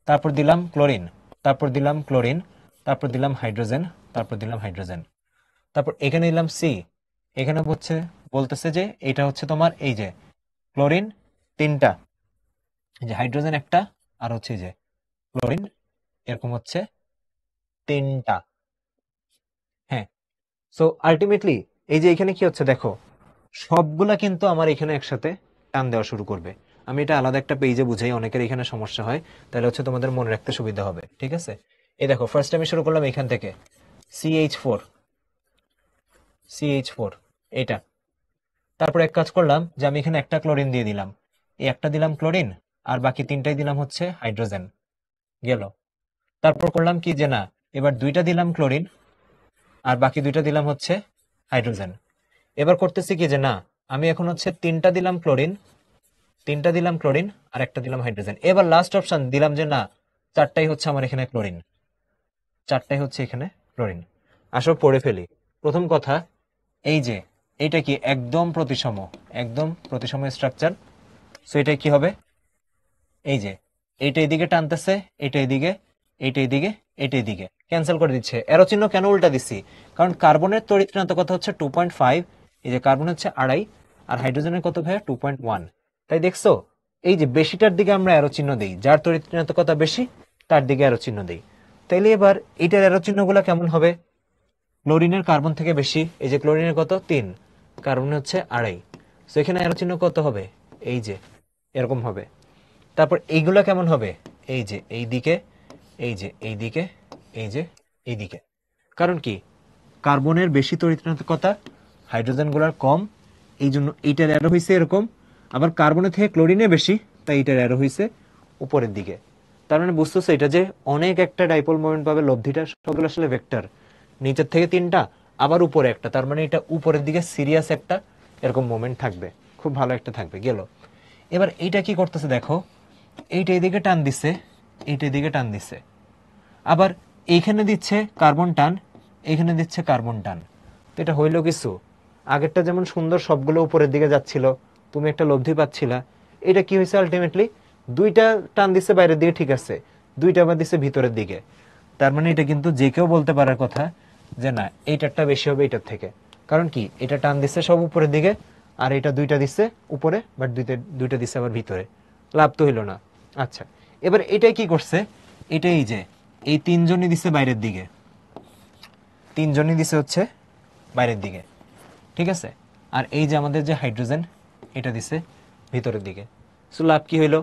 Speaker 2: তারপর দিলাম ক্লোরিন তারপর দিলাম ক্লোরিন তারপর দিলাম হাইড্রোজেন তারপর দিলাম হাইড্রোজেন তারপর এখানে দিলাম সি এখানে হচ্ছে বলতেছে যে এটা হচ্ছে তোমার এই যে ক্লোরিন তিনটা যে হাইড্রোজেন একটা আর হচ্ছে যে ক্লোরিন এরকম হচ্ছে তিনটা হ্যাঁ সো আলটিমেটলি এই যে এখানে কি হচ্ছে দেখো সবগুলা কিন্তু আমার এখানে একসাথে টান দেওয়া শুরু করবে আমি এটা আলাদা একটা পেজে বুঝাই অনেকের এখানে সমস্যা হয় তাহলে হচ্ছে তোমাদের মনে রাখতে সুবিধা হবে ঠিক আছে এই দেখো ফার্স্ট আমি শুরু করলাম এখান থেকে সিএইচ ফোর সিএইচ ফোর এটা তারপর এক কাজ করলাম যে আমি এখানে একটা ক্লোরিন দিয়ে দিলাম এই একটা দিলাম ক্লোরিন আর বাকি তিনটাই দিলাম হচ্ছে হাইড্রোজেন গেল তারপর করলাম কি যে না এবার দুইটা দিলাম ক্লোরিন আর বাকি দুইটা দিলাম হচ্ছে হাইড্রোজেন এবার করতেছি কি যে না আমি এখন হচ্ছে তিনটা দিলাম ক্লোরিন তিনটা দিলাম ক্লোরিন আর একটা দিলাম হাইড্রোজেন এবার লাস্ট অপশন দিলাম যে না চারটাই হচ্ছে আমার এখানে ক্লোরিন চারটাই হচ্ছে এখানে ক্লোরিন আসো পড়ে ফেলি প্রথম কথা এই যে এইটা কি একদম প্রতিসম একদম প্রতিসম স্ট্রাকচার সো এটা কি হবে এই যে এইটা এদিকে টানতেছে এটা এদিকে এইটা এদিকে এইটা এদিকে ক্যান্সেল করে দিচ্ছে এরো চিহ্ন কেন উল্টা দিচ্ছি কারণ কার্বনের তরিতৃণাত্মকতা হচ্ছে টু পয়েন্ট ফাইভ এই যে কার্বন হচ্ছে আড়াই আর হাইড্রোজেনের কত ভাইয়া টু পয়েন্ট ওয়ান তাই দেখছো এই যে বেশিটার দিকে আমরা অ্যারো চিহ্ন দিই যার তরিতৃণাত্মকতা বেশি তার দিকে অ্যারো চিহ্ন দিই তাইলে এবার এটার অ্যারো চিহ্নগুলো কেমন হবে ক্লোরিনের কার্বন থেকে বেশি এই যে ক্লোরিনের কত তিন কার্বন হচ্ছে আড়াই তো এখানে অ্যারো চিহ্ন কত হবে এই যে এরকম হবে তারপর এইগুলো কেমন হবে এই যে এই দিকে এই যে এই দিকে এই যে এই দিকে কারণ কি কার্বনের বেশি তরিতনাত্মকতা হাইড্রোজেনগুলোর কম এই জন্য এইটার অ্যারো হয়েছে এরকম আবার কার্বনের থেকে ক্লোরিনে বেশি তাই এইটার অ্যারো হয়েছে উপরের দিকে তার মানে বুঝতেছে এটা যে অনেক একটা ডাইপোল মোমেন্ট পাবে লব্ধিটা সবগুলো আসলে ভেক্টর নিচের থেকে তিনটা আবার উপরে একটা তার মানে এটা উপরের দিকে সিরিয়াস একটা এরকম মোমেন্ট থাকবে খুব ভালো একটা থাকবে গেল এবার এইটা কি করতেছে দেখো এইটা এদিকে টান দিছে এইটা এদিকে টান দিছে আবার এইখানে দিচ্ছে কার্বন টান এইখানে দিচ্ছে কার্বন টান তো এটা হইল কিছু আগেরটা যেমন সুন্দর সবগুলো উপরের দিকে যাচ্ছিল তুমি একটা লব্ধি পাচ্ছিলা এটা কি হয়েছে আলটিমেটলি দুইটা টান দিছে বাইরের দিকে ঠিক আছে দুইটা আবার দিছে ভিতরের দিকে তার মানে এটা কিন্তু যে কেউ বলতে পারার কথা যে না এইটারটা বেশি হবে এটার থেকে কারণ কি এটা টান দিচ্ছে সব উপরের দিকে আর এটা দুইটা দিচ্ছে উপরে বাট দুইটা দুইটা দিচ্ছে আবার ভিতরে লাভ তো হইল না আচ্ছা এবার এটা কি করছে এটাই যে এই তিনজনই দিছে বাইরের দিকে তিনজনই দিছে হচ্ছে বাইরের দিকে ঠিক আছে আর এই যে আমাদের যে হাইড্রোজেন এটা দিছে ভিতরের দিকে সো লাভ কি হইলো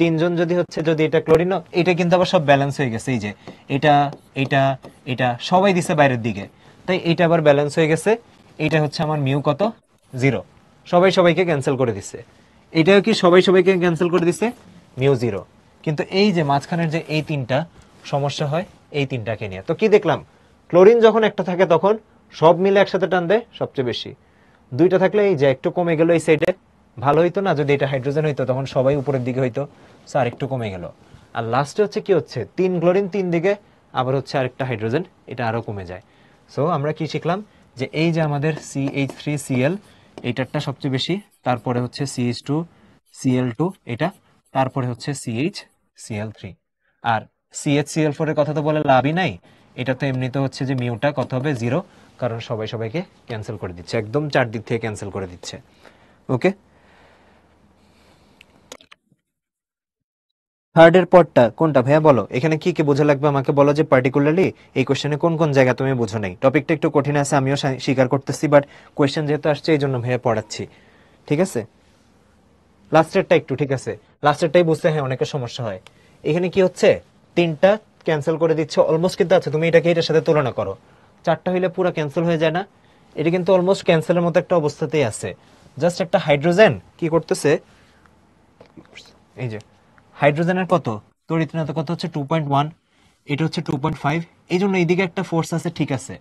Speaker 2: তিনজন যদি হচ্ছে যদি এটা ক্লোরিন এটা কিন্তু আবার সব ব্যালেন্স হয়ে গেছে এই যে এটা এটা এটা সবাই দিছে বাইরের দিকে তাই এটা আবার ব্যালেন্স হয়ে গেছে এটা হচ্ছে আমার মিউ কত জিরো সবাই সবাইকে ক্যান্সেল করে দিছে এটাও কি সবাই সবাইকে ক্যান্সেল করে দিছে মিউ জিরো কিন্তু এই যে মাঝখানের যে এই তিনটা সমস্যা হয় এই তিনটাকে নিয়ে তো কি দেখলাম ক্লোরিন যখন একটা থাকে তখন সব মিলে একসাথে টান দেয় সবচেয়ে বেশি দুইটা থাকলে এই যে একটু কমে গেল এই সাইডে ভালো হইতো না যদি এটা হাইড্রোজেন হইতো তখন সবাই উপরের দিকে হইতো আর আরেকটু কমে গেল আর লাস্টে হচ্ছে কি হচ্ছে তিন ক্লোরিন তিন দিকে আবার হচ্ছে আরেকটা হাইড্রোজেন এটা আরও কমে যায় সো আমরা কি শিখলাম যে এই যে আমাদের সি এইচ থ্রি সিএল এইটারটা সবচেয়ে বেশি তারপরে হচ্ছে সিএইচ টু সিএল টু এটা তারপরে হচ্ছে সিএইচ সিএল থ্রি আর সিএইচসিএল ফোর এর কথা তো বলে লাভই নাই এটা তো এমনিতে হচ্ছে যে মিউটা কত হবে জিরো কারণ সবাই সবাইকে ক্যান্সেল করে দিচ্ছে একদম চার থেকে ক্যান্সেল করে দিচ্ছে ওকে থার্ডের পটটা কোনটা ভাইয়া বলো এখানে কি কি বোঝা লাগবে আমাকে বলো যে পার্টিকুলারলি এই কোয়েশ্চনে কোন কোন জায়গা তুমি বোঝো নাই টপিকটা একটু কঠিন আছে আমিও স্বীকার করতেছি বাট কোয়েশ্চেন যেহেতু আসছে এই জন্য ভাইয়া পড়াচ্ছি ঠিক আছে লাস্টেরটা একটু ঠিক আছে লাস্টেরটাই বুঝতে হ্যাঁ অনেকের সমস্যা হয় এখানে কি হচ্ছে তিনটা ক্যান্সেল করে দিচ্ছে অলমোস্ট কিন্তু আছে তুমি এটাকে এটার সাথে তুলনা করো চারটা হইলে পুরো ক্যান্সেল হয়ে যায় না এটা কিন্তু অলমোস্ট ক্যান্সেলের মতো একটা অবস্থাতেই আছে জাস্ট একটা হাইড্রোজেন কি করতেছে এই যে হাইড্রোজেনের কত তরিত্রিণতা কত হচ্ছে টু পয়েন্ট ওয়ান এটা হচ্ছে টু পয়েন্ট ফাইভ এই জন্য এইদিকে একটা ফোর্স আছে ঠিক আছে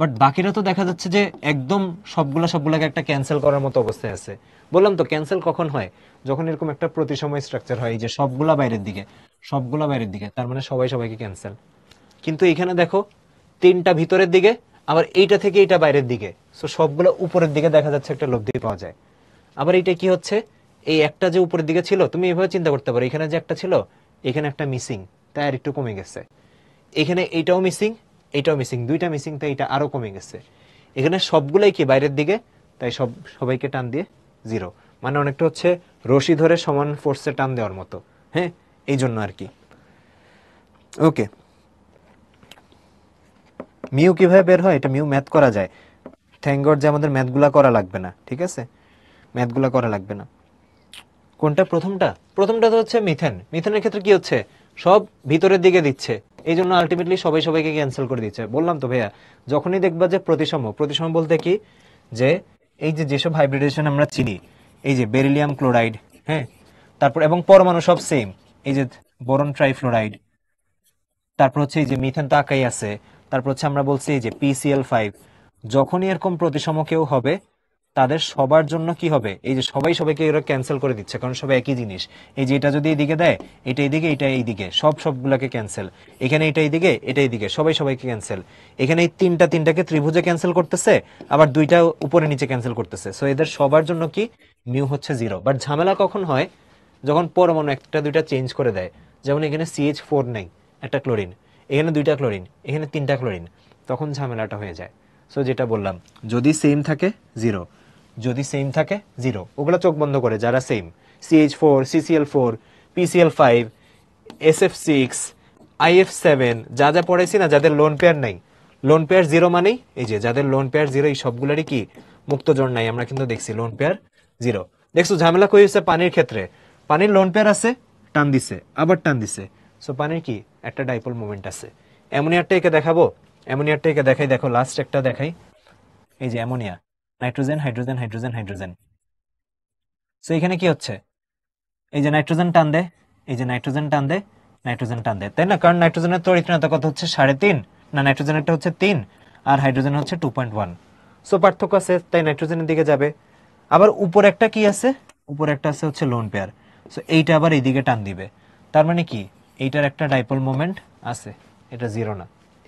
Speaker 2: বাট বাকিরা তো দেখা যাচ্ছে যে একদম সবগুলা সবগুলাকে একটা ক্যান্সেল করার মতো অবস্থায় আছে বললাম তো ক্যান্সেল কখন হয় যখন এরকম একটা প্রতিসময় স্ট্রাকচার হয় এই যে সবগুলা বাইরের দিকে সবগুলো বাইরের দিকে তার মানে সবাই সবাইকে ক্যান্সেল কিন্তু এখানে দেখো তিনটা ভিতরের দিকে আবার এইটা থেকে এইটা বাইরের দিকে সো সবগুলো উপরের দিকে দেখা যাচ্ছে একটা লব্ধি পাওয়া যায় আবার এইটা কি হচ্ছে এই একটা যে উপরের দিকে ছিল তুমি এভাবে চিন্তা করতে পারো এখানে যে একটা ছিল এখানে একটা মিসিং তাই আর একটু কমে গেছে এখানে এইটাও মিসিং এইটাও মিসিং দুইটা মিসিং তাই এটা আরও কমে গেছে এখানে সবগুলোই কি বাইরের দিকে তাই সব সবাইকে টান দিয়ে জিরো মানে অনেকটা হচ্ছে রশি ধরে সমান ফোর্সে টান দেওয়ার মতো হ্যাঁ এই জন্য আর কি ওকে মিউ কিভাবে বের হয় এটা মিউ ম্যাথ করা যায় থ্যাংক যে আমাদের ম্যাথগুলা করা লাগবে না ঠিক আছে ম্যাথগুলা করা লাগবে না কোনটা প্রথমটা প্রথমটা তো হচ্ছে মিথেন মিথেনের ক্ষেত্রে কি হচ্ছে সব ভিতরের দিকে দিচ্ছে এই জন্য আলটিমেটলি সবাই সবাইকে ক্যান্সেল করে দিচ্ছে বললাম তো ভাইয়া যখনই দেখবা যে প্রতিসম প্রতিসম বলতে কি যে এই যে যেসব হাইব্রিডেশন আমরা চিনি এই যে বেরিলিয়াম ক্লোরাইড হ্যাঁ তারপর এবং পরমাণু সব সেম এই যে বোরন ট্রাইফ্লোরাইড তারপর হচ্ছে এই যে মিথেন তাকাই আছে তারপর হচ্ছে আমরা বলছি এই যে পিসিএল ফাইভ যখনই এরকম প্রতিসম কেউ হবে তাদের সবার জন্য কি হবে এই যে সবাই সবাইকে এরা ক্যান্সেল করে দিচ্ছে কারণ সবাই একই জিনিস এই যে এটা যদি এইদিকে দেয় এটা এইদিকে এটা এইদিকে সব সবগুলোকে ক্যান্সেল এখানে এটা এইদিকে এটা এইদিকে সবাই সবাইকে ক্যান্সেল এখানে এই তিনটা তিনটাকে ত্রিভুজে ক্যান্সেল করতেছে আবার দুইটা উপরে নিচে ক্যান্সেল করতেছে সো এদের সবার জন্য কি মিউ হচ্ছে জিরো বাট ঝামেলা কখন হয় যখন পরমাণু একটা দুইটা চেঞ্জ করে দেয় যেমন এখানে সিএইচ ফোর নেই একটা ক্লোরিন এখানে দুইটা ক্লোরিন এখানে তিনটা ক্লোরিন তখন ঝামেলাটা হয়ে যায় সো যেটা বললাম যদি সেম থাকে জিরো যদি সেম থাকে জিরো ওগুলো চোখ বন্ধ করে যারা same CH four CCl four PCl five S F six I F seven যা যা পড়েছি না যাদের লোন পেয়ার নেই লোন পেয়ার জিরো মানেই এই যে যাদের লোন পেয়ার জিরো এই সবগুলোরই কি মুক্তজন নাই আমরা কিন্তু দেখছি লোন পেয়ার জিরো দেখছো ঝামেলা কই হচ্ছে পানির ক্ষেত্রে পানির লোন পেয়ার আছে টান দিছে আবার টান দিছে সো পানির কি একটা ডাইপোল মুভমেন্ট আছে অ্যামোনিয়ারটা একে দেখাবো অ্যামোনিয়ারটা একে দেখাই দেখো লাস্ট একটা দেখাই এই যে ammonia nitrogen hydrogen hydrogen hydrogen so এখানে কি হচ্ছে এই যে নাইট্রোজেন টান দে এই যে নাইট্রোজেন টান দে নাইট্রোজেন টান দে তাই না কারণ নাইট্রোজেনের তরিত্রতা কত হচ্ছে সাড়ে তিন না নাইট্রোজেনেরটা হচ্ছে তিন আর হাইড্রোজেন হচ্ছে টু পয়েন্ট ওয়ান সো পার্থক্য আছে তাই নাইট্রোজেনের দিকে যাবে আবার উপর একটা কি আছে উপর একটা আছে হচ্ছে লোন পেয়ার সো এইটা আবার এইদিকে টান দিবে তার মানে কি এইটার একটা ডাইপল মোমেন্ট আছে এটা জিরো না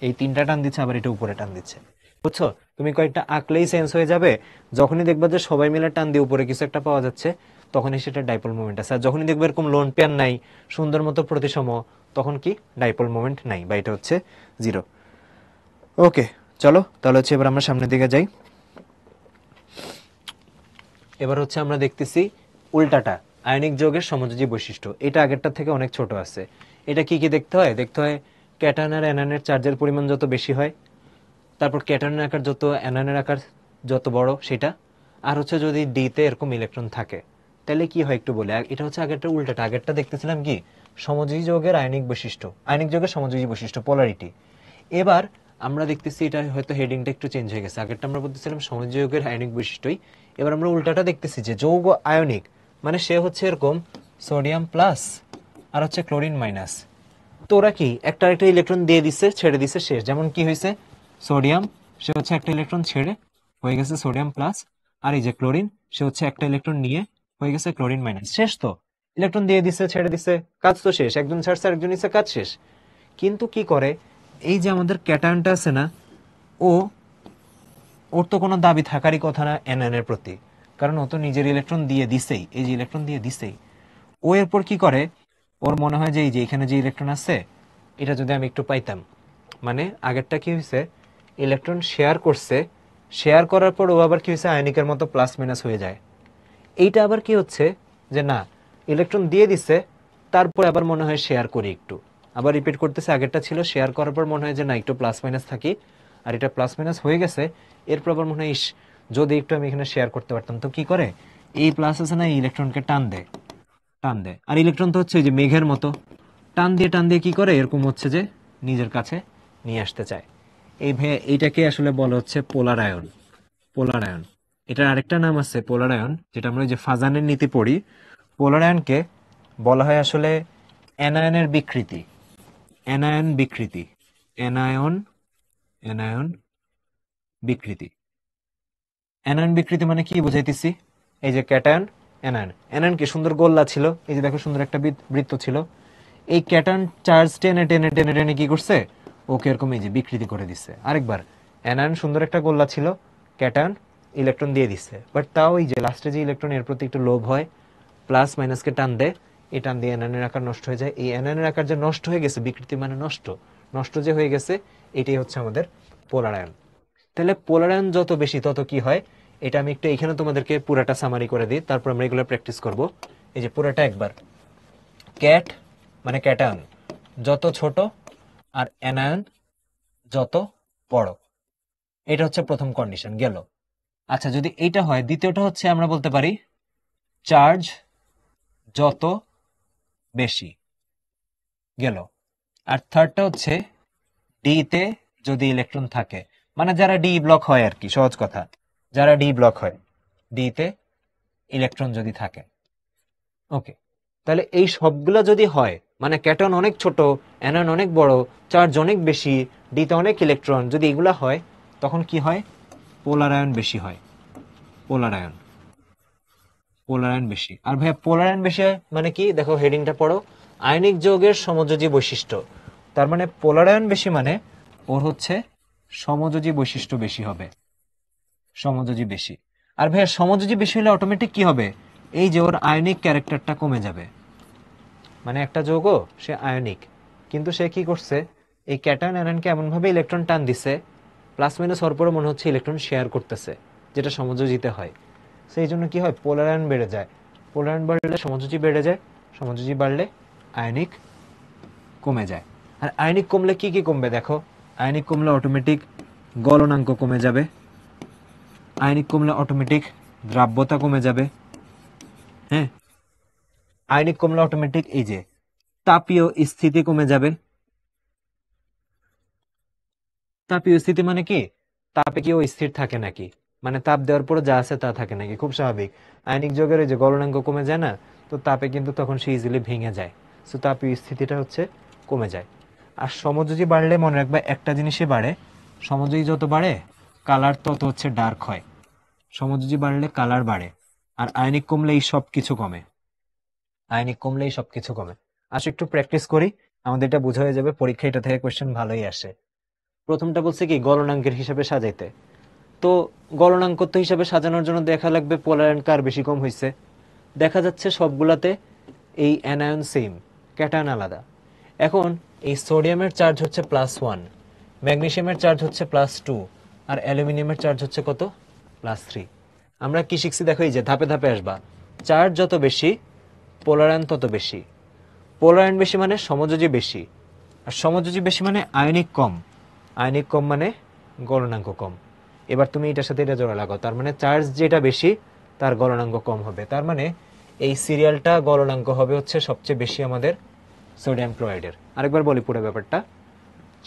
Speaker 2: এই তিনটা টান দিচ্ছে আবার এটা উপরে টান দিচ্ছে বুঝছো তুমি কয়েকটা আঁকলেই সেন্স হয়ে যাবে যখনই দেখবে যে সবাই মিলে টান দিয়ে উপরে কিছু একটা পাওয়া যাচ্ছে তখনই সেটা ডাইপল মোমেন্ট আছে আর যখনই দেখবে এরকম লোন পেয়ার নাই সুন্দর মতো প্রতিসম তখন কি ডাইপল মোমেন্ট নাই বা এটা হচ্ছে জিরো ওকে চলো তাহলে হচ্ছে এবার আমরা সামনের দিকে যাই এবার হচ্ছে আমরা দেখতেছি উল্টাটা আয়নিক যোগের সমযোজী বৈশিষ্ট্য এটা আগেরটা থেকে অনেক ছোট আছে এটা কি কি দেখতে হয় দেখতে হয় ক্যাটার্ন আর অ্যানানের চার্জের পরিমাণ যত বেশি হয় তারপর ক্যাটানের আকার যত অ্যানানের আকার যত বড় সেটা আর হচ্ছে যদি ডিতে এরকম ইলেকট্রন থাকে তাহলে কি হয় একটু বলে এটা হচ্ছে আগেরটা উল্টাটা আগেরটা দেখতেছিলাম কি সমযোজী যোগের আয়নিক বৈশিষ্ট্য আয়নিক যোগের সমযোজী বৈশিষ্ট্য পোলারিটি এবার আমরা দেখতেছি এটা হয়তো হেডিংটা একটু চেঞ্জ হয়ে গেছে আগেরটা আমরা বলতেছিলাম সমযোজী যৌগের আয়নিক বৈশিষ্ট্যই এবার আমরা উল্টাটা দেখতেছি যে যৌগ আয়নিক মানে সে হচ্ছে এরকম সোডিয়াম প্লাস আর হচ্ছে ক্লোরিন মাইনাস তো ওরা কি একটা একটা ইলেকট্রন দিয়ে দিচ্ছে ছেড়ে দিচ্ছে শেষ যেমন কি হয়েছে সোডিয়াম সে হচ্ছে একটা ইলেকট্রন ছেড়ে হয়ে গেছে সোডিয়াম প্লাস আর এই যে ক্লোরিন সে হচ্ছে একটা ইলেকট্রন নিয়ে হয়ে গেছে ক্লোরিন মাইনাস শেষ তো ইলেকট্রন দিয়ে দিচ্ছে ছেড়ে দিচ্ছে কাজ তো শেষ একজন ছাড়ছে একজন ইসে কাজ শেষ কিন্তু কি করে এই যে আমাদের ক্যাটায়নটা আছে না ও ওর তো কোনো দাবি থাকারই কথা না এনএনের প্রতি কারণ ও তো নিজের ইলেকট্রন দিয়ে দিছেই এই যে ইলেকট্রন দিয়ে দিছেই ও এরপর কি করে ওর মনে হয় যে এই যে এখানে যে ইলেকট্রন আছে এটা যদি আমি একটু পাইতাম মানে আগেরটা কি হয়েছে ইলেকট্রন শেয়ার করছে শেয়ার করার পর ও আবার কি হয়েছে আয়নিকের মতো প্লাস মাইনাস হয়ে যায় এইটা আবার কি হচ্ছে যে না ইলেকট্রন দিয়ে দিছে তারপর আবার মনে হয় শেয়ার করি একটু আবার রিপিট করতেছে আগেরটা ছিল শেয়ার করার পর মনে হয় যে না একটু প্লাস মাইনাস থাকি আর এটা প্লাস মাইনাস হয়ে গেছে এরপর আবার মনে হয় যদি একটু আমি এখানে শেয়ার করতে পারতাম তো কি করে এই প্লাস আছে না ইলেকট্রনকে টান দেয় টান দেয় আর ইলেকট্রন তো হচ্ছে যে মেঘের মতো টান দিয়ে টান দিয়ে কি করে এরকম হচ্ছে যে নিজের কাছে নিয়ে আসতে চায় এই এইটাকে আসলে বলা হচ্ছে পোলারায়ন পোলারায়ন এটার আরেকটা নাম আছে পোলারায়ন যেটা আমরা যে ফাজানের নীতি পড়ি পোলারায়নকে বলা হয় আসলে অ্যানায়নের বিকৃতি অ্যানায়ন বিকৃতি অ্যানায়ন অ্যানায়ন বিকৃতি অ্যানায়ন বিকৃতি মানে কি বুঝাইতেছি এই যে ক্যাটায়ন অ্যানায়ন অ্যানায়ন কি সুন্দর গোল্লা ছিল এই যে দেখো সুন্দর একটা বৃত্ত ছিল এই ক্যাটায়ন চার্জ টেনে টেনে টেনে টেনে কি করছে ওকে এরকম এই যে বিকৃতি করে দিচ্ছে আরেকবার অ্যানায়ন সুন্দর একটা গোল্লা ছিল ক্যাটায়ন ইলেকট্রন দিয়ে দিচ্ছে বাট তাও এই যে লাস্টে যে ইলেকট্রন এর প্রতি একটু লোভ হয় প্লাস মাইনাসকে টান দেয় এই টান দিয়ে অ্যানায়নের আকার নষ্ট হয়ে যায় এই অ্যানায়নের আকার যে নষ্ট হয়ে গেছে বিকৃতি মানে নষ্ট নষ্ট যে হয়ে গেছে এটাই হচ্ছে আমাদের পোলারায়ন তাহলে পোলারায়ন যত বেশি তত কি হয় এটা আমি একটু এখানে তোমাদেরকে পুরাটা সামারি করে দিই তারপর আমরা এগুলো প্র্যাকটিস করব এই যে পুরাটা একবার ক্যাট মানে ক্যাটায়ন যত ছোট আর অ্যানায়ন যত বড় এটা হচ্ছে প্রথম কন্ডিশন গেল আচ্ছা যদি এইটা হয় দ্বিতীয়টা হচ্ছে আমরা বলতে পারি চার্জ যত বেশি গেল আর থার্ডটা হচ্ছে ডিতে যদি ইলেকট্রন থাকে মানে যারা ডি ব্লক হয় আর কি সহজ কথা যারা ডি ব্লক হয় ডিতে ইলেকট্রন যদি থাকে ওকে তাহলে এই সবগুলো যদি হয় মানে ক্যাটন অনেক ছোট অ্যানন অনেক বড় চার্জ অনেক বেশি ডিতে অনেক ইলেকট্রন যদি এগুলা হয় তখন কি হয় পোলারায়ন বেশি হয় পোলারায়ন পোলারায়ন বেশি আর ভাইয়া পোলারায়ন বেশি মানে কি দেখো হেডিংটা পড়ো আয়নিক যোগের সমযোজী বৈশিষ্ট্য তার মানে পোলারায়ন বেশি মানে ওর হচ্ছে সমযোজী বৈশিষ্ট্য বেশি হবে সমযোজী বেশি আর ভাইয়া সমযোজী বেশি হলে অটোমেটিক কি হবে এই যে ওর আয়নিক ক্যারেক্টারটা কমে যাবে মানে একটা যৌগ সে আয়নিক কিন্তু সে কি করছে এই ক্যাটার্ন আয়নকে এমনভাবে ইলেকট্রন টান দিছে প্লাস মাইনাস হওয়ার পরে মনে হচ্ছে ইলেকট্রন শেয়ার করতেছে যেটা সমযোজিতে হয় সেই জন্য কি হয় পোলারায়ন বেড়ে যায় পোলারায়ন বাড়লে সমযোজী বেড়ে যায় সমযোজী বাড়লে আয়নিক কমে যায় আর আয়নিক কমলে কি কি কমবে দেখো আয়নিক কমলে অটোমেটিক গলনাঙ্ক কমে যাবে আয়নিক কমলে অটোমেটিক দ্রাব্যতা কমে যাবে হ্যাঁ আয়নিক কমলে অটোমেটিক এই যে তাপীয় স্থিতি কমে যাবে তাপীয় স্থিতি মানে কি তাপে কি ও স্থির থাকে নাকি মানে তাপ দেওয়ার পরে যা আছে তা থাকে নাকি খুব স্বাভাবিক আয়নিক যোগের যে গলনাঙ্ক কমে যায় না তো তাপে কিন্তু তখন সে ইজিলি ভেঙে যায় সো তাপীয় স্থিতিটা হচ্ছে কমে যায় আর সমযোজী বাড়লে মনে রাখবে একটা জিনিসই বাড়ে সমযোজী যত বাড়ে কালার তত হচ্ছে ডার্ক হয় সমযোজী বাড়লে কালার বাড়ে আর আয়নিক কমলে এই সব কিছু কমে আয়নিক কমলে এই সব কিছু কমে আস একটু প্র্যাকটিস করি আমাদের এটা বোঝা হয়ে যাবে পরীক্ষা এটা থেকে কোয়েশ্চেন ভালোই আসে প্রথমটা বলছে কি গলনাঙ্কের হিসাবে সাজাইতে তো গলনাঙ্ক তো হিসাবে সাজানোর জন্য দেখা লাগবে পোলার অ্যান্ড কার বেশি কম হয়েছে দেখা যাচ্ছে সবগুলাতে এই অ্যানায়ন সেম ক্যাটায়ন আলাদা এখন এই সোডিয়ামের চার্জ হচ্ছে প্লাস ওয়ান ম্যাগনেশিয়ামের চার্জ হচ্ছে প্লাস টু আর অ্যালুমিনিয়ামের চার্জ হচ্ছে কত প্লাস থ্রি আমরা কি শিখছি দেখো এই যে ধাপে ধাপে আসবা চার্জ যত বেশি পোলারায়ন তত বেশি পোলারায়ন বেশি মানে সমযোজী বেশি আর সমযোজী বেশি মানে আয়নিক কম আয়নিক কম মানে গলনাঙ্ক কম এবার তুমি এটার সাথে এটা জোড়া লাগাও তার মানে চার্জ যেটা বেশি তার গণনাঙ্ক কম হবে তার মানে এই সিরিয়ালটা গলনাঙ্ক হবে হচ্ছে সবচেয়ে বেশি আমাদের সোডিয়াম ক্লোরাইডের আরেকবার বলি পুরো ব্যাপারটা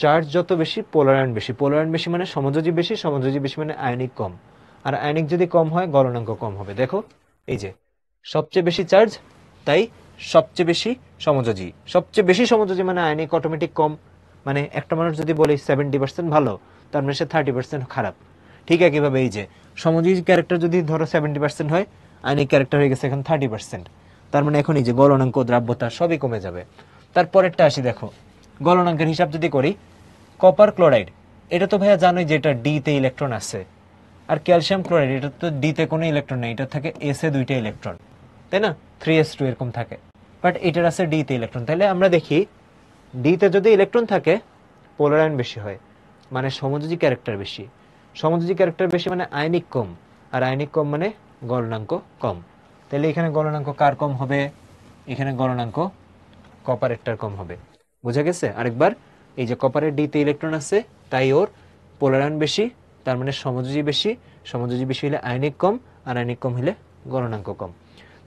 Speaker 2: চার্জ যত বেশি পোলারায়ন বেশি পোলারায়ন বেশি মানে সমযোজী বেশি সমযোজী বেশি মানে আয়নিক কম আর আয়নিক যদি কম হয় গলনাঙ্ক কম হবে দেখো এই যে সবচেয়ে বেশি চার্জ তাই সবচেয়ে বেশি সমযোজী সবচেয়ে বেশি সমযোজী মানে আয়নিক অটোমেটিক কম মানে একটা মানুষ যদি বলি সেভেন্টি পার্সেন্ট ভালো তার মানে সে থার্টি পার্সেন্ট খারাপ ঠিক একইভাবে এই যে সমযোজী ক্যারেক্টার যদি ধরো সেভেন্টি পার্সেন্ট হয় আয়নিক ক্যারেক্টার হয়ে গেছে এখন থার্টি পার্সেন্ট তার মানে এখন এই যে গলনাঙ্ক দ্রাব্যতা সবই কমে যাবে তারপরেরটা আসি দেখো গলনাঙ্কের হিসাব যদি করি কপার ক্লোরাইড এটা তো ভাইয়া জানোই যে এটা ডিতে ইলেকট্রন আছে আর ক্যালসিয়াম ক্লোরাইড এটা তো ডিতে কোনো ইলেকট্রন নেই এটা থাকে এসে দুইটা ইলেকট্রন তাই না থ্রি এস টু এরকম থাকে বাট এটার আছে ডিতে ইলেকট্রন তাহলে আমরা দেখি ডিতে যদি ইলেকট্রন থাকে পোলারায়ন বেশি হয় মানে সমযোজী ক্যারেক্টার বেশি সমযোজী ক্যারেক্টার বেশি মানে আয়নিক কম আর আয়নিক কম মানে গলনাঙ্ক কম তাহলে এখানে গলনাঙ্ক কার কম হবে এখানে গলনাঙ্ক কপারেরটার কম হবে বোঝা গেছে আরেকবার এই যে কপারের ডিতে ইলেকট্রন আছে তাই ওর পোলারায়ন বেশি তার মানে সমযোজী বেশি সমযোজী বেশি হলে আয়নিক কম আর আয়নিক কম হলে গণনাঙ্ক কম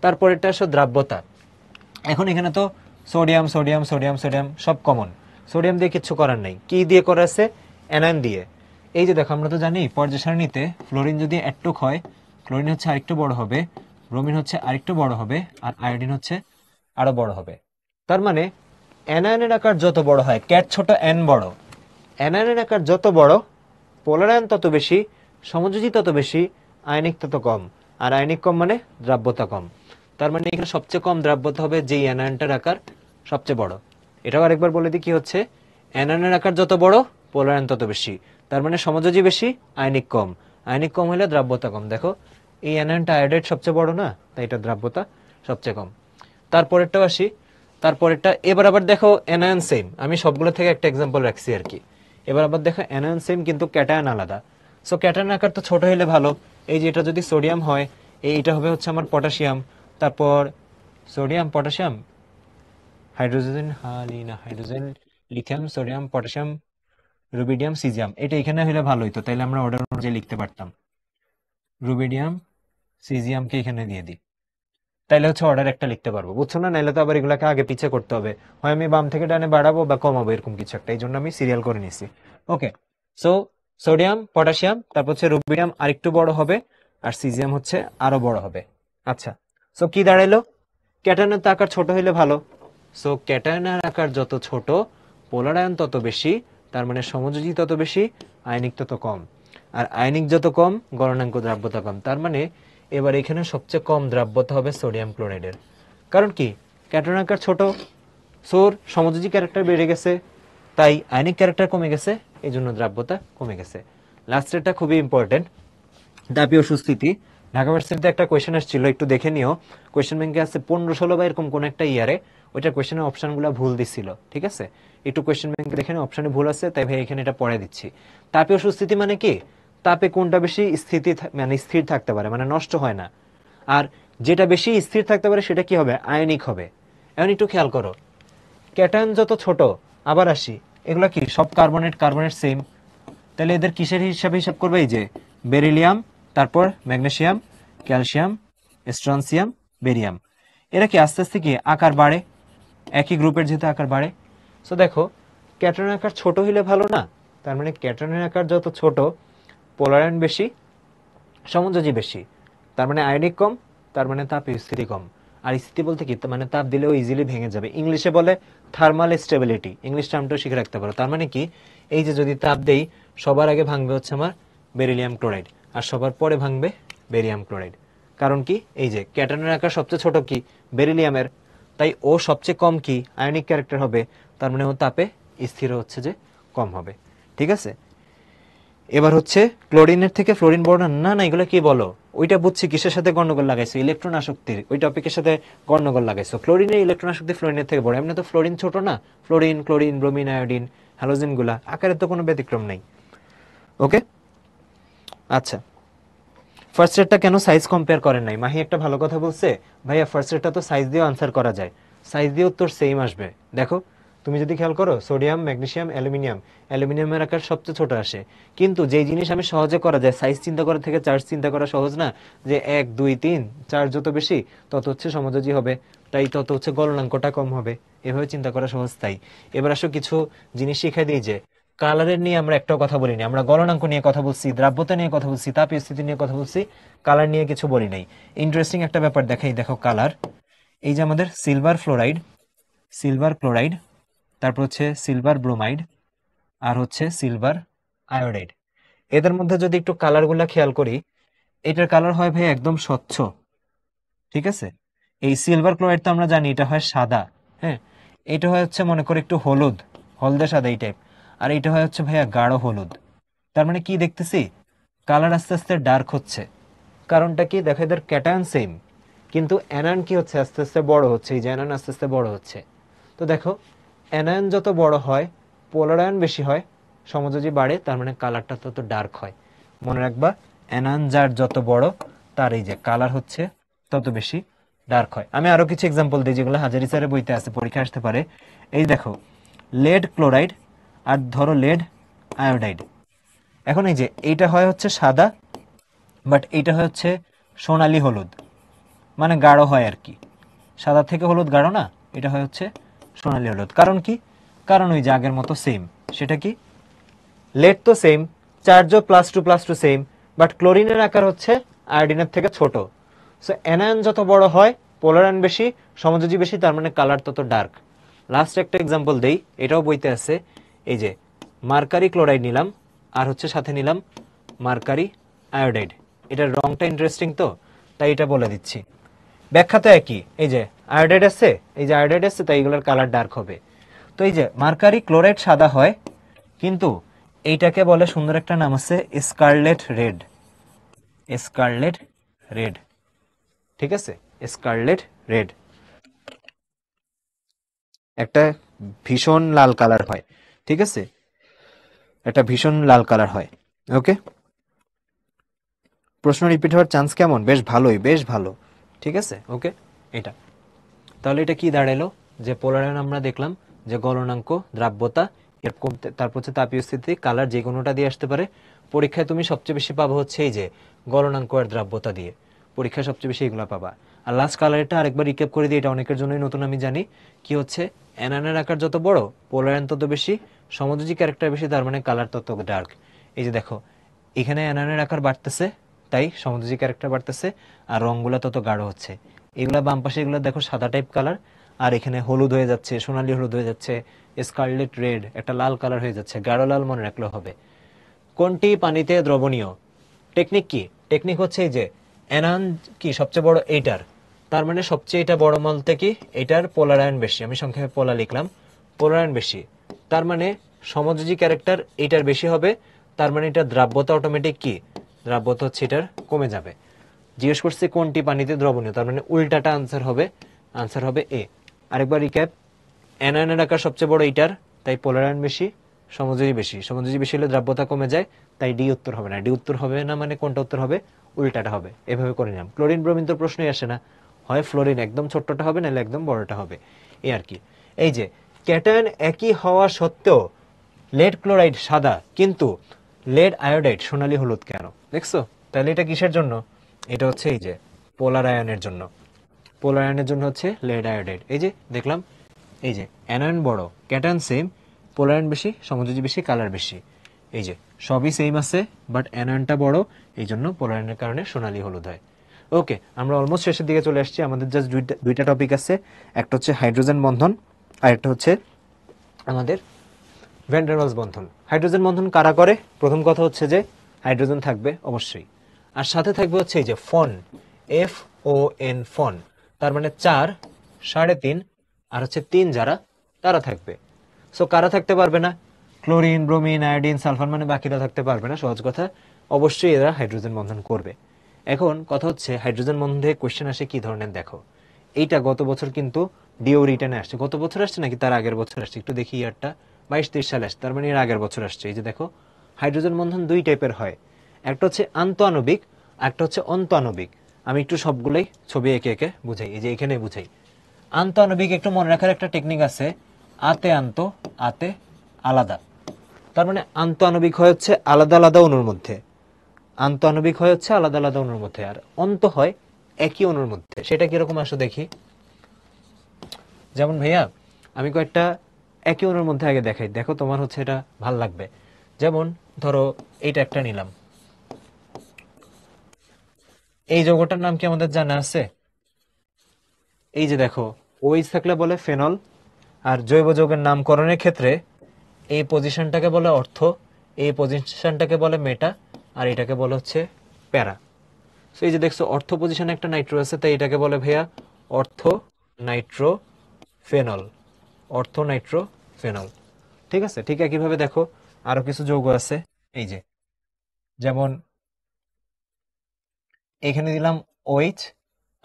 Speaker 2: তারপরেরটা আসো দ্রাব্যতা এখন এখানে তো সোডিয়াম সোডিয়াম সোডিয়াম সোডিয়াম সব কমন সোডিয়াম দিয়ে কিছু করার নাই কি দিয়ে করা আছে অ্যানায়ন দিয়ে এই যে দেখো আমরা তো জানি পর্যায় সারণীতে ফ্লোরিন যদি অ্যাট্রোক হয় ফ্লোরিন হচ্ছে আরেকটু বড় হবে রোমিন হচ্ছে আরেকটু বড় হবে আর আয়োডিন হচ্ছে আরও বড় হবে তার মানে অ্যানায়নের আকার যত বড় হয় ক্যাট ছোট অ্যান বড় অ্যানায়নের আকার যত বড় পোলারায়ন তত বেশি সমযোজী তত বেশি আয়নিক তত কম আর আয়নিক কম মানে দ্রাব্যতা কম তার মানে এখানে সবচেয়ে কম দ্রাব্যতা হবে যেই অ্যানায়নটার আকার সবচেয়ে বড় এটাও আরেকবার বলে দিই কি হচ্ছে অ্যানায়নের আকার যত বড় পোলারায়ন তত বেশি তার মানে সমযোজী বেশি আয়নিক কম আয়নিক কম হলে দ্রাব্যতা কম দেখো এই অ্যানায়নটা আয়োডাইড সবচেয়ে বড় না তাই এটা দ্রাব্যতা সবচেয়ে কম তারপরেরটাও আসি তারপরেরটা এবার আবার দেখো অ্যানায়ন সেম আমি সবগুলো থেকে একটা এক্সাম্পল রাখছি আর কি এবার আবার দেখো অ্যানায়ন সেম কিন্তু ক্যাটায়ন আলাদা সো ক্যাটায়ন আকার তো ছোট হলে ভালো এই যে এটা যদি সোডিয়াম হয় এইটা হবে হচ্ছে আমার পটাশিয়াম তারপর সোডিয়াম পটাশিয়াম হাইড্রোজেন হালিনা hydrogen lithium sodium potassium rubidium caesium এটা এখানে হলে ভালো হতো তাহলে আমরা অর্ডার অনুযায়ী লিখতে পারতাম রুবিডিয়াম সিজিয়ামকে এখানে দিয়ে দিই তাইলে হচ্ছে অর্ডার একটা লিখতে পারবো বুঝছো না নাইলে তো আবার এগুলোকে আগে পিছিয়ে করতে হবে হয় আমি বাম থেকে ডানে বাড়াবো বা কমাবো এরকম কিছু একটা এই জন্য আমি সিরিয়াল করে নিছি ওকে সো সোডিয়াম পটাশিয়াম তারপর হচ্ছে রুবিডিয়াম আরেকটু বড় হবে আর সিজিয়াম হচ্ছে আরো বড় হবে আচ্ছা সো কি দাঁড়াইলো ক্যাটানের তো আকার ছোট হইলে ভালো সো ক্যাটায়নের আকার যত ছোট পোলারায়ন তত বেশি তার মানে সমযোজী তত বেশি আয়নিক তত কম আর আয়নিক যত কম গণনাঙ্ক দ্রাব্যতা কম তার মানে এবার এখানে সবচেয়ে কম দ্রাব্যতা হবে সোডিয়াম ক্লোরাইডের কারণ কি ক্যাটায়ন আকার ছোট সোর সমযোজী ক্যারেক্টার বেড়ে গেছে তাই আয়নিক ক্যারেক্টার কমে গেছে এই জন্য দ্রাব্যতা কমে গেছে লাস্টেরটা খুবই ইম্পর্টেন্ট দাবি অসুস্থিতি ঢাকা ভার্সিটিতে একটা কোয়েশন আসছিল একটু দেখে নিও কোয়েশন ব্যাংকে আছে পনেরো ষোলো বা এরকম কোনো একটা ইয়ারে ওইটা কোয়েশনের অপশানগুলো ভুল দিছিল ঠিক আছে একটু কোয়েশন ব্যাংকে দেখে অপশানে ভুল আছে তাই ভাই এখানে এটা পড়ে দিচ্ছি তাপীয় সুস্থিতি মানে কি তাপে কোনটা বেশি স্থিতি মানে স্থির থাকতে পারে মানে নষ্ট হয় না আর যেটা বেশি স্থির থাকতে পারে সেটা কি হবে আয়নিক হবে এখন একটু খেয়াল করো ক্যাটায়ন যত ছোট আবার আসি এগুলো কি সব কার্বনেট কার্বনেট সেম তাহলে এদের কিসের হিসাবে হিসাব করবে এই যে বেরিলিয়াম তারপর ম্যাগনেশিয়াম ক্যালসিয়াম স্ট্রনসিয়াম বেরিয়াম এরা কি আস্তে আস্তে কি আকার বাড়ে একই গ্রুপের যেহেতু আকার বাড়ে সো দেখো ক্যাটনের আকার ছোট হলে ভালো না তার মানে ক্যাটনের আকার যত ছোট পোলারায়ন বেশি সমযোজী বেশি তার মানে আয়নিক কম তার মানে তাপ স্থিতি কম আর স্থিতি বলতে কি মানে তাপ দিলেও ইজিলি ভেঙে যাবে ইংলিশে বলে থার্মাল স্টেবিলিটি ইংলিশ টার্মটাও শিখে রাখতে পারো তার মানে কি এই যে যদি তাপ দেই সবার আগে ভাঙবে হচ্ছে আমার বেরিলিয়াম ক্লোরাইড আর সবার পরে ভাঙবে বেরিয়াম ক্লোরাইড কারণ কি এই যে ক্যাটানের আকার সবচেয়ে ছোট কি বেরিলিয়ামের তাই ও সবচেয়ে কম কি আয়নিক ক্যারেক্টার হবে তার মানে ও তাপে স্থির হচ্ছে যে কম হবে ঠিক আছে এবার হচ্ছে ক্লোরিনের থেকে ফ্লোরিন বর্ণন না না এগুলো কি বলো ওইটা বুঝছি কিসের সাথে গন্ডগোল লাগাইছো ইলেকট্রন আসক্তির ওই টপিকের সাথে গন্ডগোল লাগাইছো ক্লোরিনের ইলেকট্রন আসক্তি ফ্লোরিনের থেকে বড় এমনি তো ফ্লোরিন ছোট না ফ্লোরিন ক্লোরিন ব্রোমিন আয়োডিন হ্যালোজেনগুলা আকারে তো কোনো ব্যতিক্রম নেই ওকে আচ্ছা ফার্স্ট রেটটা কেন সাইজ কম্পেয়ার করেন নাই মাহি একটা ভালো কথা বলছে ভাইয়া ফার্স্ট রেটটা তো সাইজ দিয়ে আনসার করা যায় সাইজ দিয়ে উত্তর সেম আসবে দেখো তুমি যদি খেয়াল করো সোডিয়াম ম্যাগনেশিয়াম অ্যালুমিনিয়াম অ্যালুমিনিয়ামের আকার সবচেয়ে ছোট আসে কিন্তু যেই জিনিস আমি সহজে করা যায় সাইজ চিন্তা করা থেকে চার্জ চিন্তা করা সহজ না যে এক দুই তিন চার্জ যত বেশি তত হচ্ছে সমযোজী হবে তাই তত হচ্ছে গলনাঙ্কটা কম হবে এভাবে চিন্তা করা সহজ তাই এবার আসো কিছু জিনিস শিখে দিই যে কালারের নিয়ে আমরা একটাও কথা বলিনি আমরা গলনাঙ্ক নিয়ে কথা বলছি দ্রাব্যতা নিয়ে কথা বলছি তাপীয় স্থিতি নিয়ে কথা বলছি কালার নিয়ে কিছু বলি নাই ইন্টারেস্টিং একটা ব্যাপার দেখাই দেখো কালার এই যে আমাদের সিলভার ফ্লোরাইড সিলভার ক্লোরাইড তারপর হচ্ছে সিলভার ব্রোমাইড আর হচ্ছে সিলভার আয়োডাইড এদের মধ্যে যদি একটু কালারগুলা খেয়াল করি এটার কালার হয় ভাই একদম স্বচ্ছ ঠিক আছে এই সিলভার ক্লোরাইড তো আমরা জানি এটা হয় সাদা হ্যাঁ এটা হয় হচ্ছে মনে করে একটু হলুদ হলদে সাদা এই টাইপ আর এটা হয় হচ্ছে ভাইয়া গাঢ় হলুদ তার মানে কি দেখতেছি কালার আস্তে আস্তে ডার্ক হচ্ছে কারণটা কি দেখো এদের ক্যাটায়ন সেম কিন্তু অ্যানান কি হচ্ছে আস্তে আস্তে বড় হচ্ছে এই যে অ্যানান আস্তে আস্তে বড় হচ্ছে তো দেখো অ্যানায়ন যত বড় হয় পোলারায়ন বেশি হয় সমযোজী বাড়ে তার মানে কালারটা তত ডার্ক হয় মনে রাখবা অ্যানায়ন যার যত বড় তার এই যে কালার হচ্ছে তত বেশি ডার্ক হয় আমি আরো কিছু এক্সাম্পল দিই যেগুলো হাজারি স্যারের বইতে আছে পরীক্ষা আসতে পারে এই দেখো লেড ক্লোরাইড আর ধরো লেড আয়োডাইড এখন এই যে এইটা হয় হচ্ছে সাদা বাট এইটা হয় হচ্ছে সোনালি হলুদ মানে গাঢ় হয় আর কি সাদা থেকে হলুদ গাঢ় না এটা হয় হচ্ছে সোনালি হলুদ কারণ কি কারণ ওই জাগের মতো সেম সেটা কি লেট তো সেম চার্জও plus two plus two same but ক্লোরিনের আকার হচ্ছে আয়োডিনের থেকে ছোট সো অ্যানায়ন যত বড় হয় পোলারায়ন বেশি সমযোজী বেশি তার মানে কালার তত ডার্ক লাস্ট একটা এক্সাম্পল দেই এটাও বইতে আছে এই যে মার্কারি ক্লোরাইড নিলাম আর হচ্ছে সাথে নিলাম মার্কারি আয়োডাইড এটার রংটা ইন্টারেস্টিং তো তাই এটা বলে দিচ্ছি তো একই এই যে আয়োডাইড আছে এই যে আয়োডাইড আছে তাই এগুলোর কালার ডার্ক হবে তো এই যে মার্কারি ক্লোরাইড সাদা হয় কিন্তু এইটাকে বলে সুন্দর একটা নাম আছে স্কারলেট রেড স্কারলেট রেড ঠিক আছে স্কারলেট রেড একটা ভীষণ লাল কালার হয় ঠিক আছে একটা ভীষণ লাল কালার হয় ওকে প্রশ্ন রিপিট হওয়ার চান্স কেমন বেশ ভালোই বেশ ভালো ঠিক আছে ওকে এটা তাহলে এটা কি দাঁড়ালো যে পোলারায়ন আমরা দেখলাম যে গলনাঙ্ক দ্রাব্যতা এরকম তারপর হচ্ছে তাপীয় স্থিতি কালার যে কোনোটা দিয়ে আসতে পারে পরীক্ষায় তুমি সবচেয়ে বেশি পাবো হচ্ছে এই যে গলনাঙ্ক আর দ্রাব্যতা দিয়ে পরীক্ষায় সবচেয়ে বেশি এগুলো পাবা আর লাস্ট কালারটা আরেকবার রিক্যাপ করে দিই এটা অনেকের জন্যই নতুন আমি জানি কি হচ্ছে অ্যানানের আকার যত বড় পোলারায়ন তত বেশি সমযোজী ক্যারেক্টার বেশি তার মানে কালার তত ডার্ক এই যে দেখো এখানে অ্যানানের আকার বাড়তেছে তাই সমুদ্রী ক্যারেক্টার বাড়তেছে আর রংগুলো তত গাঢ় হচ্ছে এগুলো বাম পাশে এগুলো দেখো সাদা টাইপ কালার আর এখানে হলুদ হয়ে যাচ্ছে সোনালি হলুদ হয়ে যাচ্ছে স্কারলেট রেড একটা লাল কালার হয়ে যাচ্ছে গাঢ় লাল মনে রাখলে হবে কোনটি পানিতে দ্রবণীয় টেকনিক কি টেকনিক হচ্ছে এই যে এনান কি সবচেয়ে বড় এইটার তার মানে সবচেয়ে এটা বড় মল থেকে এটার পোলারায়ন বেশি আমি সংক্ষেপে পোলা লিখলাম পোলারায়ন বেশি তার মানে সমযোজী ক্যারেক্টার এটার বেশি হবে তার মানে এটা দ্রাব্যতা অটোমেটিক কি দ্রাব্যত হচ্ছে এটার কমে যাবে জিজ্ঞেস করছে কোনটি পানিতে দ্রবণীয় তার মানে উল্টাটা আনসার হবে আনসার হবে এ আরেকবার রিক্যাপ অ্যানায়নের আকার সবচেয়ে বড় এটার তাই পোলারায়ন বেশি সমজুরি বেশি সমজুরি বেশি হলে দ্রাব্যতা কমে যায় তাই ডি উত্তর হবে না ডি উত্তর হবে না মানে কোনটা উত্তর হবে উল্টাটা হবে এভাবে করে নিলাম ক্লোরিন ব্রোমিন তো প্রশ্নই আসে না হয় ফ্লোরিন একদম ছোট্টটা হবে নাহলে একদম বড়টা হবে এ আর কি এই যে ক্যাটায়ন একই হওয়া সত্ত্বেও লেড ক্লোরাইড সাদা কিন্তু লেড আয়োডাইড সোনালী হলুদ কেন দেখছো তাহলে এটা কিসের জন্য এটা হচ্ছে এই যে পোলার আয়নের জন্য পোলার আয়নের জন্য হচ্ছে লেড আয়োডাইড এই যে দেখলাম এই যে অ্যানায়ন বড় ক্যাটান সেম পোলার আয়ন বেশি সমযোজী বেশি কালার বেশি এই যে সবই সেম আছে বাট অ্যানায়নটা বড় এই জন্য পোলার আয়নের কারণে সোনালী হলুদ হয় ওকে আমরা অলমোস্ট শেষের দিকে চলে আসছি আমাদের জাস্ট দুইটা দুইটা টপিক আছে একটা হচ্ছে হাইড্রোজেন বন্ধন আর একটা হচ্ছে আমাদের ভ্যান্ডারওয়ালস বন্ধন হাইড্রোজেন বন্ধন কারা করে প্রথম কথা হচ্ছে যে হাইড্রোজেন থাকবে অবশ্যই আর সাথে থাকবে হচ্ছে এই যে ফন এফ ও এন ফন তার মানে চার সাড়ে তিন আর হচ্ছে তিন যারা তারা থাকবে সো কারা থাকতে পারবে না ক্লোরিন ব্রোমিন আয়োডিন সালফার মানে বাকিরা থাকতে পারবে না সহজ কথা অবশ্যই এরা হাইড্রোজেন বন্ধন করবে এখন কথা হচ্ছে হাইড্রোজেন বন্ধন থেকে কোয়েশ্চেন আসে কি ধরনের দেখো এইটা গত বছর কিন্তু ডিও রিটার্নে আসছে গত বছর আসছে নাকি তার আগের বছর আসছে একটু দেখি ইয়ারটা বাইশ তেইশ সালে আসছে তার মানে এর আগের বছর আসছে এই যে দেখো হাইড্রোজেন বন্ধন দুই টাইপের হয় একটা হচ্ছে আন্তঃআণবিক একটা হচ্ছে অন্তঃআণবিক আমি একটু সবগুলোই ছবি একে একে বুঝাই এই যে এখানে বুঝাই আন্তঃআণবিক একটু মনে রাখার একটা টেকনিক আছে আতে আন্ত আতে আলাদা তার মানে আনবিক হয় হচ্ছে আলাদা আলাদা অনুর মধ্যে আনবিক হয় হচ্ছে আলাদা আলাদা অনুর মধ্যে আর অন্ত হয় একই অনুর মধ্যে সেটা কিরকম আসো দেখি যেমন ভাইয়া আমি কয়েকটা একে অন্যের মধ্যে আগে দেখাই দেখো তোমার হচ্ছে এটা ভাল লাগবে যেমন ধরো এইটা একটা নিলাম এই যৌগটার নাম কি আমাদের জানা আছে এই যে দেখো ওই থাকলে বলে ফেনল আর জৈব যৌগের নামকরণের ক্ষেত্রে এই পজিশনটাকে বলে অর্থ এই পজিশনটাকে বলে মেটা আর এটাকে বলে হচ্ছে প্যারা সো এই যে দেখছো অর্থ পজিশনে একটা নাইট্রো আছে তাই এটাকে বলে ভাইয়া অর্থ নাইট্রো ফেনল ফেনল ঠিক আছে ঠিক একইভাবে দেখো আরও কিছু যৌগ আছে এই যে যেমন এখানে দিলাম ওইচ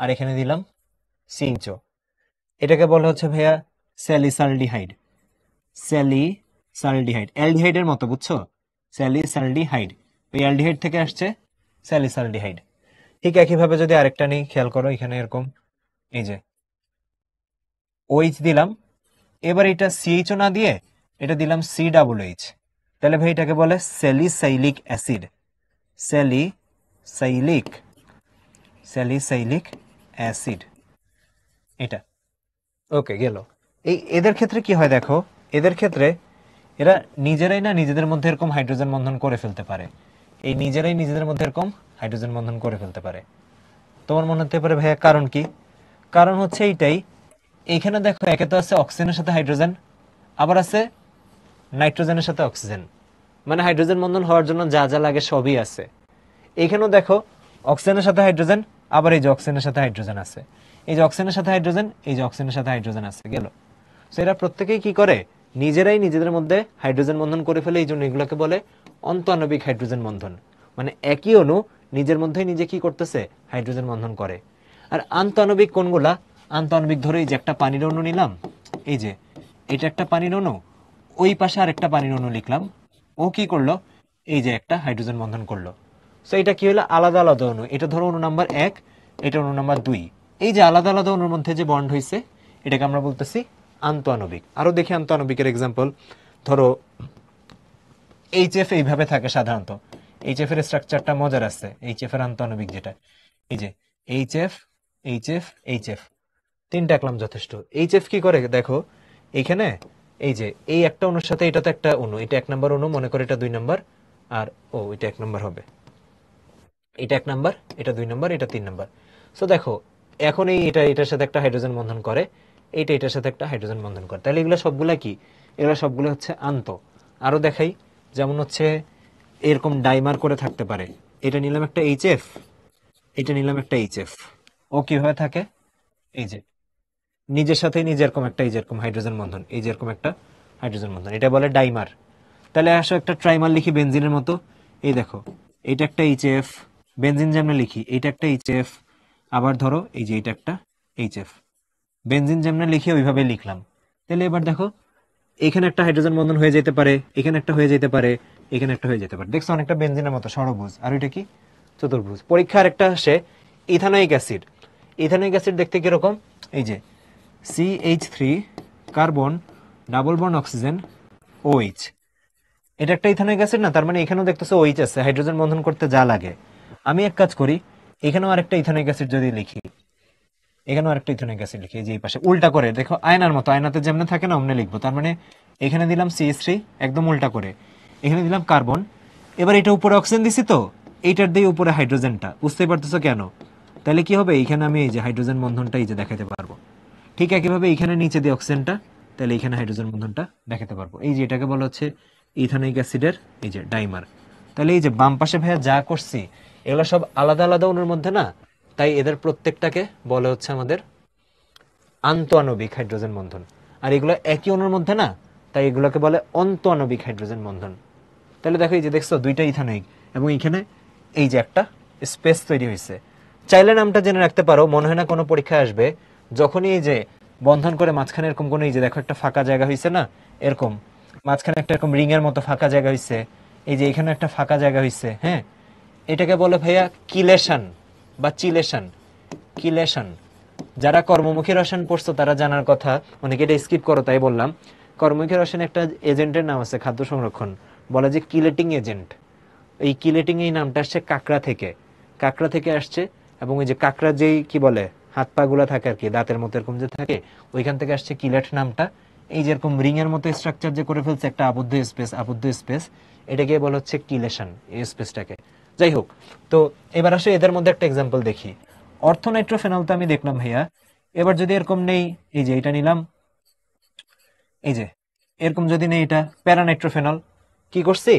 Speaker 2: আর এখানে দিলাম সিঞ্চো এটাকে বলা হচ্ছে ভাইয়া স্যালিসালডিহাইড স্যালি সালডিহাইড অ্যালডিহাইডের মতো বুঝছো স্যালি সালডিহাইড ওই অ্যালডিহাইড থেকে আসছে স্যালি ঠিক একইভাবে যদি আরেকটা নিই খেয়াল করো এখানে এরকম এই যে ওইচ দিলাম এবার এটা সিএইচও না দিয়ে এটা দিলাম সি ডাবল এইচ তাহলে ভাই এটাকে বলে salicylic acid salicylic salicylic acid এটা ওকে গেল এই এদের ক্ষেত্রে কি হয় দেখো এদের ক্ষেত্রে এরা নিজেরাই না নিজেদের মধ্যে এরকম হাইড্রোজেন বন্ধন করে ফেলতে পারে এই নিজেরাই নিজেদের মধ্যে এরকম হাইড্রোজেন বন্ধন করে ফেলতে পারে তোমার মনে হতে পারে ভাইয়া কারণ কি কারণ হচ্ছে এইটাই এখানে দেখো একে তো আছে অক্সিজেনের সাথে হাইড্রোজেন আবার আছে নাইট্রোজেনের সাথে অক্সিজেন মানে হাইড্রোজেন বন্ধন হওয়ার জন্য যা যা লাগে সবই আছে এখানেও দেখো অক্সিজেনের সাথে হাইড্রোজেন আবার এই যে অক্সিজেনের সাথে হাইড্রোজেন আছে এই যে অক্সিজেনের সাথে হাইড্রোজেন এই যে অক্সিজেনের সাথে হাইড্রোজেন আছে গেল তো এরা প্রত্যেকেই কি করে নিজেরাই নিজেদের মধ্যে হাইড্রোজেন বন্ধন করে ফেলে এই জন্য এগুলোকে বলে অন্তানবিক হাইড্রোজেন বন্ধন মানে একই অনু নিজের মধ্যেই নিজে কি করতেছে হাইড্রোজেন বন্ধন করে আর আন্তঃআণবিক কোনগুলা আন্তনবিক ধরে এই যে একটা পানির অণু নিলাম এই যে এটা একটা পানির অনু ওই পাশে আর একটা পানির অনু লিখলাম ও কি করলো এই যে একটা হাইড্রোজেন বন্ধন করলো সো এটা কি হলো আলাদা আলাদা অনু এটা ধরো অনু নাম্বার এক এটা অনু নাম্বার দুই এই যে আলাদা আলাদা অনুর মধ্যে যে বন্ড হয়েছে এটাকে আমরা বলতেছি আন্তঃআণবিক আরও দেখি আন্তঃআণবিকের এক্সাম্পল ধরো এইচ এফ এইভাবে থাকে সাধারণত এইচ এফ এর স্ট্রাকচারটা মজার আছে এইচ এফ এর আন্তঃআণবিক যেটা এই যে H F H F H F তিনটা একলাম যথেষ্ট এইচ এফ কি করে দেখো এইখানে এই যে এই একটা অনুর সাথে এটা তো একটা অনু এটা এক নাম্বার অনু মনে করে এটা দুই নাম্বার আর ও এটা এক নাম্বার হবে এটা এক নাম্বার এটা দুই নাম্বার এটা তিন নাম্বার সো দেখো এখন এই এটা এটার সাথে একটা হাইড্রোজেন বন্ধন করে এইটা এটার সাথে একটা হাইড্রোজেন বন্ধন করে তাহলে এগুলো সবগুলো কি এগুলো সবগুলো হচ্ছে আন্ত আরও দেখাই যেমন হচ্ছে এরকম ডাইমার করে থাকতে পারে এটা নিলাম একটা এইচ এফ এটা নিলাম একটা এইচ এফ ও কীভাবে থাকে এই যে নিজের সাথে নিজে এরকম একটা এই যেরকম হাইড্রোজেন বন্ধন এই যেরকম একটা হাইড্রোজেন বন্ধন এটা বলে ডাইমার তাহলে আসো একটা ট্রাইমার লিখি বেনজিনের মতো এই দেখো এটা একটা এইচ এফ বেনজিন যেমন লিখি এটা একটা এইচ এফ আবার ধরো এই যে এটা একটা এইচ এফ বেনজিন যেমন লিখি ওইভাবে লিখলাম তাহলে এবার দেখো এখানে একটা হাইড্রোজেন বন্ধন হয়ে যেতে পারে এখানে একটা হয়ে যেতে পারে এখানে একটা হয়ে যেতে পারে দেখছো অনেকটা বেনজিনের মতো সরভুজ আর ওইটা কি চতুর্ভুজ পরীক্ষার একটা আসে ইথানোয়িক অ্যাসিড ইথানোয়িক অ্যাসিড দেখতে কিরকম এই যে CH3 three carbon double bond oxygen OH এটা একটা ইথানোয়িক অ্যাসিড না তার মানে এখানেও দেখতেছে OH আছে হাইড্রোজেন বন্ধন করতে যা লাগে আমি এক কাজ করি এখানেও আরেকটা ইথানোয়িক অ্যাসিড যদি লিখি এখানেও আরেকটা ইথানোয়িক অ্যাসিড লিখি যে এই পাশে উল্টা করে দেখো আয়নার মতো আয়নাতে যেমন থাকে না অমনে লিখবো তার মানে এখানে দিলাম CH3 থ্রি একদম উল্টা করে এখানে দিলাম কার্বন এবার এটা উপরে অক্সিজেন দিছি তো এইটার দিয়ে উপরে হাইড্রোজেনটা বুঝতেই পারতেছো কেন তাহলে কি হবে এখানে আমি এই যে হাইড্রোজেন বন্ধনটা এই যে দেখাতে পারবো ঠিক একইভাবে এখানে নিচে দিয়ে অক্সিজেনটা তাহলে এখানে হাইড্রোজেন বন্ধনটা দেখাতে পারবো এই যে এটাকে বলা হচ্ছে ইথানিক অ্যাসিডের এই যে ডাইমার তাহলে এই যে বাম পাশে ভাইয়া যা করছি এগুলো সব আলাদা আলাদা অনুর মধ্যে না তাই এদের প্রত্যেকটাকে বলে হচ্ছে আমাদের আনবিক হাইড্রোজেন বন্ধন আর এগুলো একই অনুর মধ্যে না তাই এগুলোকে বলে অন্তঃআণবিক হাইড্রোজেন বন্ধন তাহলে দেখো এই যে দেখছো দুইটা ইথানিক এবং এখানে এই যে একটা স্পেস তৈরি হয়েছে চাইলে নামটা জেনে রাখতে পারো মনে হয় না কোনো পরীক্ষায় আসবে যখনই এই যে বন্ধন করে মাঝখানে এরকম কোনো এই যে দেখো একটা ফাঁকা জায়গা হয়েছে না এরকম মাঝখানে একটা এরকম রিংয়ের মতো ফাঁকা জায়গা হয়েছে এই যে এখানে একটা ফাঁকা জায়গা হয়েছে হ্যাঁ এটাকে বলে ভাইয়া কিলেশন বা চিলেশন কিলেশন যারা কর্মমুখী রসায়ন পড়ছো তারা জানার কথা অনেকে এটা স্কিপ করো তাই বললাম কর্মমুখী রসায়ন একটা এজেন্টের নাম আছে খাদ্য সংরক্ষণ বলে যে কিলেটিং এজেন্ট এই কিলেটিং এই নামটা আসছে কাঁকড়া থেকে কাঁকড়া থেকে আসছে এবং ওই যে কাঁকড়া যেই কি বলে হাত পা গুলা থাকে আর কি দাঁতের মতো এরকম যে থাকে ওইখান থেকে আসছে কিলেট নামটা এই এরকম রিং এর মতো স্ট্রাকচার যে করে ফেলছে একটা আবদ্ধ স্পেস আবদ্ধ স্পেস এটাকে বলা হচ্ছে কিলেশন এই স্পেসটাকে যাই হোক তো এবার আসলে এদের মধ্যে একটা এক্সাম্পল দেখি অর্থনাইট্রোফেনল তো আমি দেখলাম ভাইয়া এবার যদি এরকম নেই এই যে এটা নিলাম এই যে এরকম যদি নেই এটা প্যারানাইট্রোফেনল কি করছি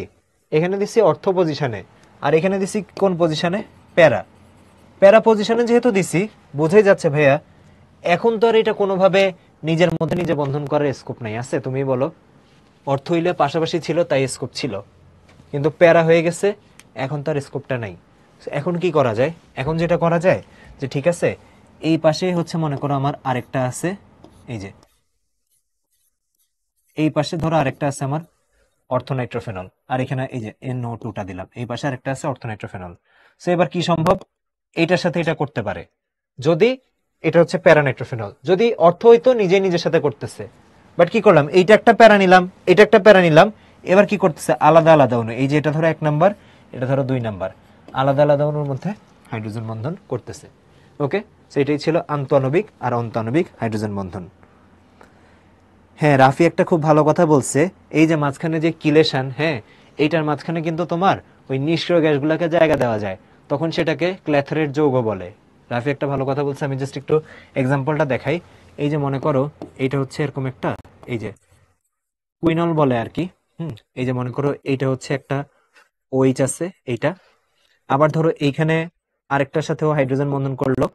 Speaker 2: এখানে দিছি অর্থ পজিশনে আর এখানে দিছি কোন পজিশনে প্যারা প্যারা পজিশনে যেহেতু দিছি বোঝাই যাচ্ছে ভাইয়া এখন তো আর এটা কোনোভাবে নিজের মধ্যে নিজে বন্ধন করার স্কোপ নাই আছে তুমি বলো অর্থ হইলে পাশাপাশি ছিল তাই স্কোপ ছিল কিন্তু প্যারা হয়ে গেছে এখন তার স্কোপটা নাই এখন কি করা যায় এখন যেটা করা যায় যে ঠিক আছে এই পাশে হচ্ছে মনে করো আমার আরেকটা আছে এই যে এই পাশে ধরো আরেকটা আছে আমার অর্থনাইট্রোফেনল আর এখানে এই যে এন ও টুটা দিলাম এই পাশে আরেকটা আছে অর্থনাইট্রোফেনল সো এবার কি সম্ভব এটার সাথে এটা করতে পারে যদি এটা হচ্ছে প্যারানাইট্রোফেনল যদি অর্থ হইতো নিজে নিজের সাথে করতেছে বাট কি করলাম এইটা একটা প্যারা নিলাম এটা একটা প্যারা নিলাম এবার কি করতেছে আলাদা আলাদা অনু এই যে এটা ধরো এক নাম্বার এটা ধরো দুই নাম্বার আলাদা আলাদা অনুর মধ্যে হাইড্রোজেন বন্ধন করতেছে ওকে সেটাই ছিল আন্তানবিক আর অন্তানবিক হাইড্রোজেন বন্ধন হ্যাঁ রাফি একটা খুব ভালো কথা বলছে এই যে মাঝখানে যে কিলেশান হ্যাঁ এইটার মাঝখানে কিন্তু তোমার ওই নিষ্ক্রিয় গ্যাসগুলোকে জায়গা দেওয়া যায় তখন সেটাকে ক্ল্যাথরেট যৌগ বলে রাফি একটা ভালো কথা বলছে আমি জাস্ট একটু এক্সাম্পলটা দেখাই এই যে মনে করো এইটা হচ্ছে এরকম একটা এই যে কুইনল বলে আর কি হুম এই যে মনে করো এইটা হচ্ছে একটা ওইচ আছে এইটা আবার ধরো এইখানে আরেকটার সাথেও হাইড্রোজেন বন্ধন করলো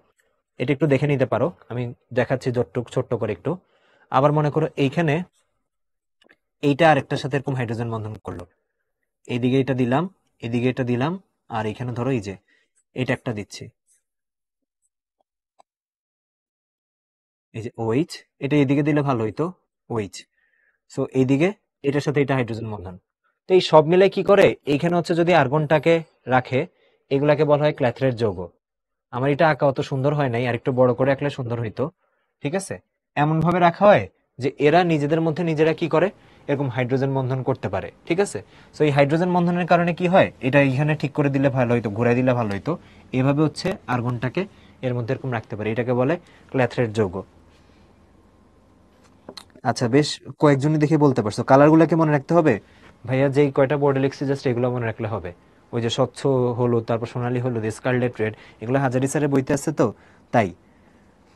Speaker 2: এটা একটু দেখে নিতে পারো আমি দেখাচ্ছি জোরটুক ছোট্ট করে একটু আবার মনে করো এইখানে এইটা আরেকটার সাথে এরকম হাইড্রোজেন বন্ধন করলো এইদিকে এটা দিলাম এদিকে এটা দিলাম আর এখানে ধরো এই যে এটা একটা দিচ্ছি এই যে ওইচ এটা এদিকে দিলে ভালো হইতো ওইচ সো এইদিকে এটার সাথে এটা হাইড্রোজেন বন্ধন তো এই সব মিলে কি করে এইখানে হচ্ছে যদি আর্গনটাকে রাখে এগুলাকে বলা হয় ক্ল্যাথরের যৌগ আমার এটা আঁকা অত সুন্দর হয় নাই আর একটু বড় করে আঁকলে সুন্দর হইতো ঠিক আছে এমনভাবে রাখা হয় যে এরা নিজেদের মধ্যে নিজেরা কি করে এরকম হাইড্রোজেন বন্ধন করতে পারে ঠিক আছে সো এই হাইড্রোজেন বন্ধনের কারণে কি হয় এটা এখানে ঠিক করে দিলে ভালো হইতো ঘুরাই দিলে ভালো হইতো এভাবে হচ্ছে আর্গনটাকে এর মধ্যে এরকম রাখতে পারে এটাকে বলে ক্ল্যাথ্রেট যৌগ আচ্ছা বেশ কয়েকজনই দেখে বলতে পারছো কালারগুলোকে মনে রাখতে হবে ভাইয়া যেই কয়টা বোর্ডে লিখছি জাস্ট এগুলো মনে রাখলে হবে ওই যে স্বচ্ছ হলুদ তারপর সোনালি হলুদ স্কারলেট রেড এগুলো হাজারি স্যারের বইতে আছে তো তাই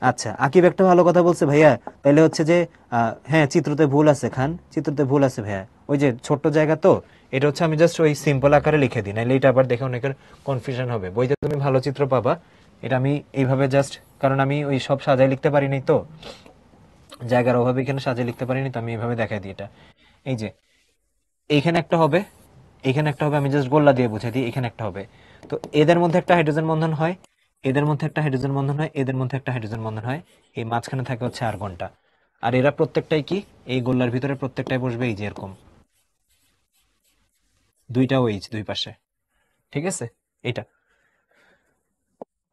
Speaker 2: আচ্ছা আকিব একটা ভালো কথা বলছে ভাইয়া তাহলে হচ্ছে যে হ্যাঁ চিত্রতে ভুল আছে খান চিত্রতে ভুল আছে ভাইয়া ওই যে ছোট্ট জায়গা তো এটা হচ্ছে আমি জাস্ট ওই সিম্পল আকারে লিখে দিই নাহলে এটা আবার দেখে অনেকের কনফিউশন হবে বইতে তুমি ভালো চিত্র পাবা এটা আমি এইভাবে জাস্ট কারণ আমি ওই সব সাজায় লিখতে পারিনি তো জায়গার অভাবে এখানে সাজায় লিখতে পারিনি তো আমি এইভাবে দেখাই দিই এটা এই যে এইখানে একটা হবে এখানে একটা হবে আমি জাস্ট গোল্লা দিয়ে বুঝে দিই এখানে একটা হবে তো এদের মধ্যে একটা হাইড্রোজেন বন্ধন হয় এদের মধ্যে একটা হাইড্রোজেন বন্ধন হয় এদের মধ্যে একটা হাইড্রোজেন বন্ধন হয় এই মাঝখানে থাকে হচ্ছে আর্গনটা আর এরা প্রত্যেকটাই কি এই গোল্লার ভিতরে প্রত্যেকটাই বসবে এই যে এরকম দুইটা ওইচ দুই পাশে ঠিক আছে এটা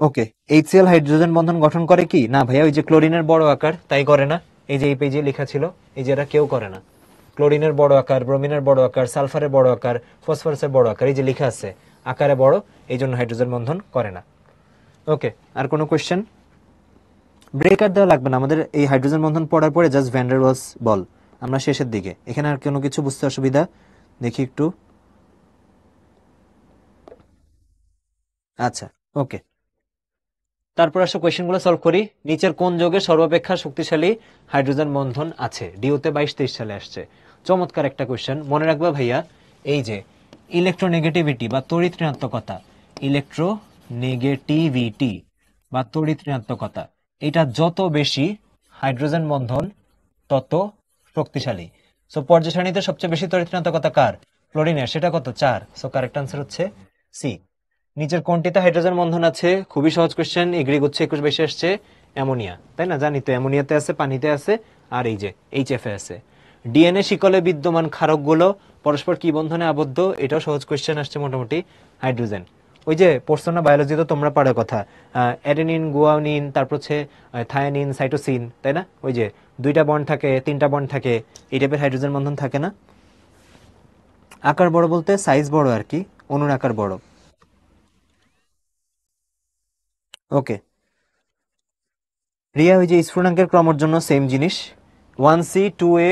Speaker 2: ওকে এইচসিএল হাইড্রোজেন বন্ধন গঠন করে কি না ভাইয়া ওই যে ক্লোরিনের বড় আকার তাই করে না এই যে এই পেজে লেখা ছিল এই যে এরা কেউ করে না ক্লোরিনের বড় আকার ব্রোমিনের বড় আকার সালফারের বড় আকার ফসফরাসের বড় আকার এই যে লেখা আছে আকারে বড় এই জন্য হাইড্রোজেন বন্ধন করে না ওকে আর কোনো কোয়েশ্চেন ব্রেকার দেওয়া লাগবে না আমাদের এই হাইড্রোজেন বন্ধন পড়ার পরে জাস্ট ভ্যান্ডার ওয়াস বল আমরা শেষের দিকে এখানে আর কোনো কিছু বুঝতে অসুবিধা দেখি একটু আচ্ছা ওকে তারপর আসো কোয়েশ্চেনগুলো সলভ করি নিচের কোন যোগে সর্বাপেক্ষা শক্তিশালী হাইড্রোজেন বন্ধন আছে ডিওতে বাইশ তেইশ সালে আসছে চমৎকার একটা কোয়েশ্চেন মনে রাখবা ভাইয়া এই যে ইলেকট্রোনেগেটিভিটি বা তড়িৎ ঋণাত্মকতা ইলেকট্রো নেগেটিভিটি বা তড়িৎ ঋণাত্মকতা এটা যত বেশি হাইড্রোজেন বন্ধন তত শক্তিশালী সো পর্যায় সারণীতে সবচেয়ে বেশি তড়িৎ ঋণাত্মকতা কার ফ্লোরিনের সেটা কত চার সো কারেক্ট আনসার হচ্ছে সি নিচের কোনটিতে হাইড্রোজেন বন্ধন আছে খুবই সহজ কোয়েশ্চেন এগ্রি গুচ্ছে একুশ বেশি আসছে অ্যামোনিয়া তাই না জানি তো অ্যামোনিয়াতে আছে পানিতে আছে আর এই যে এইচ এফ এ আছে ডিএনএ শিকলে বিদ্যমান ক্ষারকগুলো পরস্পর কি বন্ধনে আবদ্ধ এটাও সহজ কোয়েশ্চেন আসছে মোটামুটি হাইড্রোজেন ওই যে পড়ছো না বায়োলজি তো তোমরা পারো কথা অ্যাডেনিন গুয়াউনিন তারপর হচ্ছে থায়ানিন সাইটোসিন তাই না ওই যে দুইটা বন্ড থাকে তিনটা বন্ড থাকে এই টাইপের হাইড্রোজেন বন্ধন থাকে না আকার বড় বলতে সাইজ বড় আর কি অনুর আকার বড় ওকে রিয়া ওই যে স্ফুটনাঙ্কের ক্রমর জন্য সেম জিনিস one C two A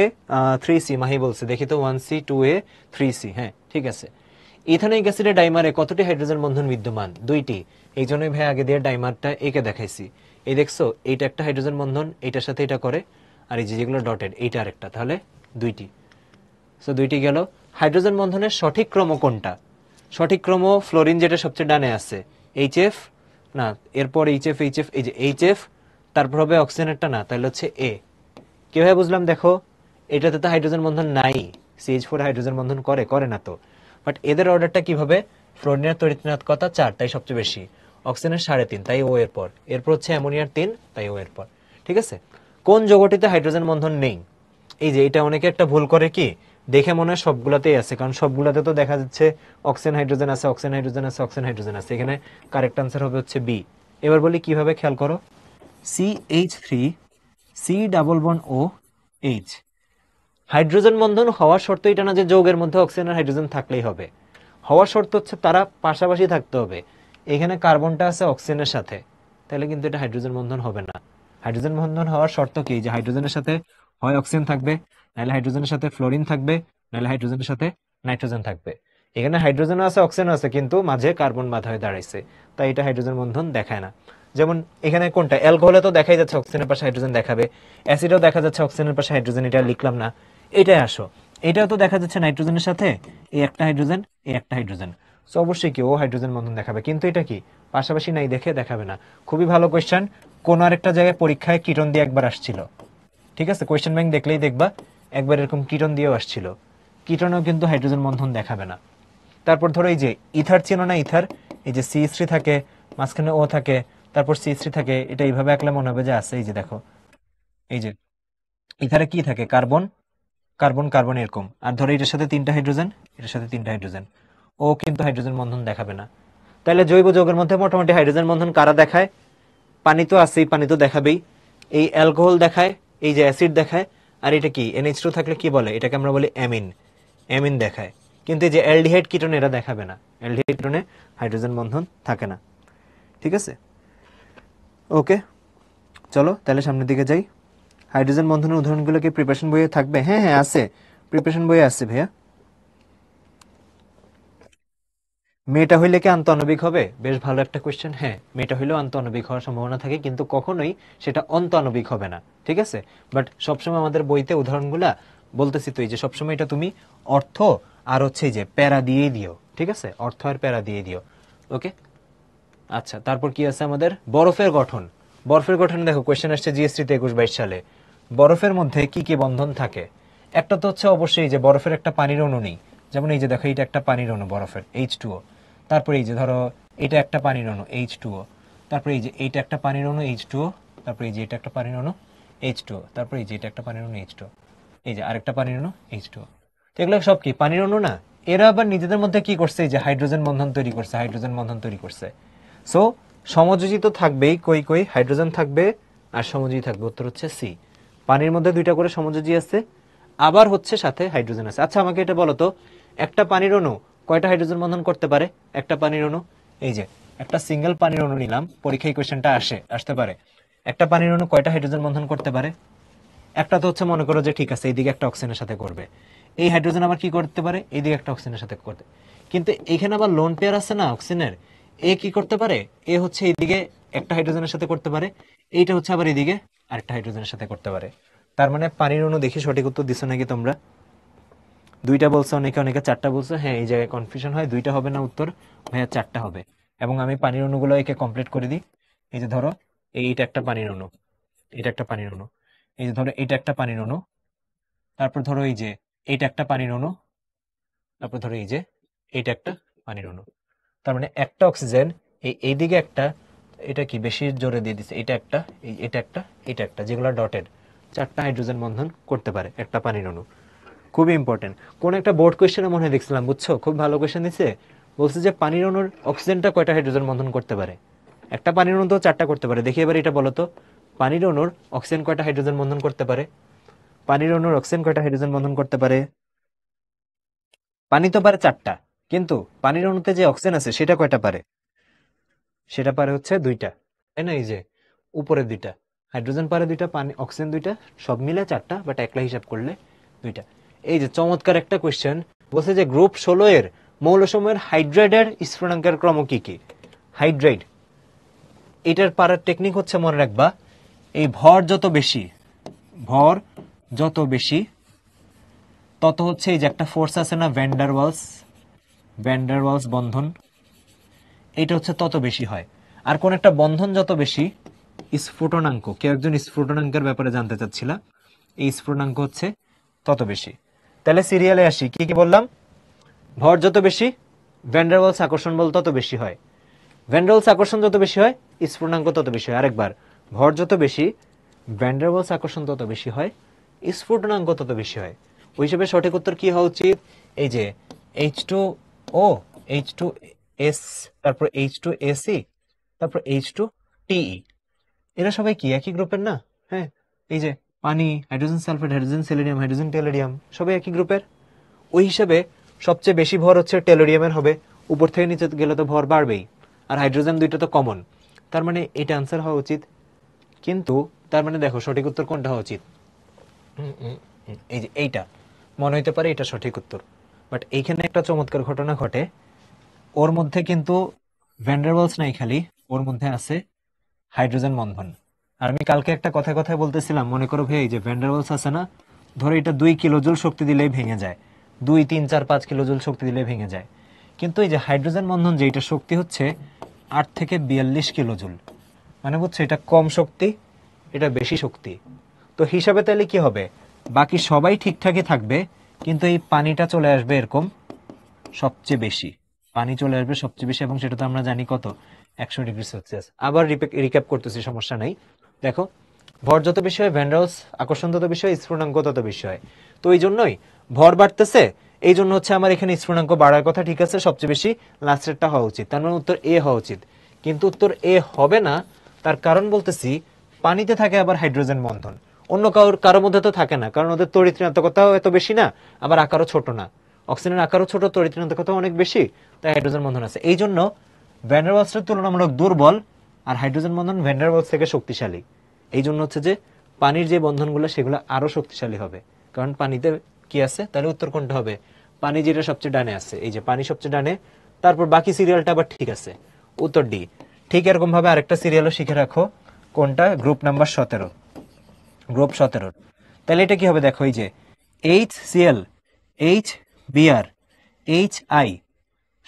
Speaker 2: three C Mahi বলছে দেখি তো one C two A three C হ্যাঁ ঠিক আছে ইথানিক অ্যাসিডের ডাইমারে কতটি হাইড্রোজেন বন্ধন বিদ্যমান দুইটি এই জন্যই ভাই আগে দিয়ে ডাইমারটা এঁকে দেখাইছি এই দেখছো এইটা একটা হাইড্রোজেন বন্ধন এটার সাথে এটা করে আর এই যে যেগুলো ডটেড এইটা আরেকটা তাহলে দুইটি সো দুইটি গেল হাইড্রোজেন বন্ধনের সঠিক ক্রম কোনটা সঠিক ক্রম ফ্লোরিন যেটা সবচেয়ে ডানে আছে এইচ এফ না এরপর এইচ এফ এইচ এফ এই যে এইচ এফ তারপর হবে অক্সিজেনেরটা না তাহলে হচ্ছে এ কীভাবে বুঝলাম দেখো এটাতে তো হাইড্রোজেন বন্ধন নাই সিএইচ ফোর হাইড্রোজেন বন্ধন করে করে না তো বাট এদের অর্ডারটা কিভাবে ফ্লোরিনের তরিতনাত্মকতা চার তাই সবচেয়ে বেশি অক্সিজেনের সাড়ে তিন তাই ও এর পর এরপর হচ্ছে অ্যামোনিয়ার তিন তাই ও এর পর ঠিক আছে কোন যৌগটিতে হাইড্রোজেন বন্ধন নেই এই যে এটা অনেকে একটা ভুল করে কি দেখে মনে হয় সবগুলাতেই আছে কারণ সবগুলাতে তো দেখা যাচ্ছে অক্সিজেন হাইড্রোজেন আছে অক্সিজেন হাইড্রোজেন আছে অক্সিজেন হাইড্রোজেন আছে এখানে কারেক্ট আনসার হবে হচ্ছে বি এবার বলি কিভাবে খেয়াল করো C H three C double one O H hydrogen বন্ধন হওয়ার শর্ত এটা না যে যৌগের মধ্যে অক্সিজেন আর হাইড্রোজেন থাকলেই হবে হওয়ার শর্ত হচ্ছে তারা পাশাপাশি থাকতে হবে এখানে কার্বনটা আছে অক্সিজেনের সাথে তাহলে কিন্তু এটা হাইড্রোজেন বন্ধন হবে না হাইড্রোজেন বন্ধন হওয়ার শর্ত কি যে হাইড্রোজেনের সাথে হয় অক্সিজেন থাকবে নাহলে হাইড্রোজেনের সাথে ফ্লোরিন থাকবে নাহলে হাইড্রোজেনের সাথে নাইট্রোজেন থাকবে এখানে হাইড্রোজেন আছে অক্সিজেন আছে কিন্তু মাঝে কার্বন বাধা হয়ে দাঁড়াইছে তাই এটা হাইড্রোজেন বন্ধন দেখায় না যেমন এখানে কোনটা অ্যালকোহলে তো দেখাই যাচ্ছে অক্সিজেনের পাশে হাইড্রোজেন দেখাবে অ্যাসিডও দেখা যাচ্ছে অক্সিজেনের পাশে হাইড্রোজেন এটা লিখলাম না এটাই আসো এটাও তো দেখা যাচ্ছে নাইট্রোজেনের সাথে এই একটা হাইড্রোজেন এই একটা হাইড্রোজেন সো অবশ্যই কি ও হাইড্রোজেন বন্ধন দেখাবে কিন্তু এটা কি পাশাপাশি নাই দেখে দেখাবে না খুবই ভালো কোয়েশ্চেন কোন আরেকটা জায়গায় পরীক্ষায় কিটন দিয়ে একবার আসছিল ঠিক আছে কোয়েশ্চেন ব্যাংক দেখলেই দেখবা একবার এরকম কিটন দিয়েও আসছিল কিটনও কিন্তু হাইড্রোজেন বন্ধন দেখাবে না তারপর ধরো এই যে ইথার ছিল না ইথার এই যে সি থ্রি থাকে মাঝখানে ও থাকে তারপর সি থ্রি থাকে এটা এইভাবে একলা মনে হবে যে আছে এই যে দেখো এই যে ইথারে কি থাকে কার্বন কার্বন কার্বন এরকম আর ধরো এটার সাথে তিনটা হাইড্রোজেন এটার সাথে তিনটা হাইড্রোজেন ও কিন্তু হাইড্রোজেন বন্ধন দেখাবে না তাহলে জৈব যৌগের মধ্যে মোটামুটি হাইড্রোজেন বন্ধন কারা দেখায় পানি তো আছেই পানি তো দেখাবেই এই অ্যালকোহল দেখায় এই যে অ্যাসিড দেখায় আর এটা কি এনএইচ টু থাকলে কি বলে এটাকে আমরা বলি অ্যামিন অ্যামিন দেখায় কিন্তু এই যে অ্যালডিহাইড কিটন এরা দেখাবে না অ্যালডিহাইড কিটনে হাইড্রোজেন বন্ধন থাকে না ঠিক আছে ওকে চলো তাহলে সামনের দিকে যাই হাইড্রোজেন বন্ধনের উদাহরণগুলো কি প্রিপারেশন বইয়ে থাকবে হ্যাঁ হ্যাঁ আছে প্রিপারেশন বইয়ে আছে ভাইয়া মেয়েটা হইলে কি আন্তঃআণবিক হবে বেশ ভালো একটা কোয়েশ্চেন হ্যাঁ মেয়েটা হইলেও আন্তঃআণবিক হওয়ার সম্ভাবনা থাকে কিন্তু কখনোই সেটা অন্তঃআণবিক হবে না ঠিক আছে বাট সবসময় আমাদের বইতে উদাহরণগুলা বলতেছি তো এই যে সবসময় এটা তুমি অর্থ আর হচ্ছে যে প্যারা দিয়েই দিও ঠিক আছে অর্থ আর প্যারা দিয়ে দিও ওকে আচ্ছা তারপর কি আছে আমাদের বরফের গঠন বরফের গঠন দেখো কোয়েশ্চেন আসছে জিএসটিতে একুশ বাইশ সালে বরফের মধ্যে কি কি বন্ধন থাকে একটা তো হচ্ছে অবশ্যই যে বরফের একটা পানির অণু নেই যেমন এই যে দেখো এইটা একটা পানির অণু বরফের এইচ টুও তারপরে এই যে ধরো এটা একটা পানির অণু এইচ টুও তারপরে এই যে এইটা একটা পানির অণু এইচ টুও তারপরে এই যে এটা একটা পানির অণু এইচ টুও তারপরে এই যে এটা একটা পানির অণু এইচ টু এই যে আরেকটা পানির অণু এইচ টুও তো এগুলো সব কি পানির অণু না এরা আবার নিজেদের মধ্যে কি করছে এই যে হাইড্রোজেন বন্ধন তৈরি করছে হাইড্রোজেন বন্ধন তৈরি করছে সো সমযোজিত থাকবেই কই কই হাইড্রোজেন থাকবে আর সমযোজী থাকবে উত্তর হচ্ছে সি পানির মধ্যে দুইটা করে সমযোজী আছে আবার হচ্ছে সাথে হাইড্রোজেন আছে আচ্ছা আমাকে এটা বলতো একটা পানির অণু কয়টা হাইড্রোজেন বন্ধন করতে পারে একটা পানির অণু এই যে একটা সিঙ্গেল পানির অণু নিলাম পরীক্ষায় কোয়েশ্চেনটা আসে আসতে পারে একটা পানির অণু কয়টা হাইড্রোজেন বন্ধন করতে পারে একটা তো হচ্ছে মনে করো যে ঠিক আছে এইদিকে একটা অক্সিজেনের সাথে করবে এই হাইড্রোজেন আবার কি করতে পারে এইদিকে একটা অক্সিজেনের সাথে করতে কিন্তু এখানে আবার লোন পেয়ার আছে না অক্সিজেনের এ কি করতে পারে এ হচ্ছে এইদিকে একটা হাইড্রোজেনের সাথে করতে পারে এইটা হচ্ছে আবার এইদিকে আরেকটা হাইড্রোজেনের সাথে করতে পারে তার মানে পানির অণু দেখি সঠিক উত্তর দিছো নাকি তোমরা দুইটা বলছো অনেকে অনেকে চারটা বলছো হ্যাঁ এই জায়গায় কনফিউশন হয় দুইটা হবে না উত্তর ভাইয়া চারটা হবে এবং আমি পানির অণুগুলো একে কমপ্লিট করে দিই এই যে ধরো এইটা একটা পানির অণু এটা একটা পানির অণু এই যে ধরো এটা একটা পানির অণু তারপর ধরো এই যে এইটা একটা পানির অণু তারপর ধরো এই যে এইটা একটা পানির অণু তার মানে একটা অক্সিজেন এই এইদিকে একটা এটা কি বেশি জোরে দিয়ে দিচ্ছে এটা একটা এটা একটা এটা একটা যেগুলো ডটেড চারটা হাইড্রোজেন বন্ধন করতে পারে একটা পানির অণু খুবই ইম্পর্টেন্ট কোন একটা বোর্ড কোয়েশ্চেনে মনে হয় দেখছিলাম বুঝছো খুব ভালো কোয়েশ্চেন দিচ্ছে বলছে যে পানির অণুর অক্সিজেনটা কয়টা হাইড্রোজেন বন্ধন করতে পারে একটা পানির অণু তো চারটা করতে পারে দেখি এবার এটা বলো তো পানির অণুর অক্সিজেন কয়টা হাইড্রোজেন বন্ধন করতে পারে পানির অণুর অক্সিজেন কয়টা হাইড্রোজেন বন্ধন করতে পারে পানি তো পারে চারটা কিন্তু পানির অণুতে যে অক্সিজেন আছে সেটা কয়টা পারে সেটা পারে হচ্ছে দুইটা তাই না এই যে উপরে দুইটা হাইড্রোজেন পারে দুইটা পানি অক্সিজেন দুইটা সব মিলে চারটা বাট একলা হিসাব করলে দুইটা এই যে চমৎকার একটা কোয়েশ্চেন বলছে যে গ্রুপ ষোলো এর মৌলসমূহের হাইড্রাইডের স্ফুটনাঙ্কের ক্রম কি কি হাইড্রাইড এটার পারার টেকনিক হচ্ছে মনে রাখবা এই ভর যত বেশি ভর যত বেশি তত হচ্ছে এই যে একটা ফোর্স আছে না ভ্যান্ডারওয়ালস ভ্যান্ডারওয়ালস বন্ধন এটা হচ্ছে তত বেশি হয় আর কোন একটা বন্ধন যত বেশি স্ফুটনাঙ্ক কেউ একজন স্ফুটনাঙ্কের ব্যাপারে জানতে চাচ্ছিলাম এই স্ফুটনাঙ্ক হচ্ছে তত বেশি তাহলে সিরিয়ালে আসি কি কি বললাম ভর যত বেশি ভ্যান্ডারবলস আকর্ষণ বল তত বেশি হয় ভ্যান্ডারবলস আকর্ষণ যত বেশি হয় স্ফুটনাঙ্ক তত বেশি হয় আরেকবার ভর যত বেশি ভ্যান্ডারবলস আকর্ষণ তত বেশি হয় স্ফুটনাঙ্ক তত বেশি হয় ওই হিসেবে সঠিক উত্তর কি হওয়া উচিত এই যে H two O H two S তারপর এইচ টু এসি তারপর এইচ টু টিই এরা সবাই কি একই গ্রুপের না হ্যাঁ এই যে পানি hydrogen sulphate hydrogen selenium hydrogen tellurium সবাই একই গ্রুপের ওই হিসাবে সবচেয়ে বেশি ভর হচ্ছে টেলোরিয়ামের হবে উপর থেকে নিচে গেলে তো ভর বাড়বেই আর হাইড্রোজেন দুইটা তো কমন তার মানে এটা আনসার হওয়া উচিত কিন্তু তার মানে দেখো সঠিক উত্তর কোনটা হওয়া উচিত এই যে এইটা মনে হইতে পারে এটা সঠিক উত্তর বাট এইখানে একটা চমৎকার ঘটনা ঘটে ওর মধ্যে কিন্তু ভ্যান্ডারবলস নাই খালি ওর মধ্যে আছে হাইড্রোজেন বন্ধন আর আমি কালকে একটা কথা কথায় বলতেছিলাম মনে করো ভাই যে ভ্যান্ডারবলস আছে না ধরো এটা দুই কিলোজুল শক্তি দিলেই ভেঙে যায় দুই তিন চার পাঁচ কিলোজুল শক্তি দিলেই ভেঙে যায় কিন্তু এই যে হাইড্রোজেন বন্ধন যে এটা শক্তি হচ্ছে আট থেকে বিয়াল্লিশ কিলোজুল মানে বুঝছো এটা কম শক্তি এটা বেশি শক্তি তো হিসাবে তাহলে কি হবে বাকি সবাই ঠিকঠাকই থাকবে কিন্তু এই পানিটা চলে আসবে এরকম সবচেয়ে বেশি পানি চলে আসবে সবচেয়ে বেশি এবং সেটা তো আমরা জানি কত একশো ডিগ্রি সেলসিয়াস আবার রিক্যাপ করতেছি সমস্যা নাই দেখো ভর যত বেশি হয় ভ্যান্ডাউস আকর্ষণ তত বেশি হয় স্ফুটনাঙ্ক তত বেশি হয় তো এই জন্যই ভর বাড়তেছে এই জন্য হচ্ছে আমার এখানে স্ফুটনাঙ্ক বাড়ার কথা ঠিক আছে সবচেয়ে বেশি লাস্টেরটা হওয়া উচিত তার মানে উত্তর এ হওয়া উচিত কিন্তু উত্তর এ হবে না তার কারণ বলতেছি পানিতে থাকে আবার হাইড্রোজেন বন্ধন অন্য কারোর কারোর মধ্যে তো থাকে না কারণ ওদের তরিত্রিণাত্মকতাও এত বেশি না আবার আকারও ছোট না অক্সিজেনের আকারও ছোট তরিতনান্তকতা অনেক বেশি তাই হাইড্রোজেন বন্ধন আছে এই জন্য ভ্যান্ডারওয়ালসের তুলনামূলক দুর্বল আর হাইড্রোজেন বন্ধন ভ্যান্ডারওয়ালস থেকে শক্তিশালী এই জন্য হচ্ছে যে পানির যে বন্ধনগুলো সেগুলো আরও শক্তিশালী হবে কারণ পানিতে কি আছে তাহলে উত্তর কোনটা হবে পানি যেটা সবচেয়ে ডানে আছে এই যে পানি সবচেয়ে ডানে তারপর বাকি সিরিয়ালটা আবার ঠিক আছে উত্তর ডি ঠিক এরকমভাবে আরেকটা সিরিয়ালও শিখে রাখো কোনটা গ্রুপ নাম্বার সতেরো গ্রুপ সতেরো তাহলে এটা কি হবে দেখো এই যে H C L H B R H I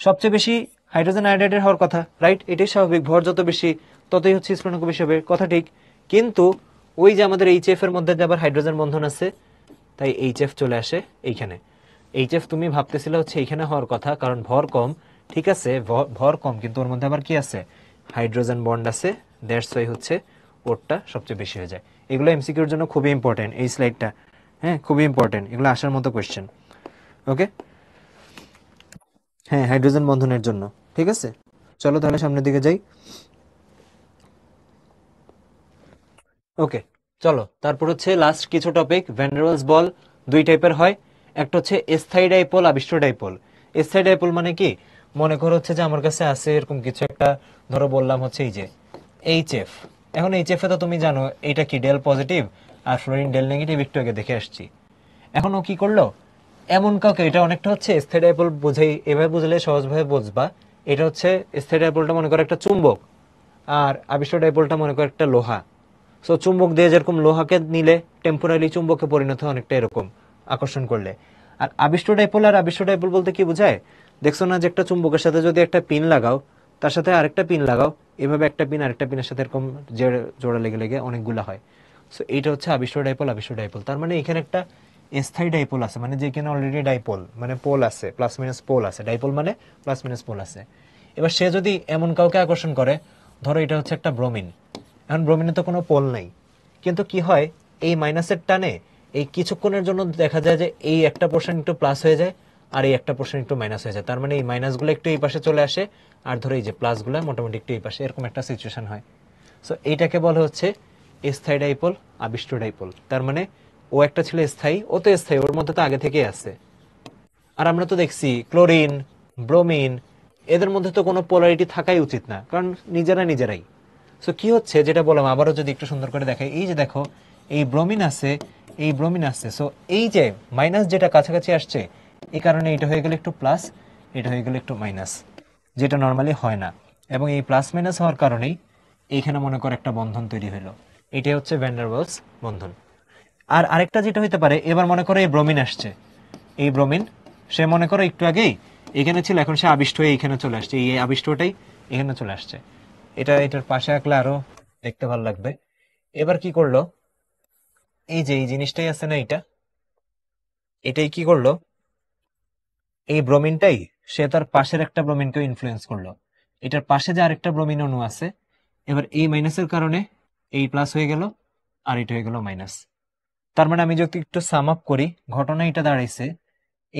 Speaker 2: সবচেয়ে বেশি হাইড্রোজেন আয়োডাইডের হওয়ার কথা রাইট এটাই স্বাভাবিক ভর যত বেশি ততই হচ্ছে স্ফুটনাঙ্ক বেশি হবে কথা ঠিক কিন্তু ওই যে আমাদের এইচ এফ এর মধ্যে যে আবার হাইড্রোজেন বন্ধন আছে তাই এইচ এফ চলে আসে এইখানে এইচ এফ তুমি ভাবতেছিলে হচ্ছে এইখানে হওয়ার কথা কারণ ভর কম ঠিক আছে ভর কম কিন্তু ওর মধ্যে আবার কি আছে হাইড্রোজেন বন্ড আছে দ্যাটস ওয়াই হচ্ছে ওরটা সবচেয়ে বেশি হয়ে যায় এগুলো এমসিকিউর জন্য খুবই ইম্পর্টেন্ট এই স্লাইডটা হ্যাঁ খুবই ইম্পর্টেন্ট এগুলো আসার মতো কোয়েশ্চেন ওকে হ্যাঁ হাইড্রোজেন বন্ধনের জন্য ঠিক আছে চলো তাহলে সামনের দিকে যাই ওকে চলো তারপর হচ্ছে লাস্ট কিছু টপিক ভ্যান্ডারওয়ালস বল দুই টাইপের হয় একটা হচ্ছে স্থায়ী ডাইপোল আবিষ্ট ডাইপোল স্থায়ী ডাইপোল মানে কি মনে করো হচ্ছে যে আমার কাছে আছে এরকম কিছু একটা ধরো বললাম হচ্ছে এই যে এইচ এফ এখন এইচ এফে তো তুমি জানো এটা কি ডেল পজিটিভ আর ফ্লোরিন ডেল নেগেটিভ একটু আগে দেখে আসছি এখন ও কি করলো এমন কাউকে এটা অনেকটা হচ্ছে স্থেডাইপোল বোঝাই এভাবে বুঝলে সহজভাবে বুঝবা এটা হচ্ছে স্থেডাইপোলটা মনে করো একটা চুম্বক আর আবিষ্ট ডাইপলটা মনে করো একটা লোহা সো চুম্বক দিয়ে যেরকম লোহাকে নিলে টেম্পোরারি চুম্বকে পরিণত হয় অনেকটা এরকম আকর্ষণ করলে আর আবিষ্ট ডাইপল আর আবিষ্ট ডাইপল বলতে কি বোঝায় দেখছো না যে একটা চুম্বকের সাথে যদি একটা পিন লাগাও তার সাথে আরেকটা পিন লাগাও এভাবে একটা পিন আরেকটা পিনের সাথে এরকম জোড়া লেগে লেগে অনেকগুলো হয় সো এইটা হচ্ছে আবিষ্ট ডাইপল আবিষ্ট ডাইপল তার মানে এখানে একটা স্থায়ী ডাইপোল আছে মানে যেখানে অলরেডি ডাইপোল মানে পোল আছে প্লাস মাইনাস পোল আছে ডাইপোল মানে প্লাস মাইনাস পোল আছে এবার সে যদি এমন কাউকে আকর্ষণ করে ধরো এটা হচ্ছে একটা ব্রোমিন এখন ব্রোমিনে তো কোনো পোল নাই কিন্তু কি হয় এই মাইনাসের টানে এই কিছুক্ষণের জন্য দেখা যায় যে এই একটা পোর্শন একটু প্লাস হয়ে যায় আর এই একটা পোর্শন একটু মাইনাস হয়ে যায় তার মানে এই মাইনাসগুলো একটু এই পাশে চলে আসে আর ধরো এই যে প্লাসগুলো মোটামুটি একটু এই পাশে এরকম একটা সিচুয়েশন হয় সো এইটাকে বলা হচ্ছে স্থায়ী ডাইপোল আবিষ্ট ডাইপোল তার মানে ও একটা ছিল স্থায়ী ও তো স্থায়ী ওর মধ্যে তো আগে থেকেই আছে আর আমরা তো দেখছি ক্লোরিন ব্রোমিন এদের মধ্যে তো কোনো পোলারিটি থাকাই উচিত না কারণ নিজেরা নিজেরাই সো কি হচ্ছে যেটা বললাম আবারও যদি একটু সুন্দর করে দেখাই এই যে দেখো এই ব্রোমিন আছে এই ব্রোমিন আছে সো এই যে মাইনাস যেটা কাছাকাছি আসছে এই কারণে এটা হয়ে গেলে একটু প্লাস এটা হয়ে গেলে একটু মাইনাস যেটা নর্মালি হয় না এবং এই প্লাস মাইনাস হওয়ার কারণেই এইখানে মনে করো একটা বন্ধন তৈরি হলো এটাই হচ্ছে ভ্যান্ডারবলস বন্ধন আর আরেকটা যেটা হইতে পারে এবার মনে করো এই ব্রমিন আসছে এই ব্রমিন সে মনে করো একটু আগেই এখানে ছিল এখন সে আবিষ্ট হয়ে এখানে চলে আসছে এই আবিষ্টটাই এখানে চলে আসছে এটা এটার পাশে আঁকলে আরো দেখতে ভালো লাগবে এবার কি করলো এই যে এই জিনিসটাই আছে না এটা এটাই কি করলো এই ব্রমিনটাই সে তার পাশের একটা ব্রমিনকে ইনফ্লুয়েন্স করলো এটার পাশে যে আরেকটা ব্রমিন অনু আছে এবার এই মাইনাসের কারণে এই প্লাস হয়ে গেল আর এটা হয়ে গেল মাইনাস তার মানে আমি যদি একটু সাম আপ করি ঘটনা এটা দাঁড়াইছে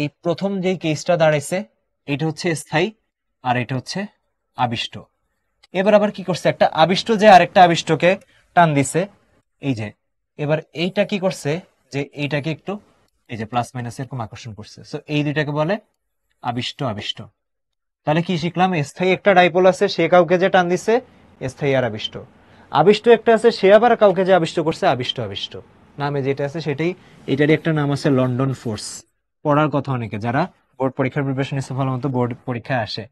Speaker 2: এই প্রথম যে কেসটা দাঁড়াইছে এটা হচ্ছে স্থায়ী আর এটা হচ্ছে আবিষ্ট এবার আবার কি করছে একটা আবিষ্ট যে আরেকটা আবিষ্টকে টান দিছে এই যে এবার এইটা কি করছে যে এইটাকে একটু এই যে প্লাস মাইনাস এরকম আকর্ষণ করছে সো এই দুইটাকে বলে আবিষ্ট আবিষ্ট তাহলে কি শিখলাম স্থায়ী একটা ডাইপোল আছে সে কাউকে যে টান দিছে স্থায়ী আর আবিষ্ট আবিষ্ট একটা আছে সে আবার কাউকে যে আবিষ্ট করছে আবিষ্ট আবিষ্ট নামে যেটা আছে সেটাই এটারই একটা নাম আছে লন্ডন ফোর্স পড়ার কথা অনেকে যারা বোর্ড পরীক্ষার প্রিপারেশন হিসেবে ভালো মতো বোর্ড পরীক্ষায় আসে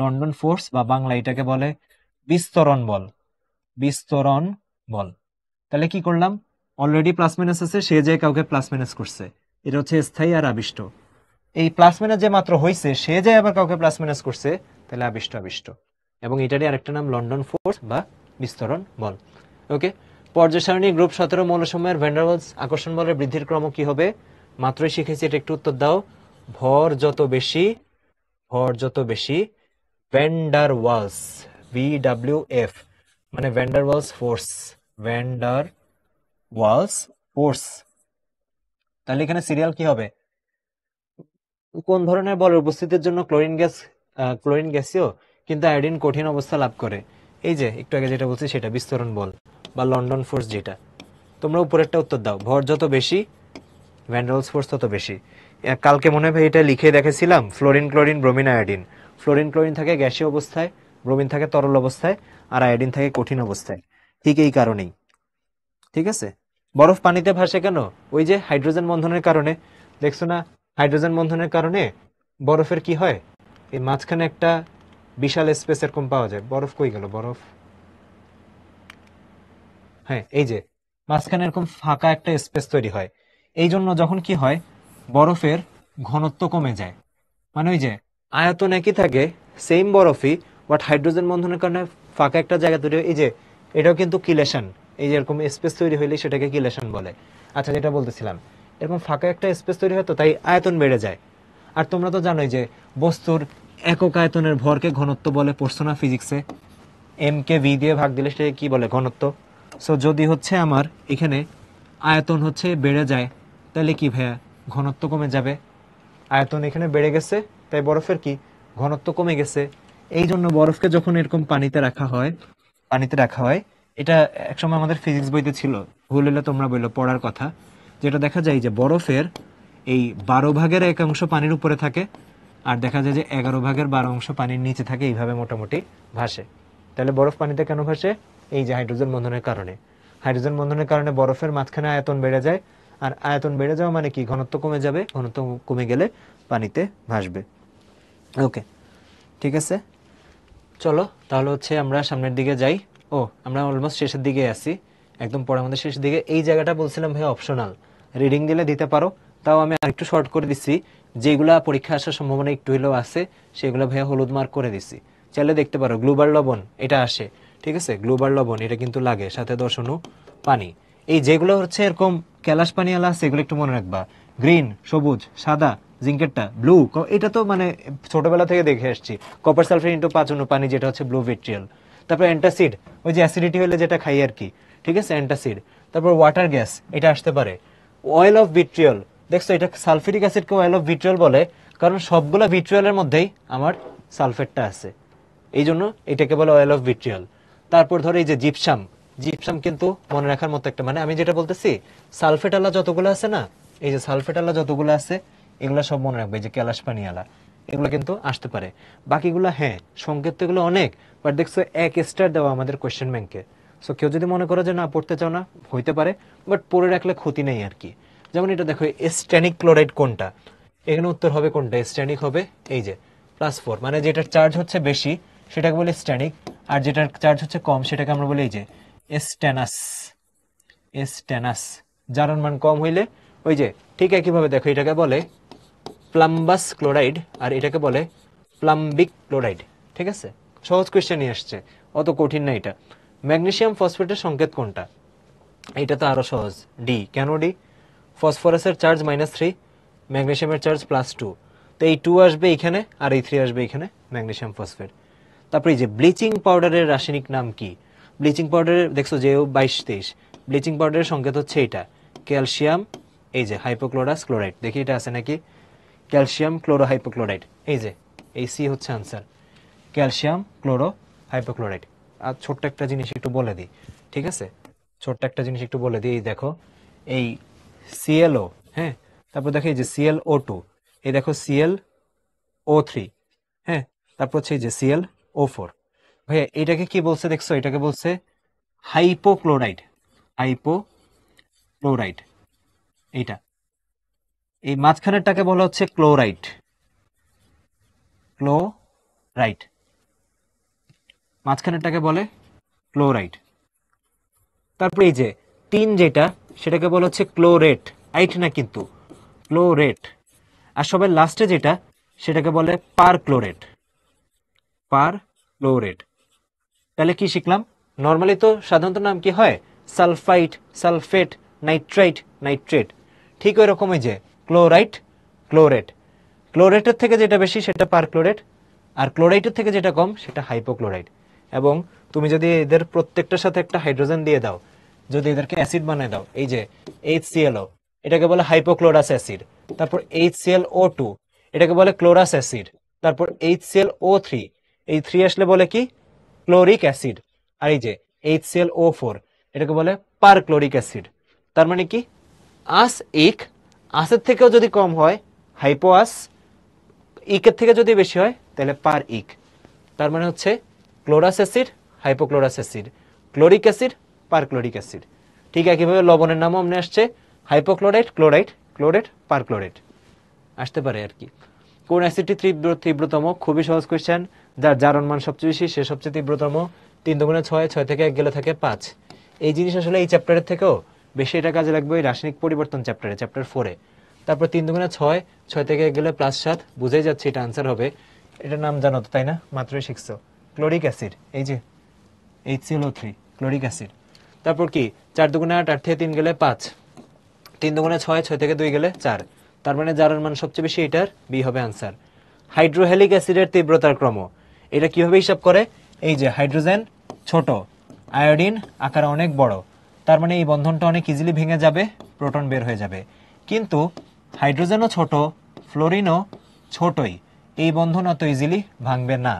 Speaker 2: লন্ডন ফোর্স বা বাংলা এটাকে বলে বিস্তরণ বল বিস্তরণ বল তাহলে কি করলাম অলরেডি প্লাস মাইনাস আছে সে যে কাউকে প্লাস মাইনাস করছে এটা হচ্ছে স্থায়ী আর আবিষ্ট এই প্লাস মাইনাস যে মাত্র হয়েছে সে যে আবার কাউকে প্লাস মাইনাস করছে তাহলে আবিষ্ট আবিষ্ট এবং এটারই আরেকটা নাম লন্ডন ফোর্স বা বিস্তরণ বল ওকে পর্যায়সারণী গ্রুপ সতেরো মৌলসমূহের ভেন্ডারবলস আকর্ষণ বলের বৃদ্ধির ক্রম কি হবে মাত্রই শিখেছি এটা একটু উত্তর দাও ভর যত বেশি ভর যত বেশি van der Waals V W F মানে van der Waals force van der Waals force তাহলে এখানে সিরিয়াল কি হবে কোন ধরনের বলের উপস্থিতির জন্য ক্লোরিন গ্যাস ক্লোরিন গ্যাসীয় কিন্তু আয়োডিন কঠিন অবস্থা লাভ করে এই যে একটু আগে যেটা বলছি সেটা বিস্তরণ বল বা লন্ডন ফোর্স যেটা তোমরা উপরেরটা উত্তর দাও ভর যত বেশি ভ্যান্ডালস ফোর্স তত বেশি কালকে মনে হয় এটা লিখে দেখেছিলাম fluorine chlorine bromine iodine fluorine chlorine থাকে গ্যাসীয় অবস্থায় ব্রোমিন থাকে তরল অবস্থায় আর আয়োডিন থাকে কঠিন অবস্থায় ঠিক এই কারণেই ঠিক আছে বরফ পানিতে ভাসে কেন ওই যে হাইড্রোজেন বন্ধনের কারণে দেখছো না হাইড্রোজেন বন্ধনের কারণে বরফের কি হয় এই মাঝখানে একটা বিশাল স্পেস এরকম পাওয়া যায় বরফ কই গেল বরফ হ্যাঁ এই যে মাঝখানে এরকম ফাঁকা একটা স্পেস তৈরি হয় এই জন্য যখন কি হয় বরফের ঘনত্ব কমে যায় মানে ওই যে আয়তন একই থাকে সেম বরফই বাট হাইড্রোজেন বন্ধনের কারণে ফাঁকা একটা জায়গা তৈরি এই যে এটাও কিন্তু কিলেশন এই যে এরকম স্পেস তৈরি হইলে সেটাকে কিলেশন বলে আচ্ছা যেটা বলতেছিলাম এরকম ফাঁকা একটা স্পেস তৈরি হয় তো তাই আয়তন বেড়ে যায় আর তোমরা তো জানোই যে বস্তুর একক আয়তনের ভরকে ঘনত্ব বলে পড়ছো না ফিজিক্সে এম কে ভি দিয়ে ভাগ দিলে সেটাকে কী বলে ঘনত্ব সো যদি হচ্ছে আমার এখানে আয়তন হচ্ছে বেড়ে যায় তাহলে কি ভাইয়া ঘনত্ব কমে যাবে আয়তন এখানে বেড়ে গেছে তাই বরফের কি ঘনত্ব কমে গেছে এই জন্য বরফকে যখন এরকম পানিতে রাখা হয় পানিতে রাখা হয় এটা একসময় আমাদের ফিজিক্স বইতে ছিল ভুল হলে তোমরা বললো পড়ার কথা যেটা দেখা যায় যে বরফের এই বারো ভাগের একাংশ পানির উপরে থাকে আর দেখা যায় যে এগারো ভাগের বারো অংশ পানির নিচে থাকে এইভাবে মোটামুটি ভাসে তাহলে বরফ পানিতে কেন ভাসে এই যে হাইড্রোজেন বন্ধনের কারণে হাইড্রোজেন বন্ধনের কারণে বরফের মাঝখানে আয়তন বেড়ে যায় আর আয়তন বেড়ে যাওয়া মানে কি ঘনত্ব কমে যাবে ঘনত্ব কমে গেলে পানিতে ভাসবে ওকে ঠিক আছে চলো তাহলে হচ্ছে আমরা সামনের দিকে যাই ও আমরা অলমোস্ট শেষের দিকে আছি একদম পরে আমাদের শেষের দিকে এই জায়গাটা বলছিলাম ভাই অপশনাল রিডিং দিলে দিতে পারো তাও আমি আরেকটু শর্ট করে দিচ্ছি যেগুলা পরীক্ষা আসার সম্ভাবনা একটু হলেও আছে সেগুলো ভাইয়া হলুদ মার্ক করে দিছি চাইলে দেখতে পারো গ্লোবাল লবণ এটা আসে ঠিক আছে গ্লোবার লবণ এটা কিন্তু লাগে সাথে দর্শনও পানি এই যেগুলো হচ্ছে এরকম ক্যালাশ পানিওয়ালা আছে এগুলো একটু মনে রাখবা গ্রিন সবুজ সাদা জিঙ্কেরটা ব্লু এটা তো মানে ছোটবেলা থেকে দেখে আসছি কপার সালফেট ইন্টু পাঁচ অনু পানি যেটা হচ্ছে ব্লু ভিট্রিয়াল তারপর অ্যান্টাসিড ওই যে অ্যাসিডিটি হলে যেটা খাই আর কি ঠিক আছে অ্যান্টাসিড তারপর ওয়াটার গ্যাস এটা আসতে পারে অয়েল অফ ভিট্রিয়াল দেখছো এটা সালফেটিক অ্যাসিডকে অয়েল অফ ভিট্রিয়াল বলে কারণ সবগুলো ভিট্রিয়ালের মধ্যেই আমার সালফেটটা আছে এই জন্য এটাকে বলে অয়েল অফ ভিট্রিয়াল তারপর ধরো এই যে জিপসাম জিপসাম কিন্তু মনে রাখার মতো একটা মানে আমি যেটা বলতেছি সালফেট আলা যতগুলো আছে না এই যে সালফেট আলা যতগুলো আছে এগুলো সব মনে রাখবে যে ক্যালাস পানি আলা এগুলো কিন্তু আসতে পারে বাকিগুলো হ্যাঁ সংকেত তো এগুলো অনেক বাট দেখছো এক স্টার দেওয়া আমাদের কোয়েশ্চেন ব্যাংকে সো কেউ যদি মনে করো যে না পড়তে চাও না হইতে পারে বাট পড়ে রাখলে ক্ষতি নেই আর কি যেমন এটা দেখো স্ট্যানিক ক্লোরাইড কোনটা এখানে উত্তর হবে কোনটা স্ট্যানিক হবে এই যে প্লাস ফোর মানে যেটার চার্জ হচ্ছে বেশি সেটাকে বলে স্ট্যানিক আর যেটার চার্জ হচ্ছে কম সেটাকে আমরা বলি এই যে এস্টেনাস এস্টেনাস যার মান কম হইলে ওই যে ঠিক একইভাবে দেখো এটাকে বলে প্লাম্বাস ক্লোরাইড আর এটাকে বলে প্লাম্বিক ক্লোরাইড ঠিক আছে সহজ কোয়েশ্চেন নিয়ে আসছে অত কঠিন না এটা ম্যাগনেশিয়াম ফসফেটের সংকেত কোনটা এটা তো আরও সহজ ডি কেন ডি ফসফরাসের চার্জ মাইনাস থ্রি ম্যাগনেশিয়ামের চার্জ প্লাস টু তো এই টু আসবে এইখানে আর এই থ্রি আসবে এইখানে ম্যাগনেশিয়াম ফসফেট তারপরে এই যে ব্লিচিং পাউডারের রাসায়নিক নাম কি ব্লিচিং পাউডারের দেখছো যে বাইশ তেইশ ব্লিচিং পাউডারের সংকেত হচ্ছে এটা ক্যালসিয়াম এই যে হাইপোক্লোরাস ক্লোরাইড দেখি এটা আছে নাকি ক্যালসিয়াম ক্লোরো হাইপোক্লোরাইড এই যে এই সি হচ্ছে আনসার ক্যালসিয়াম ক্লোরো হাইপোক্লোরাইড আর ছোট্ট একটা জিনিস একটু বলে দিই ঠিক আছে ছোট্ট একটা জিনিস একটু বলে দিই এই দেখো এই সিএলও হ্যাঁ তারপর দেখো এই যে সিএল ও টু এই দেখো সিএল ও থ্রি হ্যাঁ তারপর হচ্ছে এই যে সিএল ও ফোর ভাইয়া এটাকে কি বলছে দেখছো এটাকে বলছে হাইপোক্লোরাইড হাইপোক্লোরাইড এইটা এই মাঝখানেরটাকে বলা হচ্ছে ক্লোরাইড ক্লোরাইড মাঝখানেরটাকে বলে ক্লোরাইড তারপরে এই যে তিন যেটা সেটাকে বলা হচ্ছে ক্লোরেট আইট না কিন্তু ক্লোরেট আর সবাই লাস্টে যেটা সেটাকে বলে পার ক্লোরেট পার ক্লোরেট তাহলে কি শিখলাম নর্মালি তো সাধারণত নাম কি হয় সালফাইট সালফেট নাইট্রাইট নাইট্রেট ঠিক ওই রকমই যে ক্লোরাইট ক্লোরেট ক্লোরেটের থেকে যেটা বেশি সেটা পারক্লোরেট আর ক্লোরাইটের থেকে যেটা কম সেটা হাইপোক্লোরাইট এবং তুমি যদি এদের প্রত্যেকটার সাথে একটা হাইড্রোজেন দিয়ে দাও যদি এদেরকে অ্যাসিড বানিয়ে দাও এই যে এইচ সিএলও এটাকে বলে হাইপোক্লোরাস অ্যাসিড তারপর এইচ সিএল ও টু এটাকে বলে ক্লোরাস অ্যাসিড তারপর এইচ সিএল ও থ্রি এই থ্রি আসলে বলে কি ক্লোরিক অ্যাসিড আর এই যে এইচ সিএল ও ফোর এটাকে বলে পার ক্লোরিক অ্যাসিড তার মানে কি আস ইক আসের থেকেও যদি কম হয় আস ইকের থেকে যদি বেশি হয় তাহলে পার ইক তার মানে হচ্ছে chlorous acid hypochlorous acid chloric acid perchloric acid ঠিক একইভাবে লবণের নামও অমনে আসছে হাইপোক্লোরাইড ক্লোরাইড ক্লোরেট ক্লোরাইড আসতে পারে আর কি কোন অ্যাসিডটি তীব্র তীব্রতম খুবই সহজ কোয়েশ্চেন যার জারণ মান সবচেয়ে বেশি সে সবচেয়ে তীব্রতম তিন দুগুণে ছয় ছয় থেকে এক গেলে থাকে পাঁচ এই জিনিস আসলে এই চ্যাপ্টারের থেকেও বেশি এটা কাজে লাগবে ওই রাসায়নিক পরিবর্তন চ্যাপ্টারে চ্যাপ্টার ফোরে তারপর তিন দুগুণে ছয় ছয় থেকে এক গেলে প্লাস সাত বুঝেই যাচ্ছে এটা আনসার হবে এটার নাম জানো তো তাই না মাত্রই শিখছো ক্লোরিক অ্যাসিড এই যে H C L O three chloric acid তারপর কি চার দুগুণে আট আট থেকে তিন গেলে পাঁচ তিন দুগুণে ছয় ছয় থেকে দুই গেলে চার তার মানে যার মান সবচেয়ে বেশি এটার বি হবে আনসার হাইড্রোহেলিক অ্যাসিডের তীব্রতার ক্রম এটা কিভাবে হিসাব করে এই যে হাইড্রোজেন ছোট আয়োডিন আকার অনেক বড় তার মানে এই বন্ধনটা অনেক ইজিলি ভেঙে যাবে প্রোটন বের হয়ে যাবে কিন্তু হাইড্রোজেনও ছোট ফ্লোরিনও ছোটই এই বন্ধন অত ইজিলি ভাঙবে না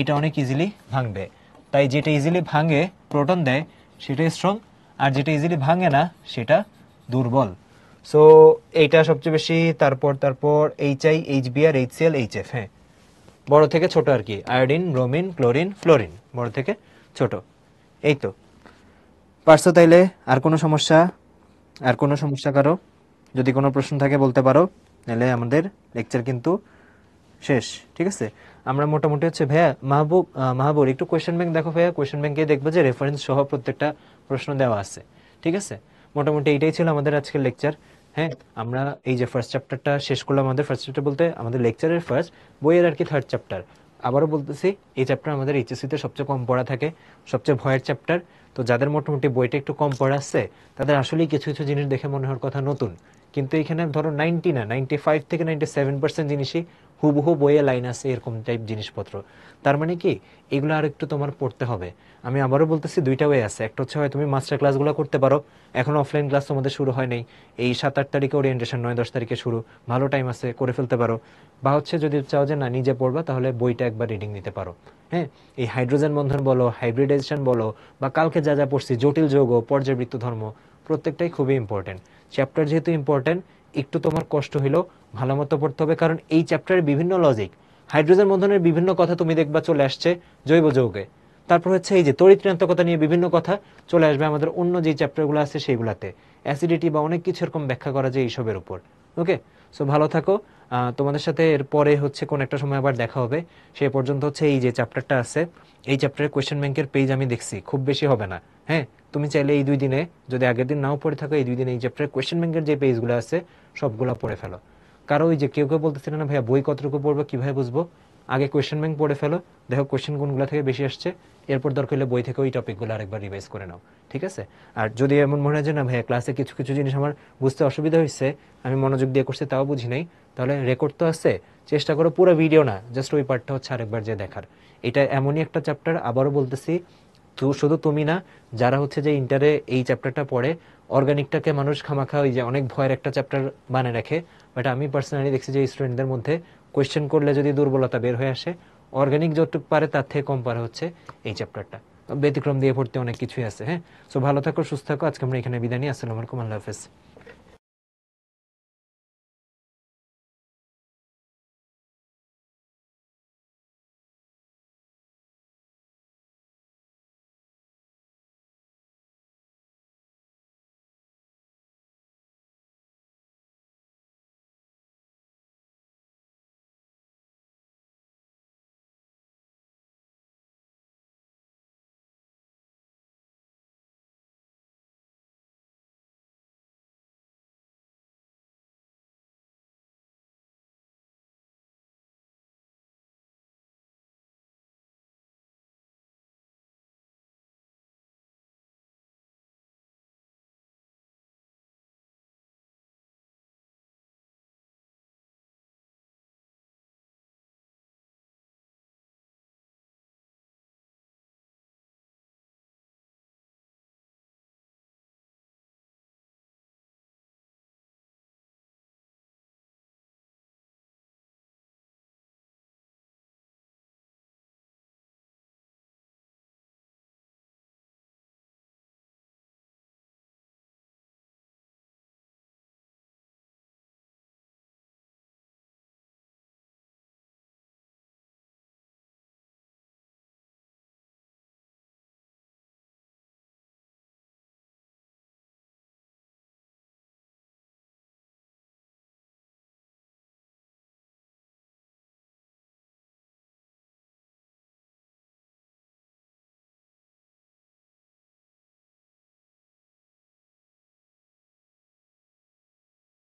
Speaker 2: এটা অনেক ইজিলি ভাঙবে তাই যেটা ইজিলি ভাঙে প্রোটন দেয় সেটা স্ট্রং আর যেটা ইজিলি ভাঙে না সেটা দুর্বল সো এইটা সবচেয়ে বেশি তারপর তারপর H I H B R H C L H F হ্যাঁ বড় থেকে ছোট আর কি আয়োডিন রোমিন ক্লোরিন ফ্লোরিন বড় থেকে ছোট এই তো পারছো তাইলে আর কোনো সমস্যা আর কোনো সমস্যা কারো যদি কোনো প্রশ্ন থাকে বলতে পারো নাহলে আমাদের লেকচার কিন্তু শেষ ঠিক আছে আমরা মোটামুটি হচ্ছে ভাইয়া মাহবুব মাহবুব একটু কোয়েশ্চেন ব্যাংক দেখো ভাইয়া কোয়েশ্চেন ব্যাংকে দেখবো যে রেফারেন্স সহ প্রত্যেকটা প্রশ্ন দেওয়া আছে ঠিক আছে মোটামুটি এইটাই ছিল আমাদের আজকের লেকচার হ্যাঁ আমরা এই যে ফার্স্ট চ্যাপ্টারটা শেষ করলাম আমাদের ফার্স্ট চ্যাপ্টার বলতে আমাদের লেকচারের ফার্স্ট বইয়ের আর কি থার্ড চ্যাপ্টার আবারও বলতেছি এই চ্যাপ্টার আমাদের তে সবচেয়ে কম পড়া থাকে সবচেয়ে ভয়ের চ্যাপ্টার তো যাদের মোটামুটি বইটা একটু কম পড়া আছে তাদের আসলেই কিছু কিছু জিনিস দেখে মনে হওয়ার কথা নতুন কিন্তু এখানে ধরো নাইনটি না নাইনটি ফাইভ থেকে নাইনটি সেভেন পার্সেন্ট জিনিসই হুবহু বইয়ে লাইন আছে এরকম টাইপ জিনিসপত্র তার মানে কি এগুলো আর একটু তোমার পড়তে হবে আমি আবারও বলতেছি দুইটা ওয়ে আছে একটা হচ্ছে হয় তুমি মাস্টার ক্লাসগুলো করতে পারো এখন অফলাইন ক্লাস তোমাদের শুরু হয় নাই এই সাত আট তারিখে ওরিয়েন্টেশন নয় দশ তারিখে শুরু ভালো টাইম আছে করে ফেলতে পারো বা হচ্ছে যদি চাও যে না নিজে পড়বা তাহলে বইটা একবার রিডিং নিতে পারো হ্যাঁ এই হাইড্রোজেন বন্ধন বলো হাইব্রিডাইজেশন বলো বা কালকে যা যা পড়ছি জটিল যৌগ পর্যাবৃত্ত ধর্ম প্রত্যেকটাই খুবই ইম্পর্টেন্ট চ্যাপ্টার যেহেতু ইম্পর্টেন্ট একটু তোমার কষ্ট হইলো ভালো মতো পড়তে হবে কারণ এই চ্যাপ্টারে বিভিন্ন লজিক হাইড্রোজেন বন্ধনের বিভিন্ন কথা তুমি দেখবা চলে আসছে জৈব যৌগে তারপর হচ্ছে এই যে তরিত্রান্তকতা নিয়ে বিভিন্ন কথা চলে আসবে আমাদের অন্য যে চ্যাপ্টারগুলো আছে সেইগুলাতে অ্যাসিডিটি বা অনেক কিছু এরকম ব্যাখ্যা করা যায় এইসবের উপর ওকে সো ভালো থাকো তোমাদের সাথে এরপরে হচ্ছে কোন একটা সময় আবার দেখা হবে সে পর্যন্ত হচ্ছে এই যে চ্যাপ্টারটা আছে এই চ্যাপ্টারে কোয়েশ্চেন ব্যাংকের পেজ আমি দেখছি খুব বেশি হবে না হ্যাঁ তুমি চাইলে এই দুই দিনে যদি আগের দিন নাও পড়ে থাকো এই দুই দিনে এই চ্যাপ্টারে কোয়েশ্চেন ব্যাংকের যে পেজগুলো আছে সবগুলো পড়ে ফেলো কারো ওই যে কেউ কেউ বলতেছিল না ভাইয়া বই কতটুকু পড়বো কীভাবে বুঝবো আগে কোয়েশ্চেন ব্যাংক পড়ে ফেলো দেখো কোয়েশ্চেন কোনগুলো থেকে বেশি আসছে এরপর দরকার হলে বই থেকে ওই টপিকগুলো আরেকবার রিভাইজ করে নাও ঠিক আছে আর যদি এমন মনে হয় যে না ভাইয়া ক্লাসে কিছু কিছু জিনিস আমার বুঝতে অসুবিধা হয়েছে আমি মনোযোগ দিয়ে করছি তাও বুঝি নাই তাহলে রেকর্ড তো আছে চেষ্টা করো পুরো ভিডিও না জাস্ট ওই পার্টটা হচ্ছে আরেকবার যে দেখার এটা এমনই একটা চ্যাপ্টার আবারও বলতেছি তো শুধু তুমি না যারা হচ্ছে যে ইন্টারে এই চ্যাপ্টারটা পড়ে অর্গানিকটাকে মানুষ খামাখা ওই যে অনেক ভয়ের একটা চ্যাপ্টার বানিয়ে রাখে বাট আমি পার্সোনালি দেখছি যে স্টুডেন্টদের মধ্যে কোয়েশ্চেন করলে যদি দুর্বলতা বের হয়ে আসে অর্গানিক যতটুকু পারে তার থেকে কম পারে হচ্ছে এই চ্যাপ্টারটা ব্যতিক্রম দিয়ে ভর্তি অনেক কিছুই
Speaker 1: আছে হ্যাঁ সো ভালো থাকো সুস্থ থাকো আজকে আমরা এখানে বিদায় নিই আসসালামু আলাইকুম আল্লাহ হাফেজ